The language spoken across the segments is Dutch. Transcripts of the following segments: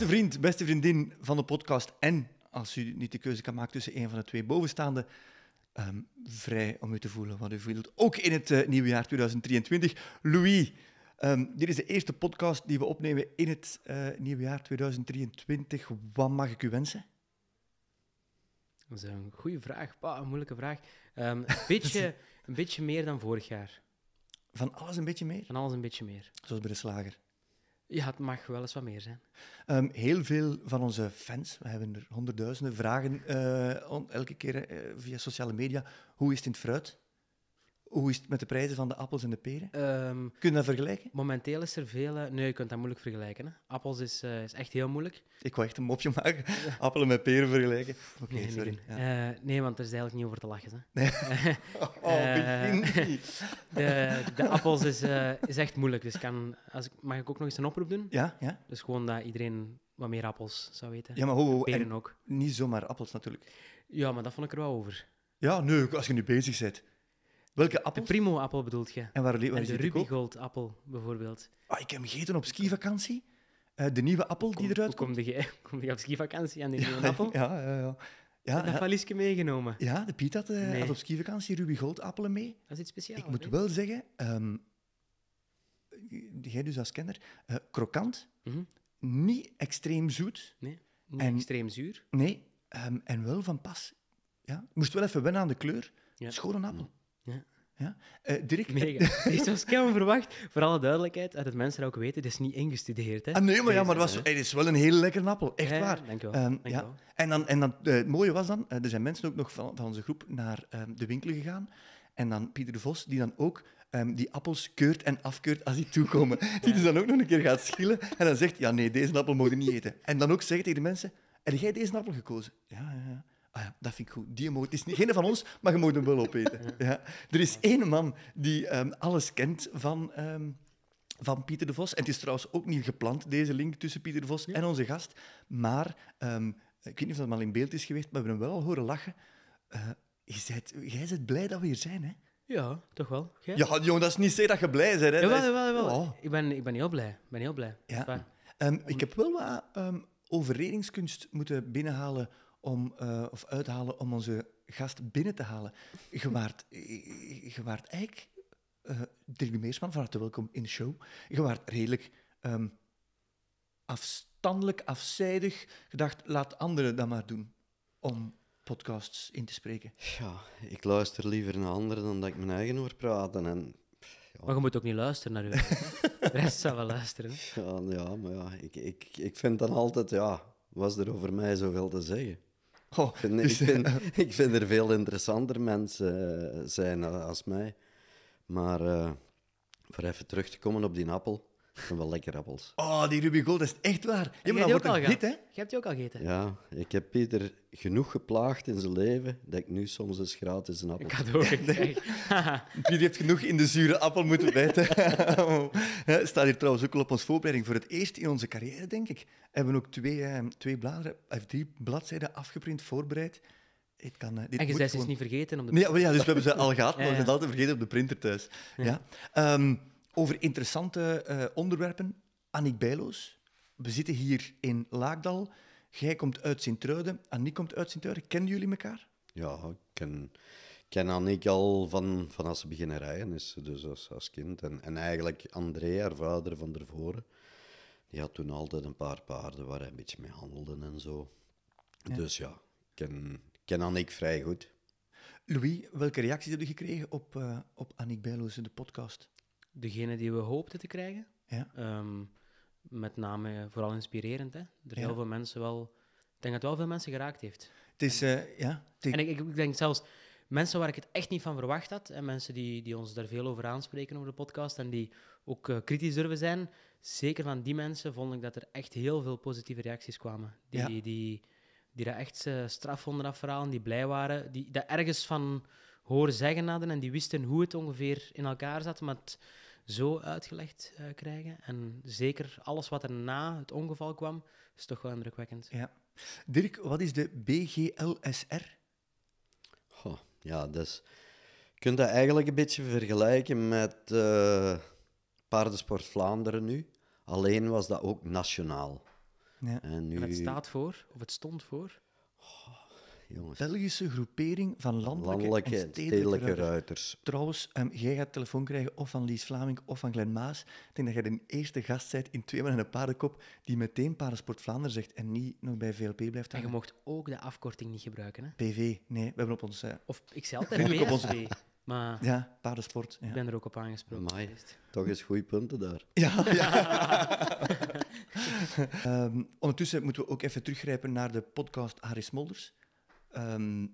beste vriend, beste vriendin van de podcast en als u niet de keuze kan maken tussen een van de twee bovenstaande, ehm, vrij om u te voelen wat u voelt. Ook in het eh, nieuwe jaar 2023. Louis, ehm, dit is de eerste podcast die we opnemen in het eh, nieuwe jaar 2023. Wat mag ik u wensen? Dat is een goede vraag, een moeilijke vraag. Ehm, een, beetje, een beetje meer dan vorig jaar. Van alles een beetje meer? Van alles een beetje meer. Zoals bij de slager. Ja, het mag wel eens wat meer zijn. Ehm, heel veel van onze fans, we hebben er honderdduizenden, vragen eh, elke keer eh, via sociale media: hoe is het in het fruit? Hoe is het met de prijzen van de appels en de peren? Um, Kun je dat vergelijken? Momenteel is er veel... Eh, nee, je kunt dat moeilijk vergelijken. Hè. Appels is, eh, is echt heel moeilijk. Ik wou echt een mopje maken. Appelen met peren vergelijken. Oké, nee, sorry. Eh, nee, want er is eigenlijk niet over te lachen. Hè. Nee. oh, begin niet. De, de, appels is, is echt moeilijk. Dus kan, als ik, mag ik ook nog eens een oproep doen? Ja, ja. Dus gewoon dat iedereen wat meer appels zou weten. Ja, maar hoe? peren ook. Niet zomaar appels natuurlijk. Ja, maar dat vond ik er wel over. Ja, nee, als je nu bezig bent. Welke appel? De Primo-appel bedoelt je. En waar, waar de Ruby Gold-appel bijvoorbeeld. Ah, ik heb hem gegeten op skivakantie. Uh, de nieuwe appel die eruit komt. Kom je, kom je op skivakantie aan die nieuwe appel? Ja, ja, ja. ja dat valiesje meegenomen. Ja, de Piet had, uh, nee. had op skivakantie Ruby Gold-appelen mee. Dat is iets speciaals. Ik moet wel zeggen, ehm, jij dus als kenner, uh, krokant, mhm. niet extreem zoet. Nee, niet en, extreem zuur. Nee, ehm, en wel van pas. Ja. moest wel even wennen aan de kleur. Ja. Schone appel. Ja? Eh, Dirk... Mega. zoals ik helemaal verwacht, voor alle duidelijkheid, dat mensen ook weten, dit is niet ingestudeerd. Hè? Ah, nee, maar, ja, maar was, eh, het is wel een hele lekkere appel, echt waar. Ehm, ja. En, dan, en dan, eh, het mooie was dan, er zijn mensen ook nog van, van onze groep naar ehm, de winkel gegaan. En dan Pieter de Vos, die dan ook ehm, die appels keurt en afkeurt als die toekomen. Die dus dan ook nog een keer gaat schillen en dan zegt, ja nee, deze appel mogen niet eten. En dan ook zegt tegen de mensen, heb jij deze appel gekozen? ja, ja. Ah ja, dat vind ik goed. Die het is niet, geen van ons, maar je moet hem wel opeten. Ja. Er is één man die ehm, alles kent van, ehm, van Pieter de Vos. En het is trouwens ook niet gepland, deze link tussen Pieter de Vos en onze gast. Maar ehm, ik weet niet of dat al in beeld is geweest, maar we hebben hem wel horen lachen. Eh, je bent, jij bent blij dat we hier zijn, hè? Ja, toch wel. Jij? Ja, jong, dat is niet zeggen dat je blij bent. Hè? Jawel, jawel, jawel. Oh. Ik, ben, ik ben heel blij. Ik ben heel blij. Ja. Ik heb wel wat overredingskunst moeten binnenhalen om, eh, of uithalen om onze gast binnen te halen. Je gewaard, ik. eigenlijk, uh, Meersman, van harte welkom in de show. Je redelijk ehm, afstandelijk, afzijdig. Gedacht, laat anderen dat maar doen om podcasts in te spreken. Ja, ik luister liever naar anderen dan dat ik mijn eigen hoor praten. En, ja. Maar je moet ook niet luisteren naar u. de rest zou wel luisteren. Ja, ja maar ja, ik, ik, ik vind dan altijd, ja, was er over mij zoveel te zeggen? Oh, dus, eh, ik, vind, er veel interessanter mensen eh, zijn eh, als mij. Maar voor even terug te komen op die appel. Van wel lekker appels. Oh, die Ruby Gold is echt waar. Je hebt die ook al hè? Je hebt die ook al gegeten. Ja, ik heb Peter genoeg geplaagd in zijn leven dat ik nu soms eens gratis een appel... Ik had ook gekregen. heeft genoeg in de zure appel moeten bijten. staat hier trouwens ook al op ons voorbereiding. Voor het eerst in onze carrière, denk ik, hebben we ook twee, eh, twee bladeren, of drie bladzijden afgeprint, voorbereid. Het kan, eh, en je zei ze dus niet vergeten? Om de... nee, ja, dus we hebben ze al gehad, maar we zijn altijd vergeten op de printer thuis. Ja. Ehm, over interessante eh, onderwerpen. Annick Bijloos. We zitten hier in Laakdal. Jij komt uit Sint-Truiden. Annick komt uit Sint-Truiden. Kennen jullie elkaar? Ja, ik ken, ken Annick al van, van als ze beginnen rijden is, dus als, als kind. En, en eigenlijk André, haar vader van daarvoor, die had toen altijd een paar paarden waar hij een beetje mee handelde en zo. Dus ja, ik ken, ken Annick vrij goed. Louis, welke reacties heb je gekregen op, uh, op Annick Bijloos in de podcast? degene die we hoopten te krijgen. Ja. Ehm, met name vooral inspirerend. Hè? Er heel veel mensen wel... Ik denk dat het wel veel mensen geraakt heeft. Het is... Eh, ja, en ik, ik, denk zelfs mensen waar ik het echt niet van verwacht had... en mensen die, die ons daar veel over aanspreken over de podcast... en die ook eh, kritisch durven zijn... zeker van die mensen vond ik dat er echt heel veel positieve reacties kwamen. Die, ja. die, die, die, dat echt uh, straf vonden afverhalen, die blij waren... die dat ergens van hoor zeggen hadden. En die wisten hoe het ongeveer in elkaar zat, maar het zo uitgelegd eh, krijgen. En zeker alles wat er na het ongeval kwam, is toch wel indrukwekkend. Ja. Dirk, wat is de BGLSR? ja, dus je kunt dat eigenlijk een beetje vergelijken met eh, Paardensport Vlaanderen nu. Alleen was dat ook nationaal. Ja. En, nu... en het staat voor, of het stond voor? Belgische groepering van landelijke, en stedelijke, ruiters. Trouwens, ehm, jij gaat telefoon krijgen of van Lies Vlaming of van Glen Maas. Ik denk dat jij de eerste gast bent in Twee en een Paardenkop die meteen Paardensport Vlaanderen zegt en niet nog bij VLP blijft hangen. En je mocht ook de afkorting niet gebruiken, hè? PV, nee. We hebben op ons... Eh, of ik zelf, PV. Onze... Maar ja, paardensport. Ja. Ik ben er ook op aangesproken. toch eens goede punten daar. Ja, ehm, ondertussen moeten we ook even teruggrijpen naar de podcast Harry Smolders. Ehm,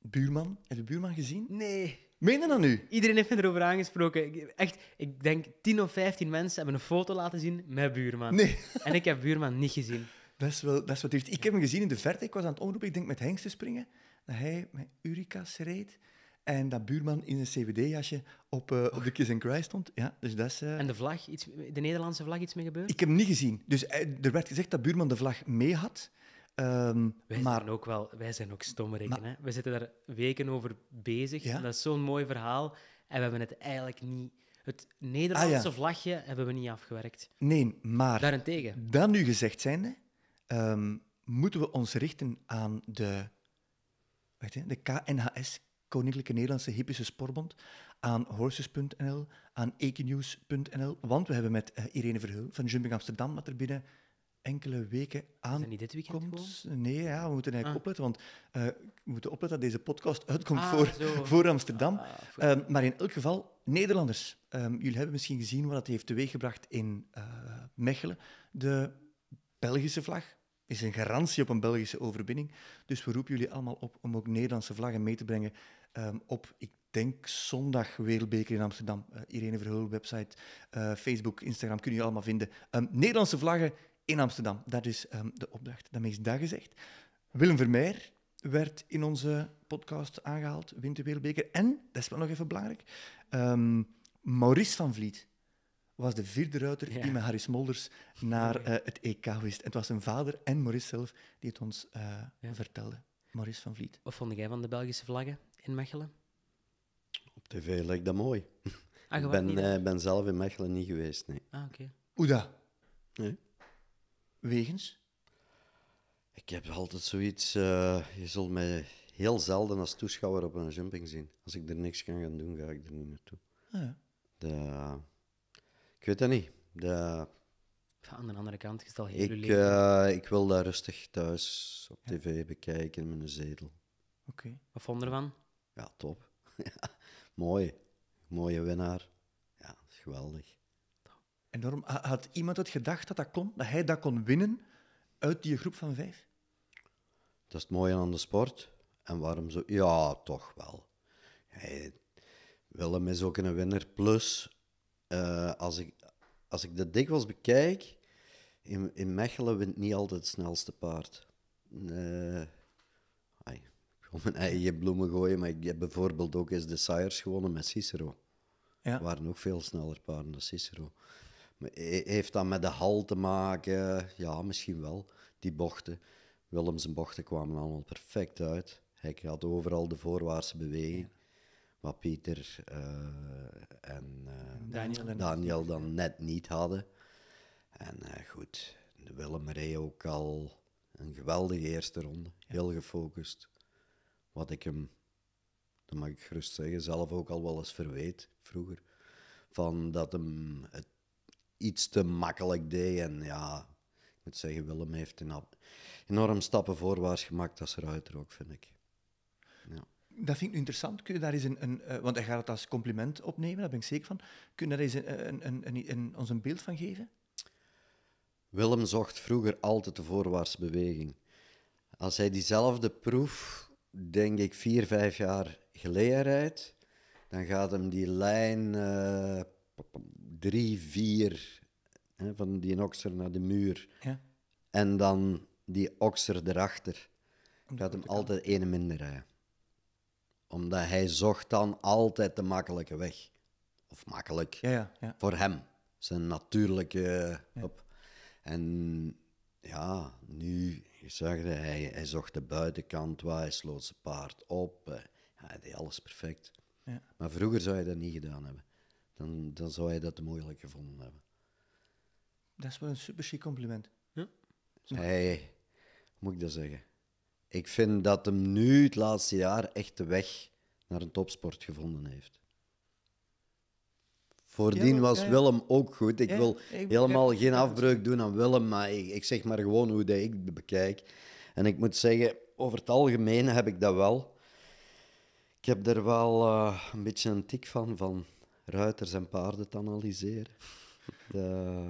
buurman. Heb je buurman gezien? Nee. Meen dan dat nu? Iedereen heeft me erover aangesproken. Echt, ik denk 10 of 15 mensen hebben een foto laten zien met buurman. Nee. En ik heb buurman niet gezien. Dat is wel, dat is wat heeft. Ik heb hem gezien in de verte. Ik was aan het omroepen, ik denk met Hengst te springen. Dat hij met Urikas reed. En dat buurman in een CBD-jasje op, eh, op de Kiss and Cry stond. Ja, dus dat is, eh, En de vlag, iets, de Nederlandse vlag, iets mee gebeurd? Ik heb hem niet gezien. Dus eh, er werd gezegd dat buurman de vlag mee had. Ehm, wij, maar... zijn ook wel, wij zijn ook Hè? We zitten daar weken over bezig. Dat is zo'n mooi verhaal. En we hebben het eigenlijk niet... Het Nederlandse ah, vlagje hebben we niet afgewerkt. Nee, maar... Daarentegen. Dat nu gezegd zijnde, ehm, moeten we ons richten aan de... Wacht, hè, de KNHS, Koninklijke Nederlandse Hippische Sportbond, aan horses.nl, aan ekenews.nl, want we hebben met eh, Irene Verheul van Jumping Amsterdam, wat er binnen enkele weken aan. Is niet dit weekend komt. Nee, ja, we moeten eigenlijk ah. opletten, want eh, we moeten opletten dat deze podcast uitkomt ah, voor, voor Amsterdam. Ah, ehm, maar in elk geval, Nederlanders. Ehm, jullie hebben misschien gezien wat het heeft teweeggebracht in eh, Mechelen. De Belgische vlag is een garantie op een Belgische overwinning. Dus we roepen jullie allemaal op om ook Nederlandse vlaggen mee te brengen ehm, op, ik denk, zondag Wereldbeker in Amsterdam. Eh, Irene Verheul, website, Facebook, Instagram, kunnen jullie allemaal vinden. Nederlandse vlaggen in Amsterdam. Dat is ehm, de opdracht. Daarmee is dat gezegd. Willem Vermeer werd in onze podcast aangehaald, wint de En, dat is wel nog even belangrijk, ehm, Maurice van Vliet was de vierde ruiter die met Harry Smolders naar eh, het EK wist. En het was zijn vader en Maurice zelf die het ons eh, vertelden. Maurice van Vliet. Wat vond jij van de Belgische vlaggen in Mechelen? Op tv lijkt dat mooi. Ah, ik ben, eh, ben zelf in Mechelen niet geweest, nee. Ah, oké. Oeda. Nee. Wegens? Ik heb altijd zoiets. Eh, je zult mij heel zelden als toeschouwer op een jumping zien. Als ik er niks kan gaan doen, ga ik er niet naartoe. Ah, ja. de, ik weet dat niet. De, aan de andere kant is het al heel ik, eh, ik wil dat rustig thuis op tv bekijken in mijn zetel. Oké. Wat vond je ervan? Ja, top. ja, mooi. Mooie winnaar. Ja, geweldig enorm. Had iemand het gedacht dat dat kon? Dat hij dat kon winnen uit die groep van vijf? Dat is het mooie aan de sport. En waarom zo? Ja, toch wel. Willem is ook een winnaar. Plus, eh, als, ik, als ik dat dikwijls bekijk, in, in Mechelen wint niet altijd het snelste paard. ik wil mijn eigen bloemen gooien, maar ik heb bijvoorbeeld ook eens de Sayers gewonnen met Cicero. Ja. waren ook veel sneller paarden dan Cicero. Heeft dat met de hal te maken? Ja, misschien wel. Die bochten. Willems bochten kwamen allemaal perfect uit. Hij had overal de voorwaartse beweging. Wat Pieter eh, en eh, Daniel, dan net niet hadden. En eh, goed, Willem reed ook al een geweldige eerste ronde. Heel gefocust. Wat ik hem, dat mag ik gerust zeggen, zelf ook al wel eens verweet vroeger. Van dat hem het iets te makkelijk deed. En ja, ik moet zeggen, Willem heeft enorm stappen voorwaarts gemaakt als ruiter ook, vind ik. Ja. Dat vind ik interessant. Kun je daar eens een, een eh, want hij gaat het als compliment opnemen, daar ben ik zeker van. Kun je daar eens een, een, een, ons een beeld van geven? Willem zocht vroeger altijd de voorwaartsbeweging. Als hij diezelfde proef, denk ik, vier, vijf jaar geleden rijdt, dan gaat hem die lijn eh, drie, vier hè, van die okser naar de muur. Ja. En dan die okser erachter. Ik had hem altijd ene minder rijden. Omdat hij zocht dan altijd de makkelijke weg. Of makkelijk. Ja, ja, ja. Voor hem. Zijn natuurlijke... Op. En ja, nu zag hij, hij zocht de buitenkant waar, hij sloot zijn paard op. Eh, hij deed alles perfect. Maar vroeger zou je dat niet gedaan hebben dan, dan zou hij dat moeilijk gevonden hebben. Dat is wel een super chic compliment. Ja. moet ik dat zeggen? Ik vind dat hem nu het laatste jaar echt de weg naar een topsport gevonden heeft. Voordien ja, was Willem ook goed. Ik wil helemaal geen afbreuk doen aan Willem, maar ik, zeg maar gewoon hoe dat ik het bekijk. En ik moet zeggen, over het algemeen heb ik dat wel. Ik heb er wel eh, een beetje een tik van, van ruiters en paarden te analyseren. De,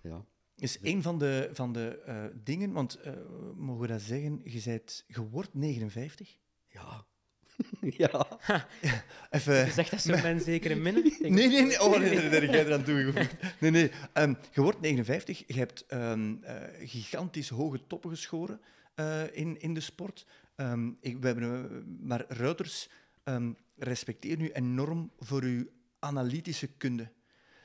ja. Is een van de, van de eh, dingen, want eh, mogen we dat zeggen, je bent geword 59? Ja. ja. Even, je zegt dat ze men zeker een Nee, nee, nee. Oh, nee, jij eraan toegevoegd. Nee, nee. Ehm, je wordt 59, je hebt ehm, eh, gigantisch hoge toppen geschoren in, in de sport. Ehm, ik, we hebben, maar ruiters respecteer nu enorm voor uw analytische kunde.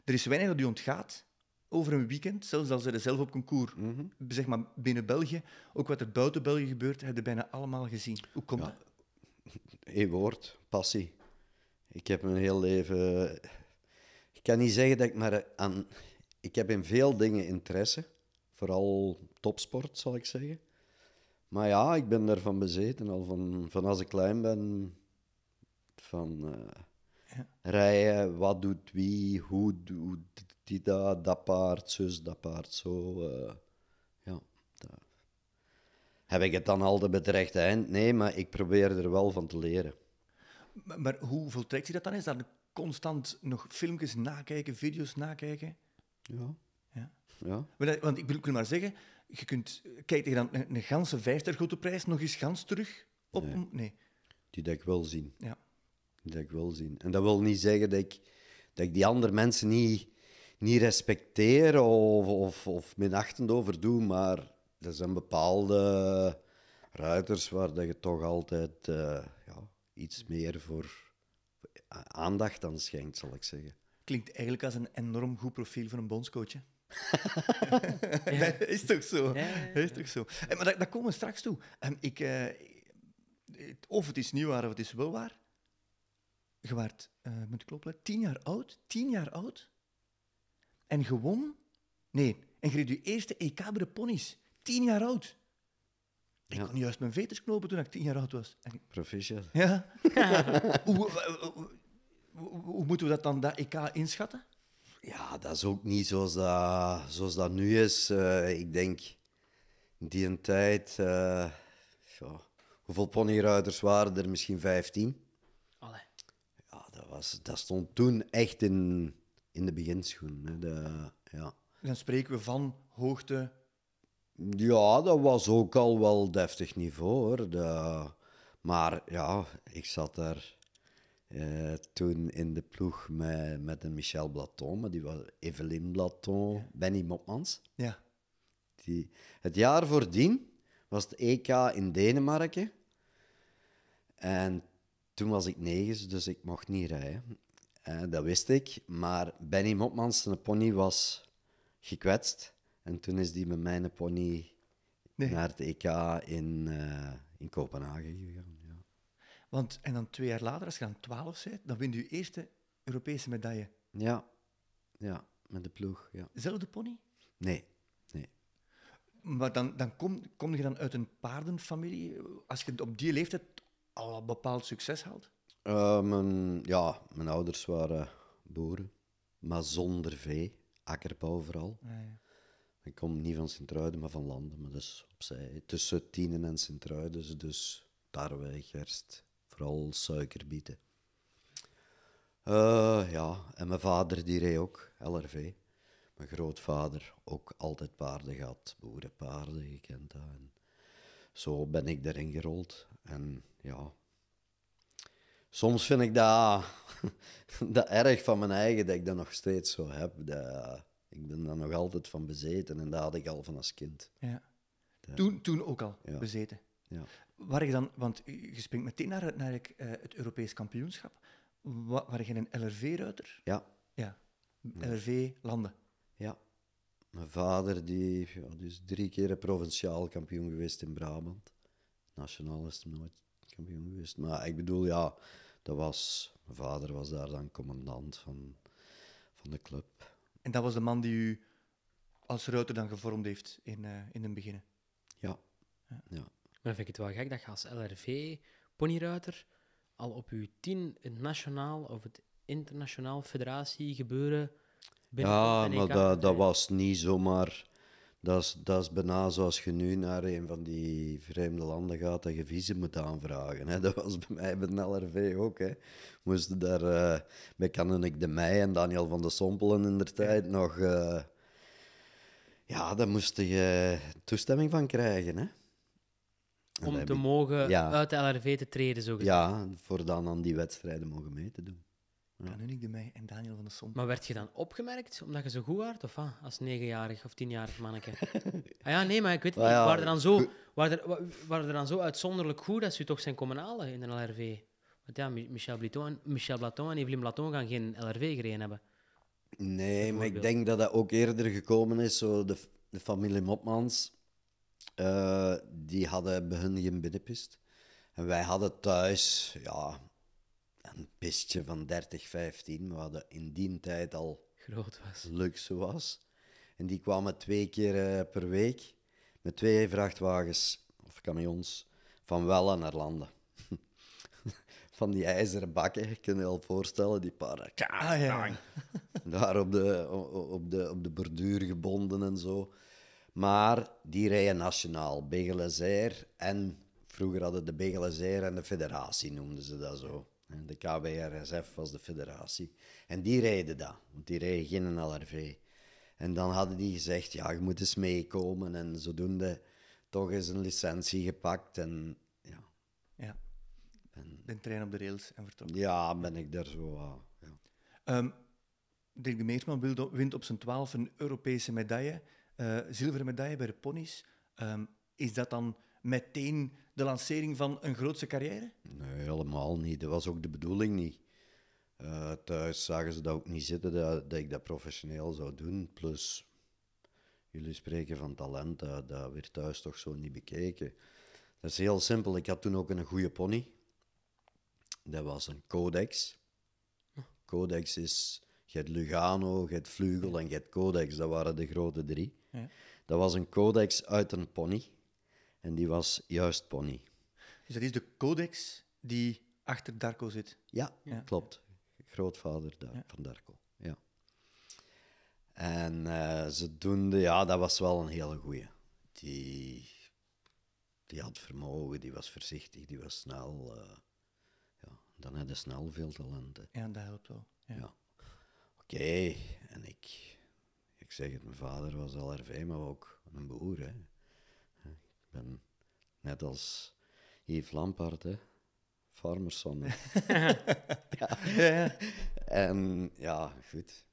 Er is weinig dat u ontgaat over een weekend, zelfs als ze er zelf op concours, mhm. zeg maar binnen België, ook wat er buiten België gebeurt, hebben bijna allemaal gezien. Hoe komt dat? Eén woord, passie. Ik heb mijn heel leven... Ik kan niet zeggen dat ik maar aan... Ik heb in veel dingen interesse, vooral topsport, zal ik zeggen. Maar ja, ik ben daarvan bezeten, al van, van als ik klein ben, van... Eh, ja. rijden, wat doet wie, hoe doet die dat, dat paard, zus, dat paard, zo. Eh, ja, Heb ik het dan altijd met de rechte eind? Nee, maar ik probeer er wel van te leren. Maar, maar hoe voltrekt zich dat dan? Is dat constant nog filmpjes nakijken, video's nakijken? Ja. Ja. ja. want ik wil maar zeggen, je kunt, kijk je dan een, een ganse grote prijs nog eens gans terug op? Nee. nee. Die dat ik wel zien. Ja dat ik wil zien. En dat wil niet zeggen dat ik, dat ik die andere mensen niet, niet respecteer of, of, of minachtend over doe, maar er zijn bepaalde ruiters waar dat je toch altijd eh, ja, iets meer voor aandacht aan schenkt, zal ik zeggen. Klinkt eigenlijk als een enorm goed profiel voor een bondscoach. Dat is toch zo? Ja, is toch zo? Eh, maar daar, komen we straks toe. Um, ik, eh, of het is niet waar of het is wel waar je waart, eh, moet ik kloppen, tien jaar oud, tien jaar oud, en gewoon, nee, en je reed je eerste ekabere ponies, tien jaar oud. Ik ja. kon juist mijn veters knopen toen ik tien jaar oud was. En... Proficiat. Ja. Eh, eh, hoe, hoe, moeten we dat dan, dat EK, inschatten? Ja, dat is ook niet zoals dat, zoals dat nu is. Uh, ik denk, die een tijd, uh, ja, hoeveel ponyruiders waren er? Misschien 15 was, dat stond toen echt in, in de beginschoen. Hè. De, ja. Dan spreken we van hoogte. Ja, dat was ook al wel deftig niveau hoor. De, maar ja, ik zat daar eh, toen in de ploeg met, met een Michel Blaton, maar die was Evelyn Blaton, Benny Mopmans. Ja. Die, het jaar voordien was het EK in Denemarken. En toen was ik negen, dus ik mocht niet rijden. Eh, dat wist ik. Maar Benny Mopmans, zijn pony, was gekwetst. En toen is die met mijn pony naar het EK in, eh, in Kopenhagen gegaan. Ja. Want, en dan twee jaar later, als je dan twaalf bent, dan wint je eerste Europese medaille. Ja, ja met de ploeg. Ja. Zelfde pony? Nee, nee. Maar dan, dan kom, kom je dan uit een paardenfamilie. Als je op die leeftijd al bepaald succes had? Eh, mijn, ja, mijn ouders waren boeren, maar zonder vee, akkerbouw vooral. Ah, ja. Ik kom niet van sint maar van Landen, maar dus opzij. Tussen Tienen en Sint-Truiden, dus tarwe, dus gerst, vooral suikerbieten. Eh, ja, en mijn vader die reed ook, LRV. Mijn grootvader ook altijd paarden gehad, boerenpaarden, je kent dat zo ben ik erin gerold. En ja, soms vind ik dat, dat erg van mijn eigen dat ik dat nog steeds zo heb. Dat, eh, ik ben daar nog altijd van bezeten en dat had ik al van als kind. Ja. toen, toen ook al bezeten. Ja. Waar ik dan, want je springt meteen naar, naar ik, eh, het Europees kampioenschap. Waar, waar je een LRV-ruiter? Ja. ja. LRV-landen. Ja. Mijn vader die, dus drie keer provinciaal kampioen geweest in Brabant. Nationaal is hem nooit kampioen geweest. Maar ik bedoel, ja, dat was, mijn vader was daar dan commandant van, van de club. En dat was de man die u als ruiter dan gevormd heeft in, uh, in het begin? Ja. ja. Maar dan vind ik het wel gek dat je als LRV ponyruiter al op uw tien het nationaal of het internationaal federatie gebeuren ja, maar dat, dat was niet zomaar. Dat is, dat is bijna zoals je nu naar een van die vreemde landen gaat dat je visum moet aanvragen. Hè. Dat was bij mij bij de LRV ook. Hè. Moesten daar uh, bij ik de Meij en Daniel van de Sompelen in der tijd nog. Eh, ja, daar moest je toestemming van krijgen. Hè. Om te mogen uit de LRV te treden, zo gezegd. Ja, voor dan aan die wedstrijden mogen mee te doen de mij en Daniel van de Som. Maar werd je dan opgemerkt omdat je zo goed waard? Of ah, als negenjarig of tienjarig manneke? ah ja, nee, maar ik weet het niet. Ja, waren, er dan zo, waren, er, waren er dan zo uitzonderlijk goed dat ze toch zijn komen halen in de LRV? Want ja, Michel, Bliton, Michel Blaton en Evelien Blaton gaan geen LRV gereden hebben. Nee, maar ik denk dat dat ook eerder gekomen is. Zo de, de familie Mopmans, eh, die hadden bij hun geen binnenpist. En wij hadden thuis, ja, een pistje van 30, 15, wat in die tijd al groot was. luxe was. En die kwamen twee keer eh, per week met twee vrachtwagens of camions van Wellen naar Landen. van die ijzeren bakken, je kunt je al voorstellen, die paarden. Eh, ah, ja. Daar op de, op, de, op de borduur gebonden en zo. Maar die rijden nationaal, Begelazer. en vroeger hadden de Begelazer en de Federatie noemden ze dat zo. De KWRSF was de federatie. En die reden dat, want die reden geen LRV. En dan hadden die gezegd, ja, je moet eens meekomen. En zodoende toch eens een licentie gepakt. En ja. Ja. En, de trein op de rails en vertrokken. Ja, ben ik daar zo aan. Ah, ja. Ehm, Dirk de Meersman wint op zijn twaalf een Europese medaille. Uh, zilveren medaille bij de ponies. Ehm, is dat dan meteen de lancering van een grootse carrière? Nee, helemaal niet. Dat was ook de bedoeling niet. Eh, thuis zagen ze dat ook niet zitten, dat, dat, ik dat professioneel zou doen. Plus, jullie spreken van talent, dat, werd thuis toch zo niet bekeken. Dat is heel simpel. Ik had toen ook een goede pony. Dat was een codex. Codex is, je Lugano, je hebt Vlugel en je Codex. Dat waren de grote drie. Ja. Dat was een codex uit een pony. En die was juist pony. Dus dat is de codex die achter Darko zit? Ja, klopt. Grootvader van Darko. Ja. En eh, ze doen, de, ja, dat was wel een hele goeie. Die, die had vermogen, die was voorzichtig, die was snel. Eh, ja. Dan had hij snel veel talenten. Ja, dat helpt wel. Ja. Oké, en ik, ik zeg het, mijn vader was LRV, maar ook een boer. Hè ben net als Yves Lampard, hè. Farmerson. ja. ja. En ja, goed.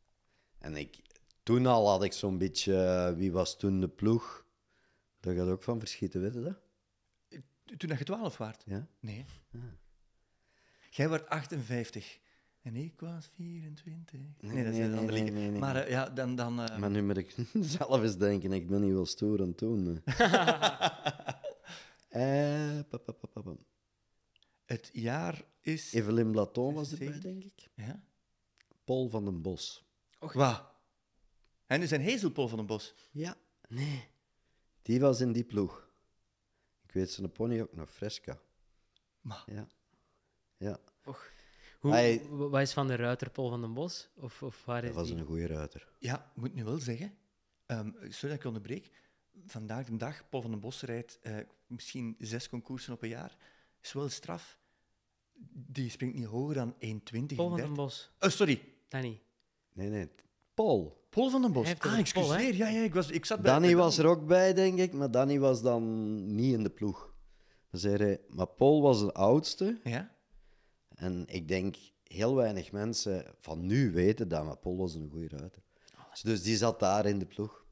En ik, toen al had ik zo'n beetje... Eh, wie was toen de ploeg? Daar gaat ook van verschieten, weet je dat? Toen dat je 12 waard? Ja. Nee. Ah. Jij werd 58. En ik was 24. Nee, dat is een andere nee, Maar eh, ja, dan... dan eh, Maar nu moet ik zelf eens denken, ik ben niet wel storen aan het doen. Eh, pa, pa, pa, het jaar is... Evelyn Blaton was erbij, denk ik. Ja? Paul van den Bos. Och. Wat? En is dus een Hezelpol van den Bos? Ja. Nee. Die was in die ploeg. Ik weet zijn pony ook nog, Fresca. Maar... Ja. Ja. Och. Hoe, wat is van de ruiter Paul van den Bos? Of, of waar is Dat was een goede ruiter. Ja, ik moet nu wel zeggen, ehm, sorry dat ik onderbreek, vandaag de dag, Paul van den Bos rijdt eh, misschien zes concoursen op een jaar, is wel straf. Die springt niet hoger dan 1,20. Paul van den Bos. Oh, sorry, Danny. Nee, nee. Paul. Paul van den Bos. Ah, ja, ja, ik, was, ik zat bij... Danny was er ook bij, denk ik, maar Danny was dan niet in de ploeg. Dan zei hij, maar Paul was de oudste Ja? En ik denk, heel weinig mensen van nu weten dat Paul was een goede ruiter Dus die zat daar in de ploeg.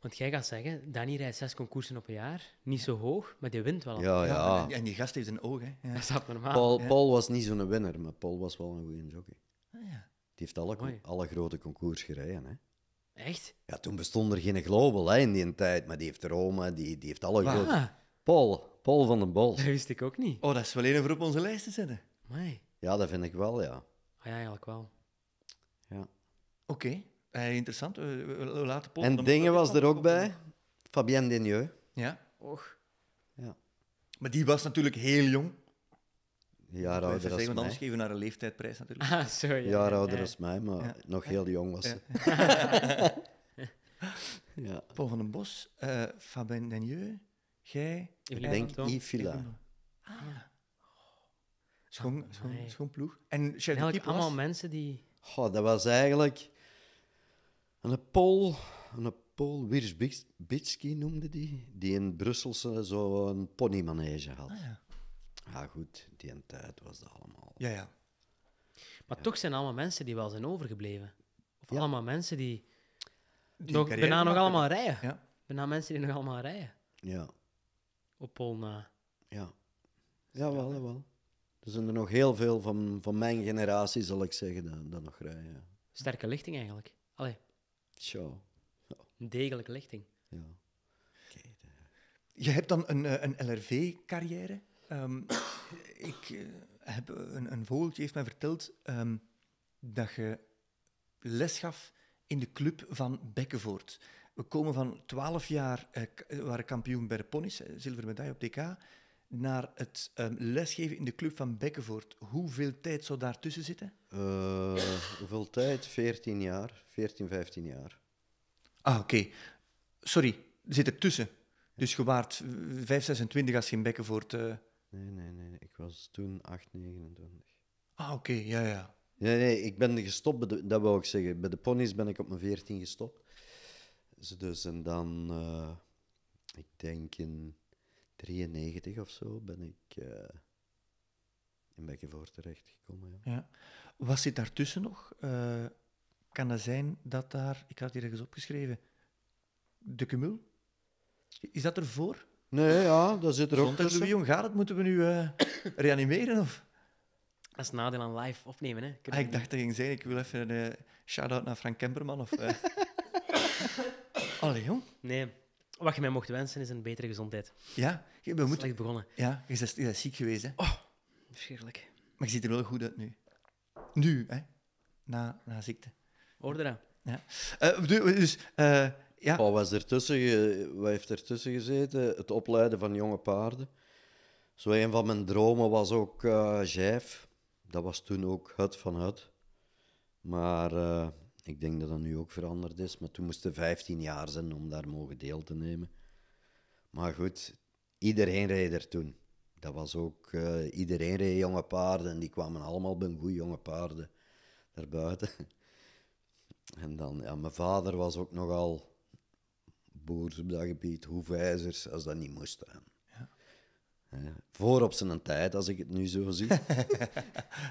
Want jij gaat zeggen, Dani rijdt zes concoursen op een jaar. Niet zo hoog, maar die wint wel. Ja, ja. En die gast heeft een oog, hè. Dat is dat normaal. Paul, Paul was niet zo'n winnaar, maar Paul was wel een goede jockey. Ah, ja. Die heeft alle, alle grote concours gereden, hè. Echt? Ja, toen bestond er geen global hè, in die tijd, maar die heeft Rome, die, die heeft alle grote... Paul, Paul van den Bol. Dat wist ik ook niet. Oh, dat is wel even voor op onze lijst te zetten. Ja, dat vind ik wel, ja. Ah, ja, eigenlijk wel. Ja. Oké, eh, interessant. We, we, we En Dingen was er ook bij. Fabien Denieu. Ja. Och. Ja. Maar die was natuurlijk heel jong. Ja, ouder als als want anders geven naar een leeftijdprijs natuurlijk. Ah, sorry. Ja, ja, ouder als mij, maar nog heel jong was ze. ja. Paul van den Bos, eh, Fabien Denieu, jij... denk Yves Schoon, ah, schoon, nee. schoon ploeg. En Eigenlijk allemaal mensen die... Goh, dat was eigenlijk een Paul een Paul Wiersbitski noemde die, die in Brusselse zo'n ponymanege had. Ah, ja. ja. goed, die tijd was dat allemaal. Ja, ja. Maar toch zijn allemaal mensen die wel zijn overgebleven. Of allemaal mensen die, die nog, bijna nog allemaal rijden. Ja. Bijna mensen die nog allemaal rijden. Ja. Op polna na. Ja. Jawel, jawel. Er zijn er nog heel veel van, van mijn generatie, zal ik zeggen, dat, dat nog rijden. Sterke lichting eigenlijk. Allee. Show. degelijke lichting. Ja. Je hebt dan een, eh, een LRV-carrière. Ehm, ik eh, heb een, een vogeltje heeft mij verteld ehm, dat je les gaf in de club van Bekkenvoort. We komen van twaalf jaar, eh, waren kampioen bij de ponies, zilveren medaille op DK naar het um, lesgeven in de club van Bekkenvoort. Hoeveel tijd zou daartussen zitten? Uh, hoeveel tijd? 14 jaar. 14, 15 jaar. Ah, oké. Okay. Sorry, zit er tussen. Dus je waart 5, 26 als je in Bekkenvoort... Uh... Nee, nee, nee. Ik was toen 8, 29. Ah, oké. Ja, ja. Nee, nee. Ik ben gestopt, dat wou ik zeggen. Bij de ponies ben ik op mijn 14 gestopt. Dus, dus en dan... Uh, ik denk in 93 of zo ben ik uh, in voor terecht Ja. ja. Wat zit daartussen nog? Eh, kan dat zijn dat daar, ik had hier ergens opgeschreven, de Cumul? Is dat er voor Nee, ja, dat zit er ook tussen. Louis het moeten we nu eh, reanimeren? Of? Dat is het nadeel aan live opnemen. Hè? Ik, ah, dacht dat ging zijn, ik wil even een shout-out naar Frank Kemperman. Of, Allee, jong. Nee. Wat je mij mocht wensen is een betere gezondheid. Ja? we moeten begonnen. Ja, je bent, je ziek geweest, hè? Oh, verschrikkelijk. Maar je ziet er wel goed uit nu. Nu, hè? Na, na ziekte. Ordera. Ja. Eh, dus, eh, ja. Wat, was ertussen ge... Wat heeft ertussen gezeten? Het opleiden van jonge paarden. Zo een van mijn dromen was ook uh, eh, Jijf. Dat was toen ook het van Hut. Maar ik denk dat dat nu ook veranderd is, maar toen moesten 15 jaar zijn om daar mogen deel te nemen. Maar goed, iedereen reed er toen. Dat was ook, eh, iedereen reed jonge paarden en die kwamen allemaal bij een goede jonge paarden daarbuiten. En dan, ja, mijn vader was ook nogal boers op dat gebied, hoefijzers, als dat niet moest voor op zijn tijd, als ik het nu zo zie.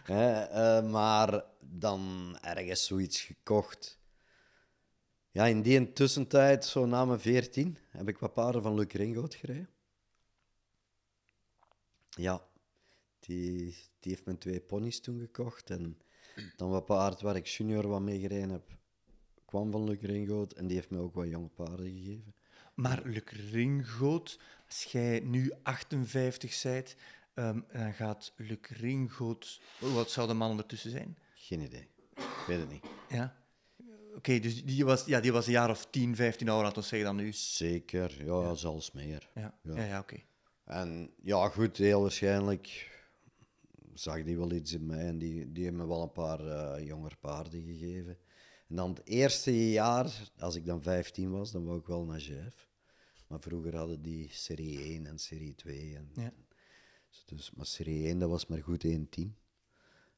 Eh, maar dan ergens zoiets gekocht. Ja, in die tussentijd, zo na mijn 14, heb ik wat paarden van Luc Ringoot gereden. Ja, die, heeft me twee ponies toen gekocht. En dan wat paard waar ik junior wat mee gereden heb, kwam van Luc Ringoot. En die heeft me ook wat jonge paarden gegeven. Maar Luc Ringoot, als jij nu 58 bent, ehm, dan gaat Luc Ringgoed... wat zou de man ondertussen zijn? Geen idee. Ik weet het niet. Ja. Oké, dus die was, ja, die was een jaar of 10, 15 ouder, laten we zeggen, dan nu. Zeker, ja, ja. zelfs meer. Ja, ja, ja, oké. En ja, goed, heel waarschijnlijk zag die wel iets in mij en die, die heeft me wel een paar uh, jonger paarden gegeven. En dan het eerste jaar, als ik dan 15 was, dan wou ik wel naar Jeff. Maar vroeger hadden die serie 1 en serie 2. En, ja. dus, maar serie 1, dat was maar goed één team.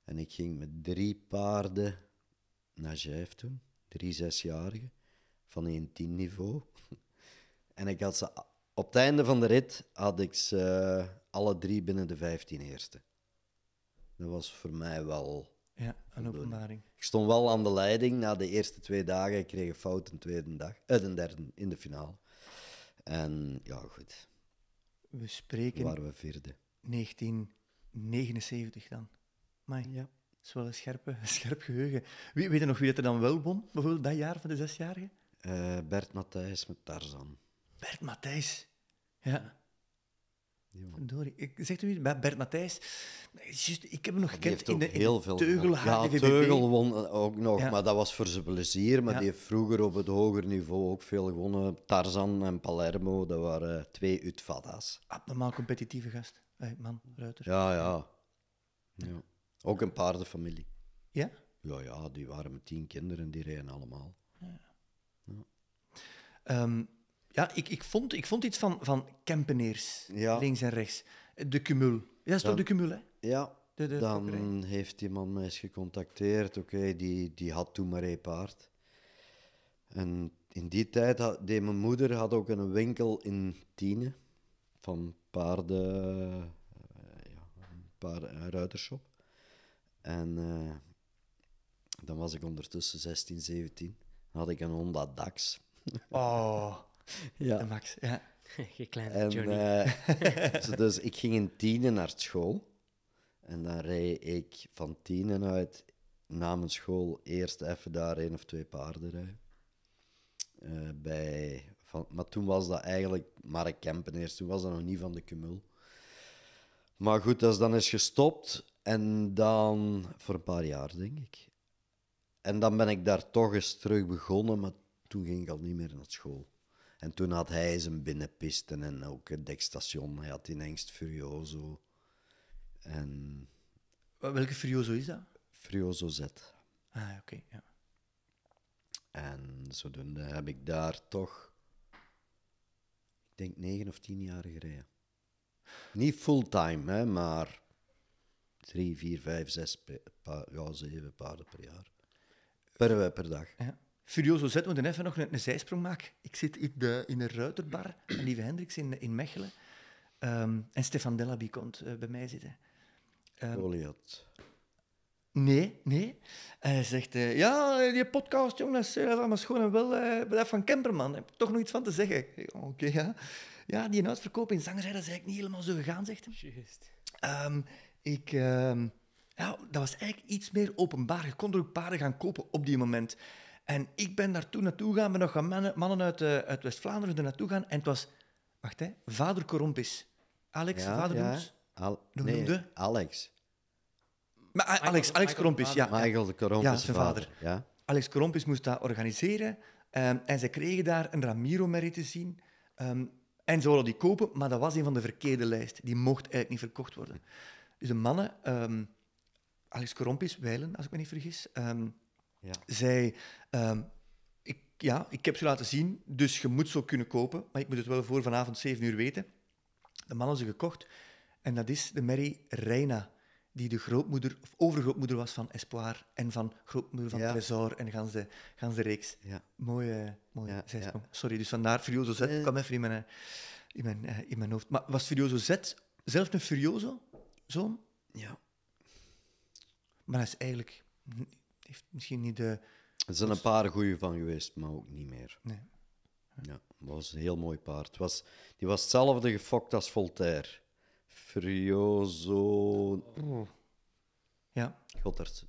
En ik ging met drie paarden naar Jijf toen. Drie zesjarigen. Van 1 10 niveau. En ik had ze... Op het einde van de rit had ik ze eh, alle drie binnen de 15 eerste. Dat was voor mij wel... Ja, een openbaring. Ik stond wel aan de leiding na de eerste twee dagen. Ik kreeg een fout tweede dag, eh, de derde in de finale. En ja, goed. We spreken. Waar we vierden 1979 dan. Maar ja. Dat is wel een, scherpe, scherp geheugen. Wie, weet nog wie het er dan wel won, bijvoorbeeld dat jaar van de zesjarige? Eh, Bert Matthijs met Tarzan. Bert Matthijs, ja. Ik zeg u bij Bert Matthijs. ik heb hem nog gekend in de, Teugel Ja, Teugel won eh, ook nog, maar dat was voor zijn plezier. Maar die heeft vroeger op het hoger niveau ook veel gewonnen. Tarzan en Palermo, dat waren eh, twee Utvada's. Abnormaal competitieve gast. Eh, man, ruiter. Ja, ja, ja. Ook een paardenfamilie. Ja? Ja, ja, die waren met tien kinderen en die reden allemaal. Ja. Ehm, ja, ik, ik, vond, ik vond iets van, van Kempeneers, links en rechts. De Cumul. Ja, is toch de Cumul, hè? Ja. De, de dan heeft die man mij eens gecontacteerd. Oké, die, die had toen maar een paard. En in die tijd had mijn moeder had ook een winkel in Tiene van paarden, eh, ja, een paar en eh, ruitershop. En eh, dan was ik ondertussen 16, 17. Dan had ik een Honda Dax. Oh ja. Max, ja. Je kleine en, Johnny. Eh, dus ik ging in tienen naar school. En dan reed ik van tienen uit na mijn school eerst even daar één of twee paarden rijden. Eh, bij, van, maar toen was dat eigenlijk Mark Kempen eerst. Toen was dat nog niet van de Cumul. Maar goed, dat is dan eens gestopt. En dan voor een paar jaar, denk ik. En dan ben ik daar toch eens terug begonnen, maar toen ging ik al niet meer naar school. En toen had hij zijn binnenpisten en ook het dekstation. Hij had in Engst Furioso. En... Welke Furioso is dat? Furioso Z. Ah, oké, ja. En zodoende heb ik daar toch, ik denk, negen of tien jaar gereden. Niet fulltime, hè, maar drie, vier, vijf, zes, pa ja, zeven paarden per jaar. Per, per dag. Ja. Furioso zet, moet even nog een, een, zijsprong maken. Ik zit in de, in de Ruiterbar, Lieve Hendricks, in, in Mechelen. Ehm, en Stefan Delaby komt eh, bij mij zitten. Um, Goliath. Nee, nee. Hij zegt, eh, ja, die podcast, jongens, eh, dat is allemaal schoon en wel. Uh, van Kemperman, daar heb toch nog iets van te zeggen. Oké, ja. Ja, die uitverkoop in Zangerij, dat is eigenlijk niet helemaal zo gegaan, zegt hij. Juist. Ehm, ik... ja, dat was eigenlijk iets meer openbaar. Je kon er ook paarden gaan kopen op die moment. En ik ben daar toen naartoe gegaan, maar nog gaan mannen, mannen uit, eh, uit West-Vlaanderen er naartoe gaan. En het was, wacht hè, vader Corompis. Alex, vader ja. Al noemde? Alex. Maar, eh, Alex, Alex Corompis, ja. Michael de Corompis, ja, zijn vader. Ja. Alex Corompis moest dat organiseren. Ehm, en ze kregen daar een Ramiro-merrie te zien. Ehm, en ze wilden die kopen, maar dat was een van de verkeerde lijst. Die mocht eigenlijk niet verkocht worden. Dus de mannen, ehm, Alex Corompis, Weilen, als ik me niet vergis, ja. Zij, ehm, ik, ja, ik heb ze laten zien, dus je moet ze ook kunnen kopen. Maar ik moet het wel voor vanavond 7 uur weten. De mannen ze gekocht. En dat is de Mary Reina, die de grootmoeder, of overgrootmoeder was van Espoir en van grootmoeder van ja. en gans de, gans de reeks. Ja. Mooie, eh, mooie Sorry, dus vandaar Furioso Z eh. kwam even eh, eh, in mijn, hoofd. Maar was Furioso Z zelf een Furioso, zoon? Ja. Maar hij is eigenlijk heeft misschien niet de... Er zijn een paar goede van geweest, maar ook niet meer. Nee. Ja, dat was een heel mooi paard. Was, die was hetzelfde gefokt als Voltaire. Friozo. Oh. Ja. Goddard.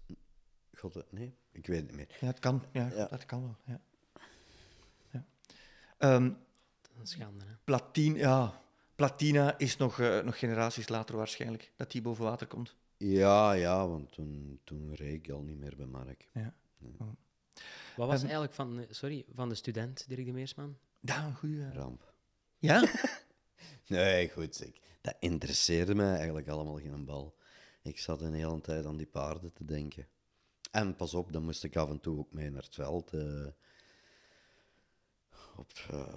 Goddard, nee? Ik weet het niet meer. Ja, het kan. Ja, dat kan wel, ja. ja. Ehm, dat is schande, hè? ja. Platina is nog, eh, nog generaties later waarschijnlijk dat die boven water komt. Ja, ja, want toen, toen reed ik al niet meer bij Mark. Ja. Oh. Wat was um, eigenlijk van, sorry, van de student, Dirk de Meersman? Dat een goede ramp. Ja? nee, goed. Ik, dat interesseerde mij eigenlijk allemaal geen bal. Ik zat een hele tijd aan die paarden te denken. En pas op, dan moest ik af en toe ook mee naar het veld. Uh, op uh,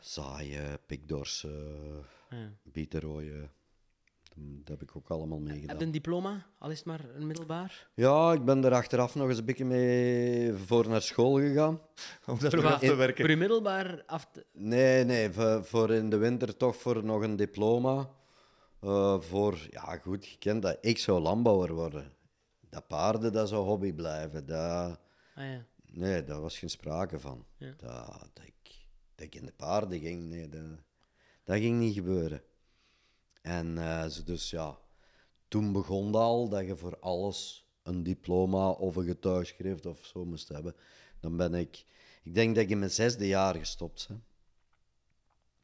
zaaien, pikdorsen, ja. Hm, dat heb ik ook allemaal meegedaan. Heb je een diploma? Al is het maar een middelbaar? Ja, ik ben er achteraf nog eens een beetje mee voor naar school gegaan. Om daar af te werken. Voor je middelbaar af te... Nee, nee. Voor in de winter toch voor nog een diploma. Eh, voor, ja goed, je kent dat. Ik zou landbouwer worden. Dat paarden, dat zou hobby blijven. Dat... Ah, ja. Nee, daar was geen sprake van. Dat, ik, dat ik in de paarden ging, nee, dat, dat ging niet gebeuren. En eh, ze dus ja, toen begon dat al dat je voor alles een diploma of een getuigschrift of zo moest hebben. Dan ben ik, ik denk dat ik in mijn zesde jaar gestopt ben.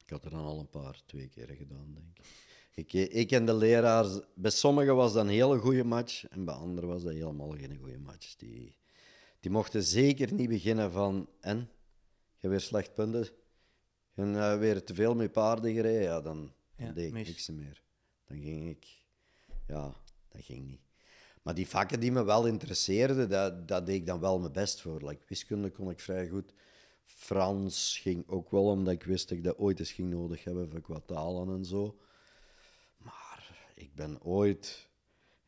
Ik had er dan al een paar, twee keer gedaan, denk ik. Ik, en de leraars, bij sommigen was dat een hele goede match en bij anderen was dat helemaal geen goede match. Die, die mochten zeker niet beginnen van en, je weer slecht punten, en eh, weer te veel met paarden gereden, ja, dan dan ja, deed ik niks meer. Dan ging ik... Ja, dat ging niet. Maar die vakken die me wel interesseerden, dat, dat deed ik dan wel mijn best voor. Like, wiskunde kon ik vrij goed. Frans ging ook wel, omdat ik wist dat ik dat ooit eens ging nodig hebben voor qua talen en zo. Maar ik ben ooit...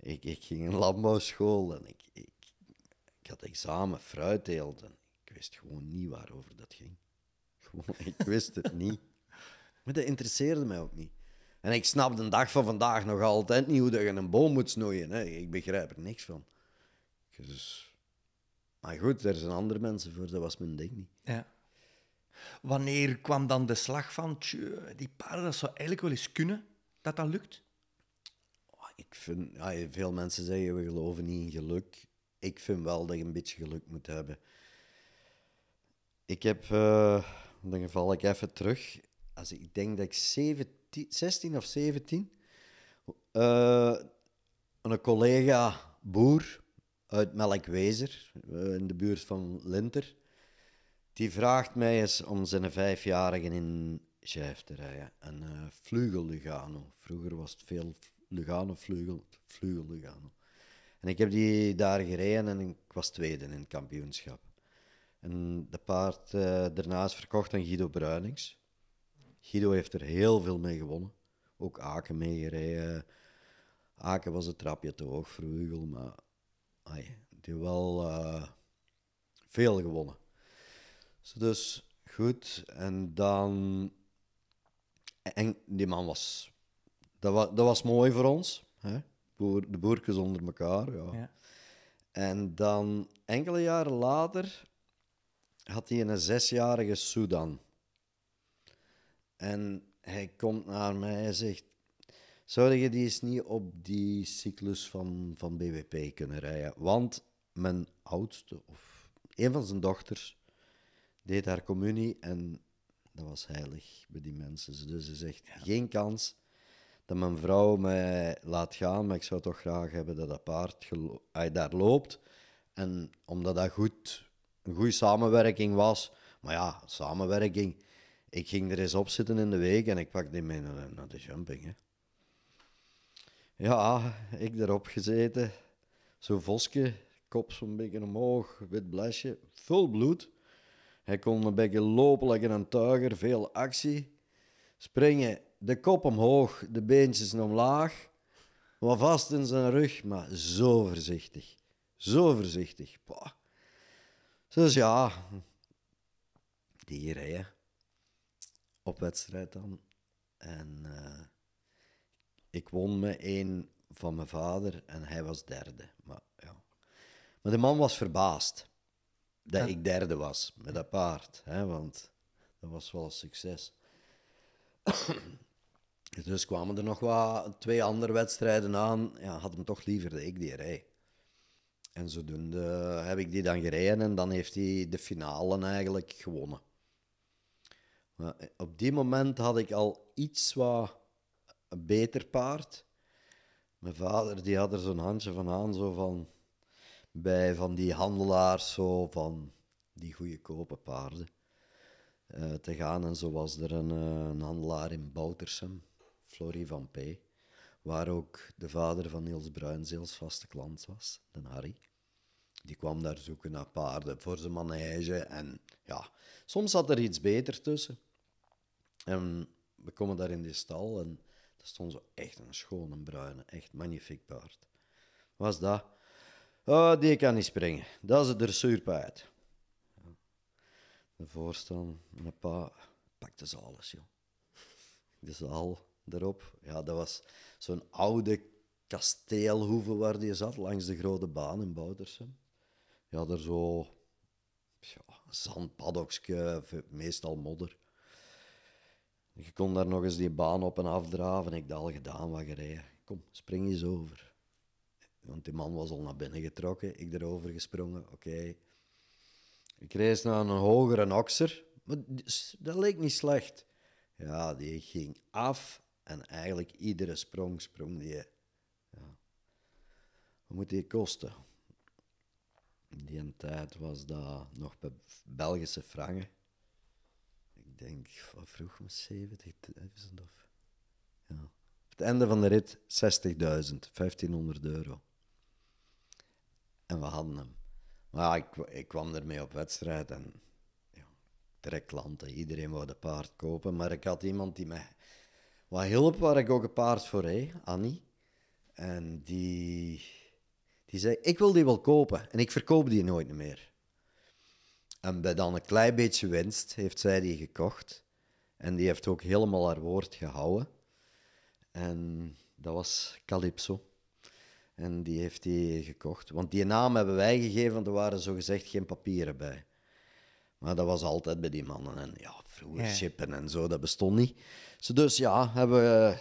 Ik, ik ging in landbouwschool en ik, ik, had examen fruit en ik wist gewoon niet waarover dat ging. Gewoon, ik wist het niet. Maar dat interesseerde mij ook niet. En ik snap de dag van vandaag nog altijd niet hoe dat je een boom moet snoeien. Hè. Ik begrijp er niks van. Dus... Maar goed, er zijn andere mensen voor, dat was mijn ding niet. Ja. Wanneer kwam dan de slag van, die paarden, dat zou eigenlijk wel eens kunnen, dat dat lukt? Oh, ik vind, ja, veel mensen zeggen, we geloven niet in geluk. Ik vind wel dat je een beetje geluk moet hebben. Ik heb, eh, dan geval ik even terug, als ik, denk dat ik 17, 16 of 17, eh, een collega boer uit Melkwezer, eh, in de buurt van Linter, die vraagt mij eens om zijn vijfjarige in Schijf te rijden. Een uh, eh, vlugel Lugano. Vroeger was het veel Lugano, vlugel, vlugel Lugano. En ik heb die daar gereden en ik was tweede in het kampioenschap. En de paard uh, daarna is verkocht aan Guido Bruinings. Guido heeft er heel veel mee gewonnen. Ook Aken mee Aken was het trapje te hoog voor Hugel, maar hij heeft wel eh, veel gewonnen. Dus, dus goed, en dan... En die man was... Dat, was, dat was mooi voor ons. Hè? De boerkes onder elkaar, ja. ja. En dan enkele jaren later had hij een zesjarige Sudan. En hij komt naar mij en zegt: Zou je die eens niet op die cyclus van, van BWP kunnen rijden? Want mijn oudste, of een van zijn dochters, deed haar communie en dat was heilig bij die mensen. Dus ze zegt: Geen kans dat mijn vrouw mij laat gaan, maar ik zou toch graag hebben dat dat paard hij daar loopt. En omdat dat goed, een goede samenwerking was, maar ja, samenwerking ik ging er eens op zitten in de week en ik pakte hem mee eh, naar, de jumping. Ja, ik erop gezeten. Zo'n vosje, kop zo'n beetje omhoog, wit blesje, vol bloed. Hij kon een beetje lopen lekker een tuiger, veel actie. Springen, de kop omhoog, de beentjes omlaag. Wat vast in zijn rug, maar zo voorzichtig. Zo voorzichtig. Bah. Dus ja, die hè op wedstrijd dan. En eh, ik won me één van mijn vader en hij was derde. Maar, ja. maar de man was verbaasd dat ik derde was met dat paard. Hè, want dat was wel een succes. dus kwamen er nog wat, twee andere wedstrijden aan. Ja, had hem toch liever dat ik die rij. En zodoende heb ik die dan gereden en dan heeft hij de finale eigenlijk gewonnen. Eh, op die moment had ik al iets wat een beter paard. Mijn vader die had er zo'n handje van aan, zo van bij van die handelaars, zo van die goede kopen paarden eh, te gaan. En zo was er een, eh, een handelaar in Boutersem, Florie van P., waar ook de vader van Niels Bruinzeels vaste klant was, de Harry. Die kwam daar zoeken naar paarden voor zijn manege. En ja, soms zat er iets beter tussen. En we komen daar in die stal en daar stond zo echt een schone bruine, echt magnifiek paard. Was dat? Oh, die kan niet springen. Dat is het dressuurpaard. De voorstaan, mijn pa pakte ze dus alles, joh. De dus zaal erop. Ja, dat was zo'n oude kasteelhoeve waar die zat, langs de grote baan in Boudersum. Ja, daar zo ja, zandpaddoksje, meestal modder. Je kon daar nog eens die baan op en afdraven. Ik had al gedaan wat gereden. Kom, spring eens over. Want die man was al naar binnen getrokken. Ik erover gesprongen. Oké. Ik rees naar een hogere okser. Maar dat leek niet slecht. Ja, die ging af. En eigenlijk iedere sprong sprong die. Ja. Wat moet die kosten? In die tijd was dat nog Belgische frangen ik denk, van vroeg me 70.000 of. Ja. Op het einde van de rit 60.000, 1500 euro. En we hadden hem. Maar ja, ik, ik kwam ermee op wedstrijd en ja, klanten. Iedereen wou de paard kopen, maar ik had iemand die mij wat hielp, waar ik ook een paard voor hé, Annie. En die, die zei, ik wil die wel kopen en ik verkoop die nooit meer. En bij dan een klein beetje winst heeft zij die gekocht. En die heeft ook helemaal haar woord gehouden. En dat was Calypso. En die heeft die gekocht. Want die naam hebben wij gegeven, want er waren zogezegd geen papieren bij. Maar dat was altijd bij die mannen. En ja, vroeger shippen en zo, dat bestond niet. Dus ja, hebben we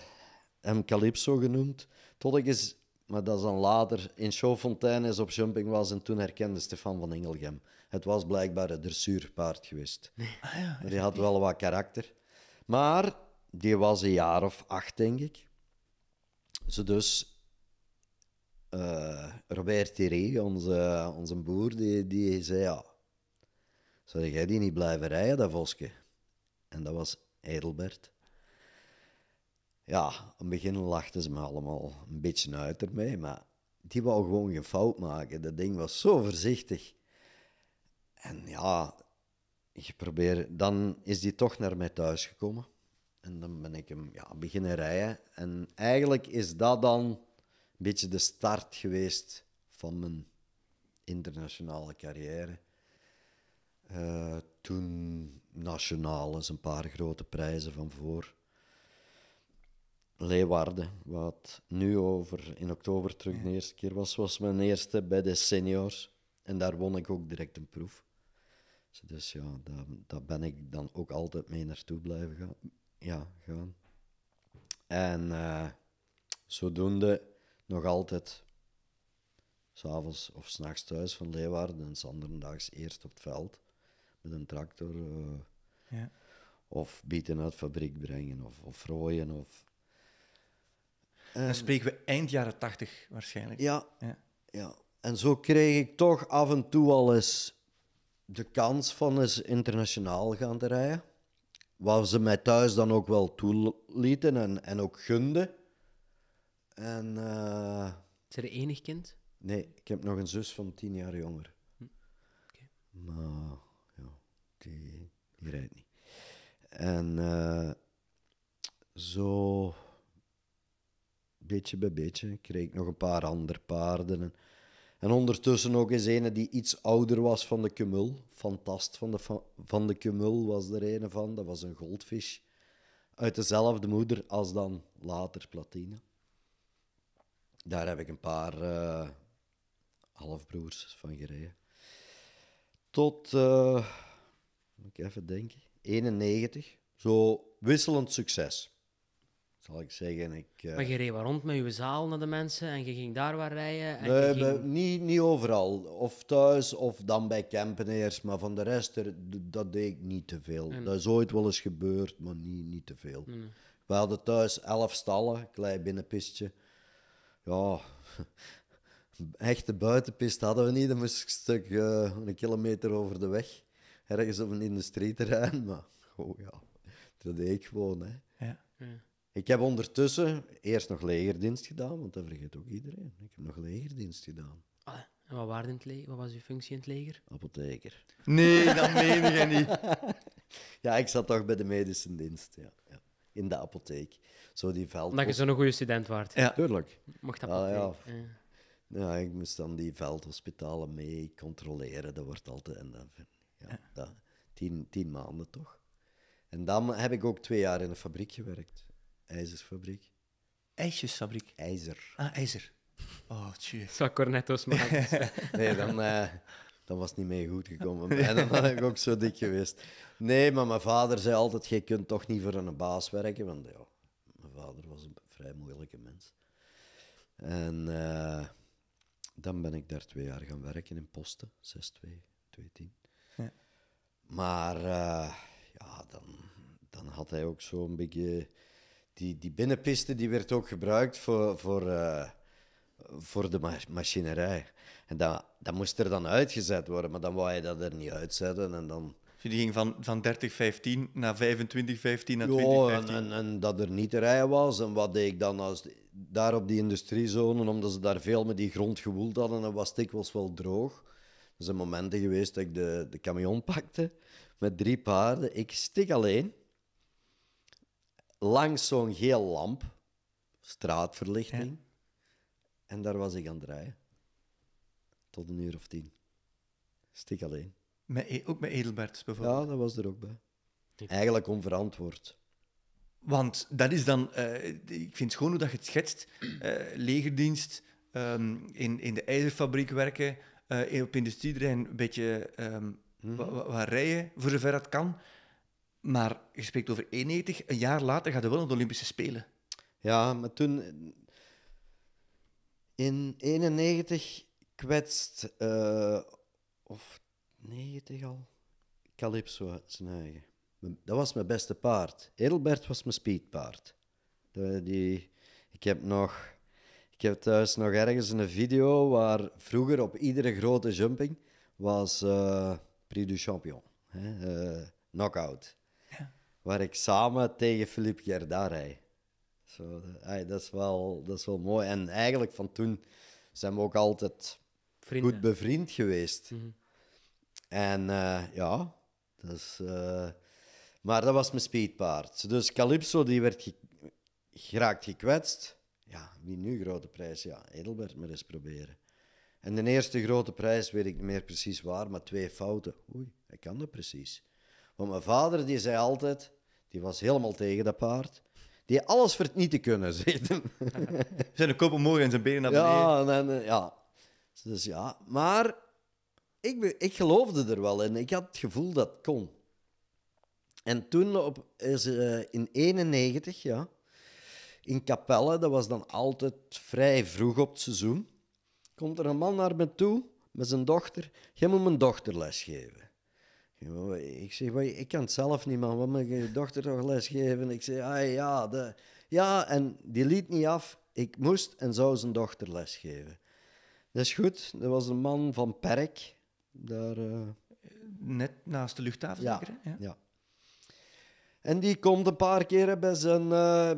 hem Calypso genoemd. Tot ik eens, maar dat is dan later, in Showfontein is op jumping was en toen herkende Stefan van Engelgem. Het was blijkbaar een dressuurpaard geweest. Ah, ja, die had wel wat karakter. Maar die was een jaar of acht, denk ik. Ze dus... Eh, Robert Thierry, onze, onze boer, die, die zei... Ja, zou jij die niet blijven rijden, dat voske. En dat was Edelbert. Ja, in het begin lachten ze me allemaal een beetje uit ermee, maar die wou gewoon geen fout maken. Dat ding was zo voorzichtig. En ja, ik probeer, dan is die toch naar mij thuis gekomen. En dan ben ik hem ja, beginnen rijden. En eigenlijk is dat dan een beetje de start geweest van mijn internationale carrière. Uh, toen nationaal eens een paar grote prijzen van voor. Leeuwarden, wat nu over in oktober terug de eerste keer was, was mijn eerste bij de seniors. En daar won ik ook direct een proef. Dus ja, daar, ben ik dan ook altijd mee naartoe blijven gaan. Ja, gaan. En eh, zodoende nog altijd s'avonds of s'nachts thuis van Leeuwarden en zanderendaags eerst op het veld met een tractor. Eh, ja. Of bieten uit de fabriek brengen of, of rooien. Of, Dan spreken we eind jaren tachtig waarschijnlijk. Ja, ja, ja. En zo kreeg ik toch af en toe al eens de kans van eens internationaal gaan te rijden. Wat ze mij thuis dan ook wel toelieten en, en ook gunden. En, uh... er enig kind? Nee, ik heb nog een zus van tien jaar jonger. Hm. Maar ja, die, die rijdt niet. En eh, zo beetje bij beetje kreeg ik nog een paar andere paarden. En ondertussen ook eens een die iets ouder was van de Kumul. Fantast van de, van de Cumul was er een van. Dat was een goldfish. Uit dezelfde moeder als dan later Platine. Daar heb ik een paar eh, halfbroers van gereden. Tot, uh, moet ik even denken, 91. Zo wisselend succes zal ik zeggen. Ik, eh, Maar je reed wel rond met je zaal naar de mensen en je ging daar waar rijden? En nee, ging... niet, niet overal. Of thuis of dan bij eerst. Maar van de rest, er, dat deed ik niet te veel. Dat is ooit wel eens gebeurd, maar niet, niet te veel. We hadden thuis elf stallen, klein binnenpistje. Ja, echte buitenpist hadden we niet. Dan moest ik een stuk eh, een kilometer over de weg. Ergens op een industrieterrein. Maar oh ja, dat deed ik gewoon. Hè. ja. Ik heb ondertussen eerst nog legerdienst gedaan, want dat vergeet ook iedereen. Ik heb nog legerdienst gedaan. Ah, en wat, waren het leger? wat was uw functie in het leger? Apotheker. Nee, dat meen je niet. ja, ik zat toch bij de medische dienst. Ja, ja. In de apotheek. Zo die veld. Dat je zo'n goede student waard. Ja, tuurlijk. Mocht dat ah, ja. ik moest dan die veldhospitalen mee controleren. Dat wordt altijd. En dan ja, dat, tien, tien maanden toch. En dan heb ik ook twee jaar in een fabriek gewerkt. IJzersfabriek. IJsjesfabriek? IJzer. Ah, IJzer. Oh, tje. Zou cornetto's maken. nee, dan, eh, dan was het niet mee goed gekomen. En dan ben ik ook zo dik geweest. Nee, maar mijn vader zei altijd, je kunt toch niet voor een baas werken. Want ja, mijn vader was een vrij moeilijke mens. En eh, dan ben ik daar twee jaar gaan werken in posten. 6, 2, 2, Ja. Maar eh, ja, dan, dan had hij ook zo'n beetje die, die binnenpiste die werd ook gebruikt voor, voor, eh, voor de machinerij. En dat, dat moest er dan uitgezet worden, maar dan wou je dat er niet uitzetten. En dan... Dus die ging van, van 30-15 naar 25-15 naar 20-15? En, en, dat er niet te rijden was. En wat deed ik dan als, daar op die industriezone, omdat ze daar veel met die grond gewoeld hadden, dan was ik was wel droog. Er zijn momenten geweest dat ik de, de camion pakte met drie paarden. Ik stik alleen langs zo'n geel lamp, straatverlichting. En daar was ik aan het draaien. Tot een uur of tien. Stik alleen. Met, e- ook met Edelberts bijvoorbeeld? Ja, dat was er ook bij. Eigenlijk onverantwoord. Want dat is dan, eh, ik vind het schoon hoe dat je het schetst. Eh, legerdienst, ehm, in, in de ijzerfabriek werken, eh, op industrie een beetje um, ehm, mhm. waar rijden, voor zover dat kan. Maar je spreekt over 91. Een jaar later gaat er wel naar de Olympische Spelen. Ja, maar toen... In 91 kwetst... Uh, of 90 al? Calypso zijn eigen. Dat was mijn beste paard. Edelbert was mijn speedpaard. De, die, ik heb nog... Ik heb thuis nog ergens een video waar vroeger op iedere grote jumping was uh, Prix du Champion. Hè, uh, knockout waar ik samen tegen Philippe Gerda rijd. Zo, dat, is wel, dat is wel mooi. En eigenlijk van toen zijn we ook altijd Vrienden. goed bevriend geweest. Mhm. En eh, ja, eh, maar dat was mijn speedpaard. Dus Calypso die werd geraakt gekwetst. Ja, wie nu grote prijs? Ja, Edelbert maar eens proberen. En de eerste grote prijs weet ik niet meer precies waar, maar twee fouten. Oei, hij kan dat precies mijn vader die zei altijd, die was helemaal tegen dat paard, die alles vernieten kunnen, zitten. zijn kop omhoog en zijn benen naar beneden. Ja, dan, eh, ja. Dus ja, maar ik, ik geloofde er wel in. Ik had het gevoel dat het kon. En toen op, is, eh, in 91, ja, in Kapelle dat was dan altijd vrij vroeg op het seizoen, komt er een man naar me toe met zijn dochter. Jij moet mijn dochter lesgeven. Ik zeg, ik kan het zelf niet, man. Wat moet je dochter toch lesgeven? Ik zeg, ah ja, de... ja, en die liet niet af. Ik moest en zou zijn dochter lesgeven. Dat is goed. Dat was een man van Perk. Daar, eh, Net naast de luchthaven, ja, zeker? Ja. ja. En die komt een paar keren bij zijn, eh,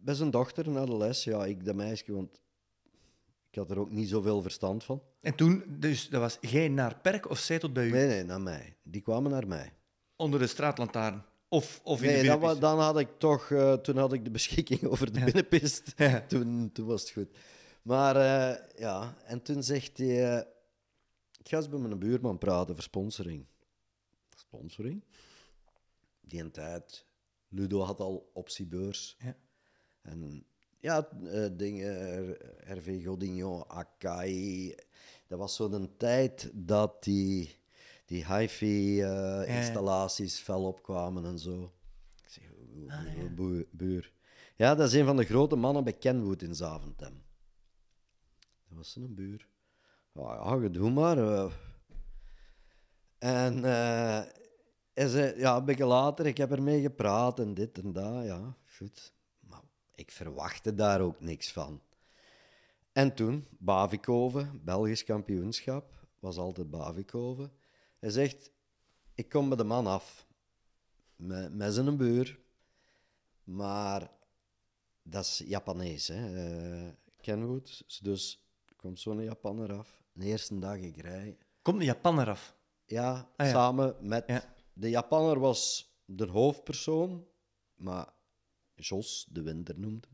bij zijn dochter naar de les. Ja, ik, dat meisje, want ik had er ook niet zoveel verstand van. En toen, dus dat was geen naar Perk of zij tot bij u? Nee, nee, naar mij. Die kwamen naar mij. Onder de straatlantaarn? Of, of in nee, de binnenpist? Dan, dan had ik toch, uh, toen had ik de beschikking over de binnenpist. Toen, toen was het goed. Maar eh, ja, en toen zegt hij, eh, ik ga eens bij mijn buurman praten voor sponsoring. Sponsoring? Die een tijd, Ludo had al optiebeurs. Ja. En ja, dingen, RV Godinho, Akai, dat was zo'n tijd dat die, die hi-fi-installaties eh, fel opkwamen en zo. Ik zeg, ah, ja. Buur, Ja, dat is een van de grote mannen bij Kenwood in Zaventem. Dat was een buur. Oh, ja, doe maar. Eh. En eh, hij zei, ja, een beetje later, ik heb ermee gepraat en dit en dat. Ja, goed. Maar ik verwachtte daar ook niks van. En toen, Bavikoven, Belgisch kampioenschap, was altijd Bavikoven. Hij zegt, ik kom met de man af, met, zijn buur, maar dat is Japanees, hè? Eh, Kenwood. Dus komt zo'n Japanner af. De eerste dag ik rij. Komt een Japanner af? Ah, ja, samen met. De Japanner was de hoofdpersoon, maar Jos, de winter noemde.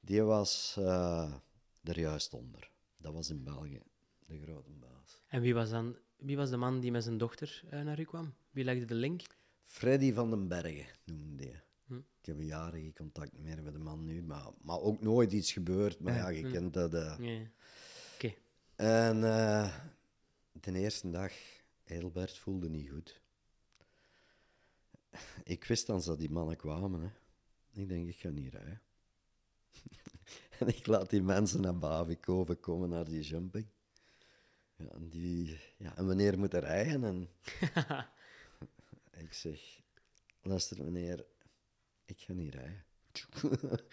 Die was. Eh, er juist onder. Dat was in België de grote baas. En wie was, dan, wie was de man die met zijn dochter eh, naar u kwam? Wie legde de link? Freddy van den Bergen noemde hij. Hm. Ik heb jaren geen contact meer met de man nu, maar, maar ook nooit iets gebeurd. Maar ja, je hm. kent dat. Eh. Oké. En eh, de eerste dag, Edelbert voelde niet goed. Ik wist dan dat die mannen kwamen. Hè. Ik denk, ik ga niet rijden. en ik laat die mensen naar Bavikoven komen, naar die jumping. Ja, en, die, ja, en meneer moet er rijden. En ik zeg, luister meneer, ik ga niet rijden.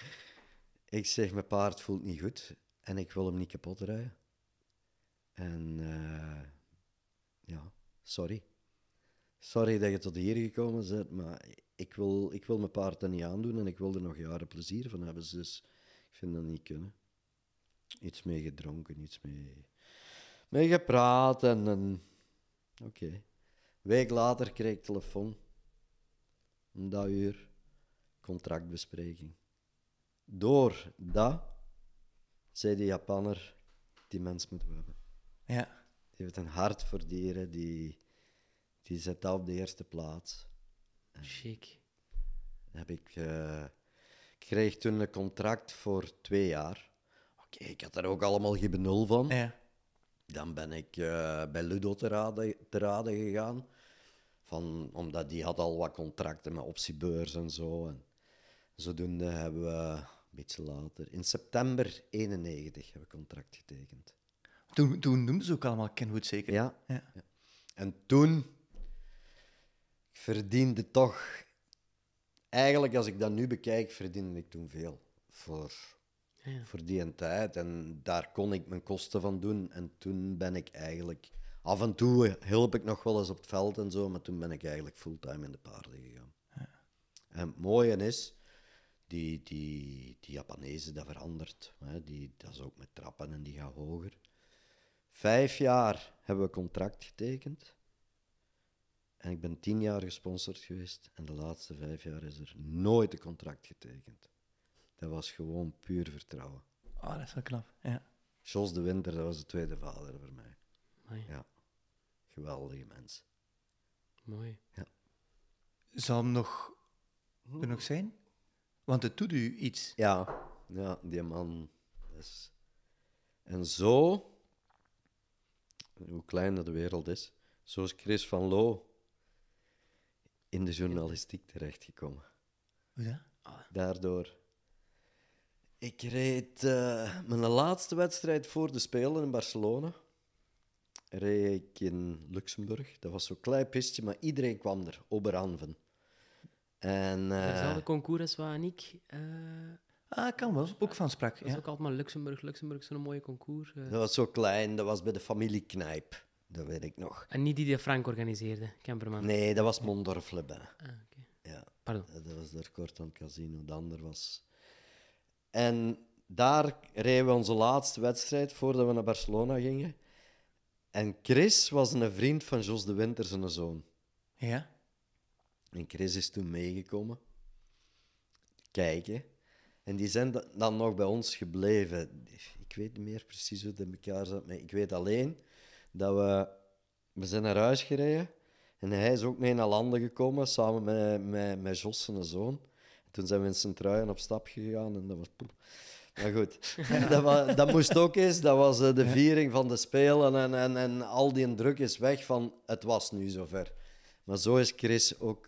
ik zeg, mijn paard voelt niet goed en ik wil hem niet kapot rijden. En eh, ja, sorry sorry dat je tot hier gekomen bent, maar ik wil, ik wil mijn paarden niet aandoen en ik wil er nog jaren plezier van hebben. Dus ik vind dat niet kunnen. Iets mee gedronken, iets mee, mee gepraat en... Oké. week later kreeg ik telefoon. Om dat uur. Contractbespreking. Door dat zei de Japanner, die mens moeten we hebben. Ja. Die heeft een hart voor dieren, die die zet dat op de eerste plaats. Chic. Heb ik, eh, ik kreeg toen een contract voor twee jaar. Oké, ik had daar ook allemaal geen benul van. Ja. Dan ben ik eh, bij Ludo te raden, gegaan. Van, omdat die had al wat contracten met optiebeurs en zo. En zodoende hebben we, een beetje later, in september 91 hebben we contract getekend. Toen, toen noemden ze ook allemaal Kenwood zeker? ja. ja. En toen verdiende toch. Eigenlijk, als ik dat nu bekijk, verdiende ik toen veel voor, ja. voor die en tijd. En daar kon ik mijn kosten van doen. En toen ben ik eigenlijk. Af en toe hielp ik nog wel eens op het veld en zo, maar toen ben ik eigenlijk fulltime in de paarden gegaan. Ja. En het mooie is, die, die, die Japanezen, dat verandert. Hè? Die, dat is ook met trappen en die gaat hoger. Vijf jaar hebben we contract getekend. En ik ben tien jaar gesponsord geweest en de laatste vijf jaar is er nooit een contract getekend. Dat was gewoon puur vertrouwen. Oh, dat is wel knap, ja. Jos de Winter, dat was de tweede vader voor mij. Mooi. Ja. Geweldige mens. Mooi. Ja. Zal hem nog, er nog zijn? Want het doet u iets. Ja, ja die man is... En zo, hoe klein dat de wereld is, zo is Chris van Loo in de journalistiek terechtgekomen. Hoe ah. Daardoor. Ik reed eh, mijn laatste wedstrijd voor de Spelen in Barcelona. Reed ik in Luxemburg. Dat was zo'n klein pistje, maar iedereen kwam er. Oberanven. En, uh, concours waar ik... Uh... Eh, ah, kan wel. Ook van sprak. Dat is ook altijd maar Luxemburg. Luxemburg is zo'n mooie concours. Dat was zo klein. Dat was bij de familie Knijp. Dat weet ik nog. En niet die de Frank organiseerde, Kemperman? Nee, dat was Mondorf Le Ah, ja. Pardon. Eh, dat was daar kort aan het casino, de ander was... En daar reden we onze laatste wedstrijd voordat we naar Barcelona gingen. En Chris was een vriend van Jos de Winter, zijn zoon. Ja. En Chris is toen meegekomen. Kijken. En die zijn dan nog bij ons gebleven. Ik weet niet meer precies hoe het in elkaar zat, maar ik weet alleen dat we, we zijn naar huis gereden. En hij is ook mee naar landen gekomen, samen met, met, met Jos en zoon. toen zijn we in sint op stap gegaan en dat was poep. Maar goed, dat, dat, moest ook eens. Dat was eh, de viering van de Spelen en, en, en al die druk is weg van het was nu zover. Maar zo is Chris ook,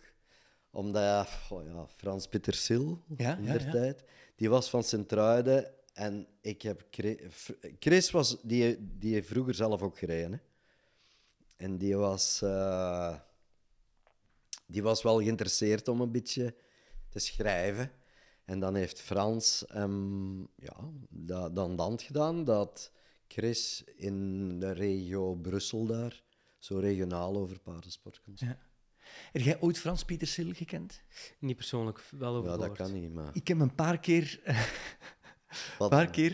omdat oh ja, Frans in ja, tijd, die was van sint en ik heb Chris, was, die, die heeft vroeger zelf ook gereden. Hè? En die was, eh, die was wel geïnteresseerd om een beetje te schrijven. En dan heeft Frans um, ja, dat, dan gedaan dat Chris in de regio Brussel daar zo regionaal over paardensport komt. Ja. Heb jij ooit Frans Pietersil gekend? Niet persoonlijk, wel over. Ja, dat kan niet, maar... Ik heb een paar keer... Een paar keer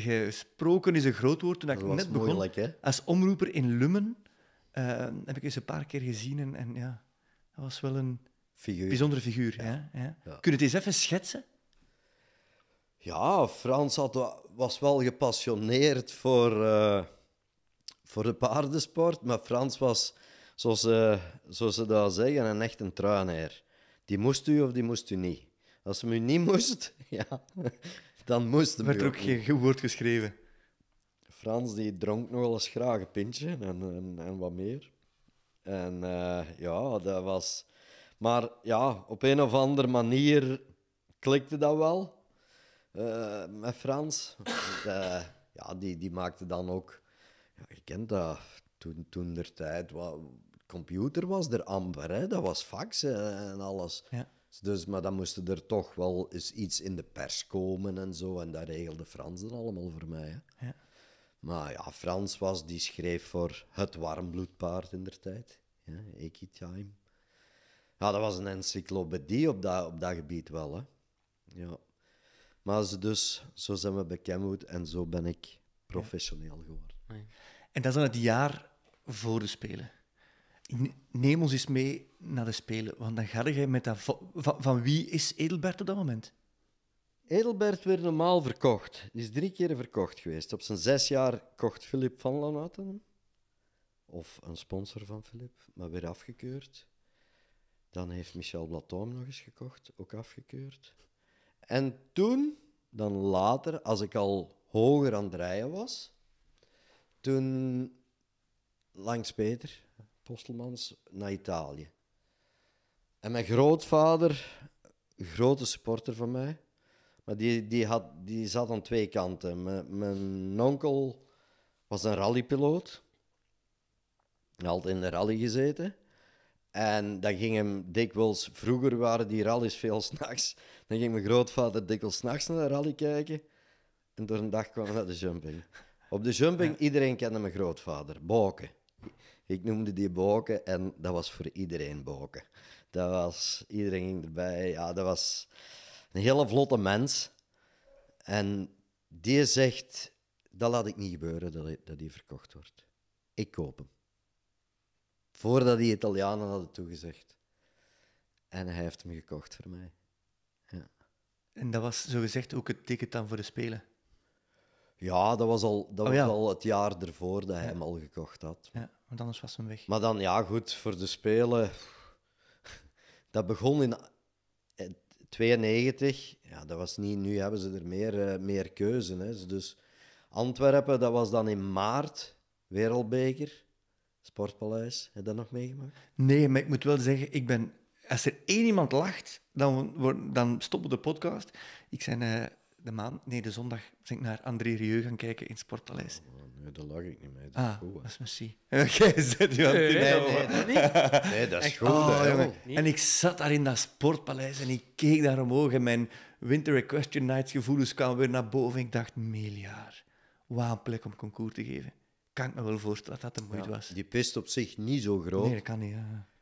gesproken is een groot woord toen ik net begon. Als omroeper in Lummen eh, heb ik eens een paar keer gezien en, ja, dat was wel een bijzondere figuur. Ja. Ja, Kun je het eens even schetsen? Ja, Frans was wel gepassioneerd voor, eh, voor de paardensport, maar Frans was, zoals, ze zoals ze dat zeggen, een echt een truinheer. Die moest u of die moest u niet. Als hem u niet moest, ja, dan moest Er werd ook geen goed woord geschreven. Frans die dronk nogal eens graag een pintje en, en, en wat meer. En eh, ja, dat was. Maar ja, op een of andere manier klikte dat wel eh, met Frans. Eh, ja, die, die maakte dan ook. Ja, je kent dat toen, toen der tijd. Wat, computer was er amper, hè? dat was fax en alles. Ja. Dus, maar dan moesten er toch wel eens iets in de pers komen en zo. En dat regelde Frans dan allemaal voor mij. Hè. Ja. Maar ja, Frans was, die schreef voor Het Warmbloedpaard in der tijd. Ja, Ja, dat was een encyclopedie op dat, op dat gebied wel. Hè. Ja. Maar dus, zo zijn we bekend Kenwood en zo ben ik professioneel geworden. En dat is dan het jaar voor de Spelen. Neem ons eens mee naar de Spelen? Want dan ga je met dat... Van, wie is Edelbert op dat moment? Edelbert werd normaal verkocht. Die is drie keer verkocht geweest. Op zijn zes jaar kocht Philip van Lanaten Of een sponsor van Filip maar weer afgekeurd. Dan heeft Michel Blatoom nog eens gekocht, ook afgekeurd. En toen, dan later, als ik al hoger aan het rijden was, toen langs Peter Postelmans naar Italië. En mijn grootvader, grote supporter van mij, maar die, die, had, die zat aan twee kanten. mijn, mijn onkel was een rallypiloot. Hij had in de rally gezeten. En dan ging hem dikwijls, vroeger waren die rallies veel s'nachts. Dan ging mijn grootvader dikwijls s'nachts naar de rally kijken. En door een dag kwam hij naar de jumping. Op de jumping, iedereen kende mijn grootvader, Boken. Ik noemde die Boken en dat was voor iedereen Boken. Dat was, iedereen ging erbij. Ja, dat was een hele vlotte mens. En die zegt, dat laat ik niet gebeuren dat hij, dat die verkocht wordt. Ik koop hem. Voordat die Italianen hadden toegezegd. En hij heeft hem gekocht voor mij. Ja. En dat was zogezegd ook het ticket dan voor de Spelen? Ja, dat was al, dat oh, was al het jaar ervoor dat hij hem al gekocht had. Ja, want anders was hem weg. Maar dan, ja, goed, voor de Spelen dat begon in 92. Eh, ja, dat was niet, nu hebben ze er meer, eh, meer keuze. Hè. Dus, dus Antwerpen, dat was dan in maart, Wereldbeker, Sportpaleis. Heb je dat nog meegemaakt? Nee, maar ik moet wel zeggen, ik ben, als er één iemand lacht, dan, dan stoppen we de podcast. Ik ben eh, de maand, nee, de zondag, ben ik naar André Rieu gaan kijken in Sportpaleis. Oh. Dat daar lag ik niet mee. Dat is ah, goed. Dat is merci. Jij zet je aan het nee, nee, nee, dat Nee, dat is goed. Oh, en ik zat daar in dat sportpaleis en ik keek daar omhoog en mijn Winter Equestrian Nights gevoelens kwamen weer naar boven. Ik dacht, miljaar, waar een plek om concours te geven. Kan ik me wel voorstellen dat dat de moeite was. Die pist op zich niet zo groot. Nee, dat kan niet.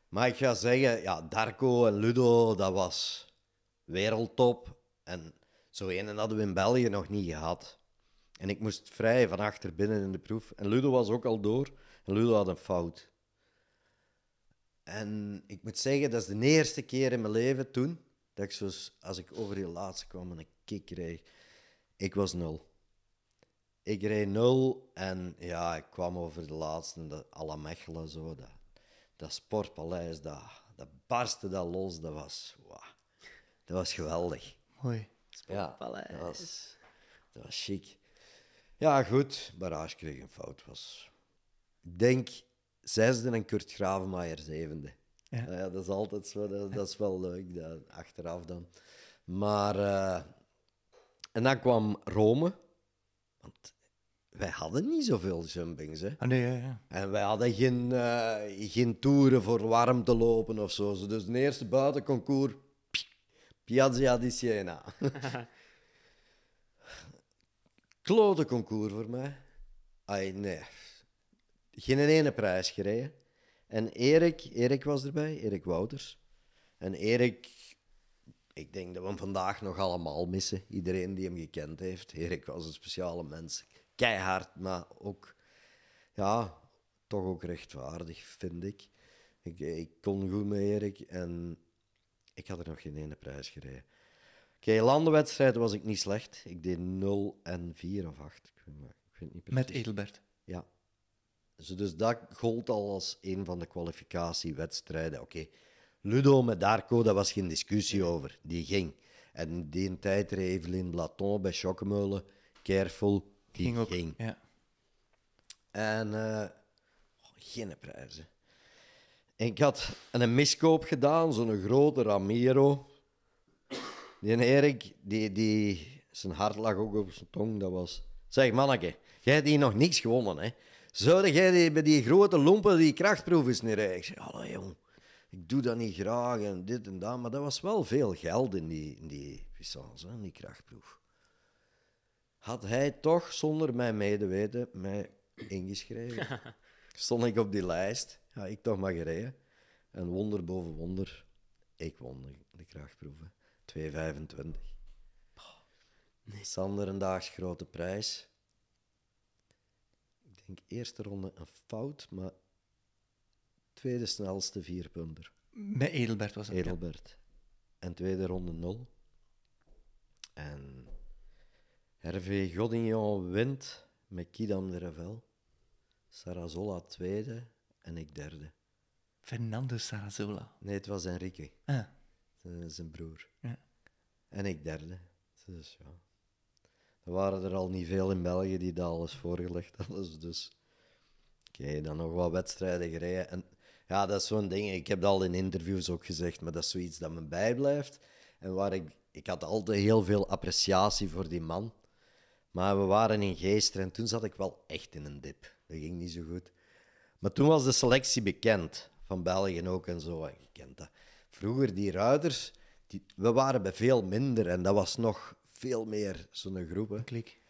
Maar ik ga zeggen, ja, Darko en Ludo, dat was wereldtop. En zo een hadden we in België nog niet gehad. En ik moest vrij van achter binnen in de proef. En Ludo was ook al door. En Ludo had een fout. En ik moet zeggen, dat is de eerste keer in mijn leven toen dat ik zoals, als ik over die laatste kwam en een kick kreeg, ik was nul. Ik reed nul en ja, ik kwam over de laatste, de Alamechelen, zo, dat, dat sportpaleis, dat, dat barstte dat los, dat was, wow, dat was geweldig. Mooi. Sportpaleis. dat was, dat was chic. Ja, goed. Barrage kreeg een fout. Was, ik denk, zesde en Kurt Gravenmaier zevende. Ja. Nou ja, dat is altijd zo. Dat, dat is wel leuk, dat, achteraf dan. Maar... Eh, en dan kwam Rome. Want wij hadden niet zoveel jumpings. Hè? Ah, nee, ja, ja. En wij hadden geen, eh, geen toeren voor warm te lopen of zo. Dus de eerste buitenconcours, Piazza di Siena. klote concours voor mij. Ai, nee. Geen ene prijs gereden. En Erik, Erik was erbij, Erik Wouters. En Erik, ik denk dat we hem vandaag nog allemaal missen. Iedereen die hem gekend heeft. Erik was een speciale mens. Keihard, maar ook, ja, toch ook rechtvaardig, vind ik. Ik, ik kon goed met Erik en ik had er nog geen ene prijs gereden. Geen landenwedstrijden was ik niet slecht. Ik deed 0 en 4 of 8. Ik weet, ik niet Met Edelbert? Ja. Dus, dus dat gold al als een van de kwalificatiewedstrijden. Oké, Ludo met Darko, daar was geen discussie over. Die ging. En in die tijd Evelyn Blaton bij Schokkemeulen, Careful, die ging. ging. Ja. En uh, geen prijzen. ik had een miskoop gedaan, zo'n grote Ramiro. Die Erik, die, die, zijn hart lag ook op zijn tong. Dat was... Zeg, manneke, jij hebt hier nog niks gewonnen, hè? Zou jij bij die grote lompen die krachtproef eens niet Ik zeg, hallo jong, ik doe dat niet graag en dit en dat. Maar dat was wel veel geld in die, die puissance, in die krachtproef. Had hij toch, zonder mijn medeweten, mij ingeschreven. Stond ik op die lijst, ja, ik toch maar gereden. En wonder boven wonder, ik won de krachtproeven. 2,25. nee. Sander een daags grote prijs. Ik denk eerste ronde een fout, maar tweede snelste vierpunter. Met Edelbert was het. Edelbert. En tweede ronde 0. En Hervé Godignon wint met Kidam de Revel. Sarazola tweede en ik derde. Fernando Sarazola. Nee, het was Enrique. Ah. Eh, zijn broer. Ja. En ik derde. Dus ja. Er waren er al niet veel in België die dat alles voorgelegd hadden. Dus oké, dan nog wat wedstrijden gereden. En ja, dat is zo'n ding. Ik heb dat al in interviews ook gezegd, maar dat is zoiets dat me bijblijft. En waar ik, ik had altijd heel veel appreciatie voor die man. Maar we waren in Geester en toen zat ik wel echt in een dip. Dat ging niet zo goed. Maar toen was de selectie bekend, van België ook en zo. Je kent dat vroeger die ruiters, die, we waren bij veel minder en dat was nog veel meer zo'n groep. Hè. Klik.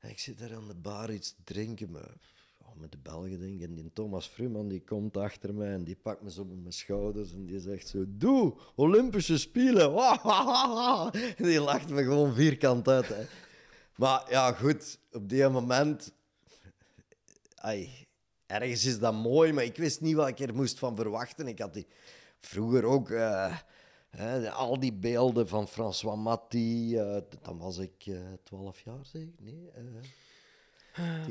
ik zit daar aan de bar iets te drinken, maar oh, met de Belgen denk En die Thomas Fruman die komt achter mij en die pakt me zo op mijn schouders en die zegt zo, doe, Olympische Spelen. En die lacht me gewoon vierkant uit. Hè. Maar ja, goed, op die moment... Ai, ergens is dat mooi, maar ik wist niet wat ik er moest van verwachten. Ik had die vroeger ook eh, hè, al die beelden van François Matti. Eh, dan was ik uh, eh, 12 jaar, zeg ik. Nee,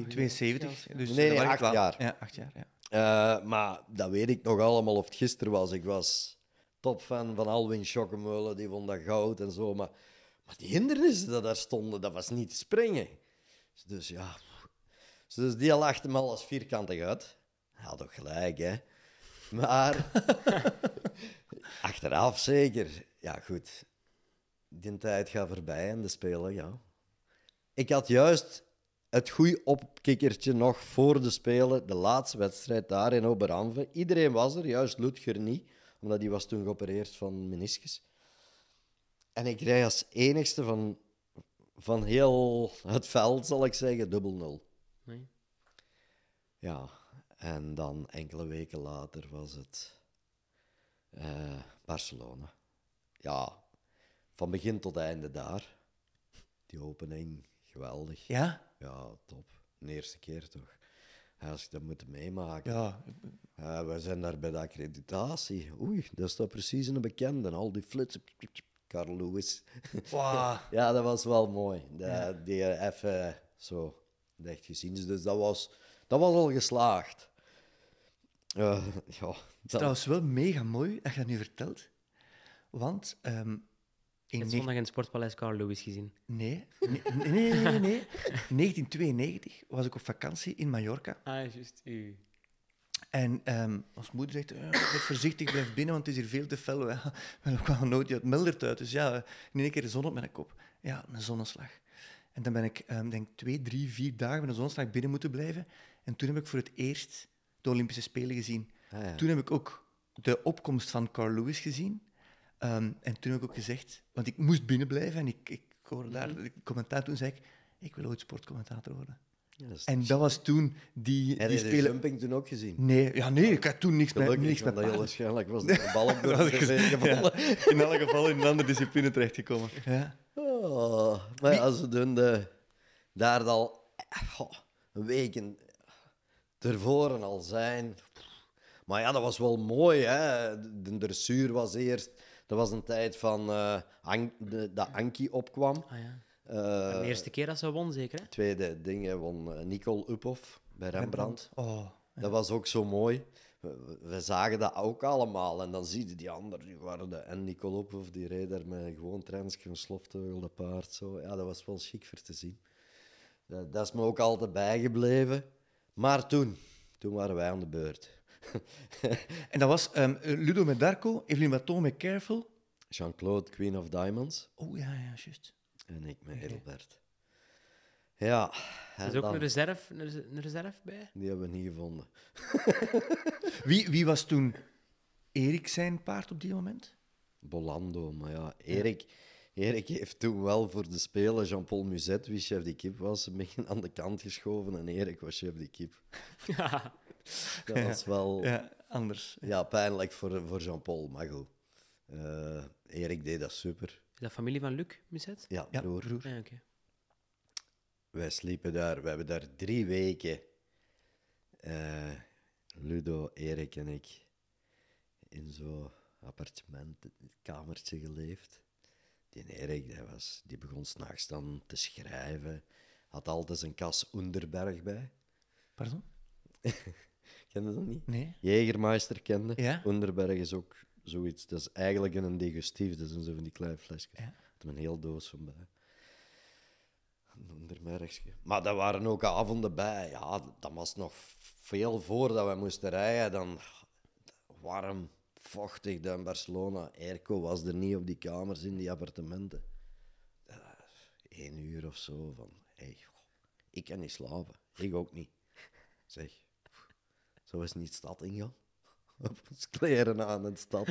72. Ah, dus nee, 8 jaar. Ja, acht jaar ja. maar dat weet ik nog allemaal of het gisteren was. Ik was topfan van Alwin Schokkemulen, die vond dat goud en zo. Maar, maar die hindernissen die daar stonden, dat was niet springen. Dus ja, dus die lachte me al als vierkantig uit. Had ja, toch gelijk, hè? Maar achteraf zeker, ja goed, die tijd gaat voorbij en de spelen, ja. Ik had juist het goede opkikkertje nog voor de spelen, de laatste wedstrijd daar in Oberanve. Iedereen was er, juist Ludger niet, omdat die was toen geopereerd van meniscus. En ik rij als enigste van, van heel het veld, zal ik zeggen, dubbel nul. Nee. Ja. En dan enkele weken later was het eh, Barcelona. Ja, van begin tot einde daar. Die opening, geweldig. Ja? Ja, top. De eerste keer toch. Als je dat moet meemaken. Ja. Eh, we zijn daar bij de accreditatie. Oei, dat is toch precies een bekende. Al die flitsen. Carl Lewis. ja, dat was wel mooi. De, Die even zo echt gezien. Dus dat was, dat was al geslaagd. Eh, ja. Het is trouwens wel mega mooi dat je dat nu vertelt. Want um, in zondag in het Sportpaleis Carl Lewis gezien. Nee, nee, nee, nee, 1992 was ik op vakantie in Mallorca. Ah, juist. U. En um, ons moeder zegt, oh, voorzichtig, blijf binnen, want het is hier veel te fel. We kwamen nooit uit Meldert uit, dus ja, in één keer de zon op mijn kop. Ja, een zonneslag. En dan ben ik, ehm, denk twee, drie, vier dagen met een zonneslag binnen moeten blijven. En toen heb ik voor het eerst de Olympische Spelen gezien. Ah, toen heb ik ook de opkomst van Carl Lewis gezien. Ehm, en toen heb ik ook gezegd, want ik moest binnenblijven en ik, ik hoorde daar mhm. de commentaar. Toen zei ik, ik wil ooit sportcommentator worden. Ja, en dat was toen die, die spelen... heb toen ook gezien? Nee, ja, nee ik had toen niks Gelukkig, met was met waarschijnlijk was de bal op gevallen. in elk geval in een andere discipline terechtgekomen. Ja. Oh, maar als ze doen de, daar al weken. Eh, tervoren al zijn. Maar ja, dat was wel mooi. Hè? De dressuur was eerst. Dat was een tijd van, eh, de, dat Anki opkwam. Ah, ja. Eh, de eerste keer dat ze won, zeker? Hè? Tweede ding, won eh, Nicole Uphoff bij Rembrandt. Oh, Dat was ook zo mooi. We, zagen dat ook allemaal. En dan zie je die anderen, die waren En Nicole Uphoff, die reed daar met gewoon trensje, een slofteugelde paard. Zo. Ja, dat was wel schik voor te zien. dat is me ook altijd bijgebleven. Maar toen, toen waren wij aan de beurt. en dat was um, Ludo met Darko, Evelyn Bateau met Careful. Jean-Claude, Queen of Diamonds. Oh ja, ja, juist. En ik met okay. Ja. Er is ook een, reserve, een, reserve bij? Die hebben we niet gevonden. wie, wie was toen Erik zijn paard op die moment? Bolando, maar ja, Erik... Erik heeft toen wel voor de Spelen Jean-Paul Muzet, wie chef de kip was, een beetje aan de kant geschoven en Erik was chef de kip. Dat was wel... Ja, anders. Ja, pijnlijk voor, voor Jean-Paul, maar goed. Eh, Erik deed dat super. Is dat familie van Luc Muzet? Ja, ja broer. Ja, ah, Wij sliepen daar, we hebben daar drie weken, eh, Ludo, Erik en ik, in zo'n appartement, kamertje geleefd. Die Erik, was, die begon s'nachts dan te schrijven. Had altijd zijn kas Onderberg bij. Pardon? kende dat niet? Nee. kende. Ja? Onderberg is ook zoiets. Dat is eigenlijk een degustief. Dat zijn zo van die kleine flesjes. Ja. Had een heel doos van bij. Onderbergje. Maar daar waren ook avonden bij. Ja, dat was nog veel voordat we moesten rijden. Dan warm vochtig dan Barcelona. Airco was er niet op die kamers in die appartementen. Eén eh, uur of zo van, ik kan niet slapen. Ik ook niet. Zeg, zo is niet stad ingaan. Op ons kleren aan en stad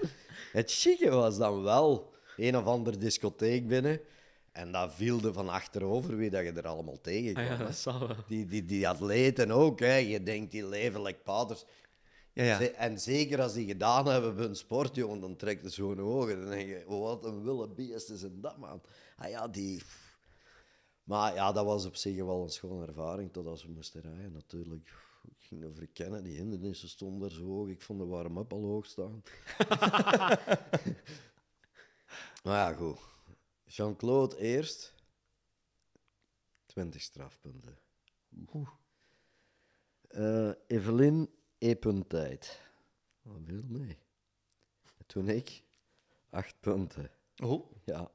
het chique was dan wel een of andere discotheek binnen. En dat viel van achterover wie dat je er allemaal tegen ah die, die, die atleten ook. Hè. Je denkt, die leven like paters. Ja, ja. En zeker als die gedaan hebben bij hun sport, jongen, dan trekt het zo'n ogen. Dan denk je, oh, wat een willen beest is in dat, man. Ah ja, die... Maar ja, dat was op zich wel een schone ervaring, totdat we moesten rijden, natuurlijk. Ik ging dat verkennen, die hindernissen stonden daar zo hoog. Ik vond de warm-up al hoog staan. maar ja, goed. Jean-Claude eerst. 20 strafpunten. Oeh. Uh, eh, Evelyn e tijd Wat wil mee? Toen ik acht punten. Oh. Ja,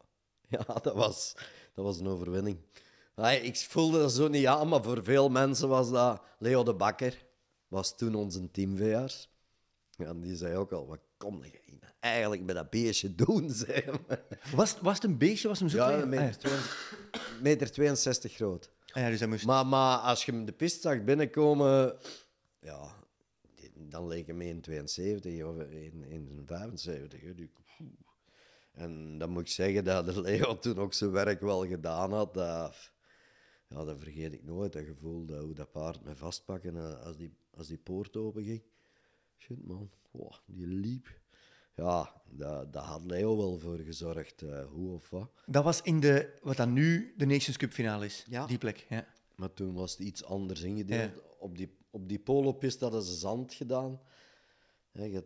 ja dat, was, dat was een overwinning. ik voelde dat zo niet aan, maar voor veel mensen was dat... Leo de Bakker was toen onze teamveears. Ja, die zei ook al, wat kom je nou eigenlijk met dat beestje doen? maar. was, was het een beestje? Was hem zo ja, een meter, 62, ah, groot. Ah dus moest... maar, maar als je hem de pist zag binnenkomen... Ja, dan leek hem 72 of 75 En dan moet ik zeggen dat de Leo toen ook zijn werk wel gedaan had. Dat, ja, dat vergeet ik nooit, dat gevoel dat, hoe dat paard me vastpakte eh, als die, als die poort open ging. Shit man, wow, die liep. Ja, daar had Leo wel voor gezorgd, eh, hoe of wat. Dat was in de, wat dan nu de Nations Cup finale is, die plek. Ja. Maar toen was het iets anders ingedeeld. Op die op die polopist hadden ze zand gedaan. Ja, je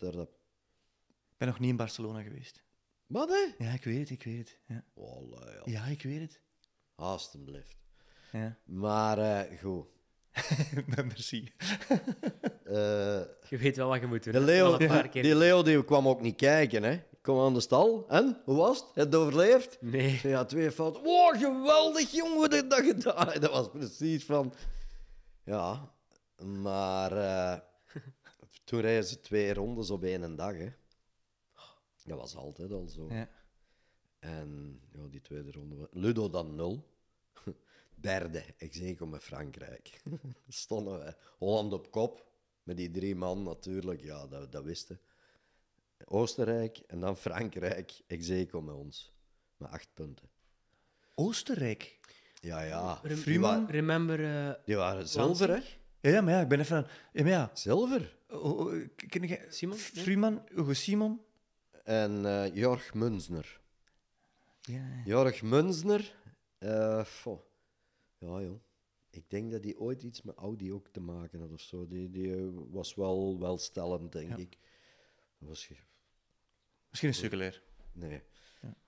Ik ben nog niet in Barcelona geweest. Wat, hè? Ja, ik weet het, ik weet het. Ja, Wallah, ja. ja ik weet het. Haast blijft. Ja. Maar eh, goed. Merci. Eh, je weet wel wat je moet doen. de Leo, een paar keer. die Leo kwam ook niet kijken, hè? Ik aan de stal. En? Hoe was het? Heb overleefd? Nee. Ja, twee fouten. Wow, geweldig, jongen, dat je dat gedaan Dat was precies van... Ja, maar eh, toen reden ze twee rondes op één dag. Hè. Dat was altijd al zo. Ja. En ja, die tweede ronde. Ludo dan nul. Derde, ik zeker met Frankrijk. Stonden we. Holland op kop. Met die drie man natuurlijk, ja, dat, dat wisten. Oostenrijk en dan Frankrijk, ik om met ons. Met acht punten. Oostenrijk? Ja, ja. remember... Uh, die waren zilver, hè? Ja, maar ja, ik ben even aan... Ja, Zilver. Oh, oh, oh ken Simon? Hugo Simon. En uh, Jorg Munzner. Ja. Jorg Munzner. Uh, eh, ja, joh. Ik denk dat hij ooit iets met Audi ook te maken had of zo. Die, die eh, was wel welstellend, denk ik. Was... Misschien een circulair. Nee.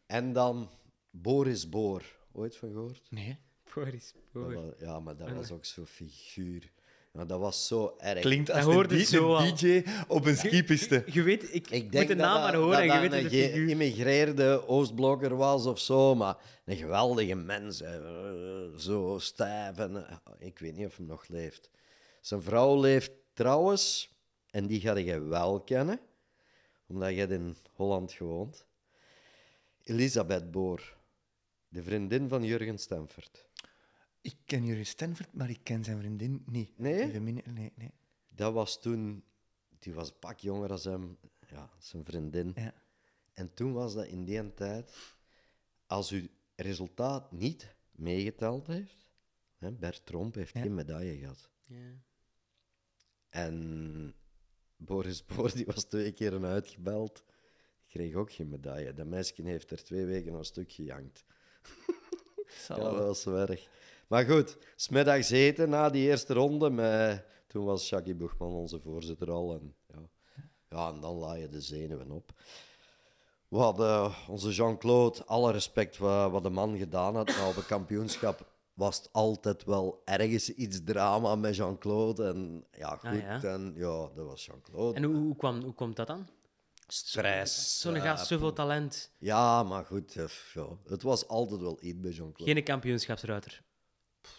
En dan Boris Boor. Ooit van gehoord? Nee. Boris Boor. Ja, maar dat ah, was ook zo'n figuur. Maar dat was zo erg. Klinkt als een, DJ, op een skipiste. Je, weet, ik, moet de naam maar horen. en je weet een geïmigreerde Oostblokker was of zo, maar een geweldige mens. Zo stijf. Eh, ik weet niet of hij nog leeft. Zijn vrouw leeft trouwens, en die ga je wel kennen, omdat je in Holland gewoond. Elisabeth Boor, de vriendin van Jurgen Stemford. Ik ken Jurgen Stanford, maar ik ken zijn vriendin niet. Nee? Nee, nee. Dat was toen... Die was een pak jonger dan hem. Ja, zijn vriendin. Ja. En toen was dat in die tijd... Als u resultaat niet meegeteld heeft... Hè, Bert Tromp heeft geen medaille gehad. Ja. En Boris Boor die was twee keer een uitgebeld. Kreeg ook geen medaille. Dat meisje heeft er twee weken een stuk gejankt. dat was erg. Maar goed, smiddags eten na die eerste ronde. Met, toen was Shaggy Boegman onze voorzitter al. En, ja. ja en dan je de zenuwen op. We hadden eh, onze Jean-Claude, alle respect wat, wat de man gedaan had. maar op een kampioenschap was het altijd wel ergens iets drama met Jean-Claude. En ja, ah, goed. ja. En ja, dat was Jean-Claude. En hoe, kwam, hoe komt dat dan? Stress. Zo'n gast, zoveel talent. Ja, maar goed. Eh, ja, het was altijd wel iets bij Jean-Claude. Geen kampioenschapsruiter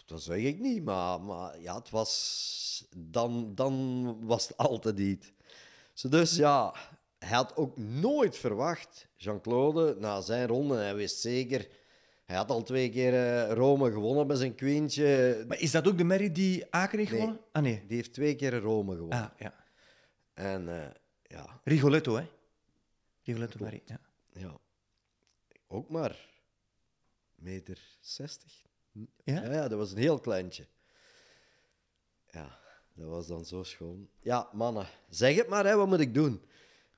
dat zeg ik niet, maar, maar ja, het was, dan, dan was het altijd iets. Dus ja, hij had ook nooit verwacht, Jean-Claude, na zijn ronde, hij wist zeker, hij had al twee keer eh, Rome gewonnen met zijn quintje. Maar is dat ook de Mary die Aken heeft gewonnen? Ah nee. Die heeft twee keer Rome gewonnen. Ah, ja. En eh, ja. Rigoletto, hè? Rigoletto Mary, ja. Ja. Ook maar meter 60, ja? ja? dat was een heel kleintje. Ja, dat was dan zo schoon. Ja, mannen, zeg het maar, hè, wat moet ik doen?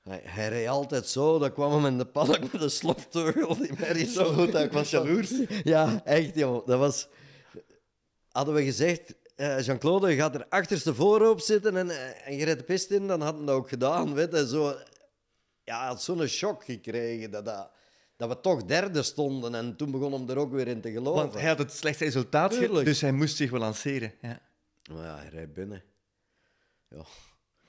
Hij, hij reed altijd zo, dan kwam hem in de paddock met een slofteugel. Die merrie zo goed, ik was jaloers. Ja, echt, joh. Dat was... Hadden we gezegd, eh, Jean-Claude, je gaat er achterste voorop zitten en, eh, en je redt de pist in, dan hadden we dat ook gedaan, weet je. Zo, ja, hij had zo'n shock gekregen dat dat dat we toch derde stonden. En toen begon hem er ook weer in te geloven. Want hij had het slechtste resultaat, Tuurlijk. dus hij moest zich wel lanceren. Ja. Maar ja, hij rijdt binnen. Ja.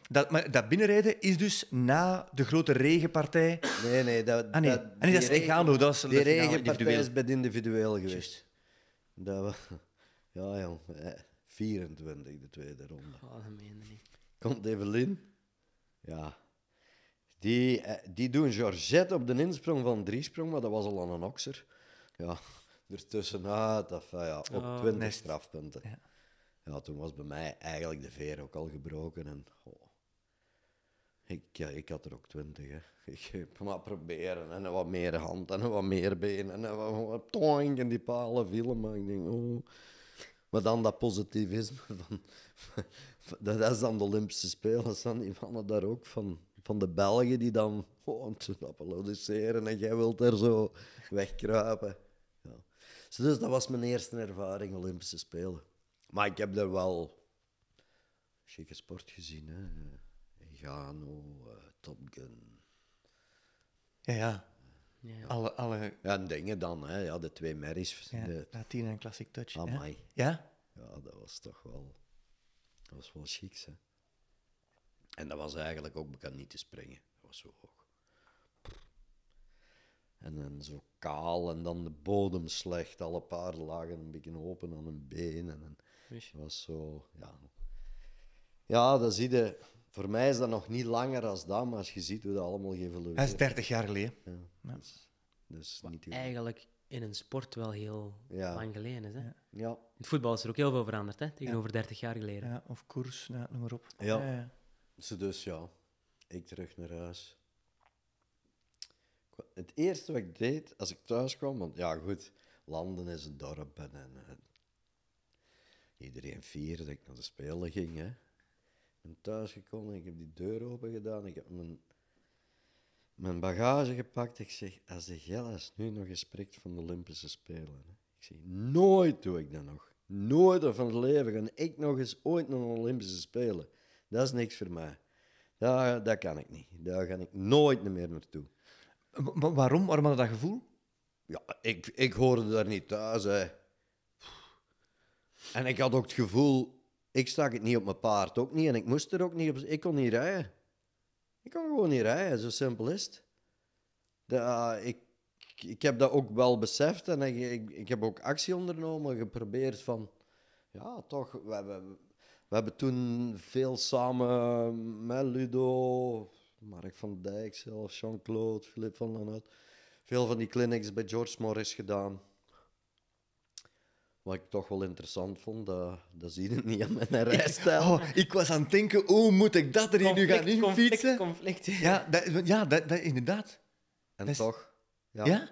Dat, maar dat binnenrijden is dus na de grote regenpartij. Nee, nee, dat, ah, nee. dat, ah, dat is Dat De die regenpartij is bij het individueel geweest. Dat ja, jong, 24 de tweede ronde. Oh, dat meen je niet. Komt Evelien? Ja. Die, eh, die doen Georgette op de insprong van drie sprong maar dat was al aan een okser. Ja, ertussenuit, ah, of, ah, ja, op oh, 20 strafpunten. Ja. ja. toen was bij mij eigenlijk de veer ook al gebroken. En, ik, ja, ik had er ook 20. Hè. Ik heb maar proberen en wat meer hand en wat meer benen en wat toing en die palen vielen. Maar ik denk, oh. Maar dan dat positivisme van, dat is dan de Olympische Spelen, die mannen daar ook van van de Belgen die dan gewoon oh, te applaudisseren en jij wilt er zo wegkruipen. Ja. Dus, dus dat was mijn eerste ervaring Olympische Spelen. Maar ik heb er wel chique sport gezien. Hè. Gano, uh, eh, Top Gun. Ja, ja. ja. Alle, alle... Ja, en dingen dan, hè. Ja, de twee merries. Ja, de... Latina en Classic Touch. Amai. Ja? Ja, dat was toch wel... Dat was wel chique, hè. En dat was eigenlijk ook ik kan niet te springen. Dat was zo hoog. En dan zo kaal en dan de bodem slecht. Alle paarden lagen een beetje open aan hun benen. En dat was zo, ja. Ja, dat zie je. Voor mij is dat nog niet langer als dat, maar als je ziet hoe dat allemaal geëvolueerd Dat is 30 jaar geleden. Ja, Dus, dus niet eigenlijk in een sport wel heel lang geleden is. Hè? Ja. het voetbal is er ook heel veel veranderd hè? tegenover 30 jaar geleden. Ja, of koers, noem maar op. ja. Ze dus ja, ik terug naar huis. Het eerste wat ik deed als ik thuis kwam, want ja goed, landen is een dorp en, iedereen vierde dat ik naar de spelen ging. Hè. Ik ben thuis gekomen, ik heb die deur open gedaan, ik heb mijn, mijn bagage gepakt. Ik zeg, als de Gellas nu nog eens van de Olympische Spelen. Hè. Ik zeg, nooit doe ik dat nog. Nooit van het leven en ik nog eens ooit naar de Olympische Spelen. Dat is niks voor mij. Dat, dat kan ik niet. Daar ga ik nooit meer naartoe. Maar waarom? Waarom had je dat gevoel? Ja, ik, ik hoorde daar niet thuis. Hè. En ik had ook het gevoel, ik stak het niet op mijn paard, ook niet. En ik moest er ook niet op. Ik kon niet rijden. Ik kon gewoon niet rijden, zo simpel is het. Eh, ik, ik heb dat ook wel beseft en ik, ik, ik heb ook actie ondernomen, geprobeerd van, ja, toch, we, we, we hebben toen veel samen met Ludo, Mark van Dijk zelf, Jean-Claude, Philippe van Lanout, veel van die clinics bij George Morris gedaan. Wat ik toch wel interessant vond, dat, dat zie je niet aan mijn rijstijl. Ik, oh, ik was aan het denken, hoe moet ik dat er hier nu gaan infietsen? Conflict, fietsen? conflict. Ja, dat, ja dat, inderdaad. En toch. Ja?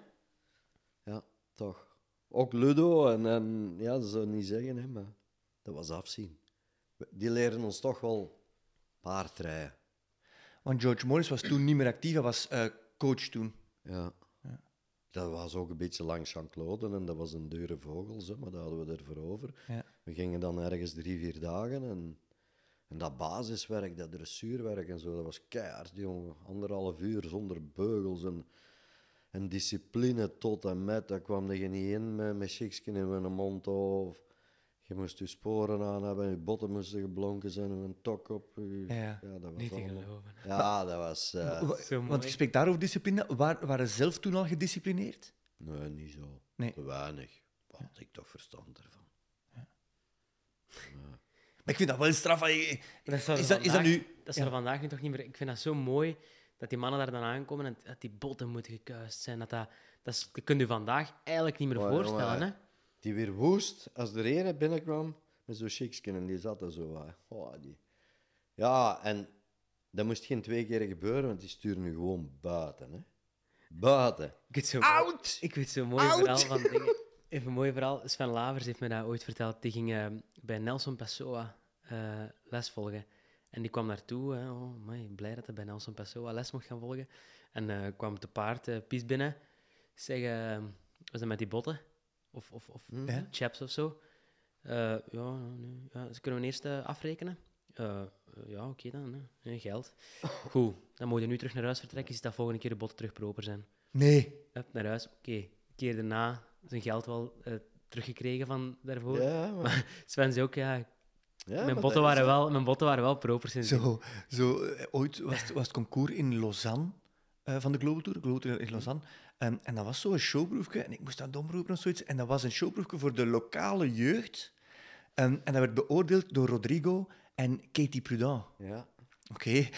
ja? toch. Ook Ludo en, en ja, dat zou ik niet zeggen, hè, maar dat was afzien die leerden ons toch wel paardrijden. Want George Morris was toen niet meer actief, hij was eh, coach toen. Ja. ja. Dat was ook een beetje langs Jean-Claude en dat was een dure vogel, zo, maar dat hadden we ervoor over. Ja. We gingen dan ergens drie, vier dagen en, en dat basiswerk, dat dressuurwerk en zo, dat was keihard, jongen. Anderhalf uur zonder beugels en, en discipline tot en met. Daar kwam er niet in met, met en een mond of je moest je sporen aan hebben, je botten moesten geblonken zijn en een tok op. Ja, dat was niet geloven. Ja, dat was... Eh, want je spreekt daarover discipline. Waar, waren zelf toen al gedisciplineerd? Nee, niet zo. Nee. Te weinig. Wat had ik toch verstand ervan. Ja. Maar ik vind dat wel een straf. Dat is, dat, vandaag, nu... Dat is er vandaag niet toch niet meer... Ik vind dat zo mooi dat die mannen daar dan aankomen en dat die botten moeten gekuist zijn. Dat, dat, dat, is, dat kun je vandaag eigenlijk niet meer oh, voorstellen. hè? die weer woest als de ene binnenkwam met zo'n chickskin en die zat er zo. Oh, die. Ja, en dat moest geen twee keer gebeuren, want die sturen nu gewoon buiten. Hè. Buiten. Ik weet zo'n Ik mooi verhaal van dingen. Even een mooi verhaal. Sven Lavers heeft me dat ooit verteld. Die ging ehm, bij Nelson Pessoa uh, les volgen. En die kwam naartoe. Hè. Oh, my, blij dat hij bij Nelson Pessoa les mocht gaan volgen. En eh, kwam te paard, eh, pies binnen. Zeg, ehm, was dat met die botten? of, of, of mhm. chaps of zo. Eh, ja, nee, ja, kunnen we eerst eh, afrekenen? Eh, ja, oké dan. Geld. Goed, dan moet je nu terug naar huis vertrekken, dat volgende keer de botten terug proper zijn. Nee. naar huis, oké. Okay. keer daarna zijn geld wel teruggekregen van daarvoor. Ja, maar... Sven zei ook, ja, ja, mijn, botten waren wel, mijn botten waren wel proper sinds. Zo, zo, ooit was was het concours in Lausanne. Eh, van de Global Tour, Global Tour in Lausanne. Ehm, en dat was zo'n showproefje, en ik moest dat domroepen of zoiets. En dat was een showproefje voor de lokale jeugd. Ehm, en dat werd beoordeeld door Rodrigo en Katie Prudent. Ja. Oké.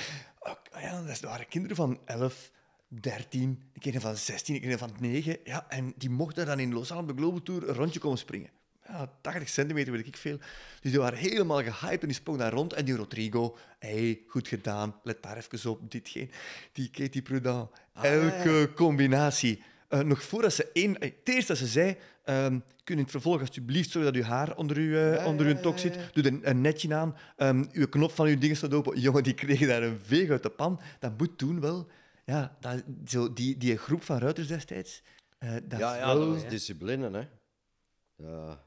Ah ja, dat waren kinderen van 11, 13, kinderen kinderen van 16, de kinderen van 9. Ja, en die mochten dan in Lausanne op de Global Tour een rondje komen springen ja, 80 centimeter, weet ik veel. Dus die waren helemaal gehyped en die sprong daar rond. En die Rodrigo, hey, goed gedaan, let daar even op, dit geen. Die Katie Prudent, ah, elke combinatie. Uh, nog voordat ze één... Eh, het eerste dat ze zei, um, kun in het vervolg alsjeblieft zorgen dat uw haar onder uw, eh, onder uw tok zit. Doe een, een netje aan. Um, uw knop van uw dingen staat open. Jongen, die kregen daar een veeg uit de pan. Dat moet toen wel... Ja, dat, zo, die, die groep van ruiters destijds... dat ja, ja, dat was discipline, hè. Ja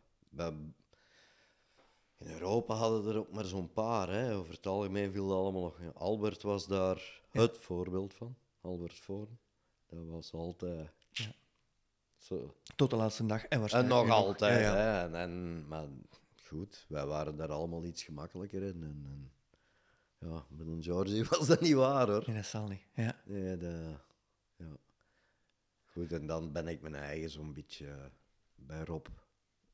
in Europa hadden er ook maar zo'n paar. Hè. Over het algemeen viel dat allemaal nog. Albert was daar het voorbeeld van. Albert Voorn. Dat was altijd. Ja. Zo. Tot de laatste dag. En, waarschijnlijk en nog altijd. hè. En, maar goed, wij waren daar allemaal iets gemakkelijker in. En, en, ja, met een Georgie was dat niet waar hoor. Nee, dat zal niet. Ja. ja. Goed, en dan ben ik mijn eigen zo'n beetje eh, bij Rob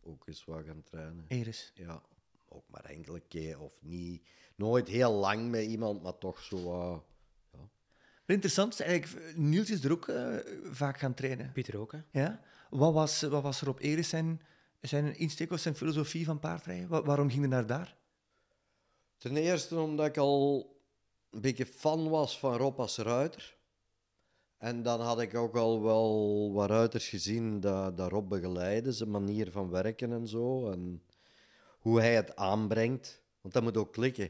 ook eens wat gaan trainen. Eres? Ja, ook maar enkele keer of niet. Nooit heel lang met iemand, maar toch zo. Uh, ja. Interessant, eigenlijk, Niels is er ook eh, vaak gaan trainen. Pieter ook, hè? Ja. Wat was, wat was er op Eres zijn, zijn insteek of zijn filosofie van paardrijden? waarom ging je naar daar? Ten eerste omdat ik al een beetje fan was van Rob als ruiter. En dan had ik ook al wel wat ruiters gezien dat, daarop begeleiden, zijn manier van werken en zo. En hoe hij het aanbrengt. Want dat moet ook klikken.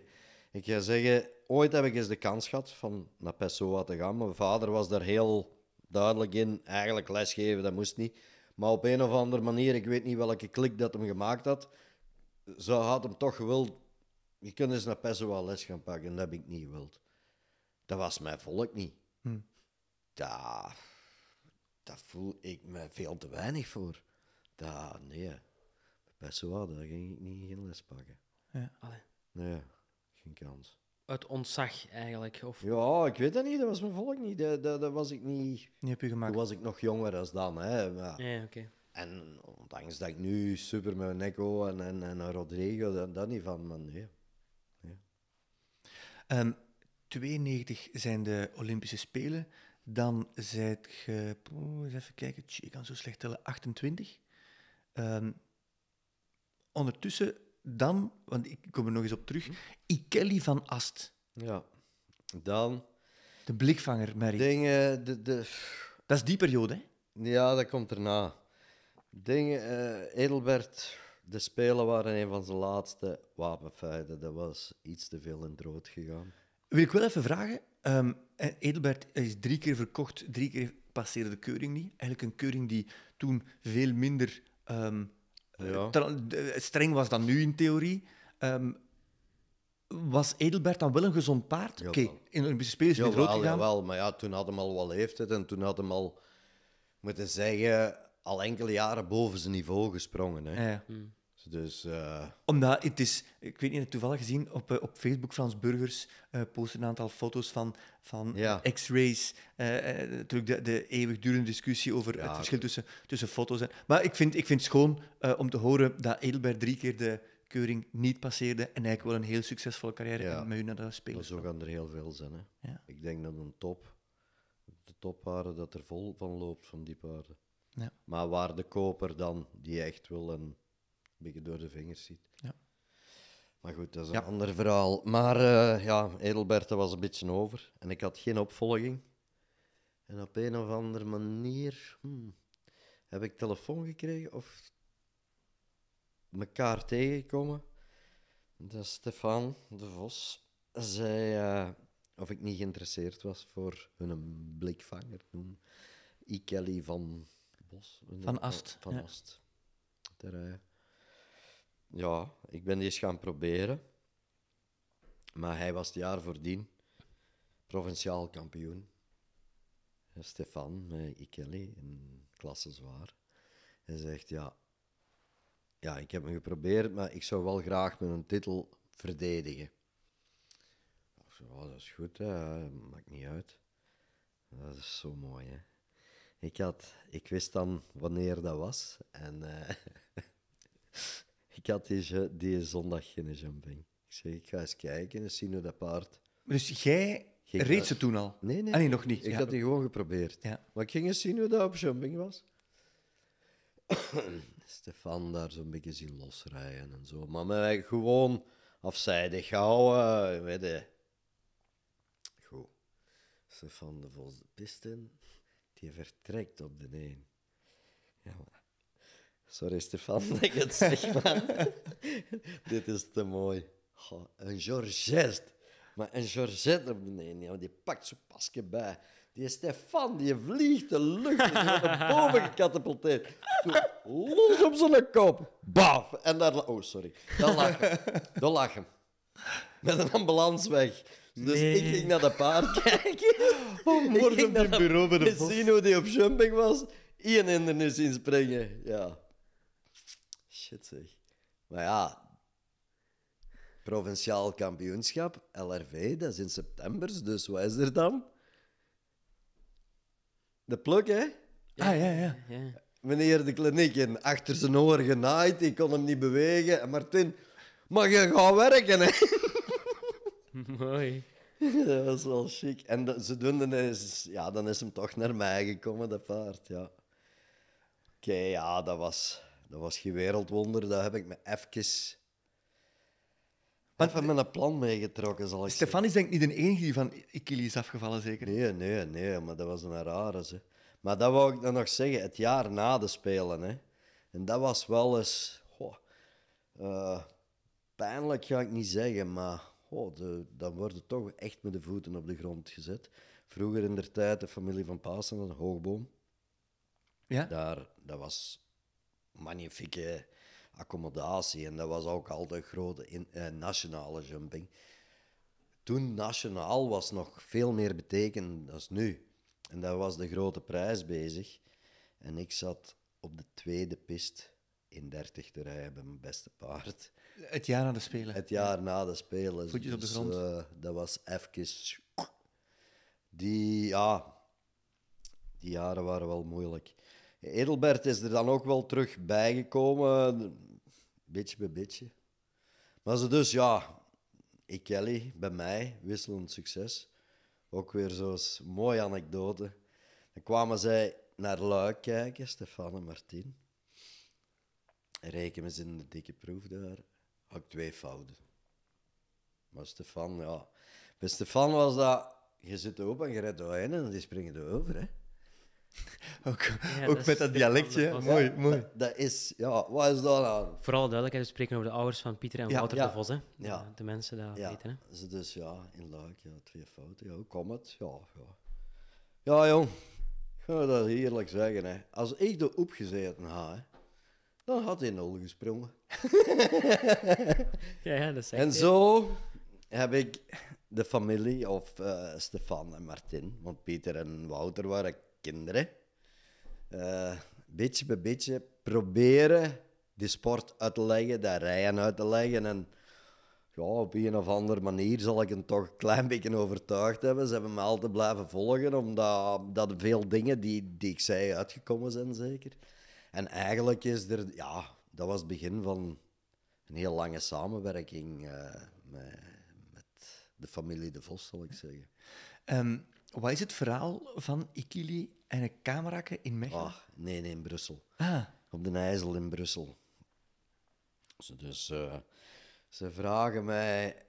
Ik ga zeggen, ooit heb ik eens de kans gehad van naar Pessoa te gaan. Mijn vader was daar heel duidelijk in. Eigenlijk lesgeven, dat moest niet. Maar op een of andere manier, ik weet niet welke klik dat hem gemaakt had, zou had hem toch gewild. Je kunt eens naar Pessoa les gaan pakken. En dat heb ik niet gewild. Dat was mijn volk niet. Hm daar, daar voel ik me veel te weinig voor. Daar, nee. Bij wel. daar ging ik niet geen les pakken. Ja, Nee, geen kans. Uit ontzag eigenlijk? Of... Ja, ik weet dat niet. Dat was mijn volk niet. Dat, dat, was ik niet... Niet heb je gemaakt. Toen was ik nog jonger als dan. Hè. Ja, oké. En ondanks dat ik nu super met Neko en, en, en Rodrigo, dat, dat niet van, maar nee. nee. Um, ehm, 92 zijn de Olympische Spelen dan zijt je, even kijken, ik kan zo slecht tellen, 28. Ehm, ondertussen dan, want ik kom er nog eens op terug, Kelly van Ast. Ja, dan... De blikvanger, Mary. Dingen, de, de... Dat is die periode, hè? Ja, dat komt erna. Dingen, uh, Edelbert, de Spelen waren een van zijn laatste wapenfeiten. Dat was iets te veel in het rood gegaan. Wil ik wel even vragen. Ehm, eh, Edelbert is drie keer verkocht, drie keer passeerde de keuring niet. Eigenlijk een keuring die toen veel minder ehm, eh, eh, streng was dan nu in theorie. Ehm, was Edelbert dan wel een gezond paard? Oké, in een spelers Ja, rood ja, wel. maar ja, toen had hem al wat leeftijd en toen had hem al, moeten zeggen, al enkele jaren boven zijn niveau gesprongen. Hè. Ja. Hmm. Dus, eh, Omdat het is, ik weet niet, toevallig gezien op, eh, op Facebook Frans Burgers uh, posten een aantal foto's van, van x-rays. natuurlijk de, de, eeuwigdurende discussie over het verschil tussen, tussen foto's. En, maar ik vind, ik vind het schoon om te horen dat Edelbert drie keer de keuring niet passeerde en eigenlijk wel een heel succesvolle carrière met u naar de spelen. zo gaan er heel veel zijn. Hè. Ik denk dat een top, de toppaarden, dat er vol van loopt van die paarden. Maar waar de koper dan, die echt wil een beetje door de vingers ziet. Ja. Maar goed, dat is een ander verhaal. Maar uh, ja, Edelbert, was een beetje over. En ik had geen opvolging. En op een of andere manier hmm, heb ik telefoon gekregen of mekaar tegengekomen. Dat Stefan de Vos zei eh, of ik niet geïnteresseerd was voor hun blikvanger I Kelly van Bos. Van Ast. Van Ast. Ter, eh, ja, ik ben die eens gaan proberen. Maar hij was het jaar voordien provinciaal kampioen. Stefan met eh, Ikeli, in klasse zwaar. Hij zegt, ja, ja, ik heb hem geprobeerd, maar ik zou wel graag mijn titel verdedigen. oh, dat is goed, hè. maakt niet uit. Dat is zo mooi, hè. Ik, had, ik wist dan wanneer dat was. En eh, Ik had deze, deze zondag geen jumping. Ik zeg, ik ga eens kijken en zien hoe dat paard... Dus jij reed ze toen al? Nee, nee. nee nog niet. Ik had die gewoon geprobeerd. Ja. Maar ik ging eens zien hoe dat op jumping was. Stefan daar zo'n beetje zien losrijden en zo. Maar mij gewoon afzijdig houden, weet je. Goed. Stefan de volste pisten, die vertrekt op de een. Ja, maar Sorry Stefan, ik het zeg Dit is te mooi. een Georgette. Maar een Georgette op nee, die pakt zo pasje bij. Die Stefan, die vliegt de lucht in, naar boven gecatapulteerd. Los op zijn kop. Baf. En daar... Oh, sorry. Dan lachen. Dan lachen. Met een ambulance weg. Dus ik ging naar de paard kijken. Oh, ik ging het bureau bij de Zien hoe die op jumping was. Ian in de nu zien springen. Ja. Maar ja, provinciaal kampioenschap, LRV, dat is in september, dus, dus wat is er dan? De pluk, hè? Ja, ah, ja, ja, Meneer de kliniek in, achter zijn oor genaaid, ik kon hem niet bewegen. En Martin, mag je gaan werken, hè? Mooi. Dat was wel chic. En ze doen, dan is, ja, dan is hem toch naar mij gekomen, dat paard, ja. Oké, ja, dat was... Dat was geen wereldwonder, dat heb ik me even... Maar van mijn plan meegetrokken, Stefan is denk ik niet de enige die van Achilles is afgevallen, zeker? Nee, nee, nee, maar dat was een rare. Maar dat wou ik dan nog zeggen, het jaar na de Spelen. Hè. En dat was wel eens... Eh, pijnlijk ga ik niet zeggen, maar oh, dan worden toch echt met de voeten op de grond gezet. Vroeger in de tijd, de familie van Pasen een hoogboom. Ja? Daar, dat was magnifieke accommodatie. En dat was ook altijd grote eh, nationale jumping. Toen nationaal was nog veel meer betekend dan nu. En dat was de grote prijs bezig. En ik zat op de tweede pist in 30 te rijden bij mijn beste paard. Het jaar na de Spelen? Het jaar na de Spelen. Dus, eh, dat was even... Die, ja, die jaren waren wel moeilijk. Edelbert is er dan ook wel terug bijgekomen, beetje bij beetje. Maar ze dus, ja, ik Kelly, bij mij, wisselend succes. Ook weer zo'n mooie anekdote. Dan kwamen zij naar Luik kijken, Stefan en Martin. Rekenen ze in de dikke proef daar. Had ik twee fouten. Maar Stefan, ja. Bij Stefan was dat, je zit open en je redt doorheen en die springen erover, hè. ook, met dat dialectje. Mooi, mooi. Dat is, ja, wat is dat nou? Vooral duidelijkheid, we spreken over de ouders van Pieter en Wouter de Vos. Hè? Ja. De mensen daar ja. weten. Hè? Ze dus ja, in Luik, ja, twee fouten. Ja, hoe komt het? Ja, ja. Ja, jong. Gaan we dat heerlijk zeggen, hè. Als ik de oep gezeten had, dan had hij nul gesprongen. ja, ja, dat En zo heb ik de familie of eh, Stefan en Martin, want Pieter en Wouter waren kinderen. Eh, beetje bij beetje proberen die sport uit te leggen, dat rijden uit te leggen. En ja, op een of andere manier zal ik hem toch een klein beetje overtuigd hebben. Ze hebben me altijd blijven volgen, omdat dat veel dingen die, die ik zei uitgekomen zijn, zeker. En eigenlijk is er, ja, dat was het begin van een heel lange samenwerking eh, met, met, de familie De Vos, zal ik zeggen. Ehm, wat is het verhaal van Ikili en een camerake in Mechelen? Ah, nee, nee, in Brussel. Ah. Op de IJssel in Brussel. Ze, dus eh, ze vragen mij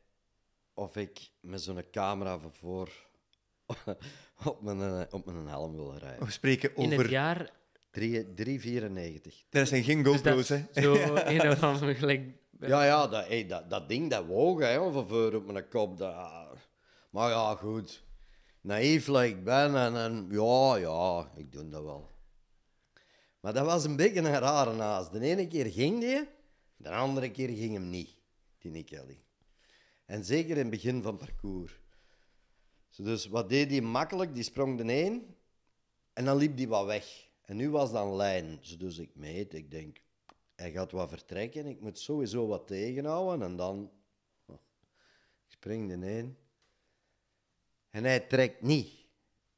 of ik met zo'n camera van voor op mijn, eh, op mijn helm wil rijden. We spreken over... In het jaar 394. Dat zijn geen dus GoPro's, hè? Zo een of andere gelijk. Ja, ja dat, hey, dat, dat ding dat woog, hè, van voor op mijn kop. Dat... Maar ja, goed naïef like ik ben en, en, ja, ja, ik doe dat wel. Maar dat was een beetje een rare naast. De ene keer ging die, de andere keer ging hem niet, die Nick En zeker in het begin van het parcours. Dus wat deed hij makkelijk? Die sprong de een en dan liep die wat weg. En nu was dat lijn. Dus ik meet, ik denk, hij gaat wat vertrekken. Ik moet sowieso wat tegenhouden. En dan oh, ik spring de een en hij trekt niet.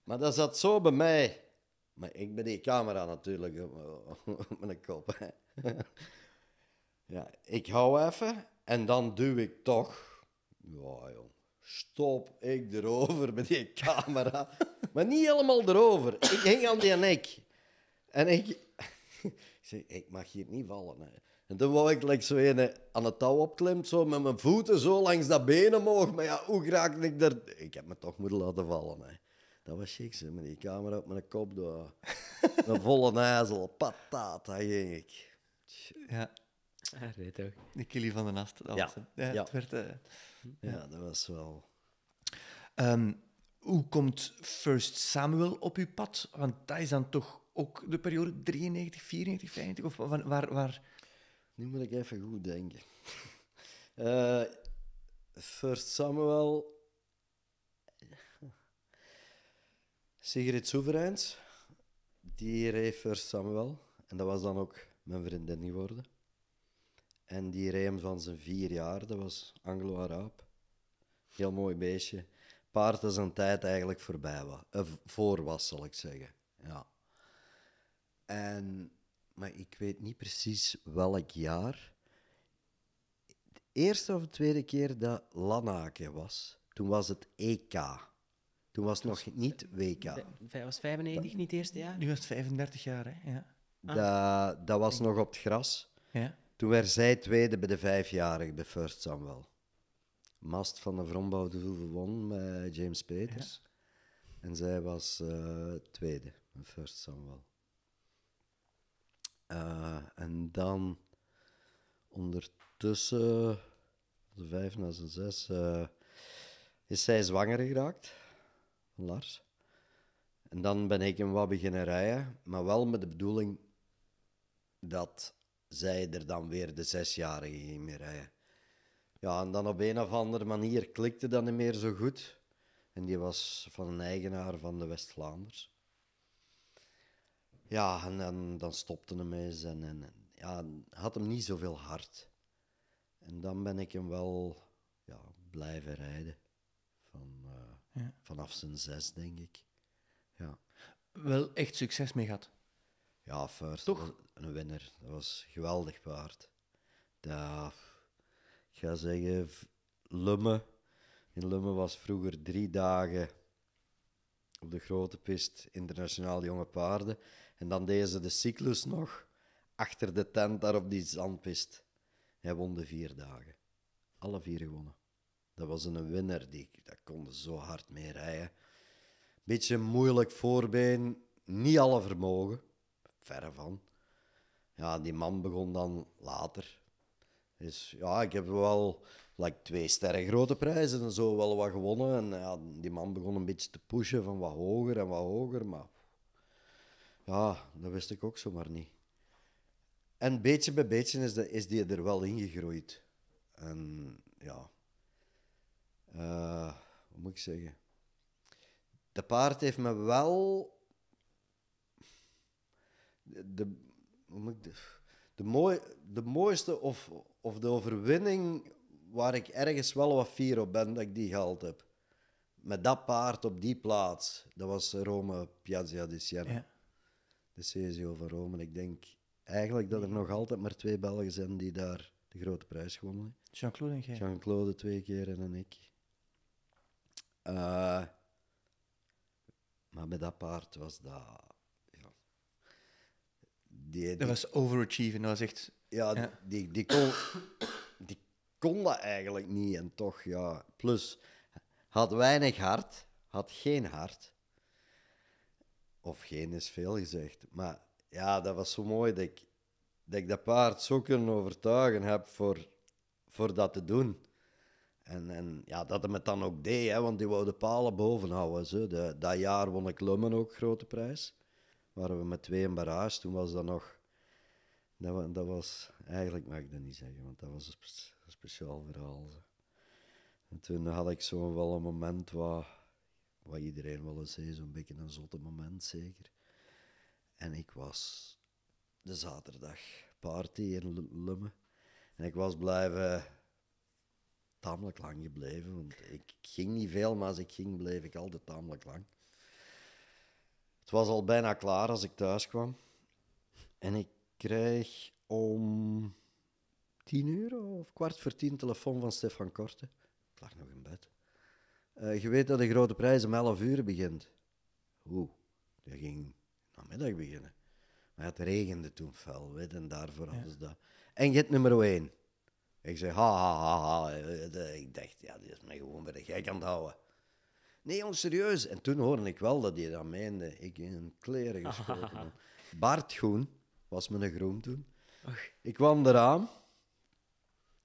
Maar dat zat zo bij mij. Maar ik ben die camera natuurlijk op mijn kop. Ja, ik hou even en dan duw ik toch. Ja, joh, Stop ik erover met die camera. maar niet helemaal erover. Ik hing aan die nek. En ik... ik zeg, ik mag hier niet vallen. Hè. En toen wou ik like, zo een eh, aan het touw opklimt, zo met mijn voeten zo langs dat benen omhoog. Maar ja, hoe raak ik er Ik heb me toch moeten laten vallen. Hè. Dat was chic, met die camera op mijn kop. Door. een volle nazel, pataat, dat ging ik. Ja, hij reed ook De kili van de nast. ja. ja. Eh, ja, ja, dat was wel... Ehm, hoe komt First Samuel op uw pad? Want dat is dan toch ook de periode 93, 94, 95? Of waar, waar, nu moet ik even goed denken. Uh, eh, First Samuel. Sigrid Soevereins. Die reed First Samuel. En dat was dan ook mijn vriendin geworden. En die reed hem van zijn vier jaar. Dat was Anglo-Araab. Heel mooi beestje. Paard dat een tijd eigenlijk voorbij was. Eh, voor was, zal ik zeggen. Ja. En maar ik weet niet precies welk jaar. De eerste of de tweede keer dat Lanaken was, toen was het EK. Toen was het nog niet WK. Dat was 95 niet het eerste jaar? Nu was het 35 jaar, hè? Ja. Ah. Dat, dat was nog op het gras. Ja. Toen werd zij tweede bij de vijfjarige, de First Samuel. Mast van de Vronbouw de won met James Peters. En zij was eh, tweede tweede, First Samuel. Eh, en dan ondertussen, de vijf na zijn zes, eh, is zij zwanger geraakt Lars. En dan ben ik hem wat beginnen rijden, maar wel met de bedoeling dat zij er dan weer de zesjarige ging mee rijden. Ja, en dan op een of andere manier klikte dat niet meer zo goed. En die was van een eigenaar van de West-Vlaanders. Ja, en, dan stopte hem eens en, en ja, had hem niet zoveel hart. En dan ben ik hem wel ja, blijven rijden. Van, eh, Vanaf zijn zes, denk ik. Ja. Wel echt succes mee gehad? Ja, first. Een winnaar. Dat was geweldig paard. Ja, ik ga zeggen, Lumme. In Lumme was vroeger drie dagen op de grote pist internationaal jonge paarden. En dan deden ze de cyclus nog achter de tent daar op die zandpist. Hij won de vier dagen. Alle vier gewonnen. Dat was een winnaar, die, dat konden zo hard mee rijden. Beetje moeilijk voorbeen, niet alle vermogen, verre van. Ja, die man begon dan later. Dus ja, ik heb wel like, twee sterren grote prijzen en zo wel wat gewonnen. En ja, die man begon een beetje te pushen van wat hoger en wat hoger, maar ja, dat wist ik ook zomaar niet. En beetje bij beetje is, de, is die er wel ingegroeid. En ja, uh, wat moet ik zeggen? De paard heeft me wel. De, hoe moet ik de, de, mooi, de mooiste of, of de overwinning waar ik ergens wel wat fier op ben dat ik die gehaald heb. Met dat paard op die plaats. Dat was Rome Piazza di Siena. Ja de CSO van Rome. En ik denk eigenlijk dat er nog altijd maar twee Belgen zijn die daar de grote prijs gewonnen Jean-Claude en jij? Jean-Claude twee keer en dan ik. Eh, maar met dat paard was dat... Ja. Die, dat was overachieving. dat was echt... Ja, Die, die, kon, die kon dat eigenlijk niet. En toch, ja... Plus, had weinig hart, had geen hart of geen is veel gezegd. Maar ja, dat was zo mooi dat ik dat, paard zo kunnen overtuigen heb voor, voor dat te doen. En, en ja, dat hij het dan ook deed, hè, want die wou de palen boven houden. Zo. dat jaar won ik Lummen ook grote prijs. Waren we met twee in barrage. Toen was dat nog. Dat, dat was. Eigenlijk mag ik dat niet zeggen, want dat was een, speciaal verhaal. En toen had ik zo wel een moment waar wat iedereen wel eens heeft, zo'n beetje een zotte moment zeker. En ik was de zaterdag party in Lummen. En ik was blijven tamelijk lang gebleven, want ik ging niet veel, maar als ik ging bleef ik altijd tamelijk lang. Het was al bijna klaar als ik thuis kwam. En ik kreeg om tien uur of kwart voor tien telefoon van Stefan Korte. Ik lag nog in bed. Eh, je weet dat de grote prijs om 11 uur begint. Hoe? Dat ging namiddag beginnen. Maar het regende toen fel, weet en daarvoor hadden ze dat. En je nummer 1. Ik zei, ha, ha, ha, ha. Eh, eh, ik dacht, ja, die is mij gewoon bij de gek aan het houden. Nee, onserieus. En toen hoorde ik wel dat hij dat meende. Ik een kleren gesproken. Bart Groen was mijn groen toen. Ik kwam eraan.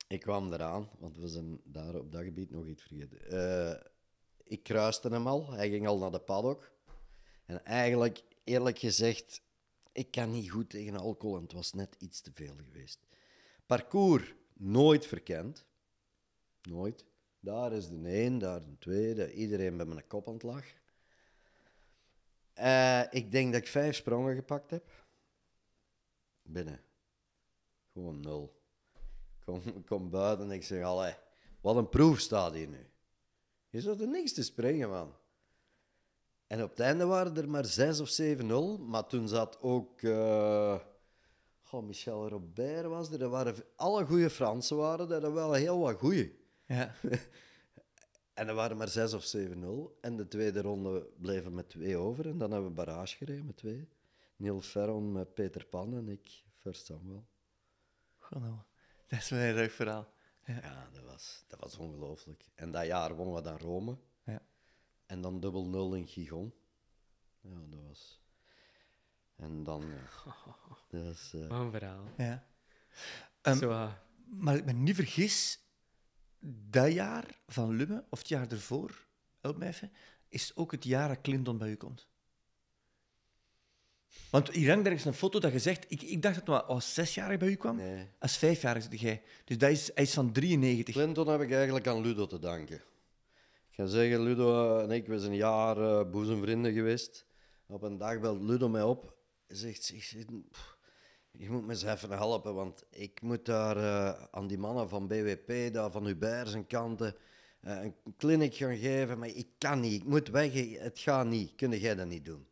Ik kwam eraan, want we zijn daar op dat gebied nog iets vergeten. Uh, ik kruiste hem al. Hij ging al naar de paddock. En eigenlijk, eerlijk gezegd, ik kan niet goed tegen alcohol en het was net iets te veel geweest. Parcours nooit verkend. Nooit. Daar is de een, daar de tweede. Iedereen bij mijn kop aan het lachen. Eh, ik denk dat ik vijf sprongen gepakt heb. Binnen. Gewoon nul. Ik kom, kom buiten en ik zeg, allee, wat een proef staat hier nu. Je zou er niks te springen, man. En op het einde waren er maar 6 of 7-0. Maar toen zat ook. Uh, oh, Michel Robert was er. er waren, alle goede Fransen waren er. Dat wel heel wat goeie. Ja. en er waren maar 6 of 7-0. En de tweede ronde bleven met 2 over. En dan hebben we barrage gereden met twee. Neil Ferron met Peter Pan en ik, First Samuel. Gewoon, nou, dat is mijn rug verhaal. Ja, dat was, dat was ongelooflijk. En dat jaar wonnen we dan Rome. Ja. En dan dubbel nul in Gigon. Ja, dat was... En dan... Dat was... Eh, Wat een verhaal. Ja. Zo, ehm, ah. Maar ik me niet vergis, dat jaar van Lumme, of het jaar ervoor, help mij even, is ook het jaar dat Clinton bij u komt. Want hier hangt ergens een foto dat je zegt... Ik, ik dacht dat het als jaar zesjarig bij u kwam. Nee. Als vijfjarig zit jij. Dus dat is, hij is van 93. Clinton heb ik eigenlijk aan Ludo te danken. Ik ga zeggen, Ludo en ik, we zijn een jaar boezemvrienden geweest. Op een dag belt Ludo mij op zegt... je moet me eens even helpen, want ik moet daar eh, aan die mannen van BWP, daar van Hubert zijn kanten, eh, een clinic gaan geven, maar ik kan niet. Ik moet weg, het gaat niet. Kunnen jij dat niet doen?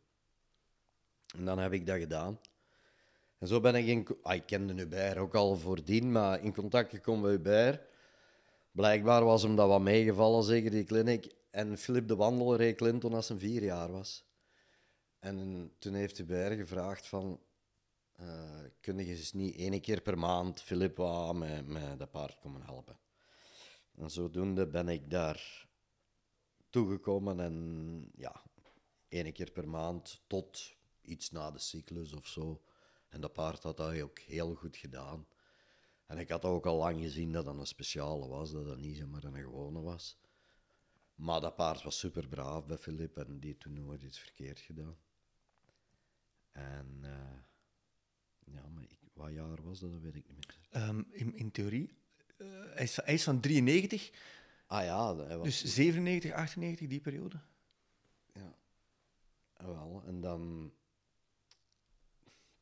En dan heb ik dat gedaan. En zo ben ik in... Ah, ik kende Hubert ook al voordien, maar in contact gekomen met Hubert. Blijkbaar was hem dat wat meegevallen, zeker die kliniek. En Philip de Wandel reed Clinton als hij vier jaar was. En toen heeft Hubert gevraagd van... Uh, je eens niet één keer per maand Philip met, met dat paard komen helpen? En zodoende ben ik daar toegekomen en ja, één keer per maand tot iets na de cyclus of zo. En dat paard had dat ook heel goed gedaan. En ik had ook al lang gezien dat dat een speciale was, dat dat niet zomaar een gewone was. Maar dat paard was super braaf bij Filip en die toen nooit iets verkeerd gedaan. En eh, ja, maar ik, wat jaar was dat, dat weet ik niet meer. Ehm, in, in, theorie, uh, hij, is, hij, is, van 93. Ah ja, was... dus 97, 98, die periode. Ja, wel. En dan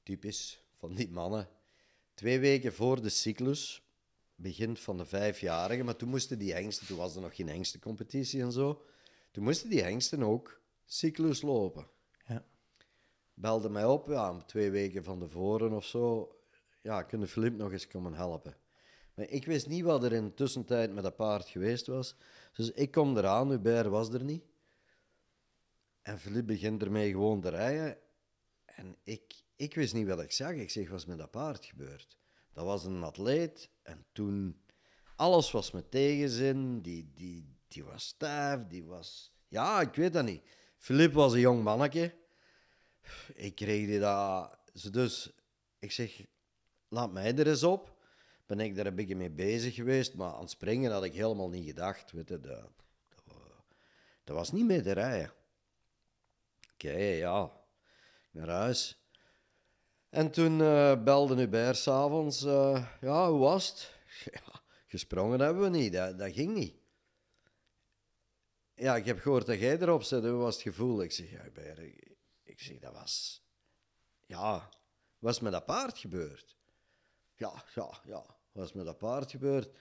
typisch van die mannen. Twee weken voor de cyclus, begin van de vijfjarige, maar toen moesten die hengsten, toen was er nog geen hengstencompetitie en zo, toen moesten die hengsten ook cyclus lopen. Ja. Belde mij op, ja, twee weken van tevoren of zo, ja, kunnen Filip nog eens komen helpen. Maar ik wist niet wat er in de tussentijd met dat paard geweest was. Dus ik kom eraan, Hubert was er niet. En Filip begint ermee gewoon te rijden. En ik ik wist niet wat ik zag. Ik zeg, wat is met dat paard gebeurd? Dat was een atleet en toen... Alles was met tegenzin. Die, die, die was stijf, die was... Ja, ik weet dat niet. Filip was een jong mannetje Ik kreeg die dat... Dus ik zeg, laat mij er eens op. Ben ik daar een beetje mee bezig geweest, maar aan het springen had ik helemaal niet gedacht. Weet je, dat, dat was niet mee te rijden. Oké, ja. Naar huis. En toen uh, belde Hubert s'avonds, uh, ja, hoe was het? Ja, gesprongen hebben we niet, dat, dat ging niet. Ja, ik heb gehoord dat jij erop zit, hoe was het gevoel? Ik zeg, ja, Hubert, ik, zeg, dat was... Ja, wat is met dat paard gebeurd? Ja, ja, ja, wat is met dat paard gebeurd?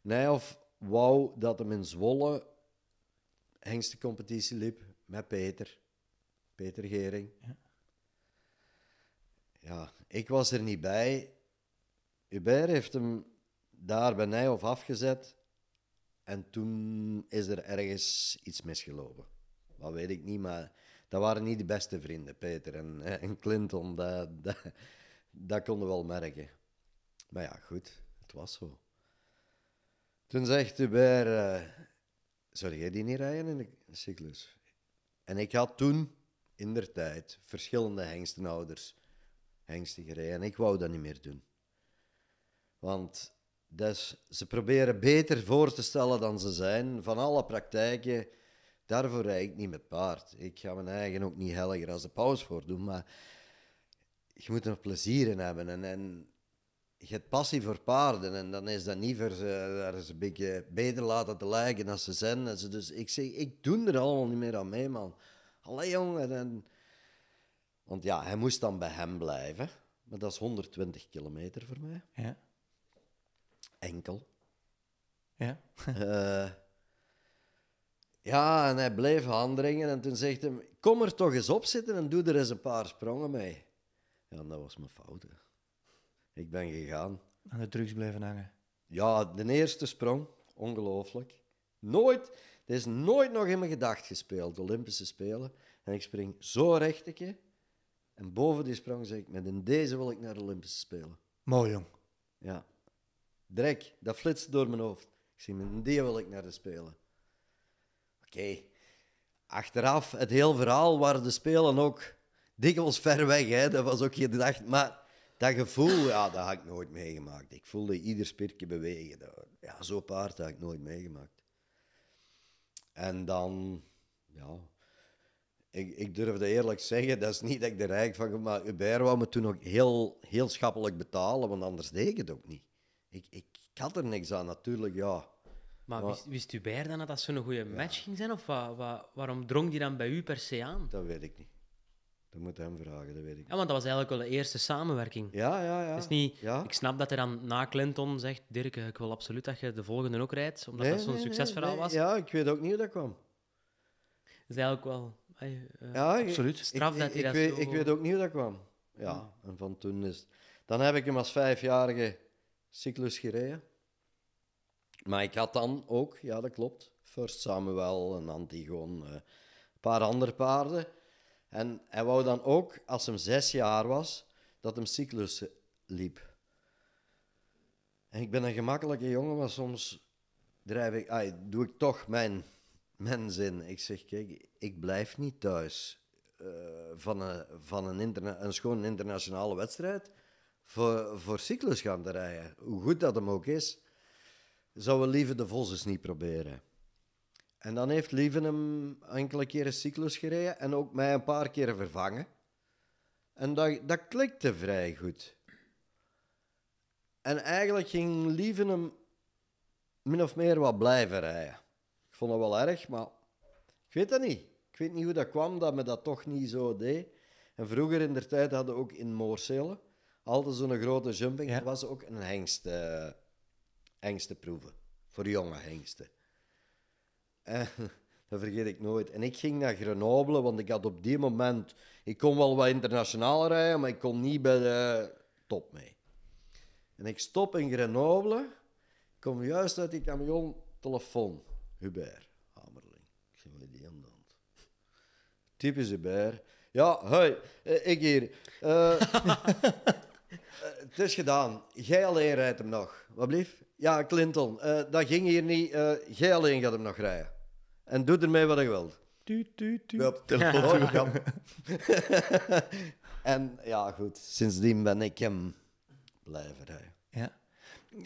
Nee, of wou dat hem in Zwolle hengstencompetitie liep met Peter, Peter Gering. Ja ja, ik was er niet bij. Hubert heeft hem daar bij Nijhof afgezet. En toen is er ergens iets misgelopen. Dat weet ik niet, maar dat waren niet de beste vrienden, Peter en, eh, en Clinton. Dat, dat, konden we wel merken. Maar ja, goed, het was zo. Toen zegt Hubert, uh, zou jij die niet rijden in de cyclus? En ik had toen, in der tijd, verschillende hengstenouders hengstigerij. En ik wou dat niet meer doen. Want des ze proberen beter voor te stellen dan ze zijn. Van alle praktijken, daarvoor rijd ik niet met paard. Ik ga mijn eigen ook niet helder als de paus voor doen. Maar je moet er plezier in hebben. En, en je hebt passie voor paarden. En dan is dat niet voor ze daar is een beetje beter laten te lijken dan ze zijn. dus ik zeg, ik doe er allemaal niet meer aan mee, man. alle jongen. En, want ja, hij moest dan bij hem blijven. Maar dat is 120 kilometer voor mij. Ja. Enkel. Ja. Eh, ja, en hij bleef aandringen. En toen zegt hij, kom er toch eens op zitten en doe er eens een paar sprongen mee. Ja, en dat was mijn fout. Ik ben gegaan. En de drugs blijven hangen. Ja, de eerste sprong. Ongelooflijk. Nooit, het is nooit nog in mijn gedacht gespeeld, Olympische Spelen. En ik spring zo rechtetje. En boven die sprong zei ik, met in deze wil ik naar de Olympische Spelen. Mooi, jong. Ja. Drek, dat flitste door mijn hoofd. Ik zei, met in die wil ik naar de Spelen. Oké. Achteraf, het heel verhaal waren de Spelen ook dikwijls ver weg. Hè. Dat was ook je gedacht. maar dat gevoel, ja, dat had ik nooit meegemaakt. Ik voelde ieder spierke bewegen. ja, zo paard had ik nooit meegemaakt. En dan, ja, ik, ik durf eerlijk zeggen, dat is niet dat ik er rijk van maar Uber wou me toen ook heel, heel schappelijk betalen, want anders deed ik het ook niet. Ik, ik, had er niks aan, natuurlijk, ja. Maar, wist, wist Uber dan dat dat zo'n goede match ging zijn? Of waarom drong die dan bij u per se aan? Dat weet ik niet. Dat moet hem vragen, dat weet ik Ja, want dat was eigenlijk wel de eerste samenwerking. Ja, ja, ja. Het is niet, Ik snap dat hij dan na Clinton zegt, Dirk, ik wil absoluut dat je de volgende ook rijdt, omdat dat zo'n succesverhaal was. Ja, ik weet ook niet hoe dat kwam. Dat is eigenlijk wel... Eh, ja, absoluut. Straf ik, dat hij dat weet, zo... Ik weet ook niet hoe dat kwam. Ja, en van toen is... Dan heb ik hem als vijfjarige cyclus gereden. Maar ik had dan ook, ja dat klopt, First Samuel en Antigon, eh, een paar andere paarden. En hij wou dan ook, als hem zes jaar was, dat hem cyclus liep. En ik ben een gemakkelijke jongen, maar soms drijf ik, ay, doe ik toch mijn mijn zin. Ik zeg, kijk, ik blijf niet thuis eh, van, een, van een, een schoon internationale wedstrijd voor, voor cyclus gaan rijden. Hoe goed dat hem ook is, zouden we liever de Vosses niet proberen. En dan heeft Lieven hem enkele keren cyclus gereden en ook mij een paar keren vervangen. En dat, dat klikte vrij goed. En eigenlijk ging Lieven hem min of meer wat blijven rijden vond dat wel erg, maar ik weet dat niet. Ik weet niet hoe dat kwam dat me dat toch niet zo deed. En vroeger in de tijd hadden we ook in Moorselen altijd zo'n grote jumping. Er was ook een hengst, uh, proeven voor jonge hengsten. dat vergeet ik nooit. En ik ging naar Grenoble, want ik had op die moment. Ik kon wel wat internationaal rijden, maar ik kon niet bij de top mee. En ik stop in Grenoble, ik kom juist uit die camion, telefoon. Hubert Hamerling. Ik zie met die aan de hand. Typische Hubert. Ja, hoi, eh, ik hier. Eh, eh, het is gedaan. Jij alleen rijdt hem nog. Wat blief? Ja, Clinton, uh, dat ging hier niet. Uh, jij alleen gaat hem nog rijden. En doe ermee wat je wilt. Tuut, tuut, tuut. telefoon. Ja. en ja, goed. Sindsdien ben ik hem blijven rijden. Ja.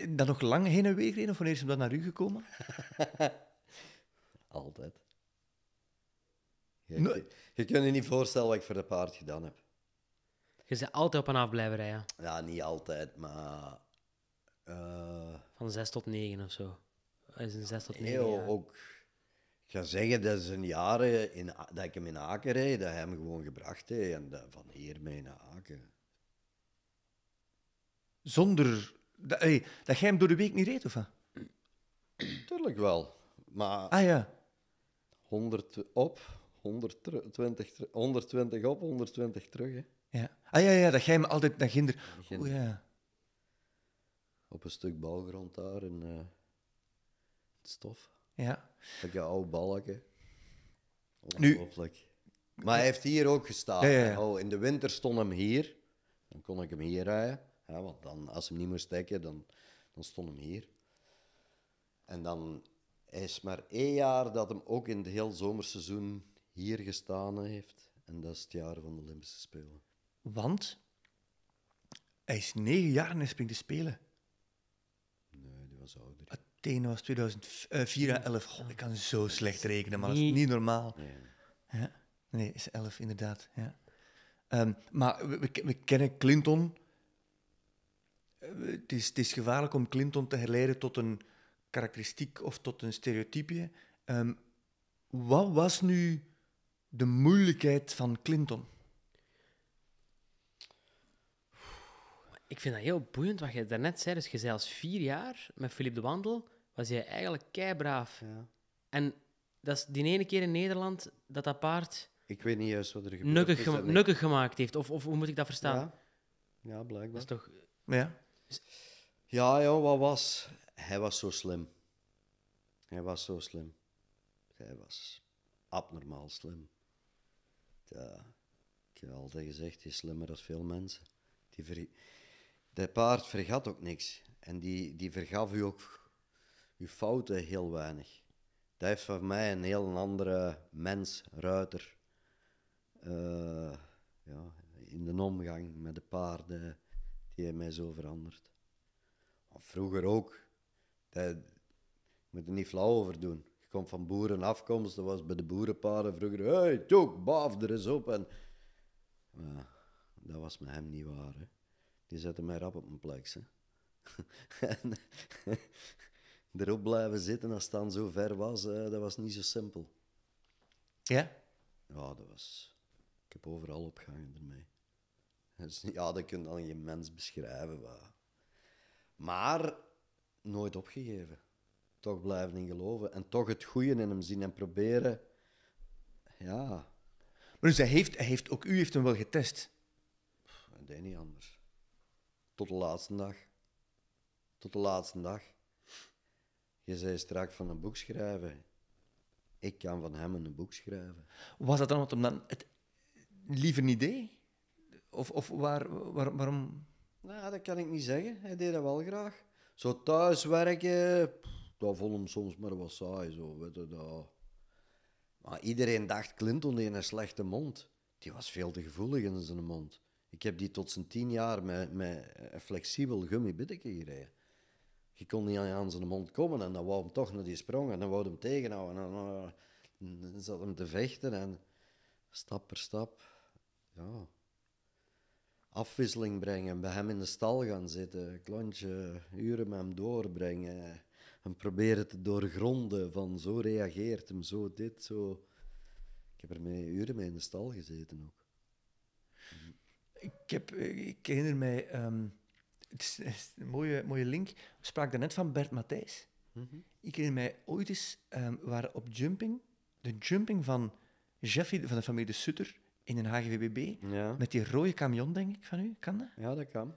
Dan nog lang heen en weer gereden of wanneer is hem dat naar u gekomen? Altijd. Je, kan je, kunt je niet voorstellen wat ik voor dat paard gedaan heb. Je bent altijd op een af blijven rijden? Ja, niet altijd, maar... Eh, van zes tot negen of zo? Is een zes tot negen nee, ook... Ik ga zeggen, dat ze een jaren in, dat ik hem in Aken reed, dat hij hem gewoon gebracht heeft. En van hier mee naar Aken. Zonder... Dat, hey, dat jij hem door de week niet reed, of wat? Tuurlijk wel, maar... Ah ja. 100 op, 120, 120 op, 120 terug. Hè. Ja. Ah ja, ja, dat jij me altijd naar oh, ginder. ja. Op een stuk balgrond daar en uh, stof. Ja. Dat je oude balken. Nu... Maar hij heeft hier ook gestaan. Oh, in de winter stond hem hier. Dan kon ik hem hier rijden. Ja, want dan, als hem niet moest steken, dan, dan stond hem hier. En dan hij is maar één jaar dat hem ook in het heel zomerseizoen hier gestaan heeft. En dat is het jaar van de Olympische Spelen. Want hij is negen jaar en hij te spelen. Nee, die was ouder. Athene was 2004 eh, en 11. God, ik kan zo slecht rekenen, maar dat is niet normaal. Nee, nee is 11 inderdaad. Ja. Ehm, maar we, kennen Clinton. Eh, is, het is gevaarlijk om Clinton te herleiden tot een karakteristiek of tot een stereotypje. Ehm, wat was nu de moeilijkheid van Clinton? Ik vind dat heel boeiend wat je daarnet zei. Dus je zei als vier jaar met Philippe de Wandel, was je eigenlijk keibraaf. Ja. En dat is die ene keer in Nederland dat dat paard... Ik weet niet juist wat er gebeurd Nukkig, nukkig gemaakt heeft. Of, of, hoe moet ik dat verstaan? Ja, ja blijkbaar. Dat is toch... Ja. Dus- ja, ja, wat was? hij was zo slim. Hij was zo slim. Hij was abnormaal slim. ik heb altijd gezegd, hij is slimmer dan veel mensen. Die Dat paard vergat ook niks. En die, die vergaf u ook uw fouten heel weinig. Dat heeft voor mij een heel andere mens, ruiter, eh, ja, in de omgang met de paarden, die heeft mij zo veranderd. vroeger ook, dat, je moet er niet flauw over doen. Je komt van boerenafkomst, dat was bij de boerenparen vroeger. hey, Tjoek, baaf, er is op. En, dat was met hem niet waar. Hè. Die zette mij rap op mijn plek. en erop blijven zitten als het dan zo ver was, eh, dat was niet zo simpel. Ja? Ja, dat was... Ik heb overal opgangen ermee. ja, dat kun je dan je mens beschrijven. maar nooit opgegeven. Toch blijven in geloven en toch het goede in hem zien en proberen. Ja. Maar dus hij heeft, hij heeft, ook u heeft hem wel getest? Ik dat deed niet anders. Tot de laatste dag. Tot de laatste dag. Je zei straks van een boek schrijven. Ik kan van hem een boek schrijven. Was dat dan wat hem dan het liever idee? Of, of waar, waar, waarom? Nou, dat kan ik niet zeggen. Hij deed dat wel graag. Zo thuiswerken, dat vond hem soms maar wat saai. Zo, weet je, dat. Maar iedereen dacht Clinton in een slechte mond. Die was veel te gevoelig in zijn mond. Ik heb die tot zijn tien jaar met, met een flexibel gummibiddeke gereden. Je kon niet aan zijn mond komen en dan wou hem toch naar die sprong en dan wou hem tegenhouden. Eh, en dan, zat hem te vechten en stap per stap, ja, afwisseling brengen, bij hem in de stal gaan zitten, klontje, uren met hem doorbrengen, hem proberen te doorgronden van zo reageert hem, zo dit, zo. Ik heb er mee, uren mee in de stal gezeten ook. Ik, heb, ik herinner mij, ehm, het, is, een mooie, mooie link, we spraken net van Bert Matthijs. Mhm. Ik herinner mij ooit eens, um, waren op jumping, de jumping van Jeffy van de familie de Sutter, in een HGVBB. Met die rode camion, denk ik, van u. Kan dat? Ja, dat kan.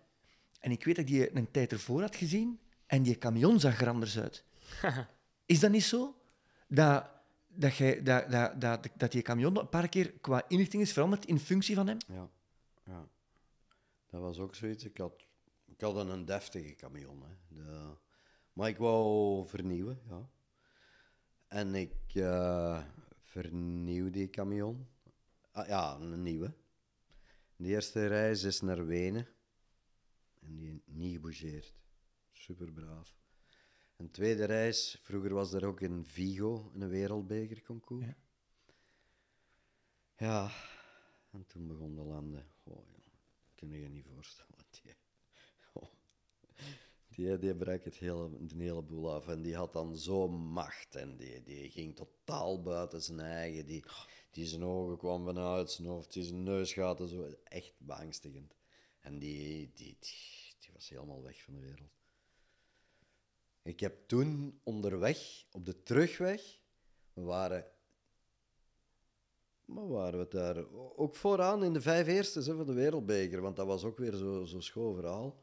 En ik weet dat ik die een tijd ervoor had gezien en die camion zag er anders uit. Is dat niet zo? Dat, dat, jij, dat, dat, dat, dat die camion een paar keer qua inrichting is veranderd in functie van hem? Ja. ja. Dat was ook zoiets. Ik had, ik had een deftige camion. Hè. maar ik wou vernieuwen, ja. En ik uh, vernieuwde die camion. Ah, ja, een nieuwe. De eerste reis is naar Wenen. En die niet gebougeerd. superbraaf Een tweede reis, vroeger was er ook in Vigo een wereldbekerconcours. Ja. ja, en toen begon de landen. Oh, ja. Kun je je niet voorstellen. Die, oh. die, die brak het hele, de hele boel af. En die had dan zo'n macht. En die, die ging totaal buiten zijn eigen. Die, oh. Die zijn ogen kwamen vanuit zijn hoofd, die zijn neusgaten, zo. Echt beangstigend. En die, die, die was helemaal weg van de wereld. Ik heb toen onderweg, op de terugweg, we waren maar waren we daar ook vooraan in de vijf eerste van de Wereldbeker? Want dat was ook weer zo'n zo, zo schoon verhaal.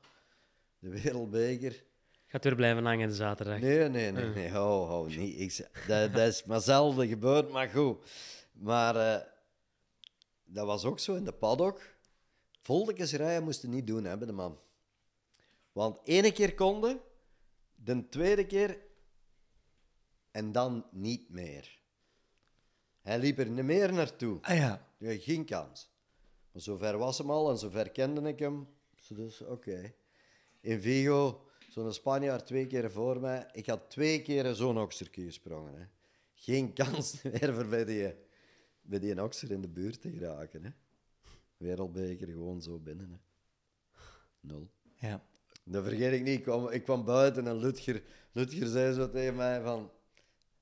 De Wereldbeker. Gaat weer blijven hangen de zaterdag? Nee, nee, nee. nee. Oh, oh, niet. Ik, dat, dat is maar zelden gebeurd, maar goed. Maar eh, dat was ook zo in de paddock. Volkensrijen rijden moesten niet doen, hebben de man. Want ene keer konden, de tweede keer en dan niet meer. Hij liep er niet meer naartoe. Ah ja. geen kans. Maar zover was hem al en zover kende ik hem. Dus oké. In Vigo, zo'n Spanjaard twee keer voor mij. Ik had twee keer zo'n oksterkie gesprongen. Hè. Geen kans meer voor bij die bij die okser in de buurt te geraken. Hè. Wereldbeker gewoon zo binnen. Hè. Nul. Ja. Dat vergeet ik niet. Ik kwam, buiten en Lutger, Lutger zei zo tegen mij van...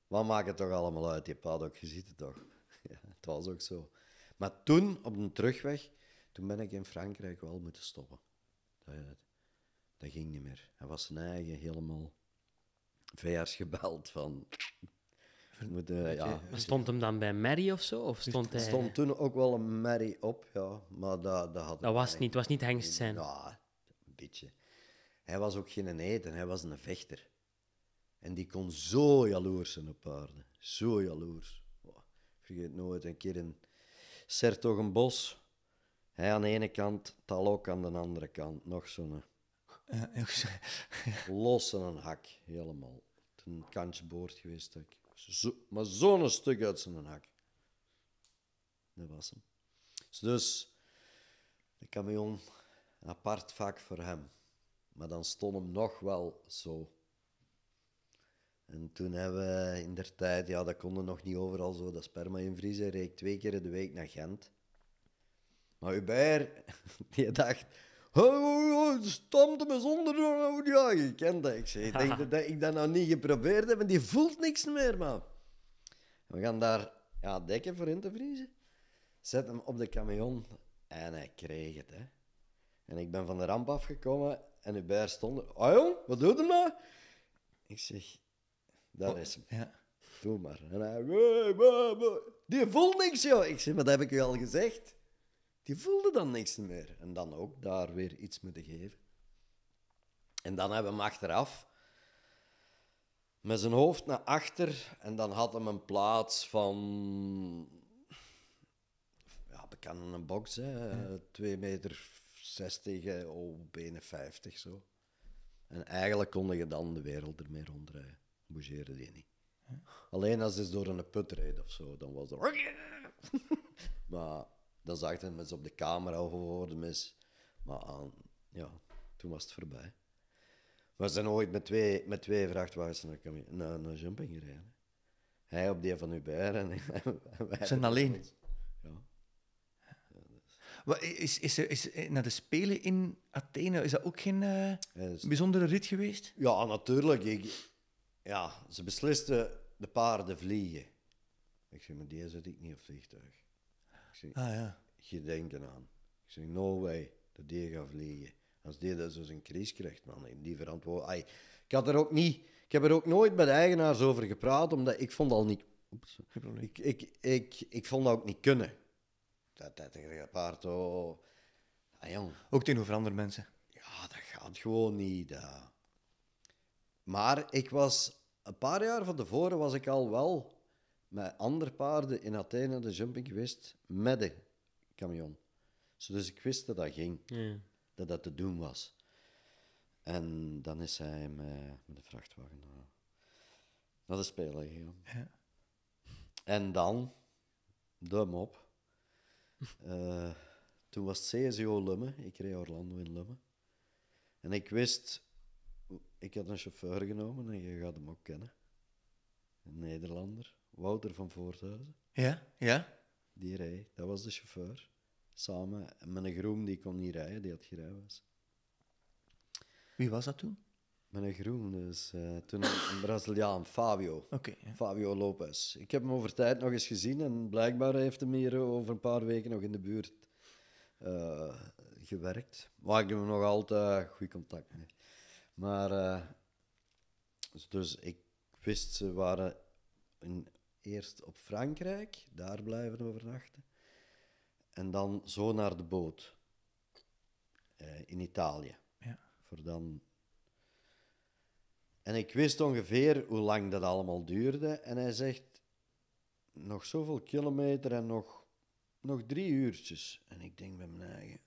Wat maakt het toch allemaal uit, je paddock? Je ziet het toch? Ja, het was ook zo. Maar toen, op de terugweg, toen ben ik in Frankrijk wel moeten stoppen. Dat, dat ging niet meer. Hij was zijn eigen helemaal... VR's gebeld van eh, ja. Stond hem dan bij Mary of zo? Of stond hij... stond toen ook wel een Mary op, ja. Maar dat, dat, had dat was niet, was niet hengst zijn. Ja, een beetje. Hij was ook geen eten, hij was een vechter. En die kon zo jaloers zijn op paarden. Zo jaloers. vergeet nooit een keer een Sertogenbos. Hij aan de ene kant, Talok aan de andere kant. Nog zo'n... Uh, Los en een hak, helemaal. Een kantje boord geweest. Ik. Zo, maar zo'n stuk uit zijn hak. Dat was hem. Dus, dus de camion, apart vak voor hem. Maar dan stond hem nog wel zo. En toen hebben we in der tijd, ja, dat konden nog niet overal zo, dat sperma invriezen, reek twee keer in de week naar Gent. Maar Hubert, die dacht, Oh, oh, Stamde me zonder. Oh, ja, je kent dat. Ik, zei, ik denk dat, ik dat nou niet geprobeerd heb. En die voelt niks meer, man. We gaan daar ja, dekken voor in te vriezen. Zet hem op de camion. En hij kreeg het, hè. En ik ben van de ramp afgekomen. En Hubert stond er. Ah, wat doet hem nou? Ik zeg, dat is hem. Ja. Doe maar. En hij... Die voelt niks, joh. Ik zeg, wat heb ik u al gezegd die voelde dan niks meer. En dan ook daar weer iets moeten geven. En dan hebben we hem achteraf met zijn hoofd naar achter en dan had hem een plaats van. Ja, bekend een box, hè? 2 meter 60 op 51 zo. En eigenlijk kon je dan de wereld ermee rondrijden. Bougeren die niet. Alleen als ze door een put reed of zo, dan was dat. maar dan zag je mensen op de camera gehoord mis. Maar aan, ah, ja, toen was het voorbij. We zijn ooit met twee, met twee vrachtwagens naar, naar, jumping gereden. Hij op die van Uber en, wij. Ze zijn alleen? Ja. Maar is, is, is naar de Spelen in Athene, is dat ook geen eh, bijzondere rit geweest? Ja, natuurlijk. Ik, ja, ze beslisten de paarden vliegen. Ik zeg, maar die zet ik niet op vliegtuig ah, ja. je denken aan. Ik zeg, no way, dat die gaat vliegen. Als die dat zo'n crisis krijgt, man, In die verantwoordelijkheid. Ik had er ook niet, ik heb er ook nooit met eigenaars over gepraat, omdat ik vond al niet, ik, ik, ik, ik, vond dat ook niet kunnen. Dat, dat, een paard, oh. Ah, jong. Ook tegenover andere mensen? Ja, dat gaat gewoon niet. Dat. Maar ik was, een paar jaar van tevoren was ik al wel met andere paarden in Athene de jumping geweest met de camion. Dus ik wist dat dat ging, ja. dat dat te doen was. En dan is hij met, de vrachtwagen naar, de Spelen gegaan. Ja. En dan, duim op. Eh, toen was het CSO Lumme, ik reed Orlando in Lumme. En ik wist, ik had een chauffeur genomen en je gaat hem ook kennen. Een Nederlander. Wouter van Voorthuizen. Ja, ja. Die reed, dat was de chauffeur. Samen met een groen die kon niet rijden, die had was. Wie was dat toen? Mijn groen, dus eh, toen een Braziliaan, Fabio. Okay, Fabio Lopes. Ik heb hem over tijd nog eens gezien en blijkbaar heeft hem hier over een paar weken nog in de buurt eh, gewerkt. Maar ik heb hem nog altijd goed contact mee. Maar, eh, dus ik wist, ze waren in eerst op Frankrijk, daar blijven overnachten. En dan zo naar de boot eh, in Italië. Ja. Voor dan... En ik wist ongeveer hoe lang dat allemaal duurde. En hij zegt: nog zoveel kilometer en nog, nog drie uurtjes. En ik denk bij mijn eigen: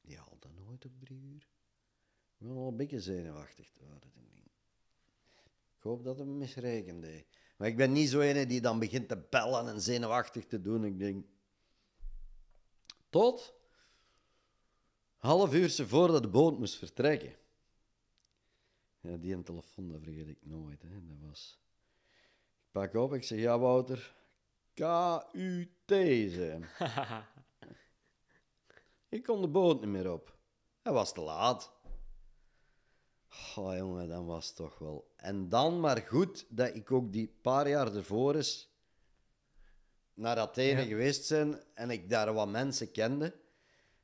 die haalt dat nooit op drie uur. Ik ben al een beetje zenuwachtig te worden. Ik hoop dat hij me misrekende. Maar ik ben niet zo ene die dan begint te bellen en zenuwachtig te doen. Ik denk, tot half uur voordat de boot moest vertrekken. Ja, die een telefoon, dat vergeet ik nooit. Hè. Dat was... Ik pak op, ik zeg, ja Wouter, T zijn. ik kon de boot niet meer op. Hij was te laat. Oh jongen, dat was toch wel. En dan maar goed dat ik ook die paar jaar ervoor is naar Athene geweest zijn en ik daar wat mensen kende.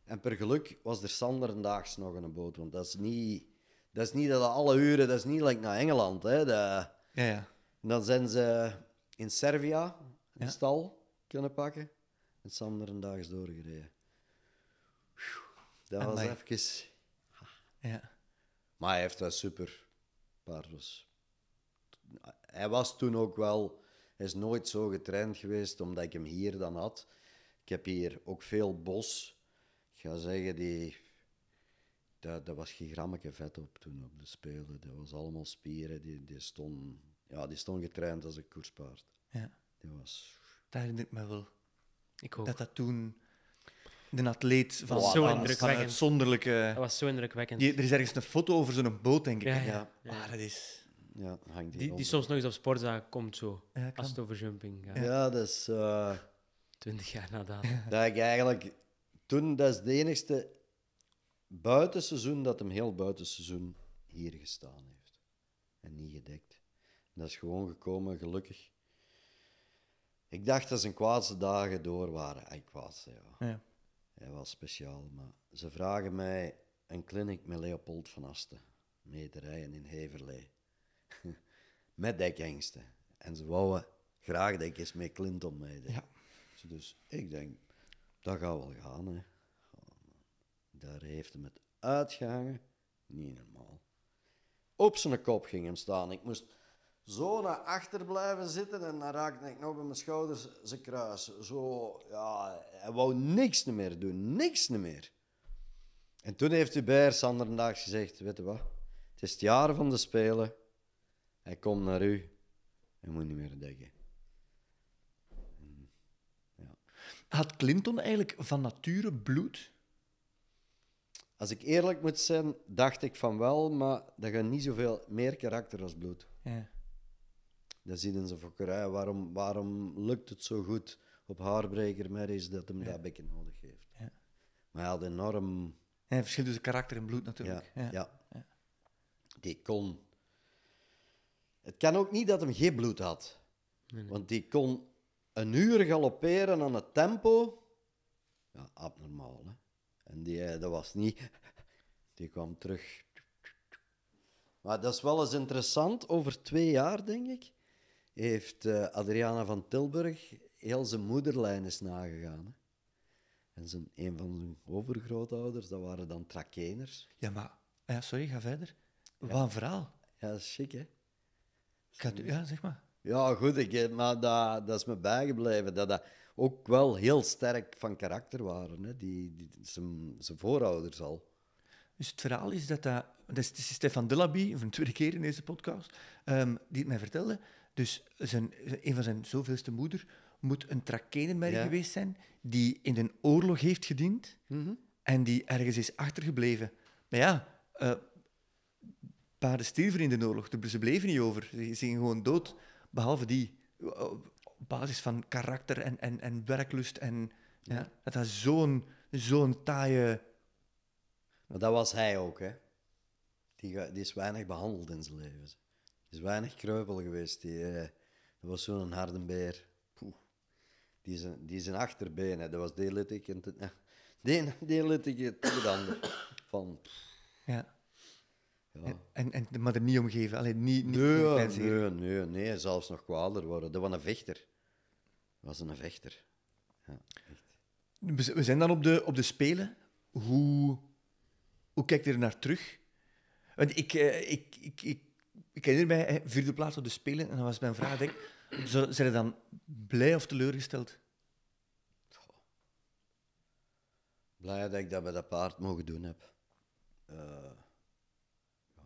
En per geluk was er Sander daags nog een boot. Want dat is niet dat, is niet dat alle uren, dat is niet like naar Engeland. Hè. De, ja, ja. Dan zijn ze in Servia een stal kunnen pakken en Sander daags doorgereden. Dat was even. Ja. Maar hij heeft wel super paard. Hij was toen ook wel... Hij is nooit zo getraind geweest, omdat ik hem hier dan had. Ik heb hier ook veel bos. Ik ga zeggen, die... dat dat was geen grammetje vet op toen op de spelen. Dat was allemaal spieren. Die, die, stond, ja, die stond getraind als een koerspaard. Ja. Dat was... Dat herinner ik me wel. Ik hoop Dat dat toen de atleet van, zo van, uitzonderlijke... Dat was zo indrukwekkend. er is ergens een foto over zo'n boot, denk ik. Ja, ja. dat is... Ja, hangt die, die, soms nog eens op sportzaak komt, zo. Ja, als over jumping Ja, dat is... Uh... Twintig jaar na dat. Dat ik eigenlijk... Toen, dat is de enige buitenseizoen dat hem heel buitenseizoen hier gestaan heeft. En niet gedekt. dat is gewoon gekomen, gelukkig. Ik dacht dat zijn kwaadste dagen door waren. Ik was. ja. ja. Hij was speciaal, maar ze vragen mij een clinic met Leopold van Asten, meterijen in Heverlee, met dekengsten. En ze wouden graag dat ik eens met Clinton meedeed. Ja. Dus ik denk, dat gaat wel gaan. Hè. Daar heeft hem het uitgehangen. Niet normaal. Op zijn kop ging hem staan. Ik moest zo naar achter blijven zitten en dan raakte ik nog bij mijn schouders ze kruis. Zo, ja, hij wou niks meer doen, niks meer. En toen heeft Hubert Sanderendaags gezegd, weet je wat, het is het jaar van de Spelen, hij komt naar u en moet niet meer denken. Had Clinton eigenlijk van nature bloed? Als ik eerlijk moet zijn, dacht ik van wel, maar dat gaat niet zoveel meer karakter als bloed. Ja. Dan zien ze voor waarom, waarom lukt het zo goed op haarbreker Merries dat hem dat bekken nodig heeft. Maar hij had enorm... Ja, het dus karakter en bloed natuurlijk. ja. Die kon het kan ook niet dat hem geen bloed had. Want die kon een uur galopperen aan het tempo. Ja, abnormaal. Hè? En die, eh, dat was niet. Die kwam terug. Maar dat is wel eens interessant over twee jaar, denk ik heeft eh, Adriana van Tilburg heel zijn moederlijn is nagegaan. Hè. En zijn, een van zijn overgrootouders, dat waren dan Trakeners. Ja, maar... Ah ja, sorry, ga verder. Ja. Wat een verhaal. Ja, dat is chic, hè? Gaat u, ja, zeg maar. Ja, goed, ik, eh, maar dat, dat is me bijgebleven. Dat dat ook wel heel sterk van karakter waren, hè? Die, die, zijn, zijn voorouders al. Dus het verhaal is dat dat... Dat is, Stefan Delaby, voor een tweede keer in deze podcast, ehm, die het mij vertelde. Dus zijn, een van zijn zoveelste moeder moet een trakenermerk geweest zijn die in een oorlog heeft gediend mhm. en die ergens is achtergebleven. Maar ja, uh, paarden stierven in de oorlog. Ze bleven niet over. Ze gingen gewoon dood. Behalve die. Eh, op basis van karakter en, en, en werklust. En, ja. Ja, dat was zo'n zo'n taaie... Maar dat was hij ook, hè? Die, die is weinig behandeld in zijn leven is weinig kreupel geweest. Die, eh, dat was zo'n harde beer. Poeh. Die, zijn, die zijn achterbeen, dat was deelletje En de, eh, deelittig tot het ander. Van, ja. En, en, maar er niet omgeven, alleen niet, niet nee, nee, nee, nee, zelfs nog kwaader worden. Dat was een vechter. Dat was een vechter. Ja, We zijn dan op de, op de Spelen. Hoe, hoe kijkt u er naar terug? Want ik, eh, ik, ik ik herinner mij, vierde plaats op de Spelen, en dan was mijn vraag, denk, zijn ze dan blij of teleurgesteld? Blij dat ik dat bij dat paard mogen doen heb. Eh, ja.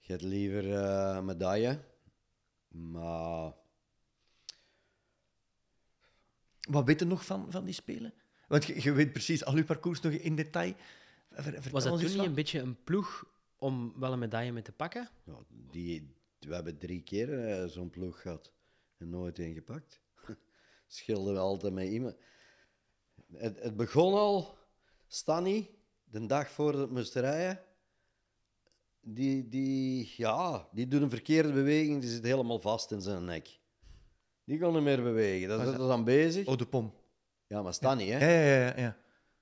Je hebt liever uh, medaille, maar... Wat weet je nog van, van die Spelen? Want je, weet precies al je parcours nog in detail. was dat toen niet een beetje een ploeg om wel een medaille mee te pakken? Ja, die, we hebben drie keer eh, zo'n ploeg gehad en nooit één gepakt. Schilden we altijd met iemand. Het, het begon al, Stanny, de dag voor het moest rijden. Die, die, ja, die doet een verkeerde beweging, die zit helemaal vast in zijn nek. Die kon niet meer bewegen, Dat is aan bezig. Oh, de pom. Ja, maar Stanny, hè? Ja, ja, ja,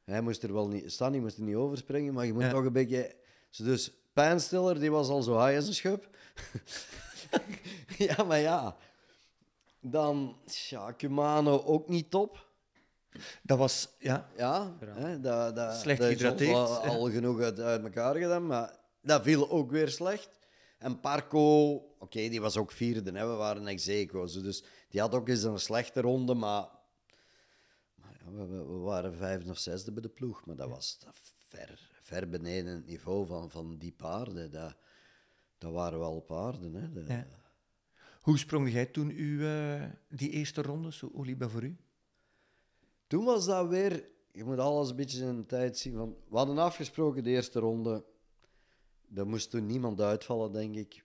Hij moest er wel niet, Stanny moest er niet overspringen, maar je moet toch een beetje. Dus pijnstiller, die was al zo high als een schub. ja, maar ja. Dan, ja, Cumano ook niet top. Dat was, ja. Ja, hè, dat, dat, slecht dat gehydrateerd. Is al, genoeg uit, elkaar gedaan, maar dat viel ook weer slecht. En Parco, oké, die was ook vierde, hè, we waren ex zeker, Dus die had ook eens een slechte ronde, maar, maar we, waren vijfde of zesde bij de ploeg. Maar dat was dat ver ver beneden het niveau van, van die paarden. Dat, dat waren wel paarden. Hè. Hoe sprong jij toen u, eh, die eerste ronde? Zo, hoe liep voor u? Toen was dat weer... Je moet alles een beetje in de tijd zien. Van, we hadden afgesproken de eerste ronde. Er moest toen niemand uitvallen, denk ik.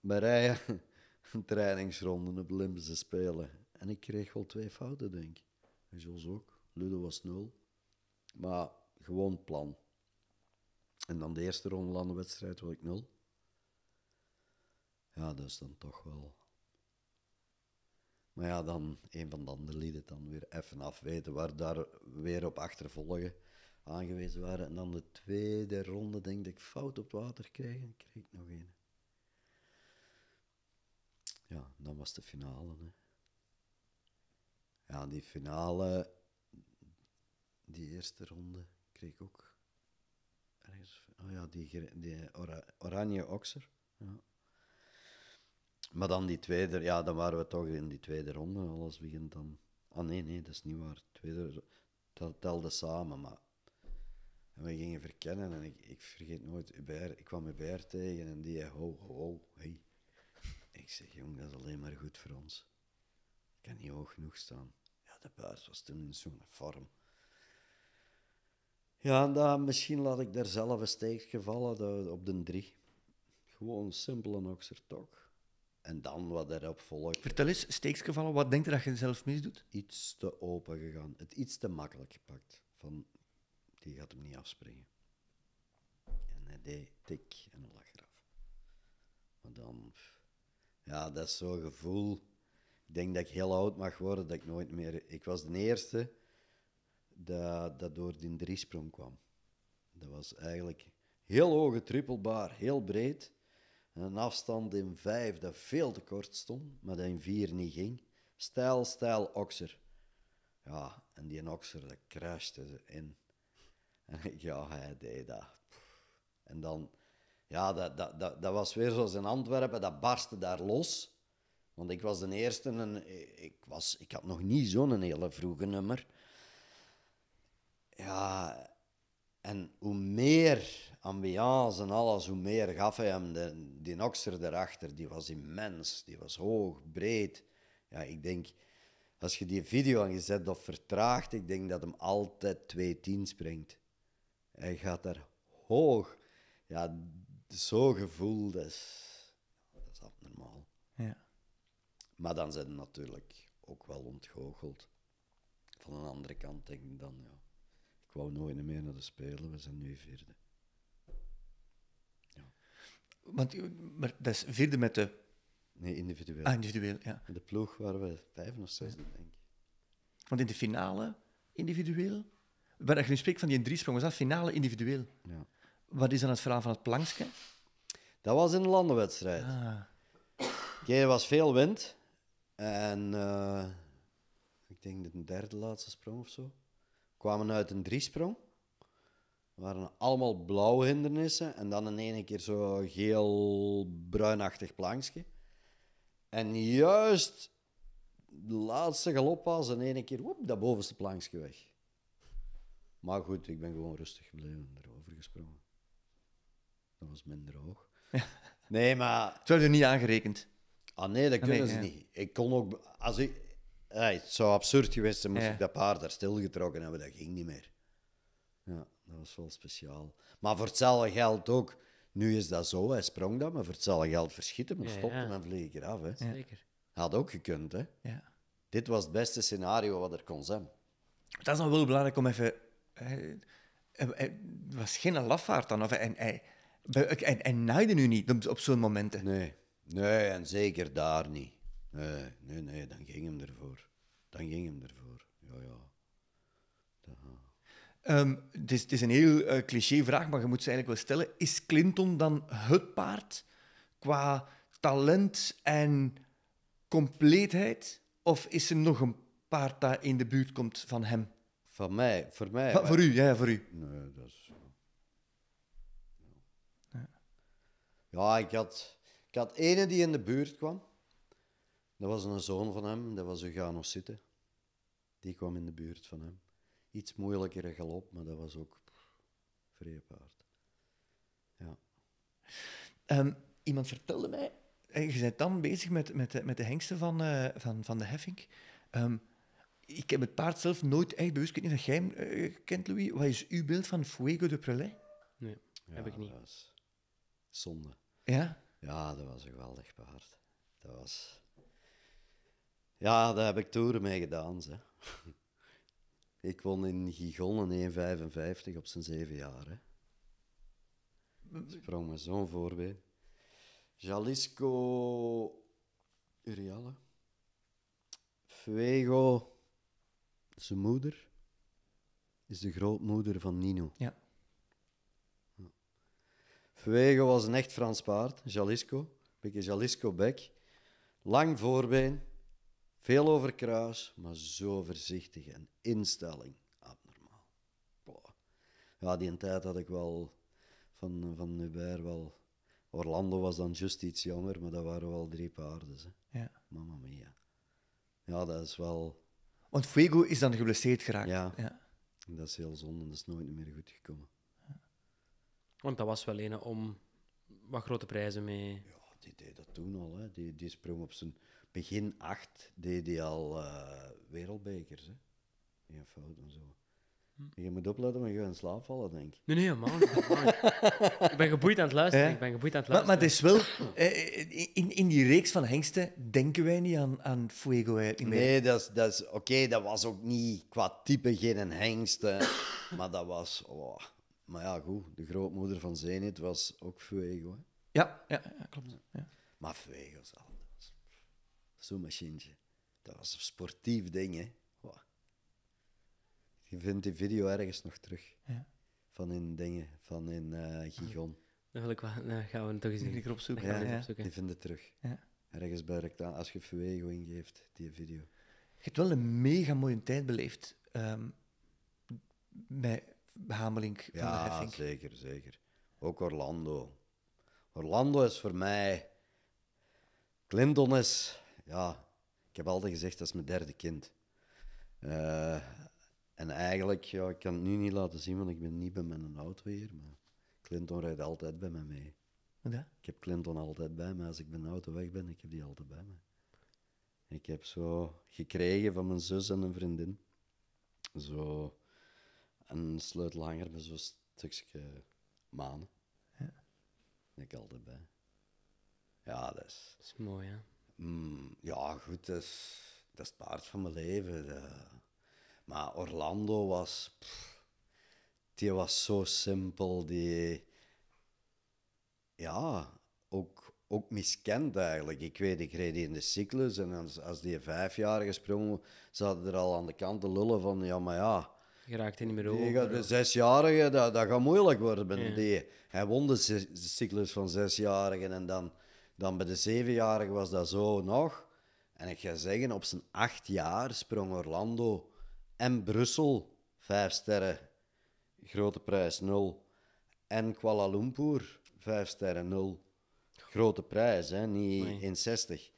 Maar rijden een trainingsronde op Olympische Spelen. En ik kreeg wel twee fouten, denk ik. Zoals ook. Ludo was nul. Maar gewoon plan. En dan de eerste ronde landenwedstrijd wil ik nul. Ja, dat is dan toch wel. Maar ja, dan een van de andere lieden dan weer even afweten, waar daar weer op achtervolgen aangewezen waren. En dan de tweede ronde denk ik fout op het water krijgen. Kreeg ik nog een. Ja, dan was de finale. Hè. Ja, die finale, die eerste ronde, kreeg ik ook Oh ja, die, oranje okser. Ja. Maar dan die tweede, ja, dan waren we toch in die tweede ronde. Alles begint dan. Ah nee, nee, dat is niet waar. Tweede, dat telde samen, maar. En we gingen verkennen en ik, ik vergeet nooit, Uber, ik kwam Hubert tegen en die, ho, ho, hey. Ik zeg, jong, dat is alleen maar goed voor ons. Ik kan niet hoog genoeg staan. Ja, de buis was toen in zo'n vorm. Ja, dan, nou, misschien laat ik daar zelf een steeks gevallen op de drie. Gewoon simpel een toch En dan wat erop volgt. Vertel eens, steeksgevallen, wat denk je dat je zelf misdoet? Iets te open gegaan. Het iets te makkelijk gepakt. Van, die gaat hem niet afspringen. En hij deed tik en lag eraf. Maar dan... Ja, dat is zo'n gevoel. Ik denk dat ik heel oud mag worden, dat ik nooit meer... Ik was de eerste dat, dat door die driesprong kwam. Dat was eigenlijk heel hoge trippelbaar, heel breed. En een afstand in vijf dat veel te kort stond, maar dat in vier niet ging. Stijl, stijl, okser. Ja, en die okser, dat crashte ze in. En ja, hij deed dat. En dan, ja, dat, dat, dat, dat was weer zoals in Antwerpen, dat barstte daar los. Want ik was de eerste en ik, was, ik had nog niet zo'n hele vroege nummer. Ja, en hoe meer ambiance en alles, hoe meer gaf hij hem. De, die Noxer erachter, die was immens. Die was hoog, breed. Ja, ik denk, als je die video gezet of vertraagt, ik denk dat hem altijd 2-10 springt. Hij gaat daar hoog. Ja, zo gevoeld is, dat is abnormaal. Ja. Maar dan zijn ze natuurlijk ook wel ontgoocheld. Van een andere kant denk ik dan, ja. Ik wou nooit meer naar de Spelen, we zijn nu vierde. Ja. Want, maar dat is vierde met de... Nee, individueel. Ah, individueel, ja. de ploeg waren we vijf of zes, denk ik. Want in de finale, individueel... Waar ik nu spreek van die sprongen, was dat finale individueel? Ja. Wat is dan het verhaal van het plankje? Dat was in een landenwedstrijd. Ah. Okay, er was veel wind. En eh, ik denk de derde laatste sprong of zo kwamen uit een driesprong. Er waren allemaal blauwe hindernissen en dan in één keer zo geel-bruinachtig plankje. En juist de laatste galop was in één keer woep, dat bovenste plankje weg. Maar goed, ik ben gewoon rustig gebleven erover gesprongen. Dat was minder hoog. Nee, maar... Het werd er niet aangerekend. Ah nee, dat ah, kunnen nee, ze niet. Ik kon ook... Als ik, Hey, het zou absurd geweest zijn moest ik dat paard daar stilgetrokken hebben. Dat ging niet meer. Ja, dat was wel speciaal. Maar voor hetzelfde geld ook. Nu is dat zo, hij sprong dan, maar voor hetzelfde geld verschieten, maar ja, stopte ja. en vlieg ik eraf. Hè. Zeker. Had ook gekund, hè. Ja. Dit was het beste scenario wat er kon zijn. Dat is nog wel belangrijk om even... Het eh, eh, was geen lafaard dan, of en hij... En, en, naaide nu niet op zo'n momenten. Nee. nee, en zeker daar niet. Nee, nee, nee, dan ging hem ervoor. Dan ging hem ervoor. Ja, ja. Ehm, het, is, een heel eh, cliché vraag, maar je moet ze eigenlijk wel stellen. Is Clinton dan het paard qua talent en compleetheid? Of is er nog een paard dat in de buurt komt van hem? Van mij, voor mij. voor u, ja, voor u. Nee, dat is. Ja, ja ik, had, ik had ene die in de buurt kwam. Dat was een zoon van hem, dat was Ugano zitten. Die kwam in de buurt van hem. Iets moeilijker galop, maar dat was ook vrije paard. Ja. Ehm, iemand vertelde mij, je bent dan bezig met, met, de, met de hengsten van, eh, van, van de heffing. Ehm, ik heb het paard zelf nooit echt bewust. Ik weet niet of jij hem eh, kent, Louis. Wat is uw beeld van Fuego de Prelais? Nee, ja, heb ik niet. zonde. Ja? Ja, dat was een geweldig paard. Dat was... Ja, daar heb ik toeren mee gedaan. Zeg. ik won in Gigon 1,55 op zijn zeven jaar. Hè. Sprong me zo'n voorbeen. Jalisco Uriale, Fuego, zijn moeder, is de grootmoeder van Nino. Ja. Fuego was een echt Frans paard, Jalisco. Een beetje Jalisco bek. Lang voorbeen, veel over kruis, maar zo voorzichtig. En instelling, abnormaal. Boah. Ja, die tijd had ik wel van, van Hubert wel... Orlando was dan juist iets jonger, maar dat waren wel drie paarden. Hè. Ja. Mamma mia. Ja, dat is wel... Want Fuego is dan geblesseerd geraakt. Ja. Dat is heel zonde, dat is nooit meer goed gekomen. Ja. Want dat was wel een om wat grote prijzen mee... Ja, die deed dat toen al. Hè. Die, die sprong op zijn begin 8 deed hij al eh, wereldbekers. Hè? Geen fout en zo. Hm. Je moet opletten, want je gaat in slaap vallen, denk ik. Nee, nee, man. ik ben geboeid aan het luisteren. Ik ben geboeid aan het luisteren. Maar, maar het is wel... Eh, eh, in, in die reeks van hengsten denken wij niet aan, aan Fuego Nee, dat Dat Oké, dat was ook niet qua type geen hengst. maar dat was... Oh. Maar ja, goed. De grootmoeder van Zenit was ook Fuego. Hè? Ja, ja, klopt. Ja. Maar Fuego Zo'n machientje. Dat was een sportief ding, hè. Je vindt die video ergens nog terug. Ja. Van in dingen, van in eh, Gigon. Dan, wil ik wel, dan gaan we toch eens een keer opzoeken. Ja, ja. die vindt het terug. Ja. Ergens bij reclame, als je Fuego ingeeft, die video. Je hebt wel een mega mooie tijd beleefd um, ehm, bij Hamelink van ja, de Ja, zeker, zeker. Ook Orlando. Orlando is voor mij... Clinton is ja, ik heb altijd gezegd, dat is mijn derde kind. Eh, en eigenlijk, ja, ik kan het nu niet laten zien, want ik ben niet bij mijn auto hier. Maar Clinton rijdt altijd bij mij mee. Ja? Ik heb Clinton altijd bij me. Als ik mijn auto weg ben, ik heb die altijd bij me. Ik heb zo gekregen van mijn zus en een vriendin. Zo een sleutelhanger met zo'n stukje manen. Ja. ik altijd bij. Ja, dat is... Dat is mooi, hè? Hmm, ja, goed, dat is, dat het paard van mijn leven. Eh. Maar Orlando was... die was zo simpel, die... Ja, ook, ook miskend eigenlijk. Ik weet, ik reed in de cyclus en als, als die vijfjarige sprong, zaten er al aan de kant te lullen van, ja, maar ja... Je raakt niet meer over. Gaat, de zesjarige, dat, dat gaat moeilijk worden. Die, hij won de cyclus van zesjarigen en dan dan bij de zevenjarige was dat zo nog. En ik ga zeggen, op zijn acht jaar sprong Orlando en Brussel vijf sterren, grote prijs nul. En Kuala Lumpur vijf sterren nul. Grote prijs, hè? niet in 60.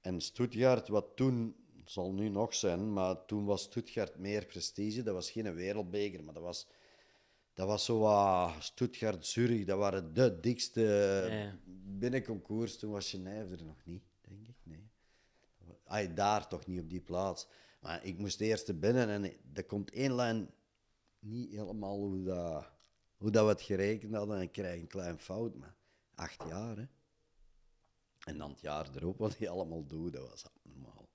En Stuttgart, wat toen zal nu nog zijn, maar toen was Stuttgart meer prestige. Dat was geen wereldbeker, maar dat was dat was zo wat Stuttgart, Zurich, dat waren de dikste eh, ja. binnenconcours. Toen was Genève er nog niet, denk ik. Nee. Ay, daar toch niet op die plaats. Maar ik moest eerst er binnen en er komt één lijn niet helemaal hoe, dat, hoe dat we het gerekend hadden. En ik krijg een klein fout, maar acht jaar. Hè. En dan het jaar erop, wat hij allemaal doet, dat was allemaal.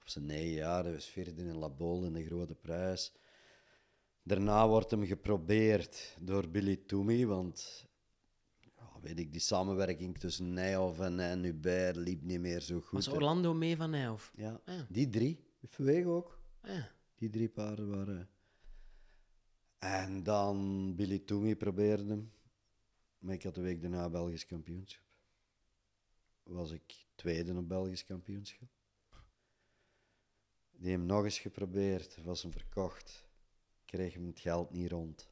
Op zijn negen jaar, was vierde in in de grote prijs. Daarna wordt hem geprobeerd door Billy Toomey, want weet ik, die samenwerking tussen Nijhoff en, Hubert liep niet meer zo goed. Was Orlando mee van Nijhoff? Ja, ah. die drie. Verwege ook. Ah. Die drie paarden waren... En dan Billy Toomey probeerde hem. Maar ik had de week daarna Belgisch kampioenschap. Was ik tweede op Belgisch kampioenschap. Die hem nog eens geprobeerd, was hem verkocht kreeg hem het geld niet rond.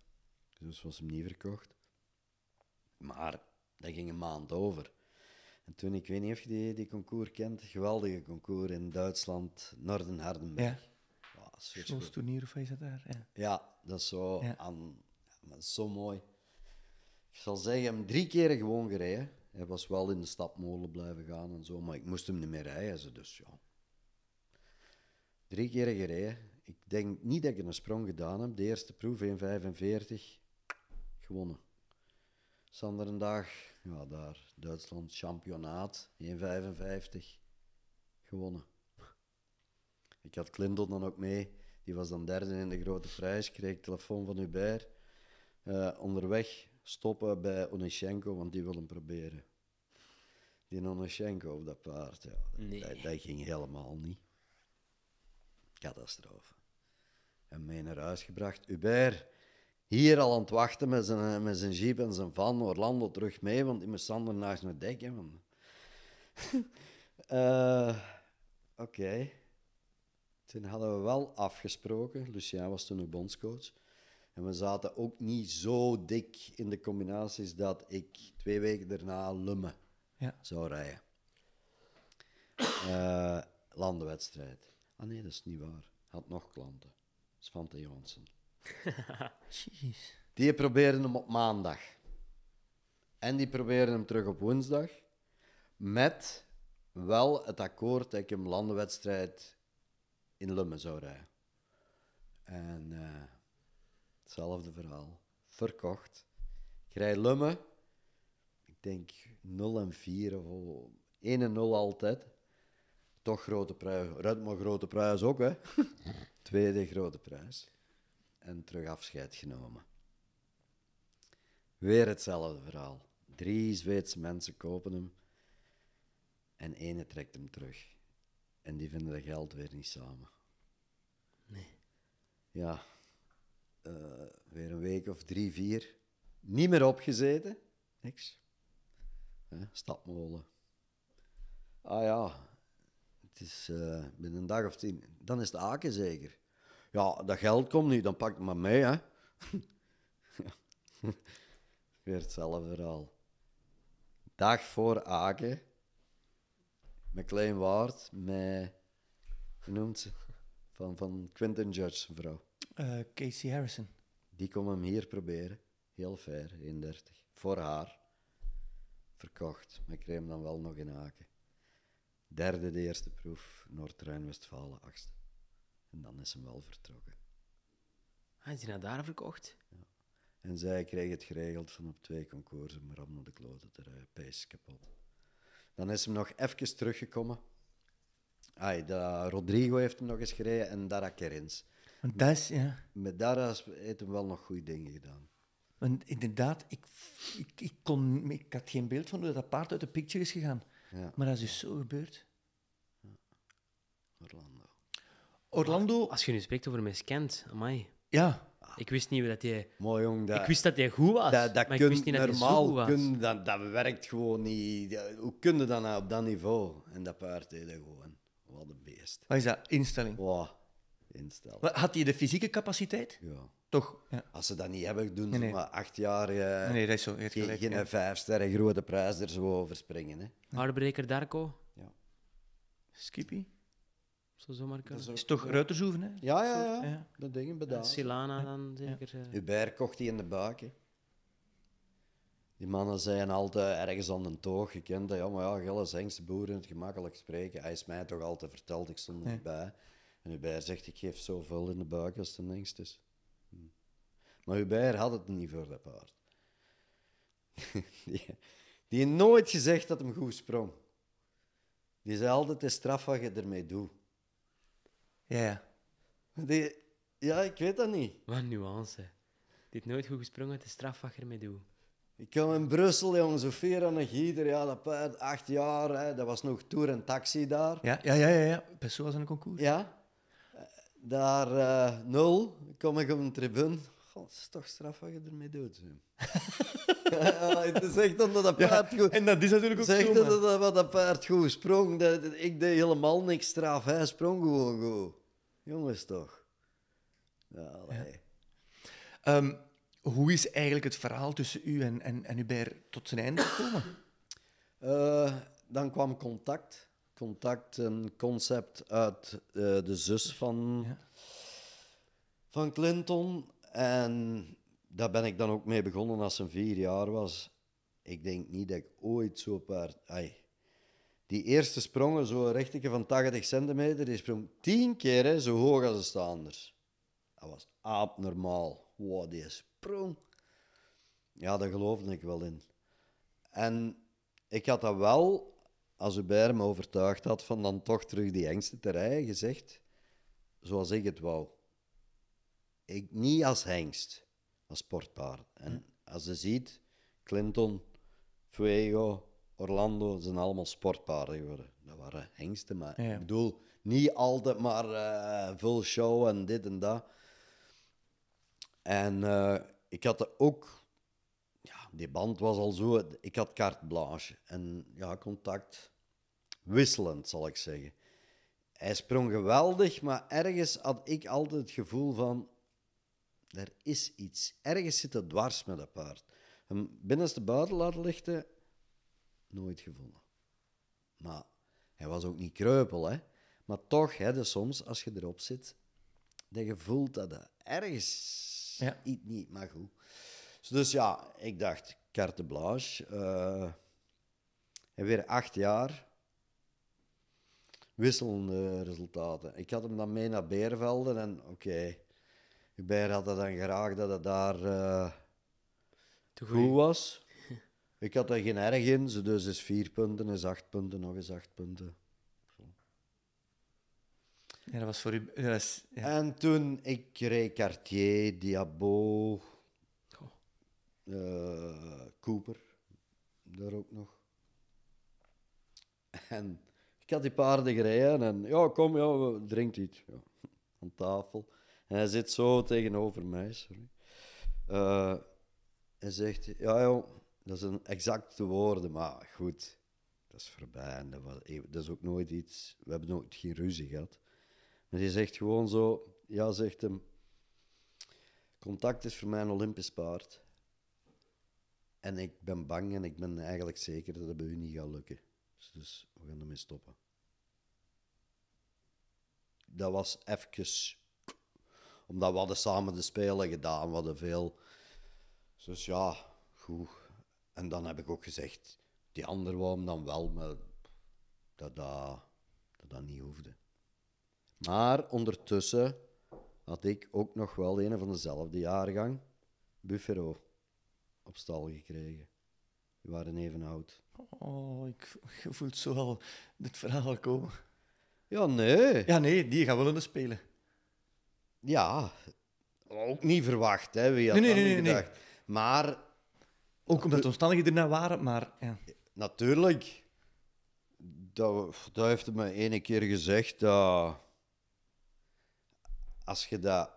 Dus was hem niet verkocht. Maar dat ging een maand over. En toen, ik weet niet of je die, die concours kent, geweldige concours in Duitsland, Norden-Hardenberg. Ja. Oh, toernooi of is dat daar? Ja. dat is zo aan... is zo mooi. Ik zal zeggen, hem drie keer gewoon gereden. Hij was wel in de stapmolen blijven gaan en zo, maar ik moest hem niet meer rijden. Dus ja. Drie keer gereden ik denk niet dat ik een sprong gedaan heb. De eerste proef, 1,45, gewonnen. Sander een dag, ja, daar, Duitsland, championaat, 1,55, gewonnen. Ik had Klindel dan ook mee, die was dan derde in de grote prijs, kreeg telefoon van Hubert. Eh, onderweg stoppen bij Onischenko, want die wil hem proberen. Die Onischenko op dat paard, ja, dat, dat ging helemaal niet. Catastrofe en mee naar huis gebracht. Hubert, hier al aan het wachten met zijn, eh, met zijn jeep en zijn van Orlando terug mee, want die mijn Sander naast naar dek. Eh, oké. Toen hadden we wel afgesproken, Lucien was toen ook bondscoach, en we zaten ook niet zo dik in de combinaties dat ik twee weken daarna Lumme ja. zou rijden. Uh, landenwedstrijd. Ah nee, dat is niet waar. Had nog klanten. Svante Jansen. Jeez. Die proberen hem op maandag. En die proberen hem terug op woensdag. Met wel het akkoord dat ik hem landenwedstrijd in Lummen zou rijden. En uh, hetzelfde verhaal. Verkocht. Ik rijd Lummen. Ik denk 0 en 4 of 1 en 0 altijd. Toch grote prijs. Redmo grote prijs ook, hè? Tweede grote prijs. En terug afscheid genomen. Weer hetzelfde verhaal. Drie Zweedse mensen kopen hem. En ene trekt hem terug. En die vinden dat geld weer niet samen. Nee. Ja. Eh, weer een week of drie, vier. Niet meer opgezeten. Niks. Stapmolen. Ah ja, is uh, binnen een dag of tien. Dan is het aken zeker. Ja, dat geld komt niet, dan pak het maar mee, hè. Weer hetzelfde verhaal. Dag voor aken. Met Klein Waard, met... Hoe noemt ze? Van, van Quentin Judge, vrouw. Eh, Casey Harrison. Die komt hem hier proberen. Heel fair, 31. Voor haar. Verkocht. Maar ik kreeg hem dan wel nog in aken. Derde de eerste proef, Noord-Rijn-Westfalen achtste. En dan is hem wel vertrokken. Hij is hij naar daar verkocht? Ja. En zij kreeg het geregeld van op twee concoursen, maar om de Klote te pees kapot. Dan is hem nog even teruggekomen. Ai, de Rodrigo heeft hem nog eens gereden en Dara Kerins. Want dat ja. Met Dara heeft hem wel nog goede dingen gedaan. Want inderdaad, ik, ik, ik, kon, ik had geen beeld van hoe dat paard uit de picture is gegaan. Maar dat is dus zo gebeurd. Ja. Orlando. Orlando. Als je nu spreekt over Miss Kent, amai. Ja. Ik wist niet dat jij. Mooi jong. Dat, ik wist dat jij goed was, dat, dat maar ik wist niet normaal, dat was. dat, dat werkt gewoon niet. Hoe kun je dat nou op dat niveau? En dat paard deed gewoon. Wat een beest. Wat is dat? Instelling? Wow. Instelling. Had hij de fysieke capaciteit? Ja. Toch? Als ze dat niet hebben, doen ze maar acht jaar uh, nee, dat is zo, geen, geen vijf sterren grote prijs er zo over springen. Hè. Hardbreker Darko. Ja. Skippy. Zo zomaar kunnen. Dat is, toch ja. hè? Ja, ja, ja. Dat ding bedaald. Silana dan zeker. Uber eh. Hubert kocht hij in de buik, hè. Die mannen zijn altijd ergens aan de toog gekend. Ja, maar ja, Gilles Hengst, boeren, het gemakkelijk spreken. Hij is mij toch altijd verteld, ik stond erbij. En Hubert zegt, ik geef zoveel in de buik als de Hengst is. Maar Hubert had het niet voor dat paard. die, heeft nooit gezegd dat hem goed sprong. Die zei altijd, de straf wat je ermee doet. Ja, ja. Die, ja, ik weet dat niet. Wat nuance. heeft nooit goed gesprongen, de straf wat je ermee doet. Ik kwam in Brussel, jongen, Sofia en Gieder, ja, dat paard, acht jaar, hè, dat was nog Tour en Taxi daar. Ja, ja, ja, ja, Persoon was een concours. Ja. Eh, daar uh, nul, kom ik op een tribune het is toch straf wat je ermee doet. ja, het is echt omdat dat paard goed... En dat is natuurlijk ook zo. Het dat, dat, paard goed sprong. Dat, ik deed helemaal niks straf. Hij sprong gewoon goed. Jongens, toch. Ja, ehm, hoe is eigenlijk het verhaal tussen u en, en, en Hubert tot zijn einde gekomen? Eh, dan kwam Contact. Contact, een concept uit eh, de zus van, van Clinton. En daar ben ik dan ook mee begonnen als ze vier jaar was. Ik denk niet dat ik ooit zo paard. Die eerste sprongen, zo'n rechteke van 80 centimeter, die sprong tien keer hè, zo hoog als de staanders. Dat was abnormaal. Wow, die sprong. Ja, daar geloofde ik wel in. En ik had dat wel, als Hubert me overtuigd had van dan toch terug die engste te rijden, gezegd zoals ik het wou ik, niet als hengst, als sportpaard. En hm. als je ziet, Clinton, Fuego, Orlando zijn allemaal sportpaarden geworden. Dat waren hengsten, maar ik bedoel, niet altijd maar uh, eh, veel show en dit en dat. En eh, ik had er ook, ja, die band was al zo, ik had carte blanche en ja, contact wisselend, zal ik zeggen. Hij sprong geweldig, maar ergens had ik altijd het gevoel van, er is iets. Ergens zit het dwars met dat paard. Hem binnenste buiten laten lichten, nooit gevonden. Maar hij was ook niet kreupel, hè. Maar toch, hè, dus soms als je erop zit, dat je voelt dat er ergens iets niet, maar goed. Dus ja, ik dacht, carte blanche. Uh, en weer acht jaar. Wisselende resultaten. Ik had hem dan mee naar Beervelden en oké, ik bij had dat dan graag dat het daar eh, goed was. Ik had er geen erg in, dus is vier punten, is acht punten, nog eens acht punten. Ja, dat was voor u. ja. En toen ik reed Cartier, Diabo, oh. Eh, Cooper, daar ook nog. En ik had die paarden gereden en ja, kom, ja, drink iets ja, aan tafel hij zit zo tegenover mij, sorry. Uh, eh, en zegt, ja joh, dat zijn exacte woorden, maar goed, dat is voorbij. En dat, was, dat is ook nooit iets, we hebben nooit geen ruzie gehad. Maar hij zegt gewoon zo, ja zegt hem, contact is voor mij een Olympisch paard. En ik ben bang en ik ben eigenlijk zeker dat het bij u niet gaat lukken. Dus we gaan ermee stoppen. Dat was even omdat we hadden samen de Spelen gedaan, we hadden veel. Dus ja, goed. En dan heb ik ook gezegd, die ander wou hem dan wel, maar dat dat, niet hoefde. Maar ondertussen had ik ook nog wel een van dezelfde jaargang, Buffero, op stal gekregen. Die waren even oud. Oh, ik, voel zo al dit verhaal komen. Ja, nee. Ja, nee, die gaan wel in de spelen. Ja, ook niet verwacht. Hè. Wie had nee, nee, nee, Maar... Ook omdat de omstandigheden erna waren, maar... Ja. Natuurlijk. Dat, heeft hij me ene keer gezegd. Dat, als je dat...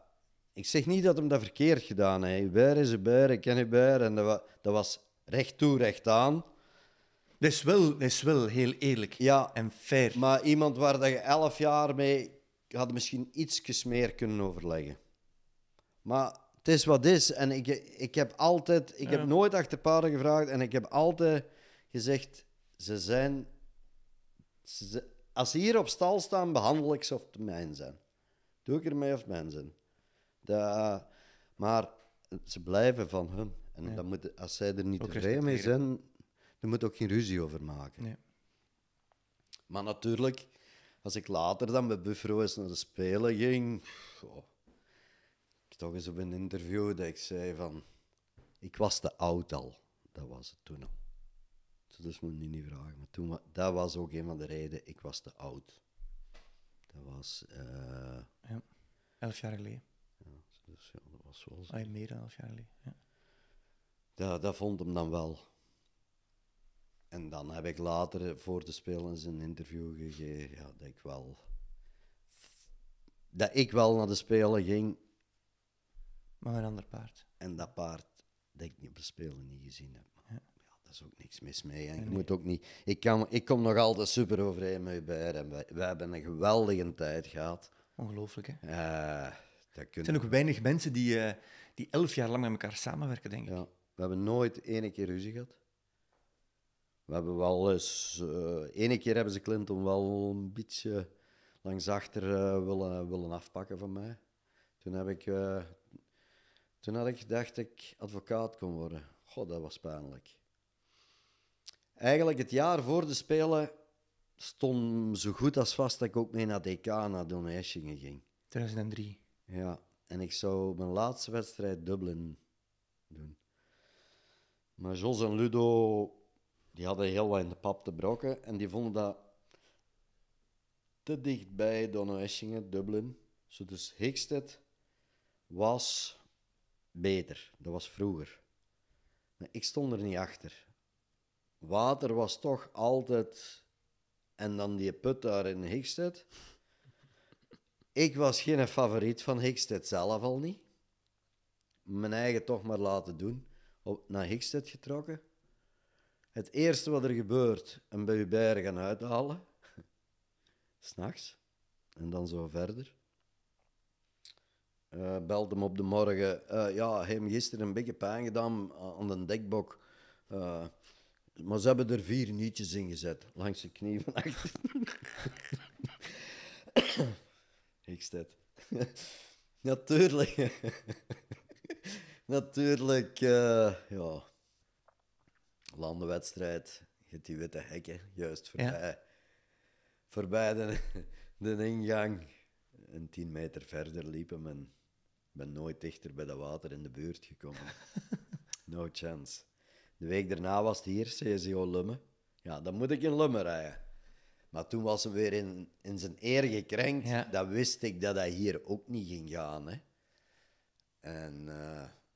Ik zeg niet dat hem dat verkeerd gedaan heeft. Bij is een bij, ik ken een bij. En dat, dat was recht toe, recht aan. Dat is wel, dat is wel heel eerlijk ja, en fair. Maar iemand waar dat je elf jaar mee hadden misschien iets meer kunnen overleggen. Maar het is wat is. En ik, ik heb altijd, ik heb nooit achter paarden gevraagd en ik heb altijd gezegd: ze zijn. Ze, als ze hier op stal staan, behandel ik ze of het mijn zijn. Doe ik ermee of het mijn zijn. Eh, maar ze blijven van hun. En dan moet, als zij er niet tevreden mee zijn, dan moet ook geen ruzie over maken. Ja. Maar natuurlijk als ik later dan met Buffalo eens naar de Spelen ging, ik toch eens op een interview dat ik zei van, ik was te oud al. Dat was het toen al. Dus moet je niet vragen. Maar toen, dat was ook een van de redenen, ik was te oud. Dat was... Eh, ja, elf jaar geleden. Ja, dus ja, dat was wel zo. Ah, meer dan elf jaar geleden, ja. Dat, dat vond hem dan wel. En dan heb ik later voor de spelers een interview gegeven ja, dat ik wel. Dat ik wel naar de Spelen ging. Maar een ander paard. En dat paard dat ik op de Spelen niet gezien heb. ja. ja daar is ook niks mis mee. En nee. je moet ook niet, ik, kan, ik kom nog altijd super overeen met Hubert. En wij, hebben een geweldige tijd gehad. Ongelooflijk, hè? Uh, dat kunnen... Er zijn ook weinig mensen die, eh, die elf jaar lang met elkaar samenwerken, denk ik. Ja, we hebben nooit één keer ruzie gehad. We hebben wel eens... Uh, ene keer hebben ze Clinton wel een beetje langs achter eh, willen, willen afpakken van mij. Toen, heb ik, eh, toen had ik gedacht dat ik advocaat kon worden. God, dat was pijnlijk. Eigenlijk het jaar voor de Spelen stond zo goed als vast dat ik ook mee naar DK, naar Donetschingen ging. 2003. Ja, en ik zou mijn laatste wedstrijd Dublin doen. Maar Jos en Ludo die hadden heel wat in de pap te brokken en die vonden dat te dichtbij bij Eschingen, Dublin. Zo dus Hickstead was beter. Dat was vroeger. Maar ik stond er niet achter. Water was toch altijd... En dan die put daar in Hickstead. Ik was geen favoriet van Hickstead zelf al niet. Mijn eigen toch maar laten doen. Op, naar Hickstead getrokken. Het eerste wat er gebeurt, een BUBR gaan uithalen. S'nachts. En dan zo verder. Uh, hem op de morgen. Uh, ja, hem gisteren een beetje pijn gedaan aan de dekbok. Eh, maar ze hebben er vier nietjes in gezet. Langs de knie van achter. Ik stet. Natuurlijk. Natuurlijk, ja landenwedstrijd, je die witte hekken, juist voorbij, voorbij de, de, ingang. een tien meter verder liepen en ben nooit dichter bij dat water in de buurt gekomen. no chance. De week daarna was het hier, CSO Lumme. Ja, dan moet ik in Lumme rijden. Maar toen was hem weer in, in zijn eer gekrenkt. Dan wist ik dat hij hier ook niet ging gaan. Hè. En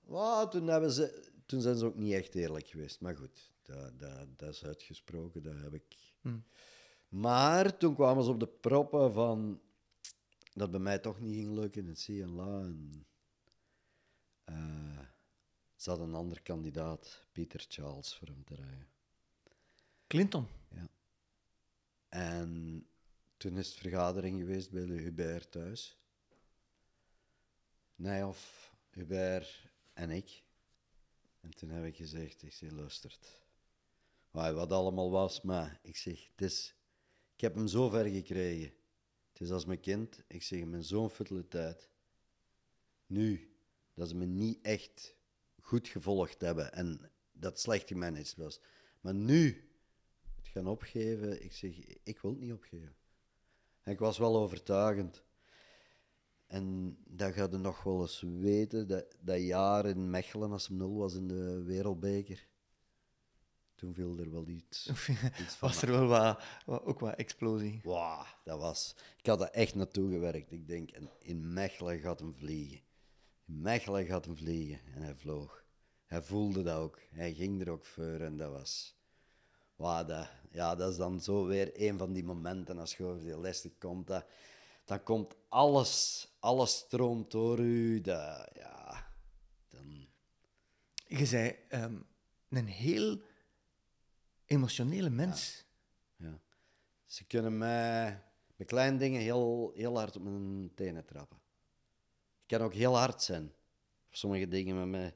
uh, toen hebben ze toen zijn ze ook niet echt eerlijk geweest. Maar goed, dat, dat, dat is uitgesproken, dat heb ik. Hm. Maar toen kwamen ze op de proppen van dat bij mij toch niet ging lukken, het zie en la. En, eh, ze hadden een ander kandidaat, Peter Charles, voor hem te rijden. Clinton? Ja. En toen is het vergadering geweest bij de Hubert thuis. Nee, Hubert en ik. En toen heb ik gezegd, ik zeg, luistert. Wat allemaal was, maar ik zeg, het is, ik heb hem zo ver gekregen. Het is als mijn kind, ik zeg, mijn zo'n futtele tijd. Nu, dat ze me niet echt goed gevolgd hebben en dat slecht gemanaged was. Dus. Maar nu, het gaan opgeven, ik zeg, ik wil het niet opgeven. En ik was wel overtuigend. En dat gaat je nog wel eens weten, dat, dat jaar in Mechelen als nul was in de wereldbeker. Toen viel er wel iets, Was er wel wat, ook wat explosie? Wauw, dat was... Ik had er echt naartoe gewerkt. Ik denk, in Mechelen gaat hem vliegen. In Mechelen gaat hem vliegen. En hij vloog. Hij voelde dat ook. Hij ging er ook voor en dat was... Wauw, dat, ja, dat is dan zo weer een van die momenten als je over die lessen komt, dat dan komt alles, alles stroomt door u. ja, dan... Je zei ehm, een heel emotionele mens. Ja. Ze kunnen mij met kleine dingen heel, heel hard op mijn tenen trappen. Ik kan ook heel hard zijn. Sommige dingen met mij.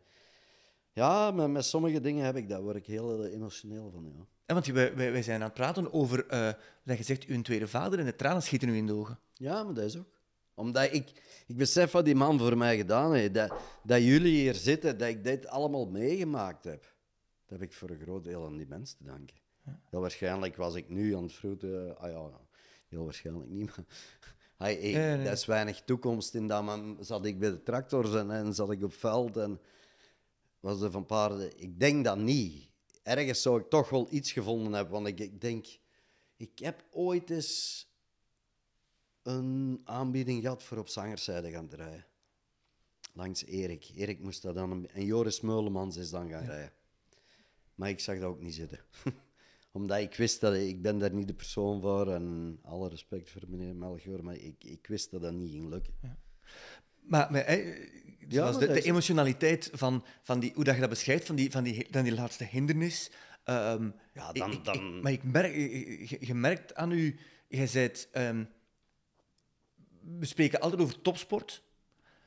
Ja, met, met sommige dingen heb ik dat, word ik heel emotioneel van. Ja. Eh, want wij, wij, wij, zijn aan het praten over eh, dat je zegt, uw tweede vader en de tranen schieten u in de ogen. Ja, maar dat is ook. Omdat ik, ik besef wat die man voor mij gedaan heeft. Dat, dat jullie hier zitten, dat ik dit allemaal meegemaakt heb. Dat heb ik voor een groot deel aan die mensen te danken. Heel waarschijnlijk was ik nu aan het vroeten. Ah ja, heel waarschijnlijk niet. Maar, hey, Dat is weinig toekomst in dat man. Zat ik bij de tractors en, zat ik op veld en was er van paarden. Ik denk dat niet ergens zou ik toch wel iets gevonden hebben. Want ik, ik denk, ik heb ooit eens een aanbieding gehad voor op zangerszijde gaan draaien. Langs Erik. Erik moest dat dan... En Joris Meulemans is dan gaan rijden. Maar ik zag dat ook niet zitten. Omdat ik wist dat... Ik ben daar niet de persoon voor. En alle respect voor meneer Melchior, maar ik, ik wist dat dat niet ging lukken. Ja. Maar, de, emotionaliteit van, van die, hoe dat je dat beschrijft, van die, van die, dan die laatste hindernis. Ehm, ja, dan, dan... maar ik merk, je, merkt aan u, jij zegt ehm, we spreken altijd over topsport,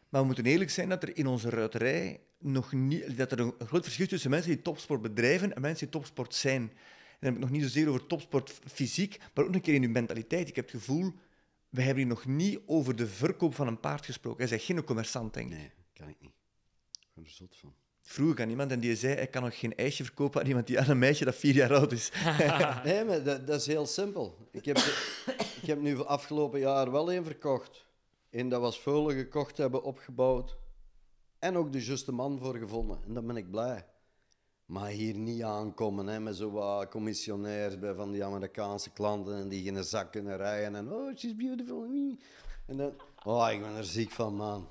maar we moeten eerlijk zijn dat er in onze ruiterij nog niet, dat er een groot verschil is tussen mensen die topsport bedrijven en mensen die topsport zijn. dan heb ik nog niet zozeer over topsport fysiek, maar ook een keer in uw mentaliteit. Ik heb het gevoel we hebben hier nog niet over de verkoop van een paard gesproken. Hij zei geen commerçant, denk ik. Nee, kan ik niet. Ik ben er zot van. Vroeger aan iemand en die zei, ik kan nog geen ijsje verkopen aan iemand die aan een meisje dat vier jaar oud is. nee, maar dat, dat, is heel simpel. Ik heb, ik heb nu afgelopen jaar wel één verkocht. Eén dat was veulen gekocht hebben, opgebouwd. En ook de juiste man voor gevonden. En daar ben ik blij. Maar hier niet aankomen hè, met zo commissionairs bij van die Amerikaanse klanten en die een zak kunnen rijden. En oh, she's beautiful. En dan, oh, ik ben er ziek van, man.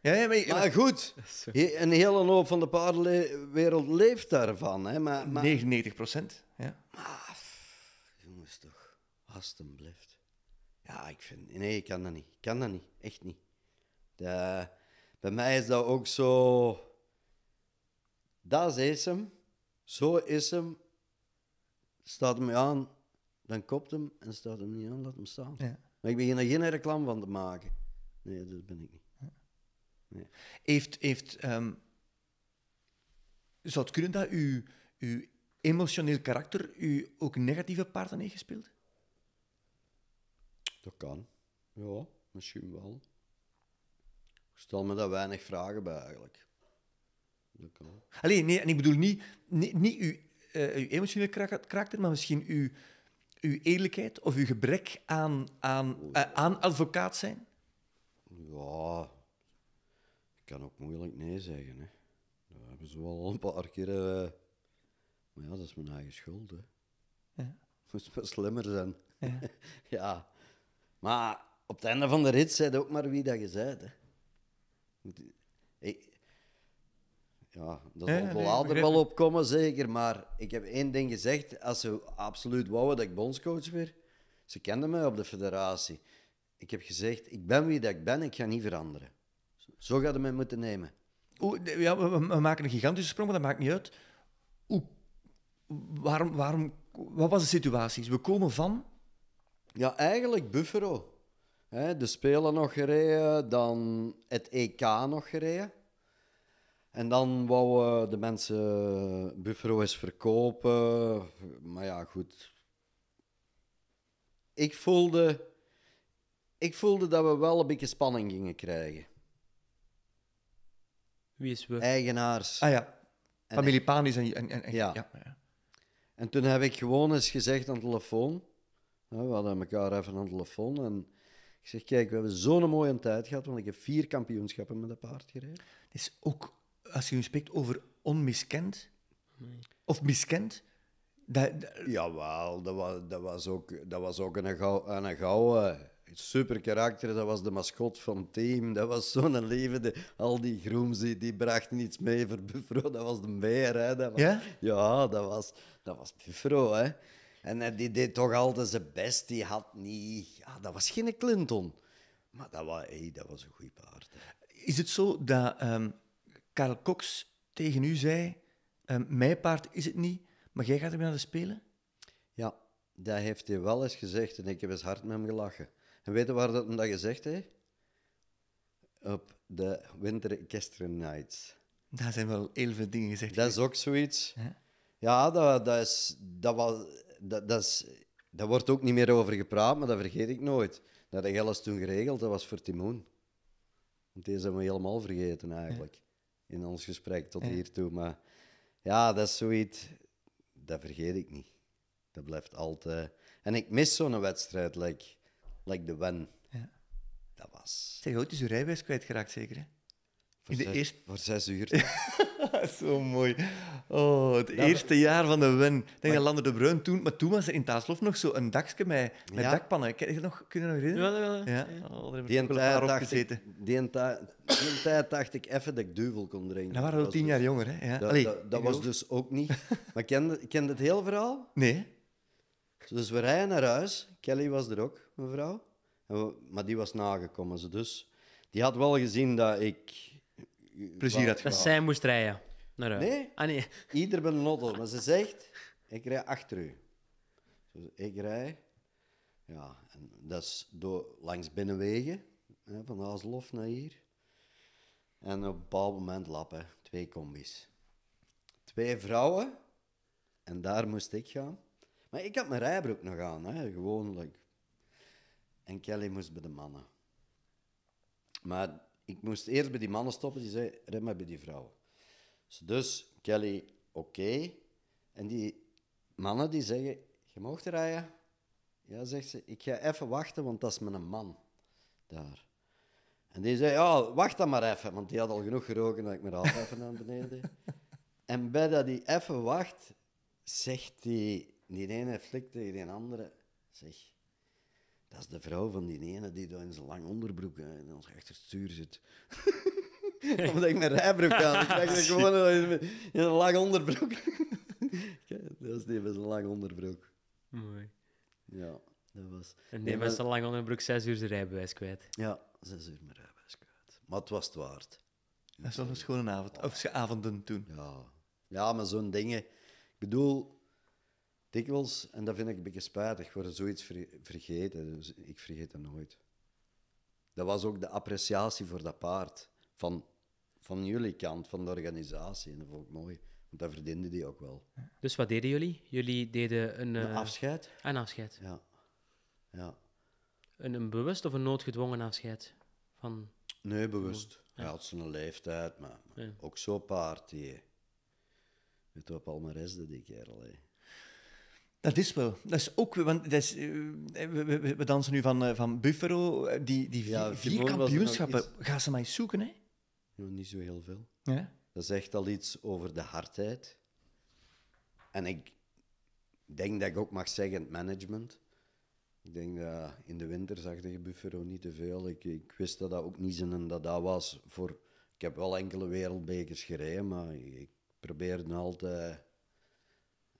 Ja, maar, goed, een hele hoop van de paardenwereld leeft daarvan. Hè, maar, maar 99 procent. Ja. Maar, jongens toch, alstublieft. Ja, ik vind, nee, ik kan dat niet. Ik kan dat niet, echt niet. bij mij is dat ook zo dat is hem, zo is hem. Staat hem aan, dan kopt hem en staat hem niet aan, laat hem staan. Ja. Maar ik begin er geen reclame van te maken. Nee, dat ben ik niet. Nee. Heeft, heeft, um, zou het kunnen dat u, uw emotioneel karakter u ook negatieve paarden heeft gespeeld? Dat kan. Ja, misschien wel. Ik stel me daar weinig vragen bij eigenlijk. Dat Allee, nee, en ik bedoel niet, niet, uw, eh, uw emotionele karakter, maar misschien uw, uw eerlijkheid of uw gebrek aan, aan, eh, aan advocaat zijn? Ja, ik kan ook moeilijk nee zeggen. Hè. Dat hebben ze wel een paar keer. Eh, maar ja, dat is mijn eigen schuld. Hè. Ja. Moest maar slimmer zijn. Ja. ja. Maar op het einde van de rit zei ook maar wie dat je zei. Hè. Ja, dat zal wel later wel opkomen, zeker. Maar ik heb één ding gezegd. Als ze absoluut wouden dat ik bondscoach weer... Ze kenden mij op de federatie. Ik heb gezegd, ik ben wie dat ik ben, ik ga niet veranderen. Zo gaat het mij moeten nemen. O, ja, we, maken een gigantische sprong, maar dat maakt niet uit. O, waarom, waarom, wat was de situatie? We komen van... Ja, eigenlijk Buffalo. de Spelen nog gereden, dan het EK nog gereden. En dan wouden eh, de mensen Buffalo eens verkopen. Maar ja, goed. Ik voelde, ik voelde dat we wel een beetje spanning gingen krijgen. Wie is we? Eigenaars. Ah ja. Familie e- Panis en, en, en, en ja. Ja, En toen heb ik gewoon eens gezegd aan de telefoon. We hadden elkaar even aan de telefoon. En ik zeg: Kijk, we hebben zo'n mooie tijd gehad. Want ik heb vier kampioenschappen met dat paard gereden. Het is ook als je spreekt over onmiskend of miskend. Dat, dat... Jawel, dat was, dat was ook, dat was ook een, gauw, een gouden super karakter. Dat was de mascot van het team. Dat was zo'n levende. Al die grooms die, brachten iets mee voor Buffro Dat was de meer. Hè. ja? Ja, dat was, dat was Buffro Hè. En die deed toch altijd zijn best. Die had niet. Ja, ah, dat was geen Clinton. Maar dat was, hey, dat was een goed paard. Is het zo dat ehm, Karel Cox tegen u zei: ehm, Mijn paard is het niet, maar jij gaat ermee naar de Spelen? Ja, dat heeft hij wel eens gezegd en ik heb eens hard met hem gelachen. En weet je waar dat hem dat gezegd heeft? Op de Winter Equestrian Nights. Daar zijn wel heel veel dingen gezegd. Dat is ook zoiets. Ja, dat, dat, is, dat, was, dat, dat, is, dat wordt ook niet meer over gepraat, maar dat vergeet ik nooit. Dat heb ik alles toen geregeld, dat was voor Timoen. Want die hebben we helemaal vergeten eigenlijk in ons gesprek tot hiertoe. Maar ja, dat is zoiets, dat vergeet ik niet. Dat blijft altijd. En ik mis zo'n wedstrijd, like, like de win. Dat was. Zeg, je is je rijbewijs kwijtgeraakt, zeker? Hè? Voor, in de zes, voor zes uur. Zo mooi. Oh, het eerste jaar van de WIN. Ik denk maar... Lander de Bruin toen... Maar toen was er in Taaslof nog een dakje met, met dakpannen. Kun je nog, kun nog herinneren? Ja, ja, die een tijd dacht, ik, even dat ik duivel kon drinken. Nou, dat waren we al tien dus- jaar jonger, hè? Ja. Dat, dat, was dus ook niet... Maar kende ken het heel verhaal? Nee. Dus we rijden naar huis. Kelly was er ook, mevrouw. Maar die was nagekomen, dus... Die had wel gezien dat ik dat zij moest rijden. Nee, ah, nee. ieder ben lotto. Maar ze zegt, ik rij achter u. Dus ik rij. Ja, en dat is door, langs binnenwegen, hè, van Haaslof naar hier. En op een bepaald moment lappen, twee combis. Twee vrouwen, en daar moest ik gaan. Maar ik had mijn rijbroek nog aan, hè, gewoonlijk. En Kelly moest bij de mannen. Maar ik moest eerst bij die mannen stoppen, die zei, rem maar bij die vrouwen. Dus, dus Kelly, oké. En die mannen die zeggen, je mag rijden. Ja, zegt ze, ik ga even wachten, want dat is mijn man daar. En die zei, oh, wacht dan maar even, want die had al genoeg geroken dat ik me al even naar beneden En bij dat hij even wacht, zegt die, die ene flik tegen die andere, zeg, dat is de vrouw van die ene die daar in zijn lang onderbroek hè, eh, in ons achterstuur zit. Omdat ik mijn rijbroek aan. Ik krijg dat gewoon in een lang onderbroek. dat is die met zijn lang onderbroek. Mooi. Ja, dat was. En die met zijn lang onderbroek zes uur zijn rijbewijs kwijt. Ja, zes uur mijn rijbewijs kwijt. Maar het was het waard. Dat was een avond. Of avonden toen. Ja, ja maar zo'n dingen. Ik bedoel, dikwijls, en dat vind ik een beetje spijtig, worden zoiets vergeten. Dus ik vergeet dat nooit. Dat was ook de appreciatie voor dat paard. Van, van jullie kant, van de organisatie. En dat vond ik mooi. Want dat verdiende die ook wel. Dus wat deden jullie? Jullie deden een... Eh, afscheid. Een afscheid. Ja. ja. Een, bewust of een noodgedwongen afscheid? Van... Nee, bewust. Hij had zijn leeftijd, maar, ook zo paard. Die... Weet je wat Palmares deed, die kerel, hè? Dat is wel. Dat is ook, want dat is, eh, we, dansen nu van, eh, van Buffalo. Eh, die, die vier, ja, kampioenschappen, gaan ze maar eens zoeken, hè? Nog niet zo heel veel. Ja? Dat zegt al iets over de hardheid. En ik denk dat ik ook mag zeggen, het management. Ik denk dat in de winter zag je Buffero niet te veel. Ik, ik wist dat dat ook niet zijn en dat dat was voor... Ik heb wel enkele wereldbekers gereden, maar ik probeerde altijd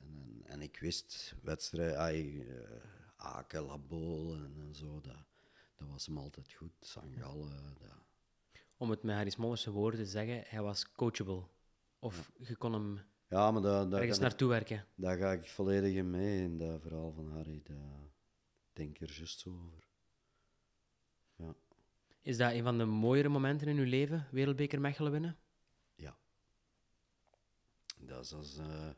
en, en, ik wist wedstrijden, uh, eh, Aken, Labol en, zo, dat, was hem altijd goed. Sangal Dat. Om het met Harry mooiste woorden te zeggen, hij was coachable. Of je kon hem ja, maar dat, dat ergens naartoe werken. Daar ga ik volledig in mee in dat verhaal van Harry. Daar denk er juist zo over. Ja. Is dat een van de mooiere momenten in uw leven, Wereldbeker Mechelen winnen? Ja. Dat is als. Eh,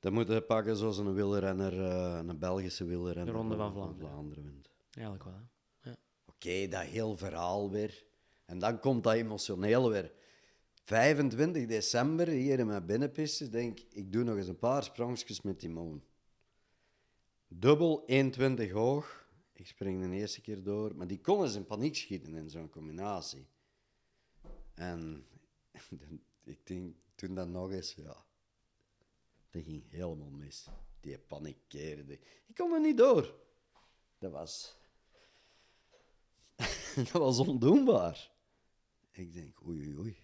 dat moet we pakken zoals een wielrenner, eh, een Belgische wielrenner. De Ronde van Vlaanderen. Vlaanderen wint. Eigenlijk wel. Ja. Oké, dat heel verhaal weer. En dan komt dat emotioneel weer. 25 december, hier in mijn binnenpistes, denk ik, ik doe nog eens een paar sprongjes met Timon. Dubbel 21 hoog. Ik spring de eerste keer door. Maar die kon eens in paniek schieten in zo'n combinatie. En ik denk, toen dat nog eens, ja. Dat ging helemaal mis. Die panikeerde. Ik kon er niet door. Dat was... dat was ondoenbaar. Ik denk, oei, oei, oei.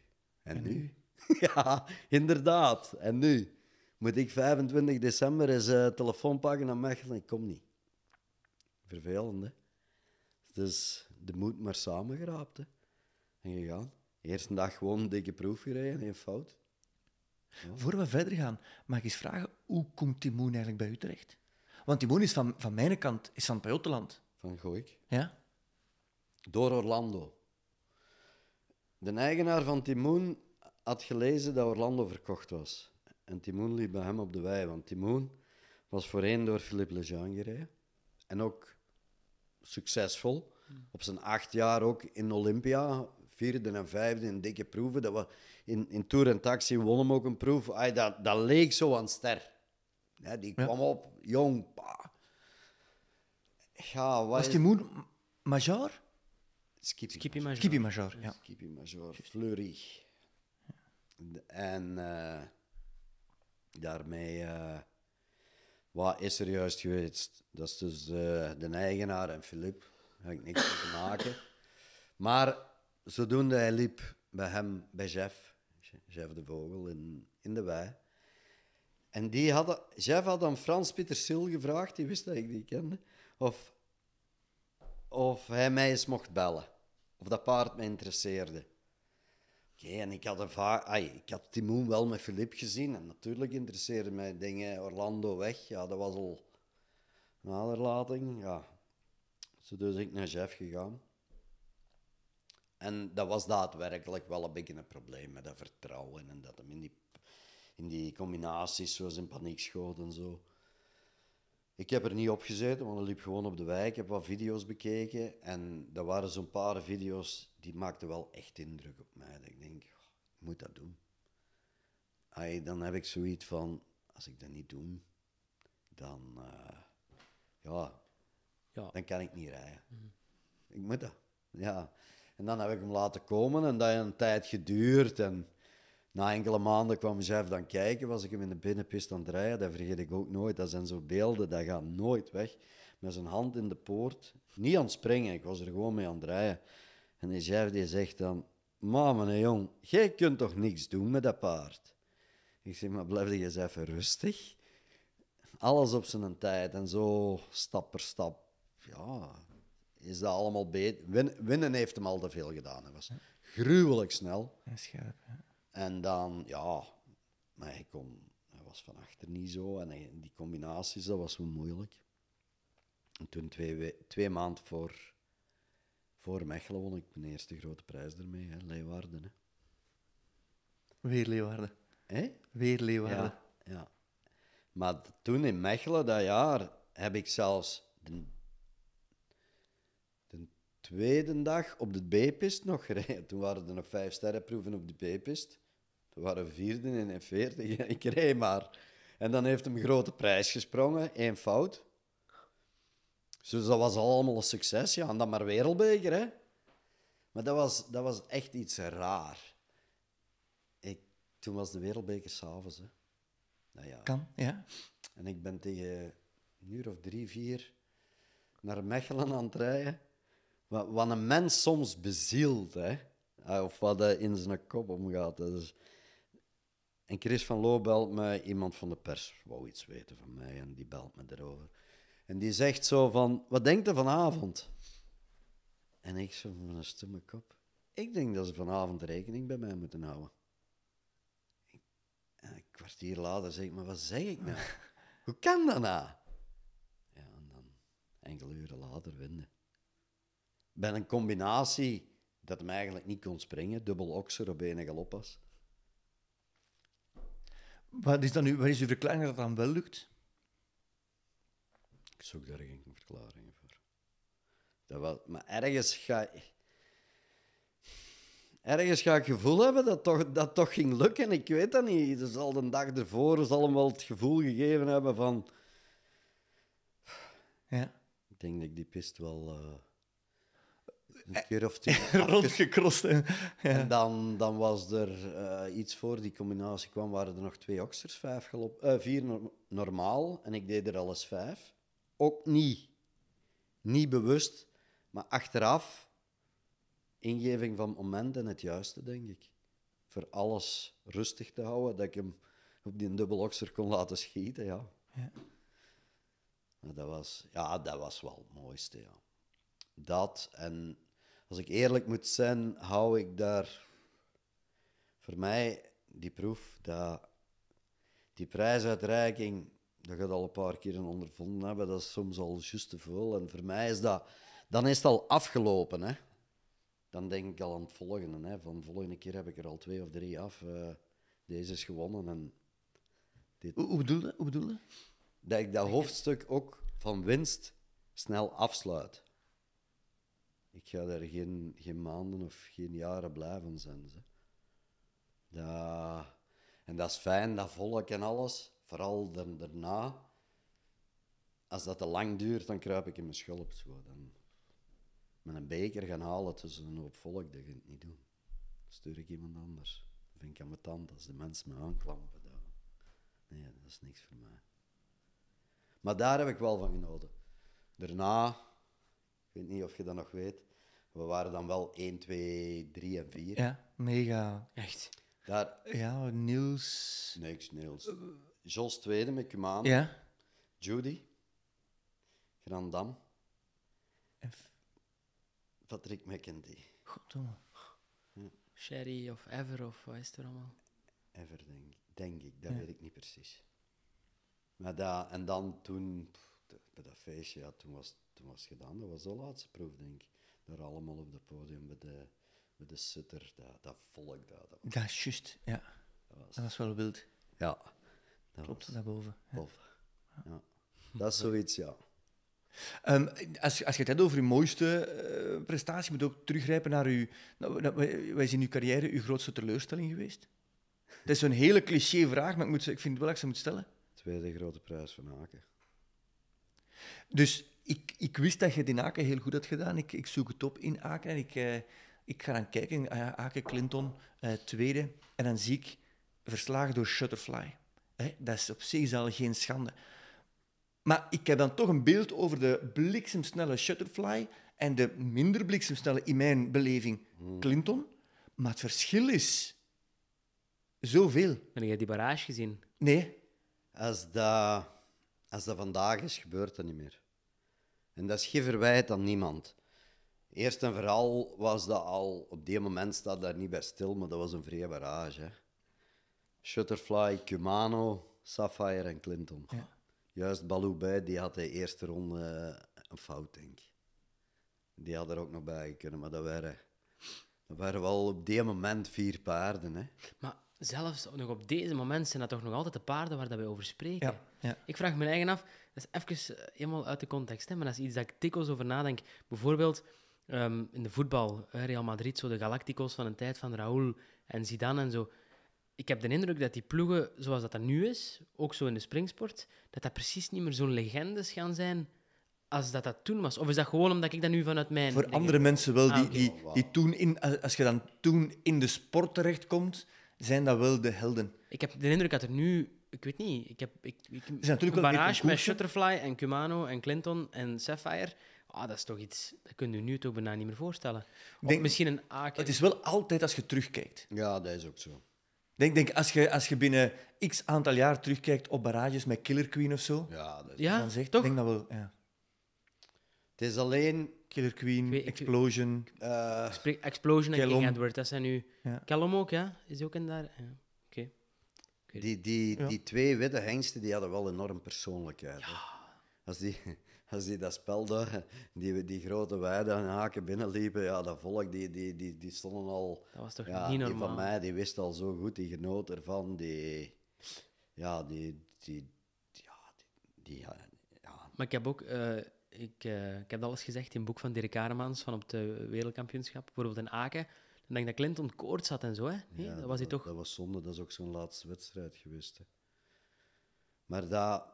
En, nu? ja, inderdaad. En nu? Moet ik 25 december eens uh, telefoon pakken naar Mechelen? Ik kom niet. Vervelend, hè? Dus de moed maar samengeraapt, hè. En gegaan. Eerste dag gewoon een dikke proef gereden, geen fout. Voor we verder gaan, mag ik eens vragen, hoe komt Timoen eigenlijk bij u terecht? Want Timoen is van, van mijn kant, is van het Van Gooik? Ja. Door Orlando. De eigenaar van Timoen had gelezen dat Orlando verkocht was. En Timoen liep bij hem op de wei, want Timoen was voorheen door Philippe Lejean gereden. En ook succesvol. Hmm. Op zijn acht jaar ook in Olympia vierde en vijfde in dikke proeven. Dat we in, in Tour en Taxi wonnen we ook een proef. Ay, dat, dat leek zo aan ster. Ja, die kwam op, jong. Pa. Ja, Was die moed major? Skippy, Skippy major. Skippy major, ja. Skippy major, Fleury. En eh, daarmee... Eh, wat is er juist geweest? Dat is dus eh, de eigenaar en Filip. Daar heb ik niks mee te maken. Maar zodoende hij liep bij hem, bij Jeff, Jeff de Vogel, in, in de wei. En die hadden, Jeff had aan Frans Pieter Sil gevraagd, die wist dat ik die kende, of, of hij mij eens mocht bellen. Of dat paard me interesseerde. Oké, en ik had, een ik had Timoen wel met Filip gezien. En natuurlijk interesseerde mij dingen. Orlando weg, ja, dat was al een aderlating. Ja. Dus, dus ik naar Jeff gegaan. En dat was daadwerkelijk wel een beetje een probleem met dat vertrouwen en dat hem in die, in die combinaties zoals in paniek schoot en zo. Ik heb er niet op gezeten, want ik liep gewoon op de wijk. Ik heb wat video's bekeken en dat waren zo'n paar video's die maakten wel echt indruk op mij. Dat ik denk, oh, ik moet dat doen. Ay, dan heb ik zoiets van, als ik dat niet doe, dan, eh, ja, ja, dan kan ik niet rijden. Mhm. Ik moet dat, ja. En dan heb ik hem laten komen en dat heeft een tijd geduurd. En na enkele maanden kwam Jeff dan kijken, was ik hem in de binnenpist aan het rijden. Dat vergeet ik ook nooit. Dat zijn zo beelden, dat gaat nooit weg. Met zijn hand in de poort. Niet aan het springen, ik was er gewoon mee aan het rijden. En die Jeff die zegt dan, mama nee jong, jij kunt toch niks doen met dat paard? Ik zeg, maar blijf je eens even rustig. Alles op zijn tijd en zo, stap per stap. Ja, is dat allemaal beter. winnen heeft hem al te veel gedaan. Hij was gruwelijk snel. En scherp, ja. En dan, ja, maar hij, kon, hij was van achter niet zo. En die combinaties, dat was zo moeilijk. En toen, twee, twee maanden voor, voor Mechelen, won ik mijn eerste grote prijs ermee, hè, Leeuwarden. Hè. Weer Leeuwarden. Hé? Weer Leeuwarden. Ja, ja. Maar toen in Mechelen dat jaar heb ik zelfs de tweede dag op de B-pist nog gereden. Toen waren er nog vijf sterrenproeven op de B-pist. Toen waren we vierde en veertig. Ik reed maar. En dan heeft hem een grote prijs gesprongen. Eén fout. Dus dat was allemaal een succes. Ja, en dan maar wereldbeker, hè. Maar dat was, dat was echt iets raar. Ik, toen was de wereldbeker s'avonds, hè. Nou ja. Kan, ja. En ik ben tegen een uur of drie, vier naar Mechelen aan het rijden wat, een mens soms bezielt, hè? Ah, of wat er in zijn kop omgaat. Dus... En Chris van Loo belt me, iemand van de pers wou iets weten van mij en die belt me erover. En die zegt zo van, wat denkt er vanavond? En ik zo van een stomme kop. Ik denk dat ze vanavond rekening bij mij moeten houden. En een kwartier later zeg ik, maar wat zeg ik nou? Hoe kan dat nou? Ja, en dan enkele uren later winnen bij een combinatie dat hem eigenlijk niet kon springen. Dubbel oxer op enige galoppas. Wat is, dan nu, wat is uw verklaring dat dat dan wel lukt? Ik zoek daar geen verklaringen voor. Dat wel, maar ergens ga ik... Ergens ga ik het gevoel hebben dat toch, dat toch ging lukken. Ik weet dat niet. Dus al de dag ervoor zal hem wel het gevoel gegeven hebben van... Ja. Ik denk dat ik die pist wel... Eh, een keer of twee, rondgekrost. En dan, dan was er eh, iets voor die combinatie kwam, waren er nog twee oxers, vijf gelopen, eh, vier normaal. En ik deed er alles vijf. Ook niet, niet bewust, maar achteraf ingeving van momenten het juiste, denk ik. Voor alles rustig te houden, dat ik hem op die okser kon laten schieten, ja. ja. dat was, ja, dat was wel het mooiste, ja. Dat en als ik eerlijk moet zijn, hou ik daar voor mij die proef, dat, die prijsuitreiking, dat je dat al een paar keer ondervonden hebben, dat is soms al juist te veel. En voor mij is dat, dan is het al afgelopen. Hè? Dan denk ik al aan het volgende. Hè? Van de volgende keer heb ik er al twee of drie af. Eh, deze is gewonnen. En dit. Hoe, bedoel je, hoe bedoel Dat ik dat hoofdstuk ook van winst snel afsluit ik ga daar geen, geen maanden of geen jaren blijven zijn. Ze. Dat, en dat is fijn, dat volk en alles. Vooral daarna. Als dat te lang duurt, dan kruip ik in mijn schulp. Zo. Dan, met een beker gaan halen tussen een hoop volk, dat je niet doen. Stuur ik iemand anders. Dat vind ik aan mijn tand als de mensen me aanklampen. Nee, dat is niks voor mij. Maar daar heb ik wel van genoten. Daarna weet niet of je dat nog weet. We waren dan wel 1, 2, 3 en 4. Ja, mega. Echt? Daar, ja, Niels... Niks, Niels. Jos tweede met Kumano. Ja. Judy. Grandam. F. Patrick McKenzie. Goed Ja. Sherry of Ever of wat is er allemaal? Ever, denk, ik. denk ik. Dat weet ik niet precies. Maar dat, en dan toen, bij dat, feestje, ja, toen was het toen was gedaan. Dat was de laatste proef, denk ik. Daar allemaal op het podium met de, met de sutter, dat, dat volk. Dat, dat, dat is juist, ja. Dat was... dat was, wel wild. Ja. Dat Klopt, daarboven. Ja. Dat is zoiets, ja. Ehm, als, als je het hebt over je mooiste eh, prestatie, moet ook teruggrijpen naar uw. Nou, wij zijn uw carrière uw grootste teleurstelling geweest? Dat is een hele cliché vraag, maar ik, moet, ik vind het wel dat ik ze moet stellen. Tweede grote prijs van Haken. Dus ik, ik wist dat je die Aken heel goed had gedaan. Ik, ik zoek het op in Aken en ik, eh, ik ga dan kijken. Ah Aken Clinton, eh, tweede. En dan zie ik verslagen door Shutterfly. dat is op zich geen schande. Maar ik heb dan toch een beeld over de bliksemsnelle Shutterfly en de minder bliksemsnelle, in mijn beleving, hmm. Clinton. Maar het verschil is zoveel. Heb je die barrage gezien? Nee, Als dat, als dat vandaag is, gebeurt dat niet meer. En dat is geen verwijt aan niemand. Eerst en vooral was dat al, op die moment staat daar niet bij stil, maar dat was een vrije barrage. Hè? Shutterfly, Cumano, Sapphire en Clinton. Ja. Juist Balou bij, die had de eerste ronde eh, een fout, denk ik. Die had er ook nog bij kunnen, maar dat waren, dat waren wel op die moment vier paarden. Hè? Maar zelfs nog op deze moment zijn dat toch nog altijd de paarden waar dat wij over spreken. Ik vraag me eigen af, dat is even eh, helemaal uit de context, hè, maar dat is iets dat ik dikwijls over nadenk. Bijvoorbeeld ehm, in de voetbal, Real Madrid, zo de Galacticos van een tijd van Raúl en Zidane en zo. Ik heb de indruk dat die ploegen, zoals dat dat nu is, ook zo in de springsport, dat dat precies niet meer zo'n legendes gaan zijn als dat dat toen was? Of is dat gewoon omdat ik dat nu vanuit mijn... Voor andere mensen wel, die, ah, die, die oh, toen in, als je dan toen in de sport terechtkomt, zijn dat wel de helden. Ik heb de indruk dat er nu... Ik weet niet. Ik heb, ik, natuurlijk Barrage met Shutterfly en Cumano en Clinton en Sapphire. Ah, dat is toch iets... Dat kun je nu toch bijna niet meer voorstellen. denk, misschien een Aken. Het is wel altijd als je terugkijkt. Ja, dat is ook zo. Denk, denk als, je, als je binnen x aantal jaar terugkijkt op barrages met Killer Queen of zo... Ja, dat is... dan zegt, toch? Denk dat wel, ja. Het is alleen Killer Queen, Explosion. Eh, Explosion en King Edward, dat zijn nu. Ja. ook, ja? Is hij ook in daar? Oké. Die, die, die twee witte hengsten die hadden wel enorm persoonlijkheid. Als die, als die dat spel, daar, die, die grote wijden en haken binnenliepen, ja, dat volk, die, die, die, die stonden al... Dat was toch niet normaal? Die van mij, die wist al zo goed, die genoot ervan, die... Ja, die... die, ja, die, ja, ja. Maar ik heb ook... Eh, ik, eh, ik heb dat al eens gezegd in het boek van Dirk Aremans van op de wereldkampioenschap, bijvoorbeeld in Aken. Dan denk ik dat Clinton koorts zat en zo, hè? Nee, dat was hij toch... Dat was zonde, dat is ook zo'n laatste wedstrijd geweest. Hè. Maar dat,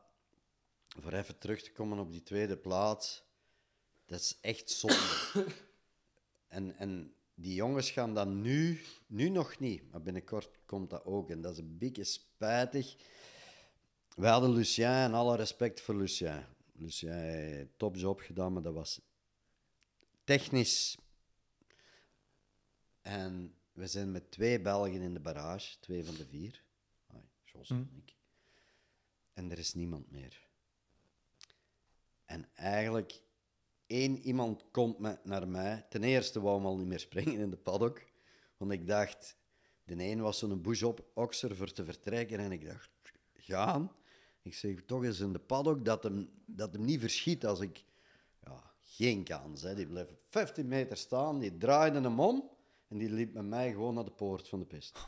voor even terug te komen op die tweede plaats, dat is echt zonde. en, en die jongens gaan dat nu, nu nog niet, maar binnenkort komt dat ook. En dat is een beetje spijtig. Wij hadden Lucien en alle respect voor Lucien. Dus jij topjob gedaan, maar dat was technisch. En we zijn met twee Belgen in de barrage, twee van de vier. Jos en hm. ik. En er is niemand meer. En eigenlijk, één iemand komt naar mij. Ten eerste wou hem al niet meer springen in de paddock. Want ik dacht, de een was zo'n boes op okser voor te vertrekken. En ik dacht, gaan. Ik zeg toch eens in de paddock dat hem, dat hem niet verschiet als ik... Ja, geen kans. Hè. Die bleef 15 meter staan, die draaide hem om en die liep met mij gewoon naar de poort van de pist.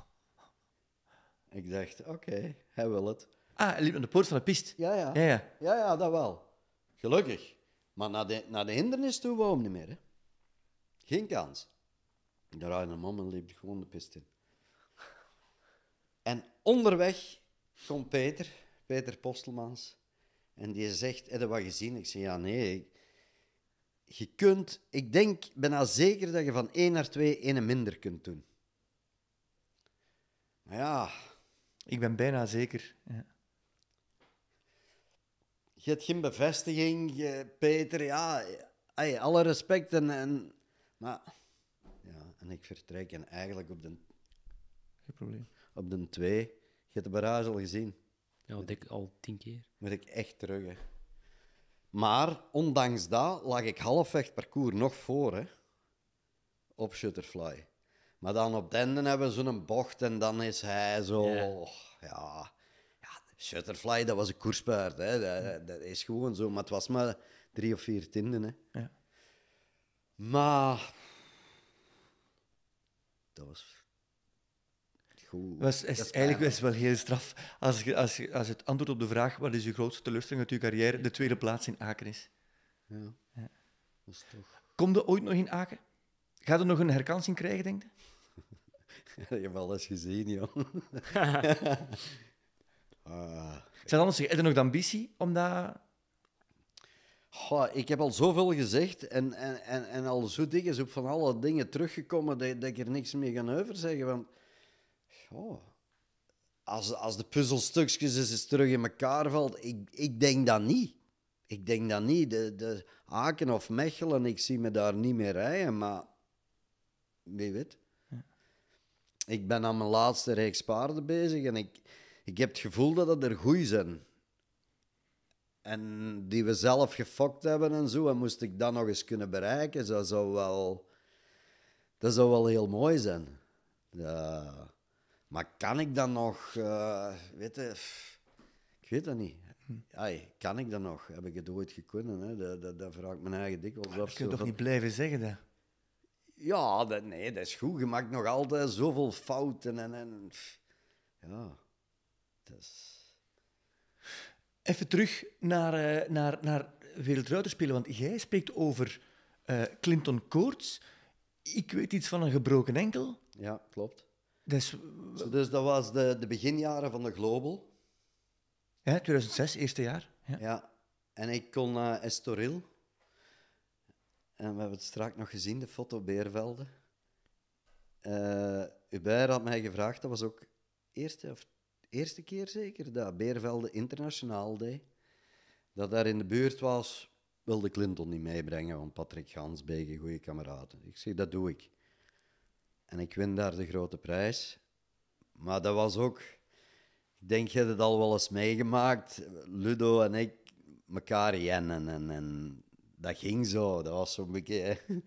Ik dacht, oké, hij wil het. Ah, hij liep naar de poort van de pist? Ja, ja. Ja, ja. ja, ja dat wel. Gelukkig. Maar naar de, naar de hindernis toe wou hem niet meer. Hè. Geen kans. Ik draaide hem om en liep gewoon de pist in. En onderweg komt Peter Peter Postelmans. En die zegt, heb je wat gezien? Ik zeg, ja, nee. Je kunt, ik denk bijna zeker dat je van één naar twee ene minder kunt doen. Maar ja... Ik ben bijna zeker. Ja. Je hebt geen bevestiging, Peter. Ja, alle respect. En, en, maar ja, en ik vertrek en eigenlijk op de... Geen probleem. Op de twee. Je hebt de barrage al gezien. Ja, dik al tien keer. Moet ik echt terug, hè. Maar ondanks dat lag ik halfweg parcours nog voor, hè. Op Shutterfly. Maar dan op denden hebben we een bocht en dan is hij zo... Oh, ja. ja. Shutterfly, dat was een koerspaard, hè. Dat, is gewoon zo. Maar het was maar drie of vier tienden, hè. Ja. Maar... Dat was goed. Was, is, eigenlijk is wel heel straf. Als, als, als het antwoord op de vraag wat is je grootste teleurstelling uit je carrière, de tweede plaats in Aken is. Ja. ja. Dat is toch... Komt er ooit nog in Aken? Gaat er nog een herkansing krijgen, denk je? je hebt eens gezien, joh. Ah. anders, heb je nog de ambitie om dat... Goh, ik heb al zoveel gezegd en, en, en, en al zo dik is op van alle dingen teruggekomen dat, dat ik er niks meer ga over zeggen. Want als, als de puzzelstukjes eens terug in elkaar valt, ik, ik denk dat niet. Ik denk dat niet. De, de Aken of Mechelen, ik zie me daar niet meer rijden, maar wie weet. Ik ben aan mijn laatste reeks paarden bezig en ik, ik heb het gevoel dat dat er goed zijn. En die we zelf gefokt hebben en zo. En moest ik dat nog eens kunnen bereiken, dat zou wel, dat zou wel heel mooi zijn. Ja. Maar kan ik dan nog, uh, weet je, ik weet dat niet. kan ik dan nog? Heb ik het ooit gekund? Hè? Dat, dat, dat vraag ik mijn eigen dikwijls af. Ah, dat kun je toch niet blijven zeggen, dat? Ja, dat, nee, dat is goed. Je maakt nog altijd zoveel fouten en... en ja, dat is... Even terug naar, eh, naar, naar Wereldruiterspelen, want jij spreekt over eh, Clinton Koorts. Ik weet iets van een gebroken enkel. Ja, klopt. Dus, dus dat was de, de beginjaren van de Global. Ja, 2006, eerste jaar. Ja, en ik kon naar Estoril. En we hebben het straks nog gezien, de foto Beervelden. Uh, eh, Hubert had mij gevraagd, dat was ook eerste, of, eerste keer zeker, dat Beervelde internationaal deed. Dat daar in de buurt was, wilde Clinton niet meebrengen, want Patrick Gansbeek, goede kameraden. Ik zeg, dat doe ik. En ik win daar de grote prijs. Maar dat was ook. Ik denk, je hebt het al wel eens meegemaakt. Ludo en ik elkaar jennen. En, en dat ging zo. Dat was zo'n beetje.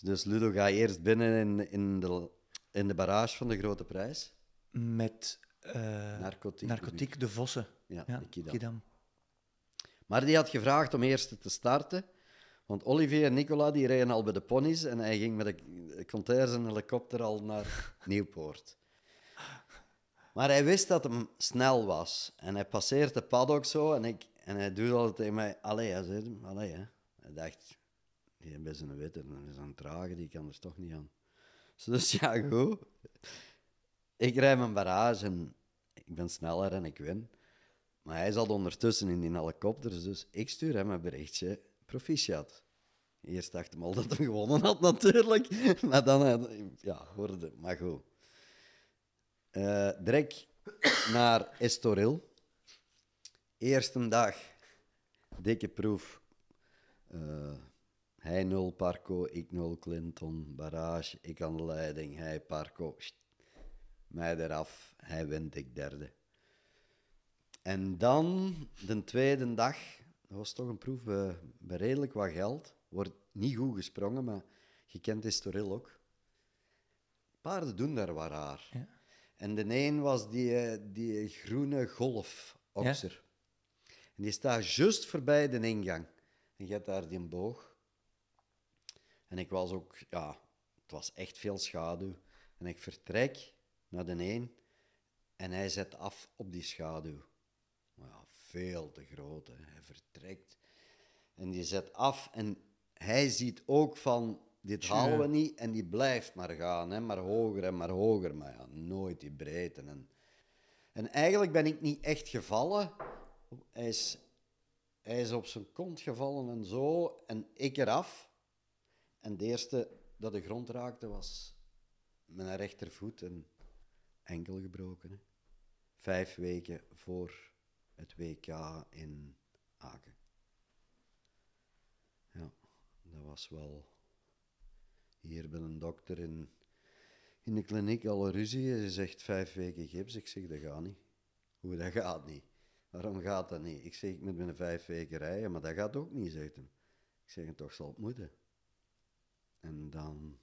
Dus Ludo gaat eerst binnen in, in, de, in de barrage van de grote prijs. Met eh, narcotiek, de Vossen. Ja, ja Maar die had gevraagd om eerst te starten. Want Olivier en Nicola die reden al bij de ponies en hij ging met de containers en helikopter al naar Nieuwpoort. Maar hij wist dat hem snel was. En hij passeert de paddock zo en, ik, en hij doet altijd tegen mij... Allee, hij zei hem, allee, hè. Hij dacht, je is een witte, dan is een trage, die kan er toch niet aan. Dus, dus ja, goed. Ik rijd mijn barrage en ik ben sneller en ik win. Maar hij zat ondertussen in die helikopter, dus ik stuur hem een berichtje proficiat. Eerst dacht hem al dat hij gewonnen had, natuurlijk. Maar dan eh, ja, hoorde Maar goed. Uh, naar Estoril. Eerste dag, dikke proef. Eh, hij nul Parco, ik nul Clinton, barrage, ik aan de leiding, hij Parco. mij eraf, hij wint, ik derde. En dan, de tweede dag, dat was toch een proef bij, redelijk wat geld. Wordt niet goed gesprongen, maar je kent historiel ook. Paarden doen daar wat raar. Ja. En de een was die, eh, die groene golf Ja. En die staat juist voorbij de ingang. En je hebt daar die boog. En ik was ook, ja, het was echt veel schaduw. En ik vertrek naar de een en hij zet af op die schaduw veel te groot. Hè. Hij vertrekt en die zet af en hij ziet ook van dit halen we niet en die blijft maar gaan, hè. maar hoger en maar hoger, maar ja, nooit die breedte. En, en eigenlijk ben ik niet echt gevallen. Hij is, hij is op zijn kont gevallen en zo en ik eraf. En de eerste dat de grond raakte was mijn rechtervoet en enkel gebroken. Vijf weken voor het WK in Aken. Ja, dat was wel. Hier ben een dokter in, in de kliniek alle ruzie. Ze zegt vijf weken gips. Ik zeg dat gaat niet. Hoe dat gaat niet? Waarom gaat dat niet? Ik zeg ik moet binnen vijf weken rijden, maar dat gaat ook niet, zegt Ik zeg toch zal het moeten. En dan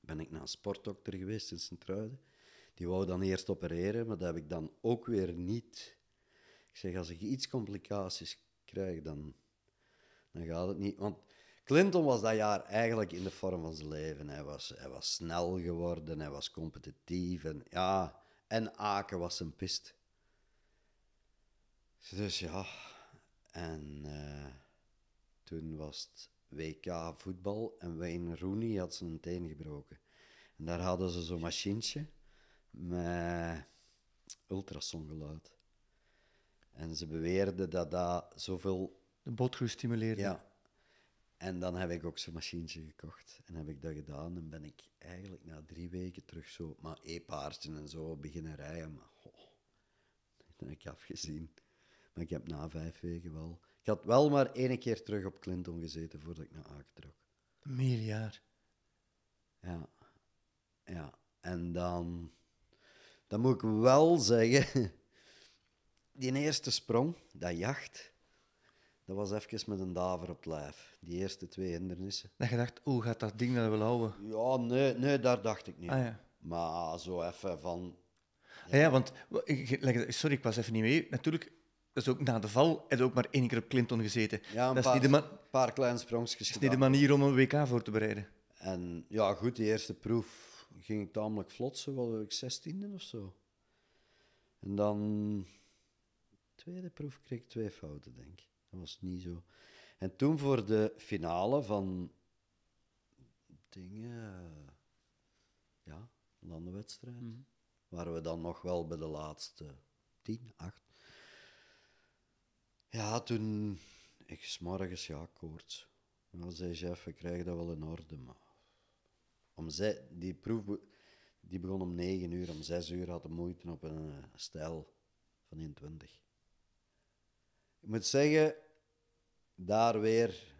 ben ik naar een sportdokter geweest in sint Die wou dan eerst opereren, maar dat heb ik dan ook weer niet ik zeg, als ik iets complicaties krijg, dan, dan gaat het niet. Want Clinton was dat jaar eigenlijk in de vorm van zijn leven. Hij was, hij was snel geworden, hij was competitief en ja, en Aken was een pist. Dus ja, en eh, toen was het WK voetbal en Wayne Rooney had zijn teen gebroken. En daar hadden ze zo'n machientje met ultrasongeluid. En ze beweerden dat dat zoveel... De botgroei stimuleerde. Ja. En dan heb ik ook zo'n machientje gekocht. En heb ik dat gedaan. En ben ik eigenlijk na drie weken terug zo... Maar e-paarden en zo beginnen rijden. Maar oh, dat heb ik afgezien. Maar ik heb na vijf weken wel... Ik had wel maar één keer terug op Clinton gezeten voordat ik naar Aken trok. Een jaar. Ja. Ja. En dan... Dan moet ik wel zeggen die eerste sprong, dat jacht, dat was even met een daver op het lijf. Die eerste twee hindernissen. Dat je dacht, hoe gaat dat ding dat wel houden? Ja, nee, nee, daar dacht ik niet. Ah, ja. Maar zo even van... Ah, ja, want... Sorry, ik was even niet mee. Natuurlijk, dat is ook na de val, heb je ook maar één keer op Clinton gezeten. Ja, een dat paar, is niet de paar kleine sprongjes Dat is niet de manier om een WK voor te bereiden. En ja, goed, die eerste proef ging ik tamelijk vlot, zo was ik zestiende of zo. En dan tweede proef kreeg twee fouten, denk ik. Dat was niet zo. En toen voor de finale van dingen, eh, ja, landenwedstrijd, mhm. waren we dan nog wel bij de laatste tien, acht. Ja, toen, ik s ja, koorts. En dan zei Jeff, we krijgen dat wel in orde, maar... Om zij, die proef die begon om negen uur, om zes uur had de moeite op een eh, stijl van 21. Ik moet zeggen, daar weer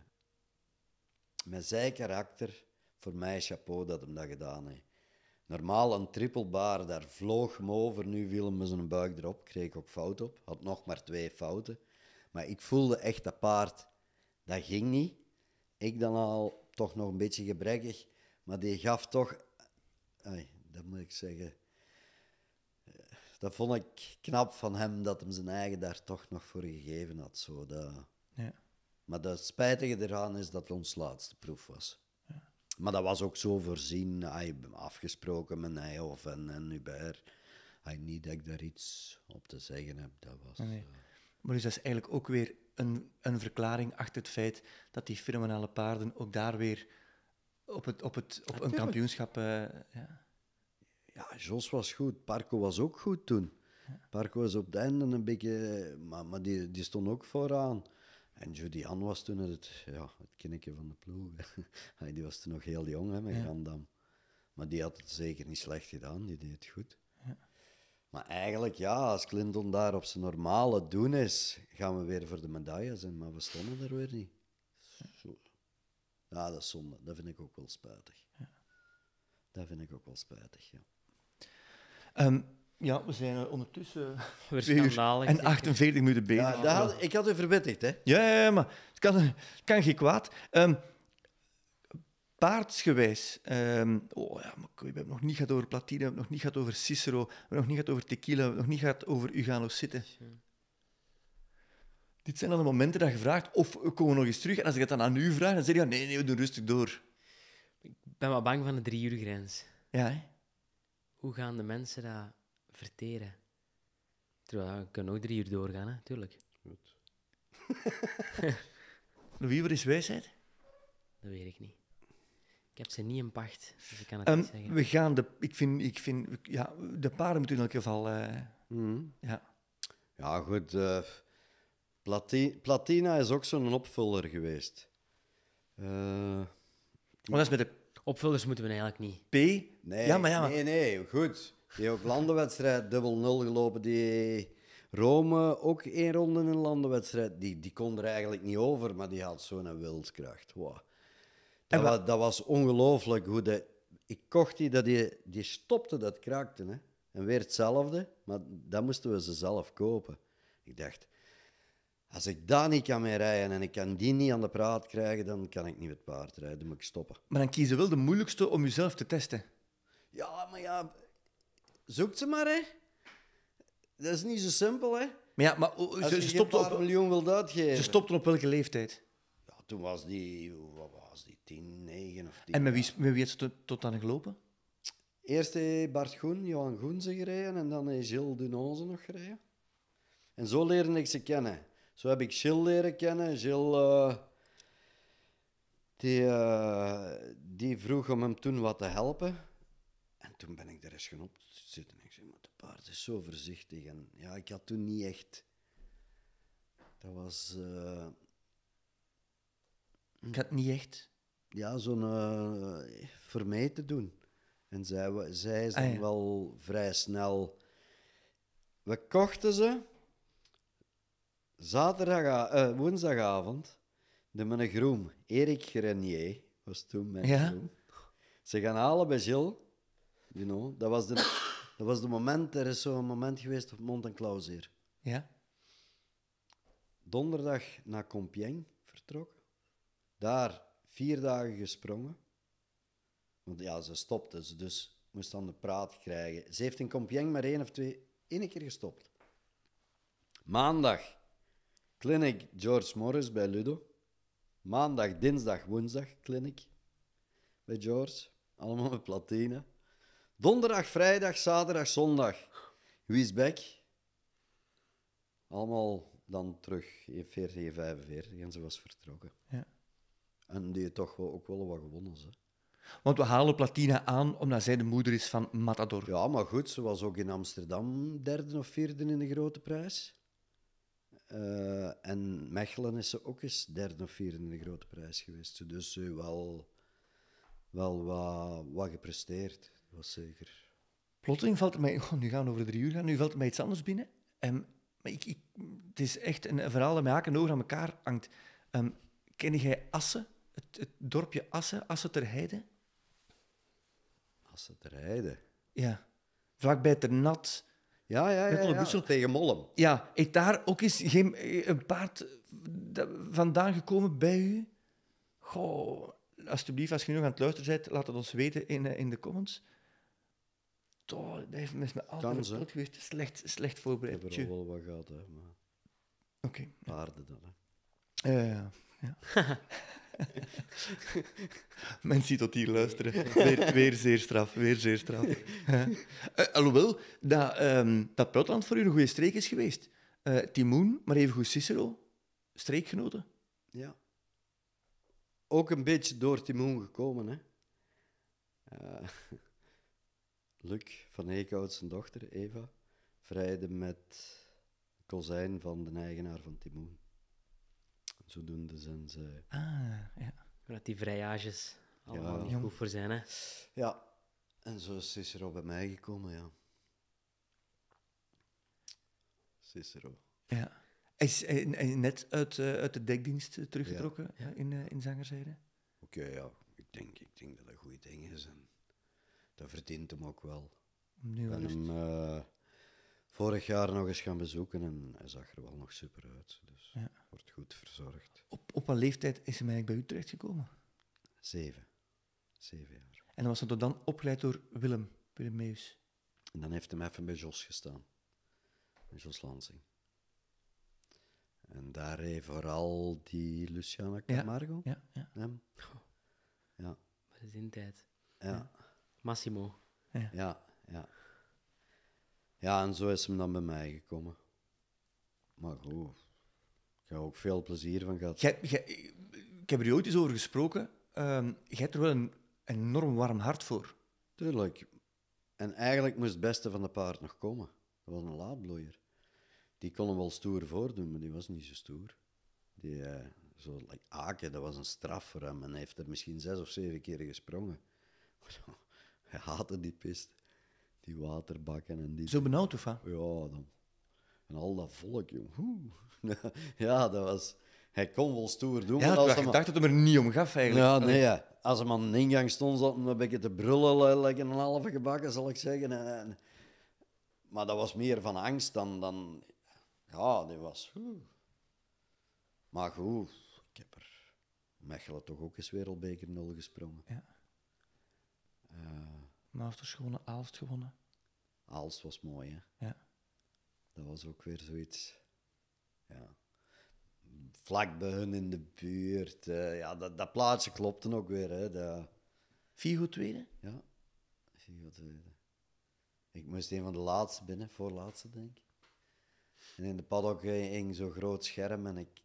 met zijn karakter, voor mij chapeau dat hem dat gedaan heeft. Normaal een trippelbaar, daar vloog hem over. Nu viel hem zijn buik erop, kreeg ook fout op. Had nog maar twee fouten. Maar ik voelde echt dat paard, dat ging niet. Ik dan al toch nog een beetje gebrekkig. Maar die gaf toch, dat moet ik zeggen, dat vond ik knap van hem dat hem zijn eigen daar toch nog voor gegeven had. Zo, dat... ja. Maar het spijtige eraan is dat het ons laatste proef was. Ja. Maar dat was ook zo voorzien, hij, afgesproken met of en, en Hubert. Hij niet dat ik daar iets op te zeggen heb. Dat was, eh, Maar dus dat is eigenlijk ook weer een, een verklaring achter het feit dat die fenomenale paarden ook daar weer op, het, op, het, op een kampioenschap. Eh, ja. Ja, Jos was goed. Parco was ook goed toen. Parco was op het einde een beetje... Maar, maar die, die stond ook vooraan. En Ann was toen het, ja, het kindje van de ploeg. Hij die was toen nog heel jong, hè, met ja. Gandam. Maar die had het zeker niet slecht gedaan, die deed het goed. Ja. Maar eigenlijk, ja, als Clinton daar op zijn normale doen is, gaan we weer voor de medailles zijn, Maar we stonden er weer niet. Zo. Ja, dat is zonde. Dat vind ik ook wel spijtig. Ja. Dat vind ik ook wel spijtig, ja ja, we zijn eh, ondertussen. Weer En 48 minuten bezig. dat had, ik had u verwittigd, hè? Ja, ja, maar het kan, kan geen kwaad. Um, paardsgewijs. Um, oh ja, maar we hebben nog niet gehad over Platine, we hebben nog niet gehad over Cicero, we hebben nog niet gehad over Tequila, we hebben nog niet gehad over Ugano Zitten. Dit zijn dan de momenten dat je vraagt of we komen nog eens terug. En als ik het dan aan u vraag, dan zeg je ja, nee, nee, we doen rustig door. Ik ben wel bang van de drie uur grens. Ja, hè? hoe gaan de mensen dat verteren? Terwijl, we kunnen ook drie uur doorgaan, hè? tuurlijk. Goed. Louis, wat is wijsheid? Dat weet ik niet. Ik heb ze niet in pacht, dus ik kan het ehm, niet zeggen. We gaan de... Ik vind... Ik vind ja, de paarden moeten in elk geval... Eh, hmm. Ja. Ja, goed. Eh, Plati Platina is ook zo'n opvuller geweest. Uh, maar dat is met de Opvullers moeten we eigenlijk niet. P? Nee, ja, maar ja, nee, nee, goed. Die ook landenwedstrijd, dubbel nul gelopen. Die Rome ook één ronde in een landenwedstrijd. Die, die kon er eigenlijk niet over, maar die had zo'n wilskracht. Wow. Dat, was, dat was ongelooflijk hoe de... Ik kocht die, dat die, die stopte, dat kraakte. Hè. En weer hetzelfde, maar dat moesten we ze zelf kopen. Ik dacht, als ik daar niet kan mee rijden en ik kan die niet aan de praat krijgen, dan kan ik niet met paard rijden. Dan moet ik stoppen. Maar dan kiezen wel de moeilijkste om jezelf te testen. Ja, maar ja, zoek ze maar, hè. Dat is niet zo simpel, hè. Maar ja, maar Als ze, je stopte op, miljoen wilt uitgeven. Ze stopten op welke leeftijd? Ja, toen was die, wat was die, 10, 9 of 10. En met wie, met wie heeft ze tot, tot dan gelopen? Eerst heeft Bart Goen, Johan Goen ze gereden en dan heeft Gilles Dunoze nog gereden. En zo leerde ik ze kennen. Zo heb ik Jill leren kennen. Jill, eh, die, eh, die vroeg om hem toen wat te helpen. En toen ben ik er eens gaan zitten. En ik zei, maar de paard is zo voorzichtig. En ja, ik had toen niet echt... Dat was... Eh, ik had niet echt... Ja, zo'n... voor mij te doen. En zij, zij zijn ah, wel vrij snel... We kochten ze... Zaterdag, eh, woensdagavond, de mijn groem, Erik Grenier, was toen mijn Ze gaan halen bij Gilles. You know, dat was de, dat was de moment, er is zo'n moment geweest op Mont en Ja? Donderdag naar Compiègne vertrokken. Daar vier dagen gesprongen. Want ja, ze stopte, ze dus moest dan de praat krijgen. Ze heeft in Compiègne maar één of twee, één keer gestopt. Maandag Clinic George Morris bij Ludo. Maandag, dinsdag, woensdag clinic bij George. Allemaal met platine. Donderdag, vrijdag, zaterdag, zondag. Wie is back? Allemaal dan terug in 40, 45 en ze was vertrokken. Ja. En die toch ook wel wat gewonnen. Hè. Want we halen platine aan omdat zij de moeder is van Matador. Ja, maar goed, ze was ook in Amsterdam derde of vierde in de grote prijs. Eh, en Mechelen is ze ook eens derde of vierde in de grote prijs geweest. Dus ze eh, wel, wel wat, wat gepresteerd, dat was zeker. Plotseling valt mij, oh, nu gaan we over drie uur gaan, nu valt mij iets anders binnen. Um, maar ik, ik, het is echt een, verhaal dat mij haken over aan elkaar hangt. Ehm, ken jij Assen? Het, het, dorpje Assen, Assen ter Heide? Assen ter Heide? Ja, vlakbij Nat. Ja, ja, ja. ja, Tegen Mollem. Ja, ik daar ook eens geen, eh, een paard eh, vandaan gekomen bij u? Goh, alsjeblieft, als je nu aan het luisteren bent, laat het ons weten in, eh, in de comments. Toch, dat heeft me altijd geweest. Slecht, slecht voorbereid. Ik heb er al wel wat gehad, hè. Maar... Oké. Paarden dan, hè. Ja. ja. Mensen tot hier luisteren. Weer, zeer straf, weer zeer straf. Eh, eh, alhoewel, dat, um, dat voor u een goede streek is geweest. Uh, maar even goed Cicero, streekgenoten. Ja. Ook een beetje door Timoen gekomen, hè. Uh, Luc van Eekhout, zijn dochter, Eva, vrijde met kozijn van de eigenaar van Timoen. Zodoende zijn ze... Ah, ja. Dat die vrijages allemaal niet goed voor zijn, hè? Ja. En zo is Cicero bij mij gekomen, ja. Cicero. Ja. Hij is eh, net uit, eh, uit de dekdienst eh, teruggetrokken ja. in, uh, in Zangerzijde. Oké, ja. Ik denk, ik denk dat dat een goed ding is. En dat verdient hem ook wel. Nu wel eens vorig jaar nog eens gaan bezoeken en hij zag er wel nog super uit. Dus wordt goed verzorgd. Op, op wat leeftijd is hij eigenlijk bij u terechtgekomen? Zeven. Zeven jaar. En dan was hij dan opgeleid door Willem, Willem Meus. En dan heeft hij even bij Jos gestaan. Bij Jos Lansing. En daar heeft vooral die Luciana Camargo. Ja, ja. Ja. ja. Wat is in tijd. Ja. Massimo. ja, ja. ja. Ja, en zo is hem dan bij mij gekomen. Maar goed, ik heb ook veel plezier van gehad. ik heb er ooit eens over gesproken. Uh, jij hebt er wel een enorm warm hart voor. Tuurlijk. En eigenlijk moest het beste van de paard nog komen. Dat was een laadbloeier. Die kon hem wel stoer voordoen, maar die was niet zo stoer. Die, eh, zo, like, Aken, dat was een straf voor hem. En hij heeft er misschien zes of zeven keer gesprongen. Hij haatte die pist die waterbakken en die... Zo benauwd of wat? Ja, dan. En al dat volk, jong. ja, dat was... Hij kon wel stoer doen, maar... Als ik dacht dat hem er niet om gaf, eigenlijk. Ja, nee. Ja. Als hem aan de ingang stond, zat een beetje te brullen, like een halve gebakken, zal ik zeggen. En, Maar dat was meer van angst dan... dan... Ja, dat was... Maar goed, ik heb er... Mechelen toch ook eens wereldbeker nul gesprongen. Ja. Eh, maar gewonnen, dus Aalst gewonnen. Aalst was mooi, hè? Ja. Dat was ook weer zoiets. Ja. Vlak bij hun in de buurt. Eh, ja, dat, dat plaatsje klopte ook weer, hè? De... Vigo tweede? Ja, Vigo tweede. Ik moest een van de laatste binnen, voorlaatste denk ik. En in de paddock eh, hing zo'n groot scherm en ik...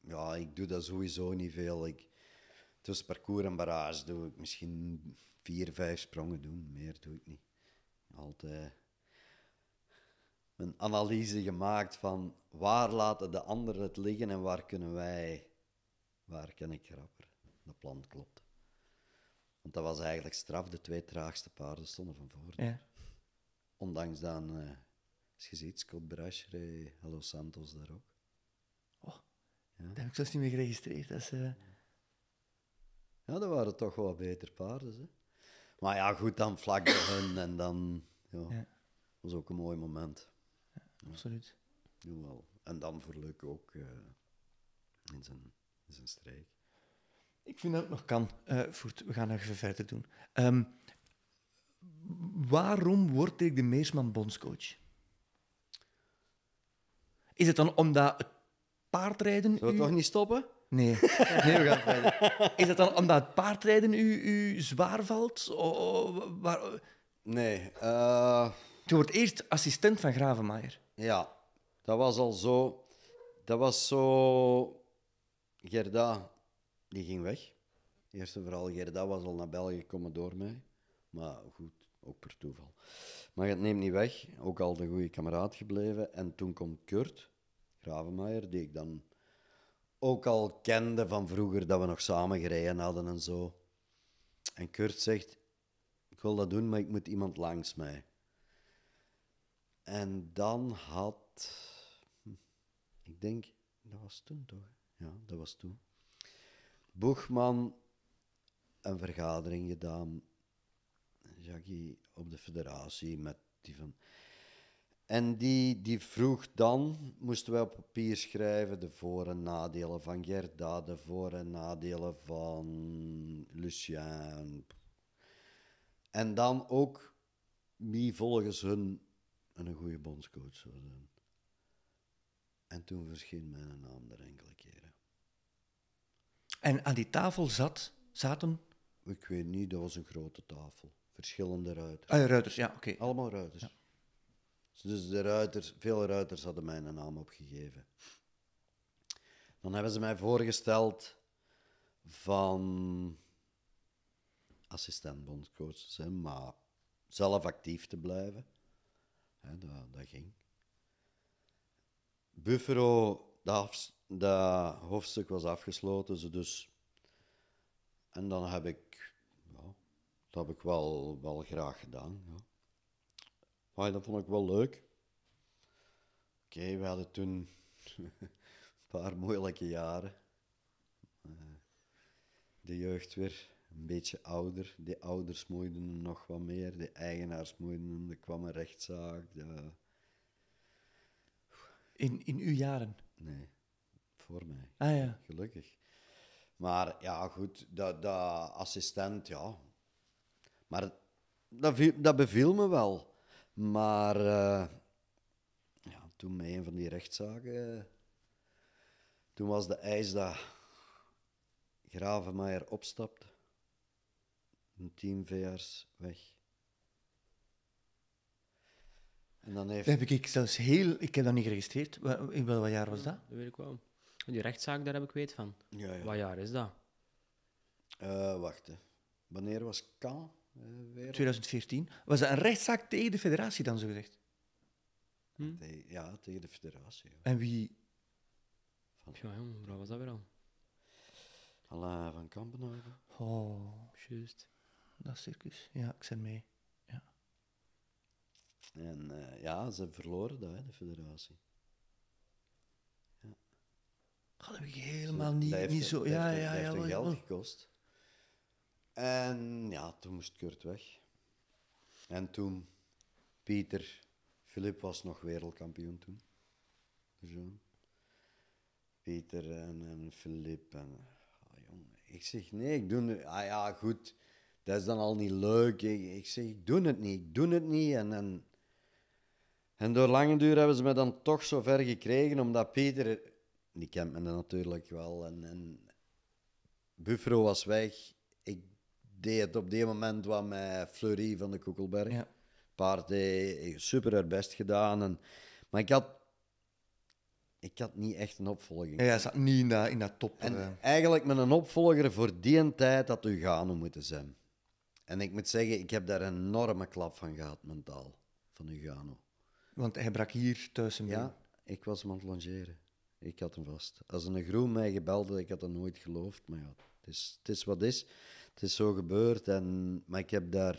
Ja, ik doe dat sowieso niet veel. Ik, tussen parcours en barrage doe ik misschien vier, vijf sprongen doen. Meer doe ik niet. Altijd eh, een analyse gemaakt van waar laten de anderen het liggen en waar kunnen wij, waar ken ik rapper. Dat plan klopt. Want dat was eigenlijk straf, de twee traagste paarden stonden van voren. Ja. Ondanks dan, uh, eh, als je ziet, Scott Brasher, Hallo Santos daar ook. Oh, dat heb ik zelfs niet meer geregistreerd. Dat eh, Ja, dat waren toch wel beter paarden. Hè? Maar ja, goed, dan vlak bij hun en dan... Ja. Dat was ook een mooi moment. Ja, absoluut. En dan voor Luc ook eh, in, zijn, in zijn strijk. Ik vind dat het nog kan, eh, We gaan even verder doen. Ehm, waarom word ik de Meersman bondscoach? Is het dan omdat het paardrijden... Zou u... toch niet stoppen? Nee, nee, we Is dat dan omdat paardrijden u, u zwaar valt? waar... Nee. Uh... Eh, Je wordt eerst assistent van Gravenmaier. Ja, dat was al zo. Dat was zo. Gerda, die ging weg. Eerst en vooral, Gerda was al naar België gekomen door mij. Maar goed, ook per toeval. Maar het neemt niet weg, ook al de goede kameraad gebleven. En toen komt Kurt Gravenmaier, die ik dan ook al kende van vroeger dat we nog samen gereden hadden en zo. En Kurt zegt: Ik wil dat doen, maar ik moet iemand langs mij. En dan had. Hm, ik denk, dat was toen toch? Ja, dat was toen. Boegman een vergadering gedaan. Jackie op de federatie met die van. En die, die vroeg dan, moesten wij op papier schrijven, de voor- en nadelen van Gerda, de voor- en nadelen van Lucien. En dan ook wie volgens hun een goede bondscoach zou zijn. En toen verscheen mijn naam er enkele keren. En aan die tafel zat, zaten? Ik weet niet, dat was een grote tafel. Verschillende ruiters. Ah, ruiters, ja, oké. Allemaal ruiters. Ja. Dus de ruiters, veel ruiters hadden mij een naam opgegeven. Dan hebben ze mij voorgesteld van assistent bondcoach te zijn, maar zelf actief te blijven. He, dat, dat, ging. Buffero dat, dat, hoofdstuk was afgesloten, dus... En dan heb ik... dat heb ik wel, wel graag gedaan, ja ja dat vond ik wel leuk. Oké, we hadden toen een paar moeilijke jaren. Eh, de jeugd weer een beetje ouder. De ouders moeiden nog wat meer. De eigenaars moeiden hem. Er kwam een rechtszaak. In, in uw jaren? Nee, voor mij. Ah ja. Gelukkig. Maar ja, goed, dat, dat assistent, ja. Maar dat, dat beviel me wel. Maar eh, ja, toen met een van die rechtszaken, eh, toen was de eis dat Gravenmaier opstapt, een team VR's weg. En dan heeft... Heb ik, ik zelfs heel... Ik heb dat niet geregistreerd. In wat jaar was dat? dat weet ik wel. Die rechtszaak, daar heb ik weet van. Ja, ja. Wat jaar is dat? Eh, wacht, Wanneer was kan? 2014. Eh, was dat een rechtszaak tegen de federatie dan, zogezegd? Hm? Ja, tegen de federatie. En wie? Van... Ja, jongen, wat was dat weer al? Alla van Kampenhagen. Oh, juist. Dat circus. Ja, ik zit mee. Ja. En eh, ja, ze hebben verloren dat, hè, de federatie. Ja. Dat heb ik helemaal niet, niet zo... Ja, ja, ja, heeft ja, geld gekost. En ja, toen moest Kurt weg. En toen, Pieter, Filip was nog wereldkampioen toen. Zo. Pieter en, en Filip en... Oh, jongen, ik zeg nee, ik doe het... Ah ja, goed, dat is dan al niet leuk. Ik, ik zeg, ik doe het niet, ik doe het niet. En, en, en door lange duur hebben ze me dan toch zover gekregen, omdat Pieter... Die kent me natuurlijk wel. En, en Buffro was weg, deed op die moment wat met Fleury van de Koekelberg. Ja. Paard super haar best gedaan. En, maar ik had, ik had niet echt een opvolging. Ja, hij zat niet in dat, in dat top. En eh. eigenlijk met een opvolger voor die tijd had Ugano moeten zijn. En ik moet zeggen, ik heb daar een enorme klap van gehad mentaal, van Ugano. Want hij brak hier thuis een Ja, ik was hem aan het longeren. Ik had hem vast. Als een groen mij gebeld had, ik had dat nooit geloofd. Maar ja, het is, het is wat is het is zo gebeurd. En, maar ik heb daar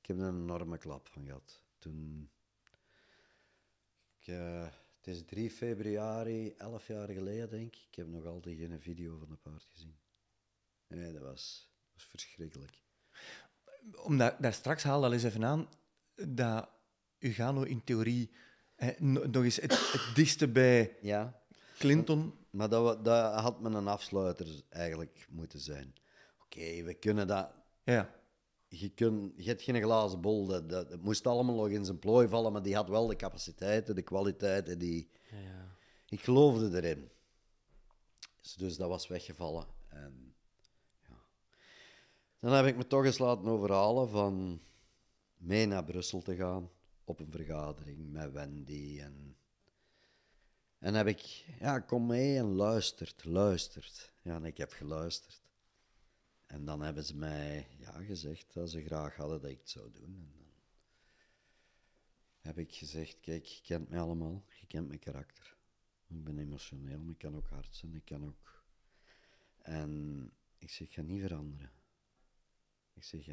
ik heb een enorme klap van gehad. Toen, ik, eh, het is 3 februari, 11 jaar geleden denk ik. Ik heb nog altijd geen video van de paard gezien. Nee, dat was, was verschrikkelijk. Om daar, daar straks haal al eens even aan dat Ugano in theorie nog eens het, het dichtste bij ja. Clinton. Maar, dat, dat had men een afsluiter eigenlijk moeten zijn okay, we kunnen dat. Ja. Je, kun, je hebt geen glazen bol. Dat, dat, het moest allemaal nog in zijn plooi vallen, maar die had wel de capaciteiten, de kwaliteiten. Die... Ja. Ik geloofde erin. Dus, dus dat was weggevallen. En, ja. Dan heb ik me toch eens laten overhalen van mee naar Brussel te gaan op een vergadering met Wendy. En, en heb ik, ja, kom mee en luistert, luistert. Ja, en ik heb geluisterd. En dan hebben ze mij ja, gezegd dat ze graag hadden dat ik het zou doen. En dan heb ik gezegd, kijk, je kent mij allemaal, je kent mijn karakter. Ik ben emotioneel, maar ik kan ook hard zijn, ik kan ook... En ik zeg, ik ga niet veranderen. Ik zeg,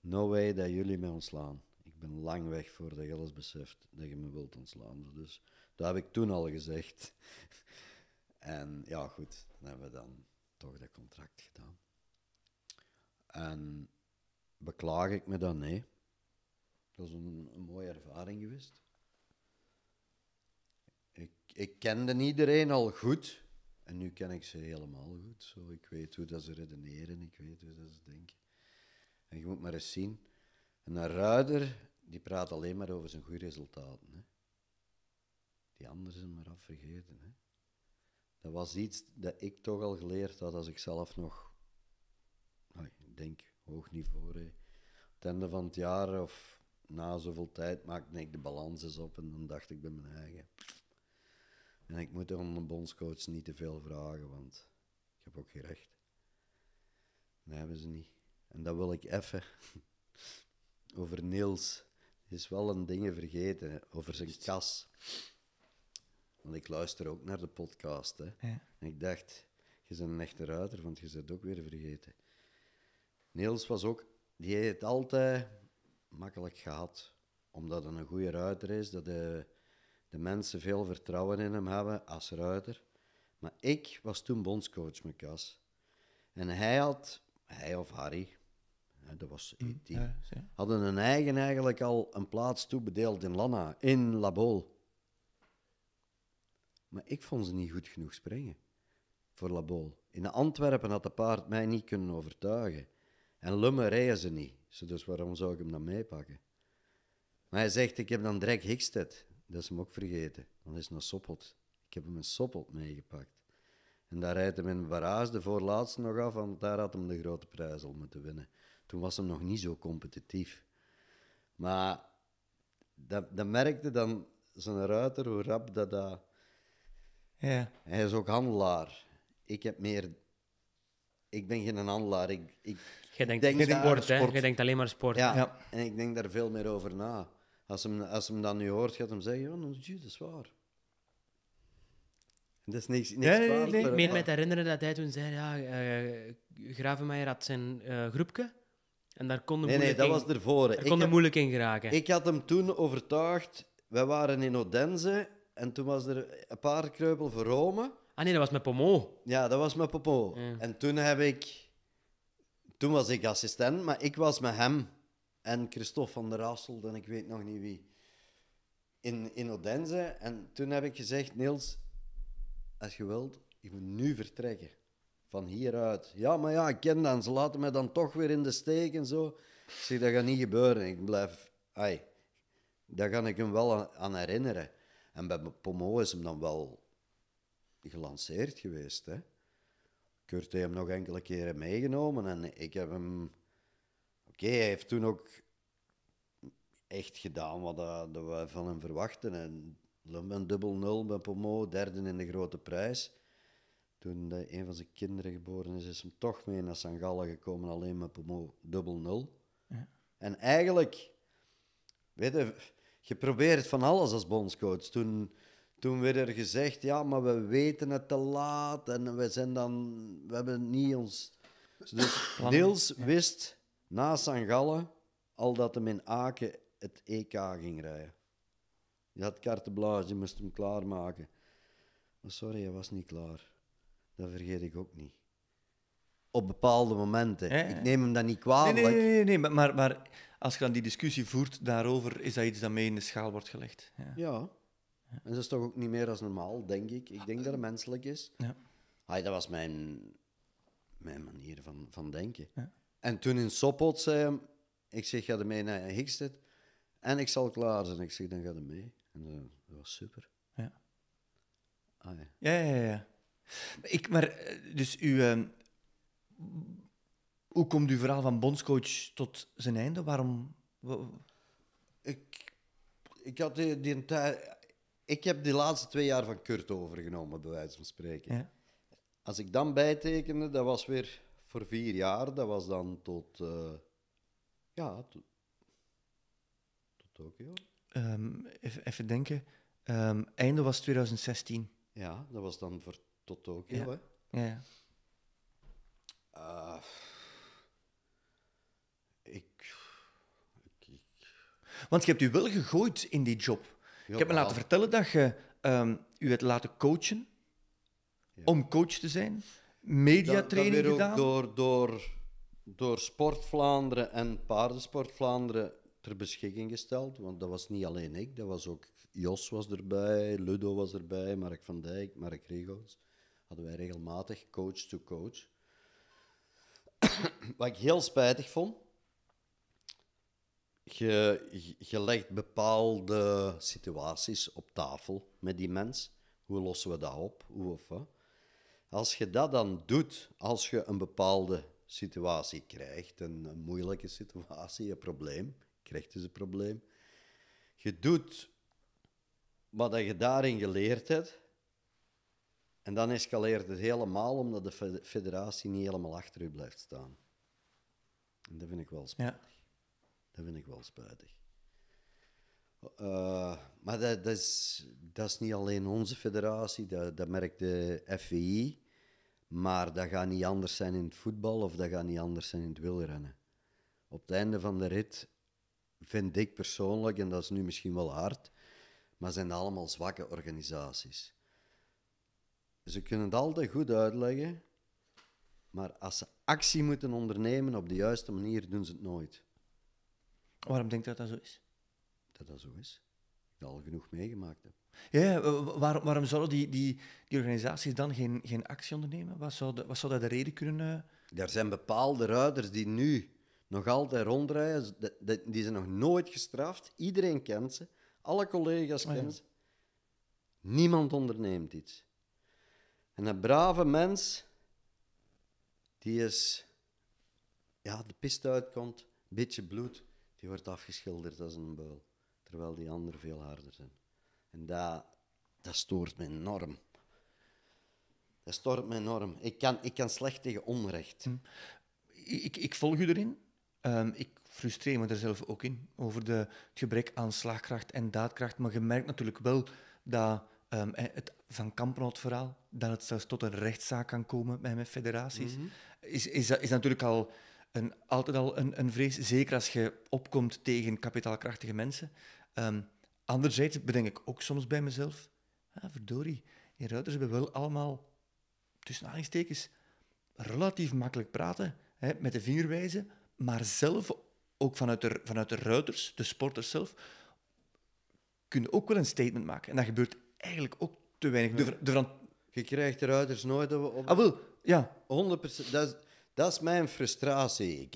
no way dat jullie mij ontslaan. Ik ben lang weg voordat je alles beseft dat je me wilt ontslaan. Dus dat heb ik toen al gezegd. en ja, goed, dan hebben we dan toch dat contract gedaan. En beklaag ik me dan? Nee. Dat is een, mooie ervaring geweest. Ik, ik kende iedereen al goed. En nu ken ik ze helemaal goed. Zo, ik weet hoe dat ze redeneren, ik weet hoe dat ze denken. En je moet maar eens zien. Een ruider, die praat alleen maar over zijn goede resultaten. Hè. Die anderen zijn maar afvergeten. Hè. Dat was iets dat ik toch al geleerd had als ik zelf nog denk, hoog niveau. Hè. Op het einde van het jaar of na zoveel tijd maakte ik de balans op en dan dacht ik bij mijn eigen. En ik moet om een bondscoach niet te veel vragen, want ik heb ook gerecht. recht. Dat hebben ze niet. En dat wil ik even. Over Niels. Is wel een ding vergeten. Over zijn kas. Want ik luister ook naar de podcast. Hè. En ik dacht, je bent een echte ruiter, want je bent ook weer vergeten. Niels was ook, die heeft het altijd makkelijk gehad. Omdat hij een goede ruiter is, dat de, de mensen veel vertrouwen in hem hebben als ruiter. Maar ik was toen bondscoach met kas, En hij had, hij of Harry, dat was die, hm, e hadden een eigen eigenlijk al een plaats toebedeeld in Lanna, in Labol. Maar ik vond ze niet goed genoeg springen voor Labol. In Antwerpen had de paard mij niet kunnen overtuigen. En lumen rijden ze niet. Dus waarom zou ik hem dan meepakken? Maar hij zegt, ik heb dan Drek Hickstead. Dat is hem ook vergeten, want hij is naar Soppelt. Ik heb hem in Soppelt meegepakt. En daar rijdt hem in Barrage de voorlaatste nog af, want daar had hem de grote prijs al moeten winnen. Toen was hem nog niet zo competitief. Maar dat, dat merkte dan zijn ruiter, hoe rap dat dat... Ja. Hij is ook handelaar. Ik heb meer ik ben geen handelaar. Ik, ik je sport, denkt alleen maar sport. Ja, ja, en ik denk daar veel meer over na. Als hem, als hem dat nu hoort, gaat hem zeggen, oh, dat is waar. Dat is niks, niks nee, nee, Ik meen me herinneren dat hij toen zei, ja, uh, Gravenmeijer had zijn eh, groepje. En daar konden. we nee, dat was ervoor. Daar kon moeilijk in geraken. Ik had hem toen overtuigd. Wij waren in Odense en toen was er een paar kreupel voor Rome. Ah nee, dat was met Pomo. Ja, dat was met Popo. En toen heb ik... Toen was ik assistent, maar ik was met hem en Christophe van der Rassel en ik weet nog niet wie. In, in Odense. En toen heb ik gezegd, Niels, als je wilt, ik moet nu vertrekken. Van hieruit. Ja, maar ja, ik ken dan. Ze laten mij dan toch weer in de steek en zo. Ik zeg, dat gaat niet gebeuren. Ik blijf... Ai, daar ga ik hem wel aan, herinneren. En bij Pomo is hem dan wel gelanceerd geweest. Hè? Kurt heeft hem nog enkele keren meegenomen en ik heb hem. Oké, hij heeft toen ook echt gedaan wat we van hem verwachten. En een dubbel nul met Pomo, derde in de grote prijs. Toen een van zijn kinderen geboren is, is hem toch mee naar St. gekomen, alleen met Pomo dubbel nul. Ja. En eigenlijk, weet je, je probeert van alles als bondscoach. Toen toen werd er gezegd, ja, maar we weten het te laat en we zijn dan, we hebben niet ons... Dus Niels wist na San Gallen al dat hem in Aken het EK ging rijden. Je had carte blanche, moest hem klaarmaken. Maar sorry, hij was niet klaar. Dat vergeet ik ook niet. Op bepaalde momenten. Ik neem hem dat niet kwalijk. Nee, nee, nee, nee, maar, maar als je dan die discussie voert daarover, is dat iets dat mee in de schaal wordt gelegd. ja. ja. En dat is toch ook niet meer als normaal, denk ik. Ik denk dat het menselijk is. Ja. Hai, dat was mijn, mijn manier van, van denken. Ja. En toen in Sopot zei hij, ik zeg, ga er mee naar Hickstead en ik zal klaar zijn. Ik zeg, dan ga er mee. En dat was super. Ja. ja. ja, ja, ja. Ik, maar, eh, dus u... Ehm, hoe komt uw verhaal van bondscoach tot zijn einde? Waarom... Ik, ik had die, die tijd ik heb die laatste twee jaar van Kurt overgenomen, bij wijze van spreken. Ja. Als ik dan bijtekende, dat was weer voor vier jaar. Dat was dan tot. Eh, ja, tot, tot Tokio. Ehm, even, even, denken. Um, einde was 2016. Ja, dat was dan voor, tot Tokio. Ja. Hè? ja. Uh, ik, Want je hebt u wel gegooid in die job ik heb me laten vertellen dat je u ehm, u hebt laten coachen om coach te zijn. Mediatraining dat, dat gedaan. Door, door, door Sport Vlaanderen en Paardensport Vlaanderen ter beschikking gesteld. Want dat was niet alleen ik, dat was ook Jos was erbij, Ludo was erbij, Mark van Dijk, Mark Regels. Hadden wij regelmatig coach to coach. Wat ik heel spijtig vond, je, je legt bepaalde situaties op tafel met die mens. Hoe lossen we dat op? Hoe of Als je dat dan doet, als je een bepaalde situatie krijgt, een, moeilijke situatie, een probleem, krijgt dus een probleem. Je doet wat je daarin geleerd hebt, en dan escaleert het helemaal omdat de federatie niet helemaal achter u blijft staan. En dat vind ik wel spannend. Ja. Dat vind ik wel spijtig. Eh, maar dat, dat, is, dat is niet alleen onze federatie, dat, dat merkt de FVI. Maar dat gaat niet anders zijn in het voetbal of dat gaat niet anders zijn in het wielrennen. Op het einde van de rit vind ik persoonlijk, en dat is nu misschien wel hard, maar zijn allemaal zwakke organisaties. Ze kunnen het altijd goed uitleggen, maar als ze actie moeten ondernemen op de juiste manier, doen ze het nooit. Waarom denk je dat dat zo is? Dat dat zo is. Ik heb al genoeg meegemaakt. Heb. Ja, waarom zouden die, die, die organisaties dan geen, geen actie ondernemen? Wat zou, de, wat zou dat de reden kunnen... Eh? Er zijn bepaalde ruiters die nu nog altijd rondrijden. Die zijn nog nooit gestraft. Iedereen kent ze. Alle collega's oh, ze. Niemand onderneemt iets. En een brave mens, die is... Ja, de pist uitkomt, beetje bloed, die wordt afgeschilderd als een beul. Terwijl die anderen veel harder zijn. En dat, dat stoort me enorm. Dat stoort me enorm. Ik kan, ik kan slecht tegen onrecht. Hm. Ik, ik volg u erin. Ehm, ik frustreer me er zelf ook in over de, het gebrek aan slagkracht en daadkracht. Maar je merkt natuurlijk wel dat um, het Van Kampenhout-verhaal, dat het zelfs tot een rechtszaak kan komen bij mijn federaties, is, mhm. is, is, is natuurlijk al een, altijd al een, een vrees, zeker als je opkomt tegen kapitaalkrachtige mensen. Ehm, anderzijds bedenk ik ook soms bij mezelf, ah, verdorie, die ruiters hebben wel allemaal, tussen aanhalingstekens, relatief makkelijk praten, hè, met de vinger maar zelf, ook vanuit de, vanuit de ruiters, de sporters zelf, kunnen ook wel een statement maken. En dat gebeurt eigenlijk ook te weinig. De, de je krijgt de ruiters nooit op... Ah, wel, ja. 100%. Dat is, dat is mijn frustratie.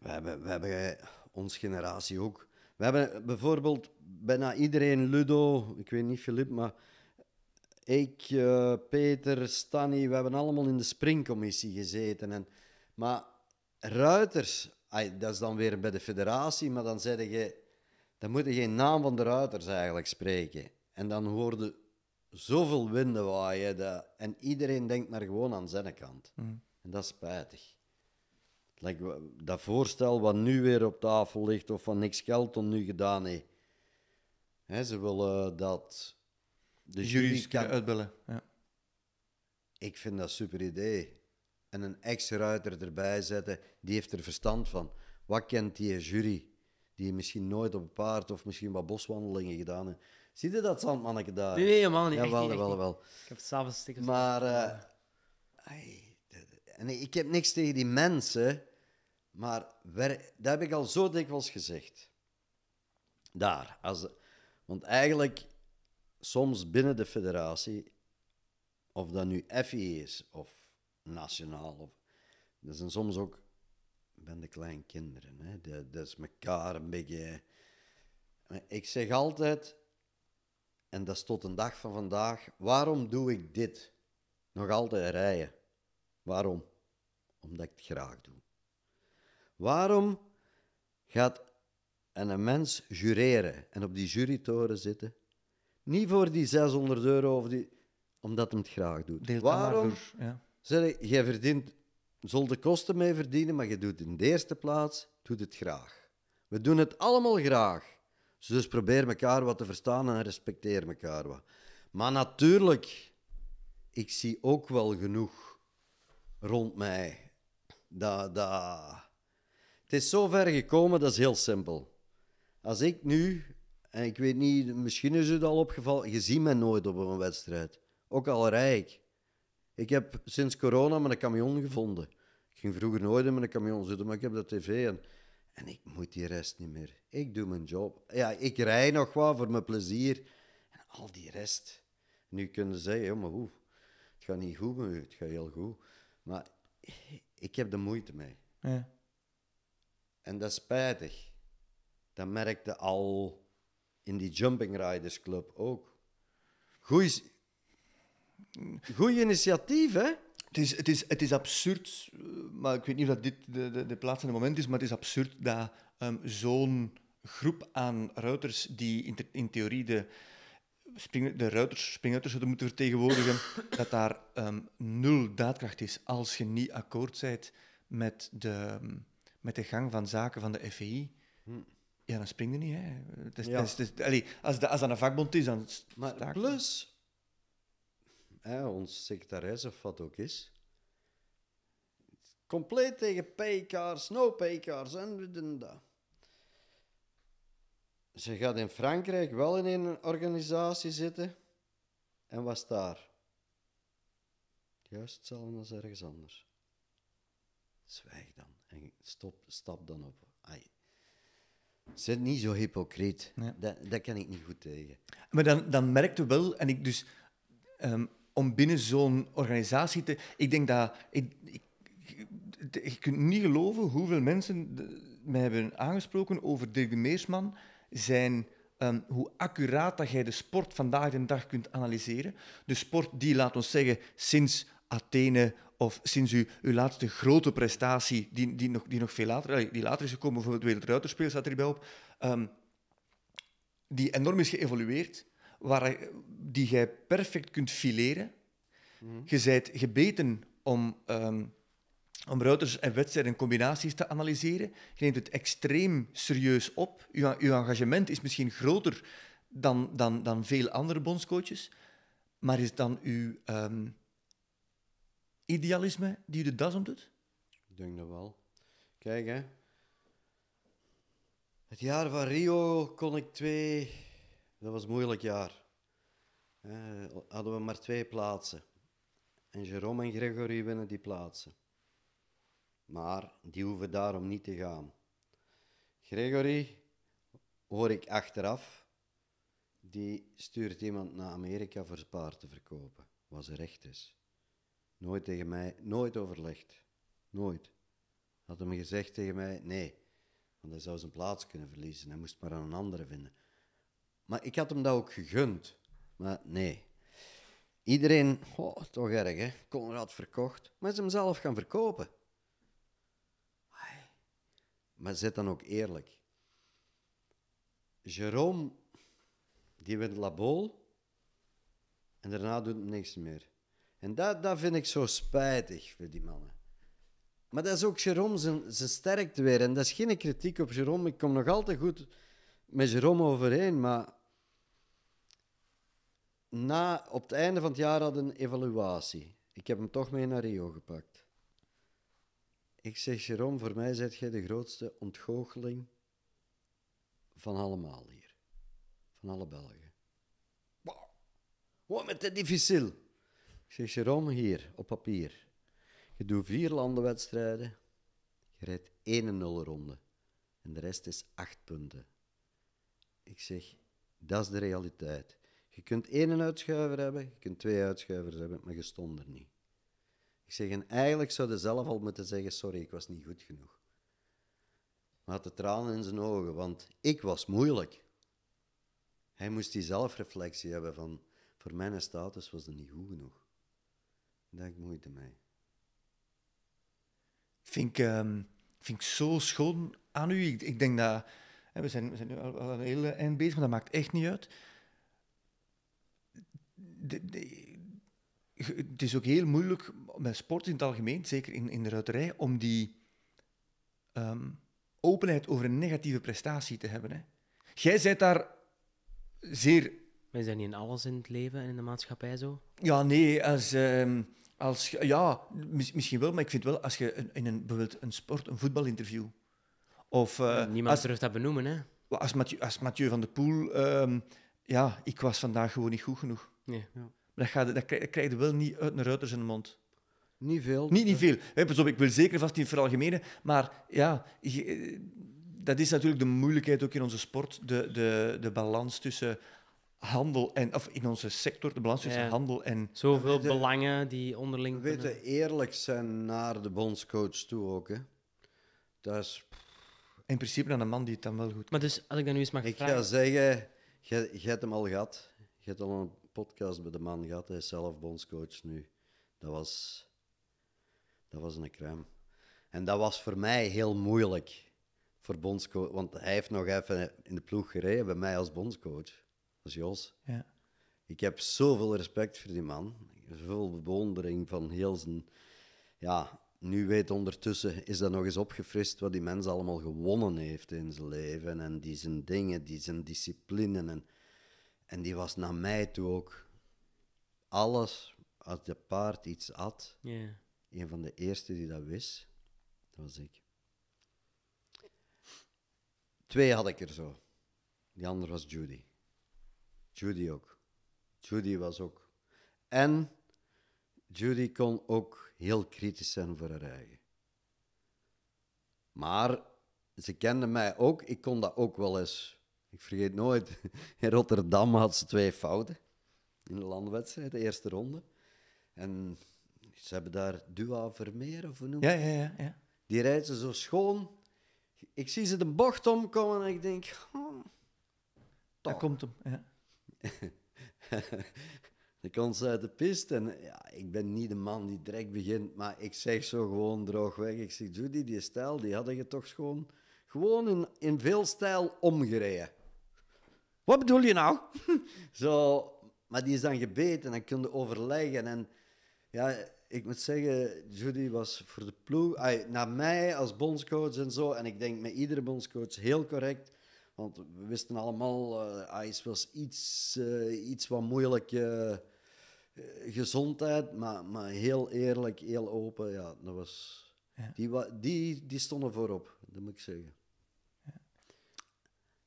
we, hebben, we ons generatie ook. We hebben bijvoorbeeld bijna iedereen Ludo, ik weet niet Filip, maar ik, eh, Peter, Stanny, we hebben allemaal in de springcommissie gezeten. En, maar ruiters, dat is dan weer bij de federatie, maar dan zeg je, dan moet je geen naam van de ruiters eigenlijk spreken. En dan hoorde zoveel winden waaien. Dat, en iedereen denkt maar gewoon aan zijn kant. Mm. En dat is spijtig. dat voorstel wat nu weer op tafel ligt of van Nix geld nu gedaan heeft. ze willen dat de jury kan... uitbellen. Ja. Ik vind dat een super idee. En een ex-ruiter erbij zetten, die heeft er verstand van. Wat kent die jury? Die misschien nooit op een paard of misschien wat boswandelingen gedaan heeft. Ziet je dat zandmannetje daar? Nee, helemaal niet. Ja, wel, wel, wel, Ik heb s'avonds stikken. Maar... Uh, en ik heb niks tegen die mensen, maar daar dat heb ik al zo dikwijls gezegd. Daar. Als, want eigenlijk, soms binnen de federatie, of dat nu FI is of nationaal, of, dat zijn soms ook ben de kleinkinderen. Hè? dat is mekaar een beetje. Ik zeg altijd, en dat is tot een dag van vandaag, waarom doe ik dit? Nog altijd rijden. Waarom? omdat ik het graag doe. Waarom gaat een mens jureren en op die jurytoren zitten? Niet voor die 600 euro, of die, omdat hem het graag doet. Waarom? Door, ja. Zeg, jij verdient, zult de kosten mee verdienen, maar je doet het in de eerste plaats, doet het graag. We doen het allemaal graag. Dus probeer elkaar wat te verstaan en respecteer elkaar wat. Maar natuurlijk, ik zie ook wel genoeg rond mij dat, dat... Het is zo ver gekomen, dat is heel simpel. Als ik nu, en ik weet niet, misschien is het al opgevallen, je ziet mij nooit op een wedstrijd. Ook al rijk. Ik heb sinds corona mijn camion gevonden. Ik ging vroeger nooit in mijn camion zitten, maar ik heb de tv en, en ik moet die rest niet meer. Ik doe mijn job. Ja, ik rij nog wel voor mijn plezier. En al die rest. Nu kunnen ze zeggen, maar Het gaat niet goed met u, het gaat heel goed. Maar ik heb de moeite mee. Ja. En dat is spijtig. Dat merkte al in die Jumping Riders Club ook. Goeie, goeie initiatief, hè? Het is, het, is, het is absurd, maar ik weet niet of dat dit de, de, de plaats en het moment is, maar het is absurd dat ehm, zo'n groep aan ruiters die in, in theorie de, de ruiters, zouden dus moeten vertegenwoordigen, dat daar ehm, nul daadkracht is als je niet akkoord bent met de, ehm, met de gang van zaken van de FEI. Hmm. Ja, dan spring je niet. Hè. als, de, als dat een vakbond is, dan Maar staakt plus, hè, ons secretaris of wat ook is, compleet tegen paycars, no paycars en en dat ze gaat in Frankrijk wel in een organisatie zitten en was daar. Juist hetzelfde als ergens anders. Zwijg dan en stop, stap dan op. Ai. Zit niet zo hypocriet. Dat, dat kan ik niet goed tegen. Maar dan, dan merkte wel, en ik dus, ehm, om binnen zo'n organisatie te. Ik denk dat. Ik, ik, je kunt niet geloven hoeveel mensen mij hebben aangesproken over Dirk de Meersman zijn ehm, hoe accuraat dat jij de sport vandaag de dag kunt analyseren. De sport die, laat ons zeggen, sinds Athene of sinds uw, uw laatste grote prestatie, die, die, nog, die nog veel later, die later is gekomen, bijvoorbeeld Wereldruiterspeel staat er bij op, ehm, die enorm is geëvolueerd, waar, eh, die jij perfect kunt fileren. Mhm. Je bent gebeten om ehm, om routers en wedstrijden en combinaties te analyseren. Je neemt het extreem serieus op. Uw, uw engagement is misschien groter dan, dan, dan veel andere bondscoaches. Maar is het dan uw ehm, idealisme die u de das om doet? Ik denk dat wel. Kijk, hè. Het jaar van Rio kon ik twee... Dat was een moeilijk jaar. Eh, hadden we maar twee plaatsen. En Jerome en Gregory winnen die plaatsen maar die hoeven daarom niet te gaan. Gregory, hoor ik achteraf, die stuurt iemand naar Amerika voor spaar te verkopen, wat ze recht is. Nooit tegen mij, nooit overlegd. Nooit. Had hem gezegd tegen mij, nee, want hij zou zijn plaats kunnen verliezen. Hij moest maar aan een andere vinden. Maar ik had hem dat ook gegund. Maar nee. Iedereen, oh, toch erg hè, Conrad verkocht, maar ze hem zelf gaan verkopen maar zet dan ook eerlijk. Jerome, die werd labol en daarna doet hij niks meer. En dat, dat vind ik zo spijtig voor die mannen. Maar dat is ook Jerome zijn, zijn sterkte weer. En dat is geen kritiek op Jerome. Ik kom nog altijd goed met Jerome overeen. Maar na, op het einde van het jaar hadden een evaluatie. Ik heb hem toch mee naar Rio gepakt. Ik zeg, Jerome, voor mij zet jij de grootste ontgoocheling van allemaal hier. Van alle Belgen. Wow, wat met de difficile? Ik zeg, Jerome, hier, op papier. Je doet vier landenwedstrijden. Je rijdt 1-0 ronde. En de rest is acht punten. Ik zeg, dat is de realiteit. Je kunt één uitschuiver hebben, je kunt twee uitschuivers hebben, maar je stond er niet. Ik zeg, en eigenlijk zou je zelf al moeten zeggen, sorry, ik was niet goed genoeg. Maar had de tranen in zijn ogen, want ik was moeilijk. Hij moest die zelfreflectie hebben van, voor mijn status was dat niet goed genoeg. Daar ik moeite mee. Vind ik, vind ehm, ik zo schoon aan u. Ik, ik denk dat... Hè, we, zijn, we zijn nu al een hele eind bezig, maar dat maakt echt niet uit. De, het is ook heel moeilijk bij sport in het algemeen, zeker in, in de ruiterij, om die ehm, openheid over een negatieve prestatie te hebben. Hè. Jij bent daar zeer. Wij zijn niet in alles in het leven en in de maatschappij zo? Ja, nee. Als, ehm, als, ja, misschien wel, maar ik vind wel als je in een, bijvoorbeeld een sport, een voetbalinterview. Of, eh, Niemand als, terug dat benoemen, hè? Als Mathieu, als Mathieu van der Poel. Ehm, ja, ik was vandaag gewoon niet goed genoeg. Nee. Ja. Maar dat, gaat, dat, krijg, dat krijg je wel niet uit een ruiter zijn mond. Niet veel. Niet, niet veel. ik wil zeker vast niet veralgemenen, maar ja, eh, dat is natuurlijk de moeilijkheid ook in onze sport, de, de, de balans tussen handel en, of in onze sector, de balans tussen handel en... Zoveel belangen die onderling... We weten eerlijk zijn naar de bondscoach toe ook, hè. Dat is... In principe naar een man die het dan wel goed Maar dus, als ik dan nu eens mag ik vragen... Ik ga zeggen, jij hebt hem al gehad. Je hebt al een podcast bij de man gehad. Hij is zelf bondscoach nu. Dat was dat was een kruim. En dat was voor mij heel moeilijk. Voor bondscoach, want hij heeft nog even in de ploeg gereden bij mij als bondscoach. als Jos. Ja. Ik heb zoveel respect voor die man. Zoveel bewondering van heel zijn... Ja, nu weet ondertussen, is dat nog eens opgefrist wat die mens allemaal gewonnen heeft in zijn leven. En die zijn dingen, die zijn discipline. En, en die was naar mij toe ook... Alles, als de paard iets had. Ja een van de eerste die dat wist, dat was ik. Twee had ik er zo. Die andere was Judy. Judy ook. Judy was ook. En Judy kon ook heel kritisch zijn voor haar eigen. Maar ze kende mij ook. Ik kon dat ook wel eens. Ik vergeet nooit. In Rotterdam had ze twee fouten in de landwedstrijd, de eerste ronde. En ze hebben daar Dua Vermeer of hoe noem je ja, ja, ja, ja, Die rijdt ze zo schoon. Ik zie ze de bocht omkomen en ik denk... Oh, Daar komt hem, ja. dan komt ze uit de pist en ja, ik ben niet de man die direct begint, maar ik zeg zo gewoon droogweg. Ik zeg, Judy, die stijl, die hadden je toch gewoon, gewoon in, in veel stijl omgereden. Wat bedoel je nou? zo, maar die is dan gebeten en dan overleggen en ja, ik moet zeggen, Judy was voor de ploeg, ay, naar mij als bondscoach en zo, en ik denk met iedere bondscoach heel correct. Want we wisten allemaal, uh, eh, ice was iets, eh, iets wat moeilijk eh, gezondheid, maar, maar heel eerlijk, heel open. Ja, dat was, Die, die, die stonden voorop, dat moet ik zeggen.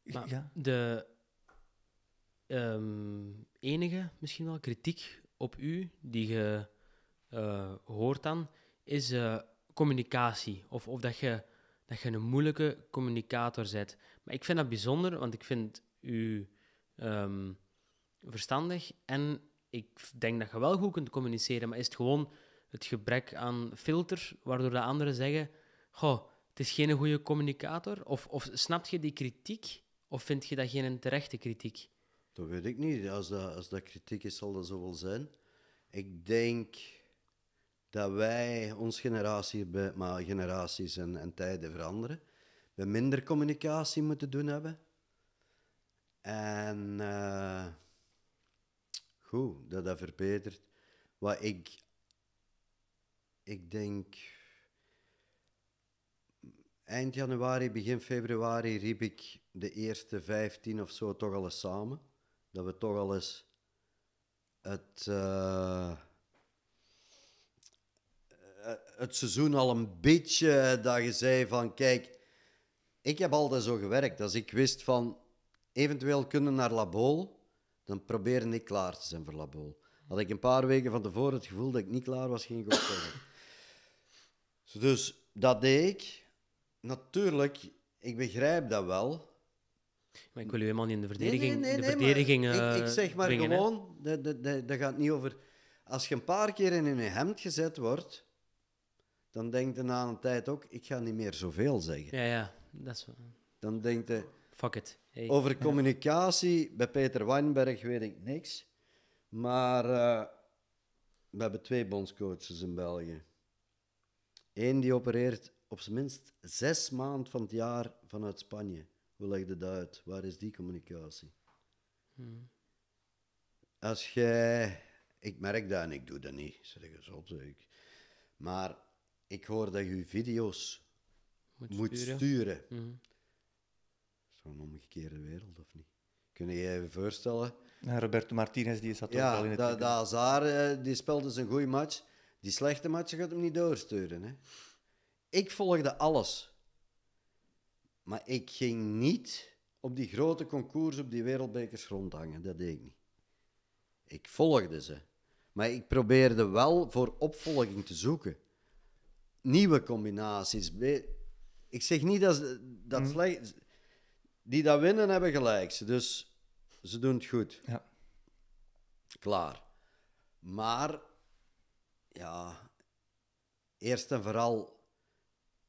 Ja. ja. De ehm, enige, misschien wel, kritiek op u die je eh, hoort dan, is eh, communicatie. Of, of dat, je, dat je een moeilijke communicator bent. Maar ik vind dat bijzonder, want ik vind u ehm, verstandig en ik denk dat je wel goed kunt communiceren. Maar is het gewoon het gebrek aan filter, waardoor de anderen zeggen: Goh, het is geen goede communicator? Of, of snap je die kritiek? Of vind je dat geen terechte kritiek? Dat weet ik niet. Als dat, als dat kritiek is, zal dat zo wel zijn. Ik denk dat wij, onze generatie, maar generaties en, en tijden veranderen, we minder communicatie moeten doen hebben. En eh, goed, dat dat verbetert. Wat ik, ik denk, eind januari, begin februari riep ik de eerste 15 of zo toch al eens samen. Dat we toch al eens het. Eh, eh, het seizoen al een beetje dat je zei van kijk, ik heb altijd zo gewerkt. Als ik wist van eventueel kunnen naar Labol, dan probeerde ik klaar te zijn voor Labol. Had ik een paar weken van tevoren het gevoel dat ik niet klaar was, ging ik Dus dat deed ik. Natuurlijk, ik begrijp dat wel. Maar ik wil u helemaal niet in de verdediging. Nee, de verdediging eh, ik, zeg maar gewoon, dat gaat niet over. Als je een paar keer in een hemd gezet wordt, dan denkt hij na een tijd ook, ik ga niet meer zoveel zeggen. Ja, ja, dat is... Dan denkt hij... Fuck it. Over communicatie, bij Peter Weinberg weet ik niks. Maar eh, we hebben twee bondscoaches in België. Eén die opereert op zijn minst zes maanden van het jaar vanuit Spanje. Hoe je dat uit? Waar is die communicatie? Hmm. Als jij... Ik merk dat en ik doe dat niet. Zeg ik eens Maar ik hoor dat je video's moet, sturen. Mm -hmm. Zo'n omgekeerde wereld, of niet? Kun je je voorstellen? Ja, Roberto Martinez die zat ja, ook al in het Ja, dat Azar eh, die speelde zijn goede match. Die slechte match gaat hem niet doorsturen. Hè? Ik volgde alles. Maar ik ging niet op die grote concours op die wereldbekers rondhangen. Dat deed ik niet. Ik volgde ze. Maar ik probeerde wel voor opvolging te zoeken nieuwe combinaties. Ik zeg niet dat, dat mhm. slecht... Die dat winnen hebben gelijk. Dus ze doen het goed. Ja. Klaar. Maar, ja, eerst en vooral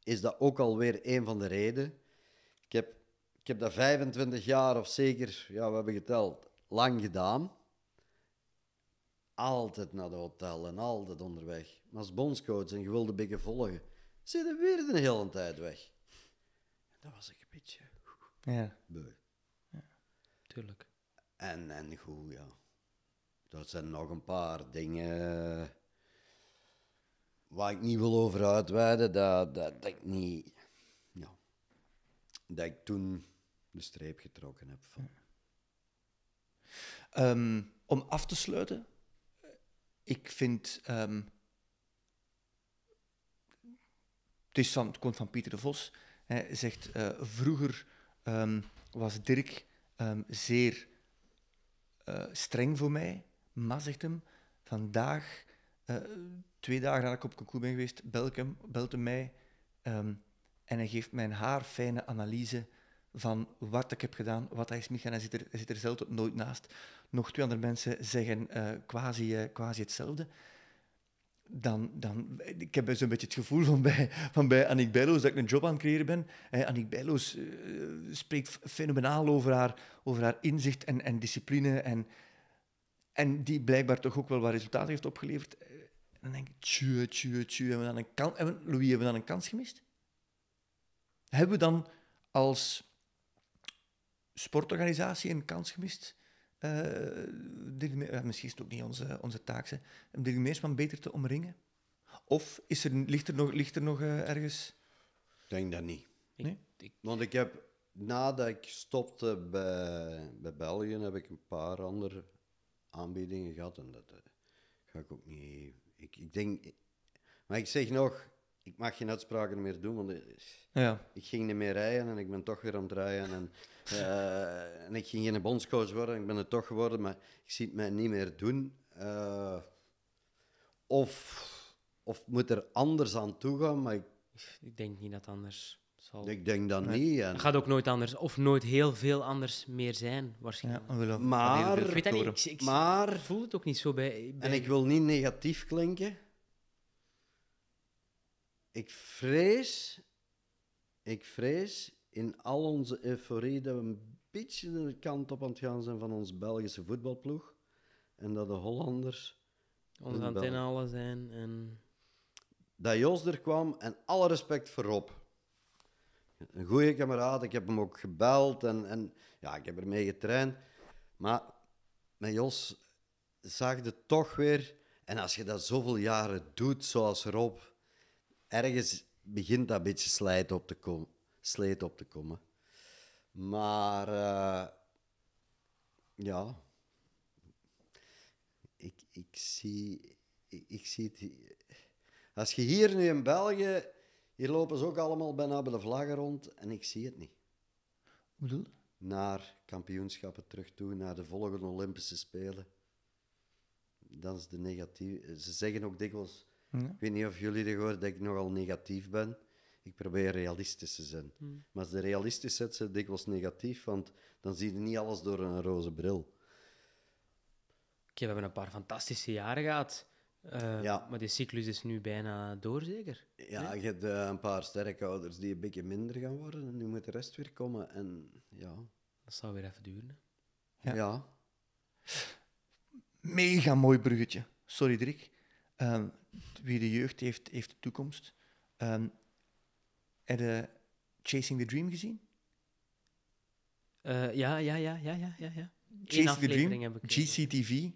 is dat ook alweer een van de redenen. Ik heb, ik heb dat 25 jaar of zeker, ja, we hebben geteld, lang gedaan altijd naar het hotel en altijd onderweg. Maar als bondscoach en je wilde bikken volgen, Zitten er weer een hele tijd weg. En dat was ik een beetje ja. Ja, tuurlijk. En, en goed, ja. Dat zijn nog een paar dingen eh, waar ik niet wil over uitweiden, dat, dat, dat ik niet... Ja. Dat ik toen de streep getrokken heb van... Ehm, om af te sluiten, ik vind. Ehm, het, komt van Pieter de Vos. Hij zegt: eh, Vroeger ehm, was Dirk ehm, zeer eh, streng voor mij, maar zegt hem: Vandaag, eh, twee dagen nadat ik op Concours ben geweest, belt hem, belt hem mij en hij geeft mijn haar fijne analyse van wat ik heb gedaan, wat hij is misgaan. Hij zit er, hij zit er zelf nooit naast. Nog twee andere mensen zeggen eh, quasi, eh, quasi hetzelfde. Dan, dan, ik heb zo'n beetje het gevoel van bij, van bij Annick Bijloos dat ik een job aan het creëren ben. Eh, Annick Bijloos eh, spreekt fenomenaal over haar, over haar inzicht en, en discipline. En, en die blijkbaar toch ook wel wat resultaten heeft opgeleverd. En dan denk ik, tjue, tjue, tjue, hebben we dan een kans, hebben we dan een kans gemist? Hebben we dan als sportorganisatie een kans gemist. Eh, eh, misschien is het ook niet onze, onze taak, hè, om de gemeenschap beter te omringen? Of is er, ligt er nog, ligt er nog eh, ergens? Ik denk dat niet. Nee? Want ik heb, nadat ik stopte bij, bij België, heb ik een paar andere aanbiedingen gehad. En dat ga ik ook niet... Ik, ik denk... Maar ik zeg nog, ik mag geen uitspraken meer doen, want ja. ik ging niet meer rijden en ik ben toch weer aan het rijden. En eh, en ik ging geen bondscoach worden, ik ben het toch geworden, maar ik zie het mij niet meer doen. Eh, of, of moet er anders aan gaan? maar ik... ik denk niet dat anders zal... Ik denk dat niet. En... Het gaat ook nooit anders, of nooit heel veel anders meer zijn, waarschijnlijk. Ja, maar... maar... voel het ook niet zo bij, bij... En ik wil niet negatief klinken. Ik vrees... Ik vrees in al onze euforie dat we een beetje de kant op aan het gaan zijn van ons Belgische voetbalploeg. En dat de Hollanders... Onze het alle zijn en... Dat Jos er kwam en alle respect voor Rob. Een goede kameraad, ik heb hem ook gebeld en, en ja, ik heb ermee getraind. Maar met Jos zag je toch weer... En als je dat zoveel jaren doet, zoals Rob, ergens begint dat een beetje slijt op te komen sleet op te komen. Maar eh, ja, ik, ik, zie, ik, zie het. Als je hier nu in België, hier lopen ze ook allemaal bijna bij de vlaggen rond en ik zie het niet. Hoe bedoel Naar kampioenschappen terug toe, naar de volgende Olympische Spelen. Dat is de negatieve. Ze zeggen ook dikwijls. Ik weet niet of jullie dat horen dat ik nogal negatief ben. Ik probeer realistisch te zijn. Hmm. Maar als de realistisch zet, ze dikwijls negatief, want dan zie je niet alles door een roze bril. Oké, we hebben een paar fantastische jaren gehad. Ehm, maar die cyclus is nu bijna door, zeker? Ja, je hebt eh, een paar sterke ouders die een beetje minder gaan worden. En nu moet de rest weer komen. En, ja. Dat zou weer even duren. Ja. Mega mooi bruggetje. Sorry, Drik. Ehm, wie de jeugd heeft, heeft de toekomst. Ehm, heb je Chasing the Dream gezien? Eh, ja, ja, ja, ja, ja, ja. Chasing the Dream, GCTV, um,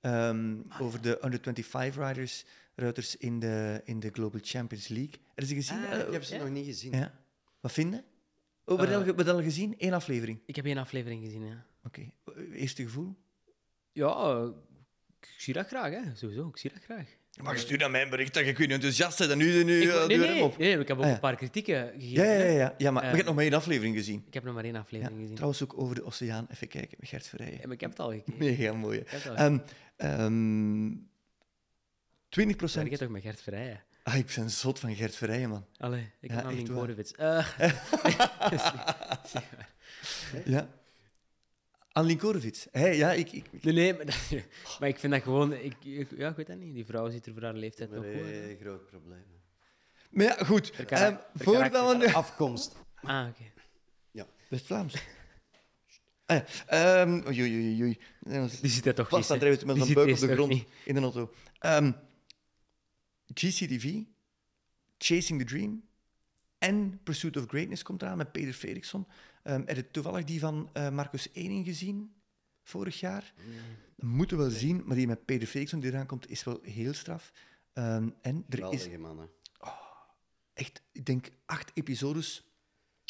ehm, over de 125 riders, ruiters in de, in de Global Champions League. je gezien? Ah, ik heb ze eh, nog niet gezien. Ja. Wat vinden? Oh, eh, we hebben dat al gezien? Eén aflevering? Ik heb één aflevering gezien, ja. Oké. Eerste gevoel? Ja, ik zie dat graag, hè. Sowieso, ik zie dat graag. Maar je dan naar mijn bericht dat je kunt enthousiast bent en nu, nu ik, eh, nee, nee, op. Nee, ik heb ook ah, een paar kritieken gegeven. Ja, ja, ja, ja. maar uh, ik heb nog maar één aflevering gezien. Ik heb nog maar één aflevering gezien. Trouwens ook over de oceaan. Even kijken met Gert Verrijen. ik heb het al gekeken. Mega mooi. 20 procent... Ik heb ehm, ehm, toch met Gert Verrijen? Ah, ik ben zot van Gert Verrijen, man. Allee, ik heb eh. ja, Link ja. Aan Linkorovits. ja, ik, ik, Nee, nee, maar, ik vind dat gewoon... Ik, ja, ik weet dat niet. Die vrouw ziet er voor haar leeftijd nog goed eh, uit. Nee, groot probleem. Maar ja, goed. um, voordat we nu... Afkomst. Ah, oké. Ja. West-Vlaams. ah, ehm, oei, oei, oei. Die zit er toch Pas niet. Pas met een beuk op de grond in de auto. Ehm, GCTV, Chasing the Dream en Pursuit of Greatness komt eraan met Peter Fredriksson. Um, toevallig die van eh, Marcus Ening gezien vorig jaar? Mm. Moeten we wel zien, maar die met Peter Felixson die eraan komt, is wel heel straf. Ehm, en er Geweldige is... mannen. Oh, echt, ik denk acht episodes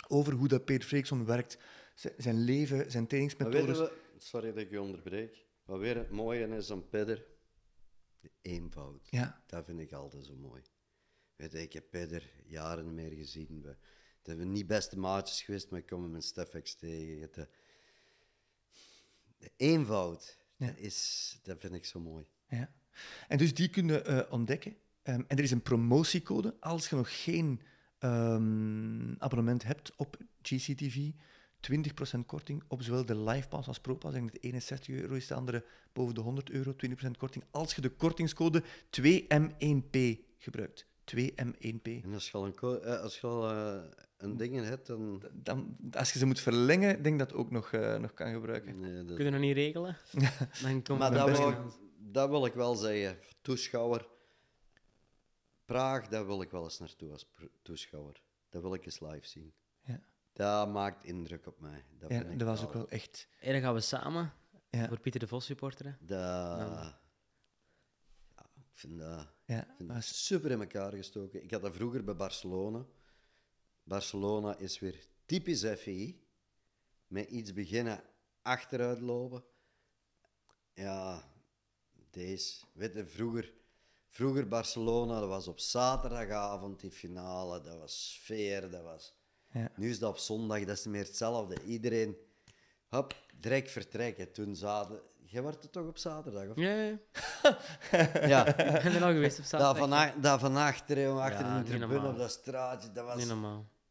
over hoe dat Peter Felixson werkt. zijn leven, zijn trainingsmethodes. We, sorry dat ik je onderbreek. Wat weer het mooie is aan pedder. de eenvoud. Ja. Dat vind ik altijd zo mooi. Weet je, ik heb Peter jaren meer gezien. We, dat we niet beste maatjes geweest, maar ik met mijn Stefex tegen. De, de eenvoud, dat, is, dat vind ik zo mooi. Ja. En dus die kunnen eh, ontdekken. Ehm, en er is een promotiecode. Als je nog geen ehm, abonnement hebt op GCTV, 20% korting op zowel de live pass als pro pass. Ik denk 61 euro is, de andere boven de 100 euro, 20% korting. Als je de kortingscode 2M1P gebruikt. 2M1P. En als je al een, eh, als je eh, een ding hebt, dan... dan... Als je ze moet verlengen, denk dat ook nog, uh, nog kan gebruiken. Nee, dat... kunnen we nog niet regelen? maar dat wil, dat wil ik wel zeggen. Toeschouwer, Praag, daar wil ik wel eens naartoe als toeschouwer. Dat wil ik eens live zien. Ja. Dat maakt indruk op mij. Dat, ja, dat was ook wel echt... En dan gaan we samen, ja. voor Pieter de Vos supporteren. Ik vind dat, ja, super in elkaar gestoken. Ik had dat vroeger bij Barcelona. Barcelona is weer typisch FI. Met iets beginnen achteruit lopen. Ja, deze. Weet vroeger, vroeger Barcelona, dat was op zaterdagavond die finale. Dat was sfeer, dat was... Ja. Nu is dat op zondag, dat is meer hetzelfde. Iedereen, hop, direct vertrekken. Toen zaten Jij wordt er toch op zaterdag? Of? Ja, ja. ja. Ik ben er al geweest op zaterdag. Daar vannacht, daar vannacht achter ja, in de tribune op dat straatje, dat was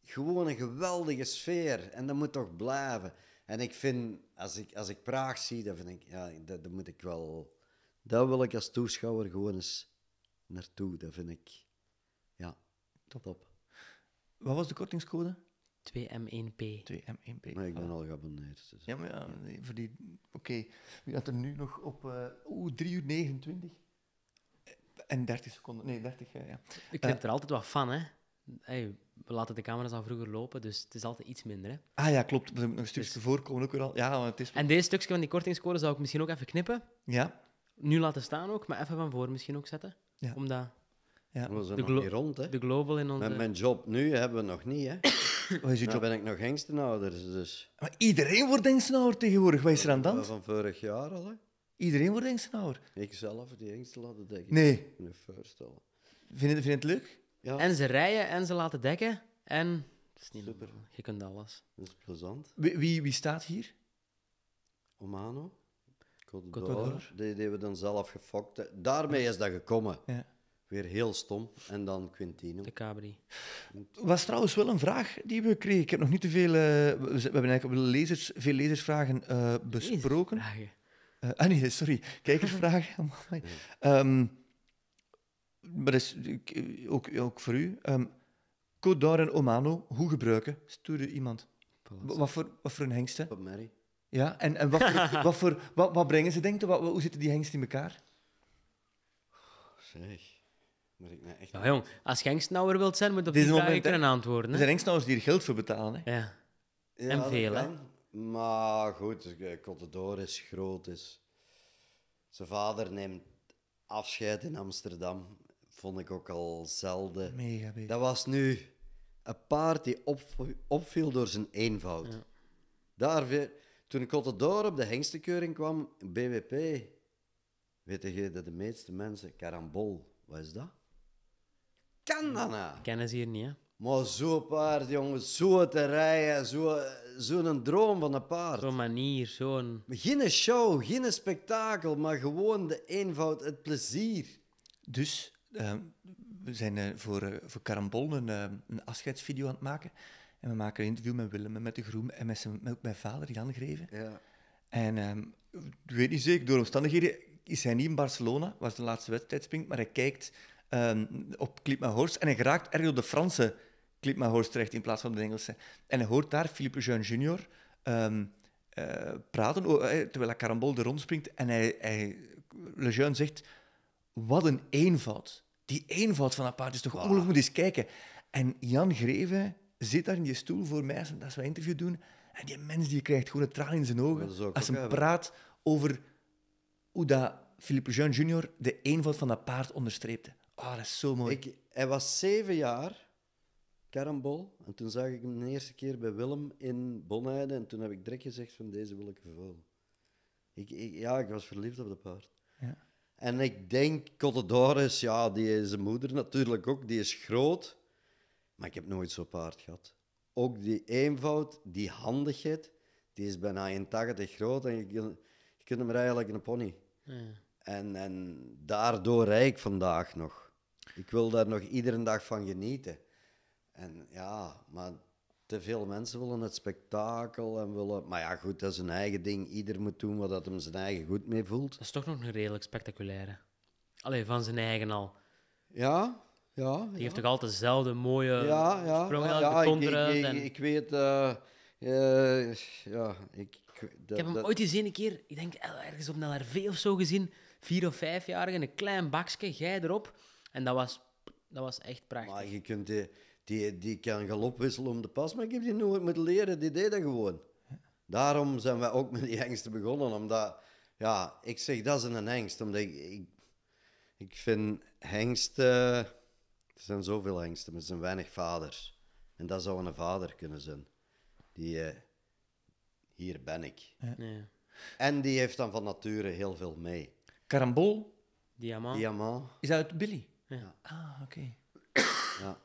gewoon een geweldige sfeer. En dat moet toch blijven. En ik vind, als ik, als ik Praag zie, dan vind ik, ja, dat, moet ik wel... Daar wil ik als toeschouwer gewoon eens naartoe. Dat vind ik, ja, top. Wat was de kortingscode? 2M1P. 2M1P. Maar ik ben al geabonneerd. Dus. Ja, maar ja, voor die... Oké, wie had er nu nog op... Uh, Oeh, 3 uur 29? Eh, en 30 seconden. Nee, 30, ja. ja. Ik heb eh, er altijd wat van, hè. Hey, we laten de camera's al vroeger lopen, dus het is altijd iets minder, hè. Ah ja, klopt. We moet nog een stukje dus... voorkomen ook weer al. Ja, maar het is... En deze stukje van die kortingscode zou ik misschien ook even knippen. Ja. Nu laten staan ook, maar even van voor misschien ook zetten. Ja. Omdat... Ja. We zijn nog niet rond, hè. De global in onze... Met mijn job nu hebben we nog niet, hè. Hij is ben ik nog Engstenouder. Dus. Maar iedereen wordt Engstenouder tegenwoordig. Wat is er aan dan? Van vorig jaar al. Hè? Iedereen wordt Engstenouder. Ik zelf, die Engsten laten dekken. Nee. In me voorstel. Vind je, vind je het leuk? Ja. En ze rijden en ze laten dekken. En is niet Super. Normaal. Je kunt alles. Dat is plezant. Wie, wie, wie staat hier? Omano. Kotor. Die, hebben we dan zelf gefokt. Daarmee is dat gekomen. Ja. Weer heel stom. En dan Quintino. De Cabri. was trouwens wel een vraag die we kregen. Ik heb nog niet te veel... Eh, we, hebben eigenlijk lezers, veel lezersvragen eh, besproken. Lezersvragen? Eh, ah nee, sorry. Kijkersvragen. um, maar is ook, ook voor u. Um, ehm, Kodar en Omano, hoe gebruiken? Stuurde iemand. Wat voor, wat voor een hengst, hè? Mary. Ja, en, en wat, voor, wat, voor, wat, brengen ze, denk je? Wat, hoe zitten die hengsten in elkaar? Zeg ik echt... Ja, als je Engstnauer wilt zijn, moet je op die vraag kunnen antwoorden. Er zijn die er geld voor betalen. Hè? Ja. ja. En veel, hè? Maar goed, dus, eh, d'Or is groot. Is... Dus zijn vader neemt afscheid in Amsterdam. Vond ik ook al zelden. Mega Dat was nu een paard die op, opviel door zijn eenvoud. Ja. Daar weer, toen Cottedor op de hengstenkeuring kwam, BWP, weet je dat de meeste mensen, karambol, wat is dat? kan dat nou? Kennen ze hier niet, hè? Maar zo'n paard, jongens, zo te rijden, zo'n zo droom van een paard. Zo'n manier, zo'n... Geen show, geen spektakel, maar gewoon de eenvoud, het plezier. Dus, eh, we zijn eh, voor, eh, voor Karambol een, een afscheidsvideo aan het maken. En we maken een interview met Willem met de Groem en met, zijn, met, mijn vader, Jan Greven. Ja. En ik ehm, weet niet zeker, door omstandigheden is hij niet in Barcelona, waar zijn laatste wedstrijd springt, maar hij kijkt um, op horst En hij raakt erg op de Franse Klimathorst terecht in plaats van de Engelse. En hij hoort daar Philippe Jean junior ehm, eh, praten, eh, terwijl hij karambol er rondspringt, En hij, hij, zegt, wat een eenvoud. Die eenvoud van dat paard is toch wow. ongelooflijk, moet eens kijken. En Jan Greven zit daar in die stoel voor mij, als we een interview doen. En die mens die krijgt gewoon een traan in zijn ogen als hij praat over hoe dat Philippe Jean junior de eenvoud van dat paard onderstreepte. Ah, dat is zo mooi. Ik, hij was zeven jaar, karambol. En toen zag ik hem de eerste keer bij Willem in Bonheide. En toen heb ik direct gezegd van deze wil ik veel. Ik, ik, ja, ik was verliefd op dat paard. Ja. En ik denk, Cottodores, ja, die is een moeder natuurlijk ook, die is groot. Maar ik heb nooit zo'n paard gehad. Ook die eenvoud, die handigheid, die is bijna 81 groot en je, kunt hem rijden als een pony. Ja. En, en daardoor rijd ik vandaag nog ik wil daar nog iedere dag van genieten. En ja, maar te veel mensen willen het spektakel en willen... Maar ja, goed, dat is een eigen ding. Ieder moet doen wat dat hem zijn eigen goed mee voelt. Dat is toch nog een redelijk spectaculaire. Allee, van zijn eigen al. Ja, ja. Die heeft toch altijd dezelfde mooie ja, ja, ja, eh, eh, ja, ik, ik, weet... ja, ik... Ik, heb hem ooit eens een keer, ik denk eh, ergens op een LRV of zo gezien, vier of vijfjarige, een klein bakje, jij erop. En dat was, dat was echt prachtig. Maar je kunt die, die, die kan galop om de pas, maar ik heb die nooit moeten leren. Die deed dat gewoon. Daarom zijn wij ook met die hengsten begonnen. Omdat, ja, ik zeg dat is een hengst. Omdat ik, ik, vind hengsten... Er zijn zoveel hengsten, maar er zijn weinig vaders. En dat zou een vader kunnen zijn. Die, eh, hier ben ik. Ja. En die heeft dan van nature heel veel mee. Karambol? Diamant. Diamant. Is dat uit Billy? Ja. Ah, oké. Ja.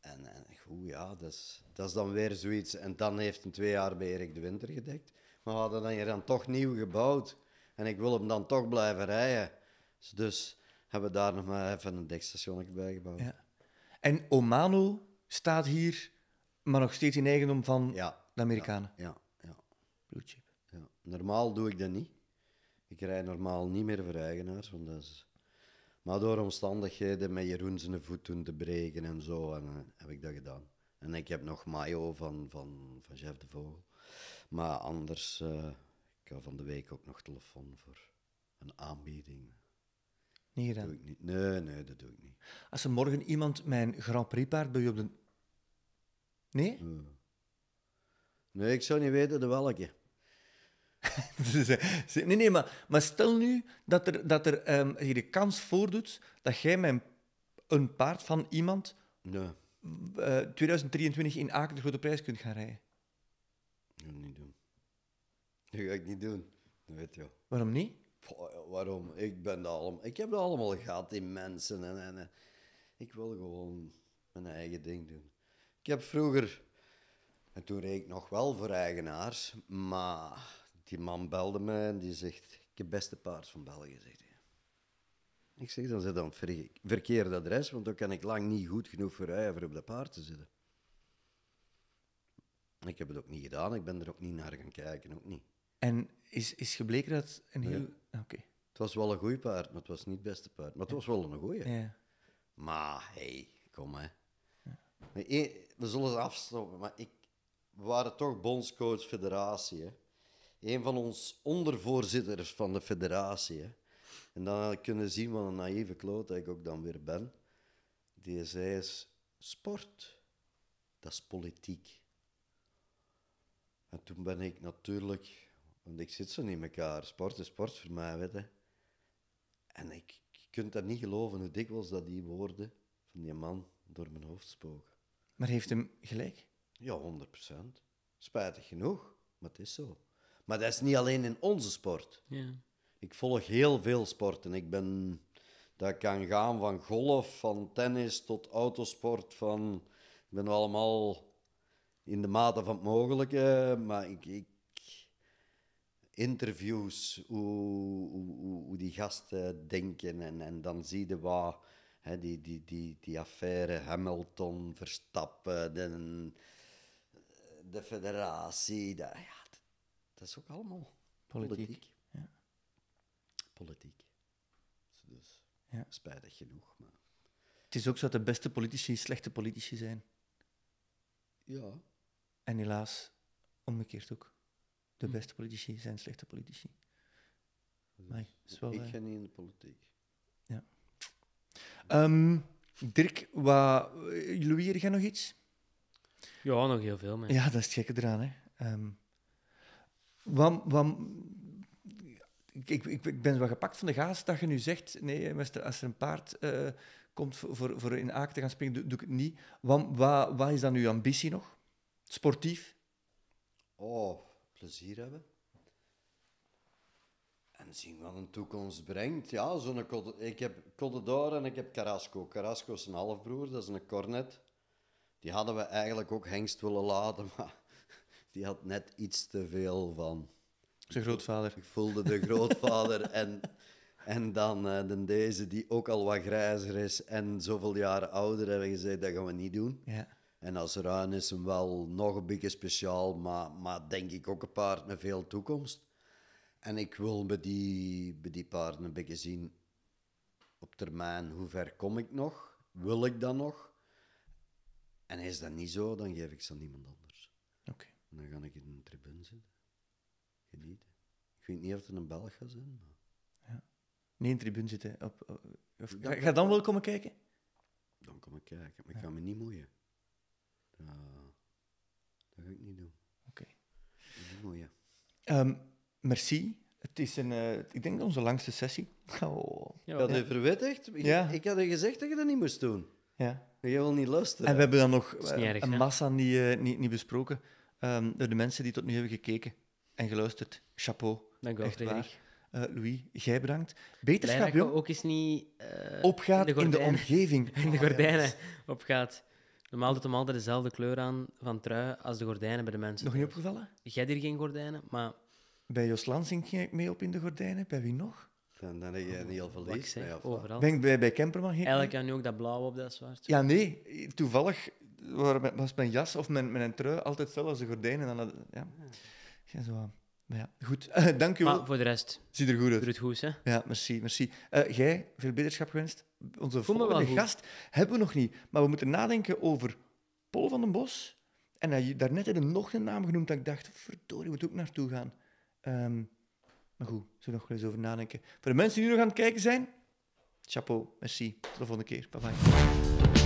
En, en goed, ja, dus, dat is dan weer zoiets. En dan heeft hij twee jaar bij Erik de Winter gedekt. Maar we hadden dan hier dan toch nieuw gebouwd. En ik wil hem dan toch blijven rijden. Dus, dus hebben we daar nog maar even een dekstation bij gebouwd. Ja. En Omano staat hier, maar nog steeds in eigendom van ja, de Amerikanen. Ja, ja. ja. Ja. Normaal doe ik dat niet. Ik rij normaal niet meer voor eigenaars, want dat is maar door omstandigheden met Jeroen zijn voet te breken en zo, en, eh, heb ik dat gedaan. En ik heb nog mayo van, van, van Jeff de Vogel. Maar anders, uh, ik had van de week ook nog telefoon voor een aanbieding. Niet dat doe ik niet. Nee, nee, dat doe ik niet. Als er morgen iemand mijn Grand Prix paard bij je op de... Nee? Nee, hmm. nee ik zou niet weten de welke. Dus, eh, nee, nee, maar, maar stel nu dat er, dat er um, hier de kans voordoet dat jij mijn, een paard van iemand nee. 2023 eh, in Aken de Grote Prijs kunt gaan rijden. Dat ga ik niet doen. Dat ga ik niet doen. Dat weet je wel? Waarom niet? Eh, waarom? Ik, ben allemaal, ik heb dat allemaal gehad in mensen. En, en, en, ik wil gewoon mijn eigen ding doen. Ik heb vroeger... En toen reed ik nog wel voor eigenaars, maar die man belde mij en die zegt: Ik heb beste paard van België. Zegt hij. Ik zeg: Dan zit dan verkeerd adres, want dan kan ik lang niet goed genoeg voor rijden voor op dat paard te zitten. Ik heb het ook niet gedaan, ik ben er ook niet naar gaan kijken, ook niet. En is, is gebleken dat een heel. Ah, oké. Het was wel een goeie paard, maar het was niet het beste paard. Maar het was wel een goeie. Ja. Maar hey, kom hè. E- we zullen het afstoppen, maar ik, we waren toch bondscoach federatie. Hè een van ons ondervoorzitters van de federatie. En dan kunnen zien wat een naïeve kloot ik ook dan weer ben. Die zei is, sport, dat is politiek. En toen ben ik natuurlijk, want ik zit zo niet elkaar, sport is sport voor mij, weet En ik, kunt dat niet geloven hoe dikwijls dat die woorden van die man door mijn hoofd spoken. Maar heeft hem gelijk? Ja, 100 procent. Spijtig genoeg, maar het is zo. Maar dat is niet alleen in onze sport. Ja. Ik volg heel veel sporten. Ik ben, dat kan gaan van golf, van tennis tot autosport. Van, ik ben allemaal in de mate van het mogelijke. Maar ik, ik interviews, hoe, hoe, hoe, die gasten denken. En, en dan zie je wat, hè, die, die, die, die affaire Hamilton, Verstappen, de, de federatie. ja dat is ook allemaal politiek. Politiek. Ja. Politiek. Dus, dus ja. spijtig genoeg. Maar... Het is ook zo dat de beste politici slechte politici zijn. Ja. En helaas omgekeerd ook. De hm. beste politici zijn slechte politici. Maar is wel, ik eh, ga niet in de politiek. Ja. Ehm, Dirk, wat, eh, Louis, er gaat nog iets? Ja, nog heel veel. Man. Ja, dat is het gekke eraan. Hè. Ehm, want, ik, ik, ik, ben wel gepakt van de gaas dat je nu zegt: nee, meester, als er een paard eh, komt voor, voor, in Aak te gaan springen, doe, ik het niet. wat, wat is dan uw ambitie nog? Sportief? Oh, plezier hebben. En zien wat een toekomst brengt. Ja, zo'n ik heb Cottedor en ik heb Carrasco. Carrasco is een halfbroer, dat is een cornet. Die hadden we eigenlijk ook hengst willen laten, maar die had net iets te veel van. Zijn grootvader. Ik voelde de grootvader en, en dan eh, de deze, die ook al wat grijzer is en zoveel jaren ouder, hebben gezegd, dat gaan we niet doen. Ja. En als Ruin is hem wel nog een beetje speciaal, maar, maar denk ik ook een paard met veel toekomst. En ik wil bij die, bij die paarden een beetje zien op termijn hoe ver kom ik nog? Wil ik dat nog? En is dat niet zo, dan geef ik ze aan niemand op. En dan ga ik in een tribune zitten. Genieten. Ik weet niet of het een Belg gaat zijn, maar... Ja. Nee, in de tribune zitten. Op, ga, dan wel komen kijken? Dan kom ik kijken, maar ik ga me niet moeien. Dat, dat ga ik niet doen. Oké. Niet moeien. Ehm, merci. Het is een, eh, ik denk onze langste sessie. Oh. had dat ja. verwittigd. Ik, ja. ik had je gezegd dat je dat niet moest doen. Ja. Maar je wil niet luisteren. En we hebben dan nog eh, een massa eh, niet, niet besproken. Ehm, door de mensen die tot nu hebben gekeken en geluisterd. Chapeau. Dank u wel, eh, Louis, jij bedankt. Beterschap, joh. ook is niet... Eh, opgaat in de, omgeving. In de gordijnen ah, dus- opgaat. Normaal doet hem altijd dezelfde kleur aan van trui als de gordijnen bij de mensen. Nog niet opgevallen? Jij hebt hier geen gordijnen, maar... Bij Jos Lansing ging ik mee op in de gordijnen. Bij wie nog? Dan, dan heb je oh, niet al veel Nee, overal. ik bij, bij Kemperman geen... Eigenlijk had nu ook dat blauw op, dat zwart. Ja, nee. Toevallig was mijn jas of mijn, mijn trui altijd zelf als de gordijnen. En dan, ah. ja. zo. Ah. Maar ja, goed. dank u wel. voor de rest. Ziet er goed uit. Doe het goed, hè? Ja, merci. merci. Uh, jij, veel beterschap gewenst. Onze volgende gast hebben we nog niet. Maar we moeten nadenken over Paul van den Bos. En hij, daarnet heb je nog een naam genoemd dat ik dacht, verdorie, moet ook naartoe gaan. Ehm, maar goed, zullen we nog eens over nadenken. Voor de mensen die nu nog aan het kijken zijn, chapeau, merci. Tot de volgende keer. Bye bye.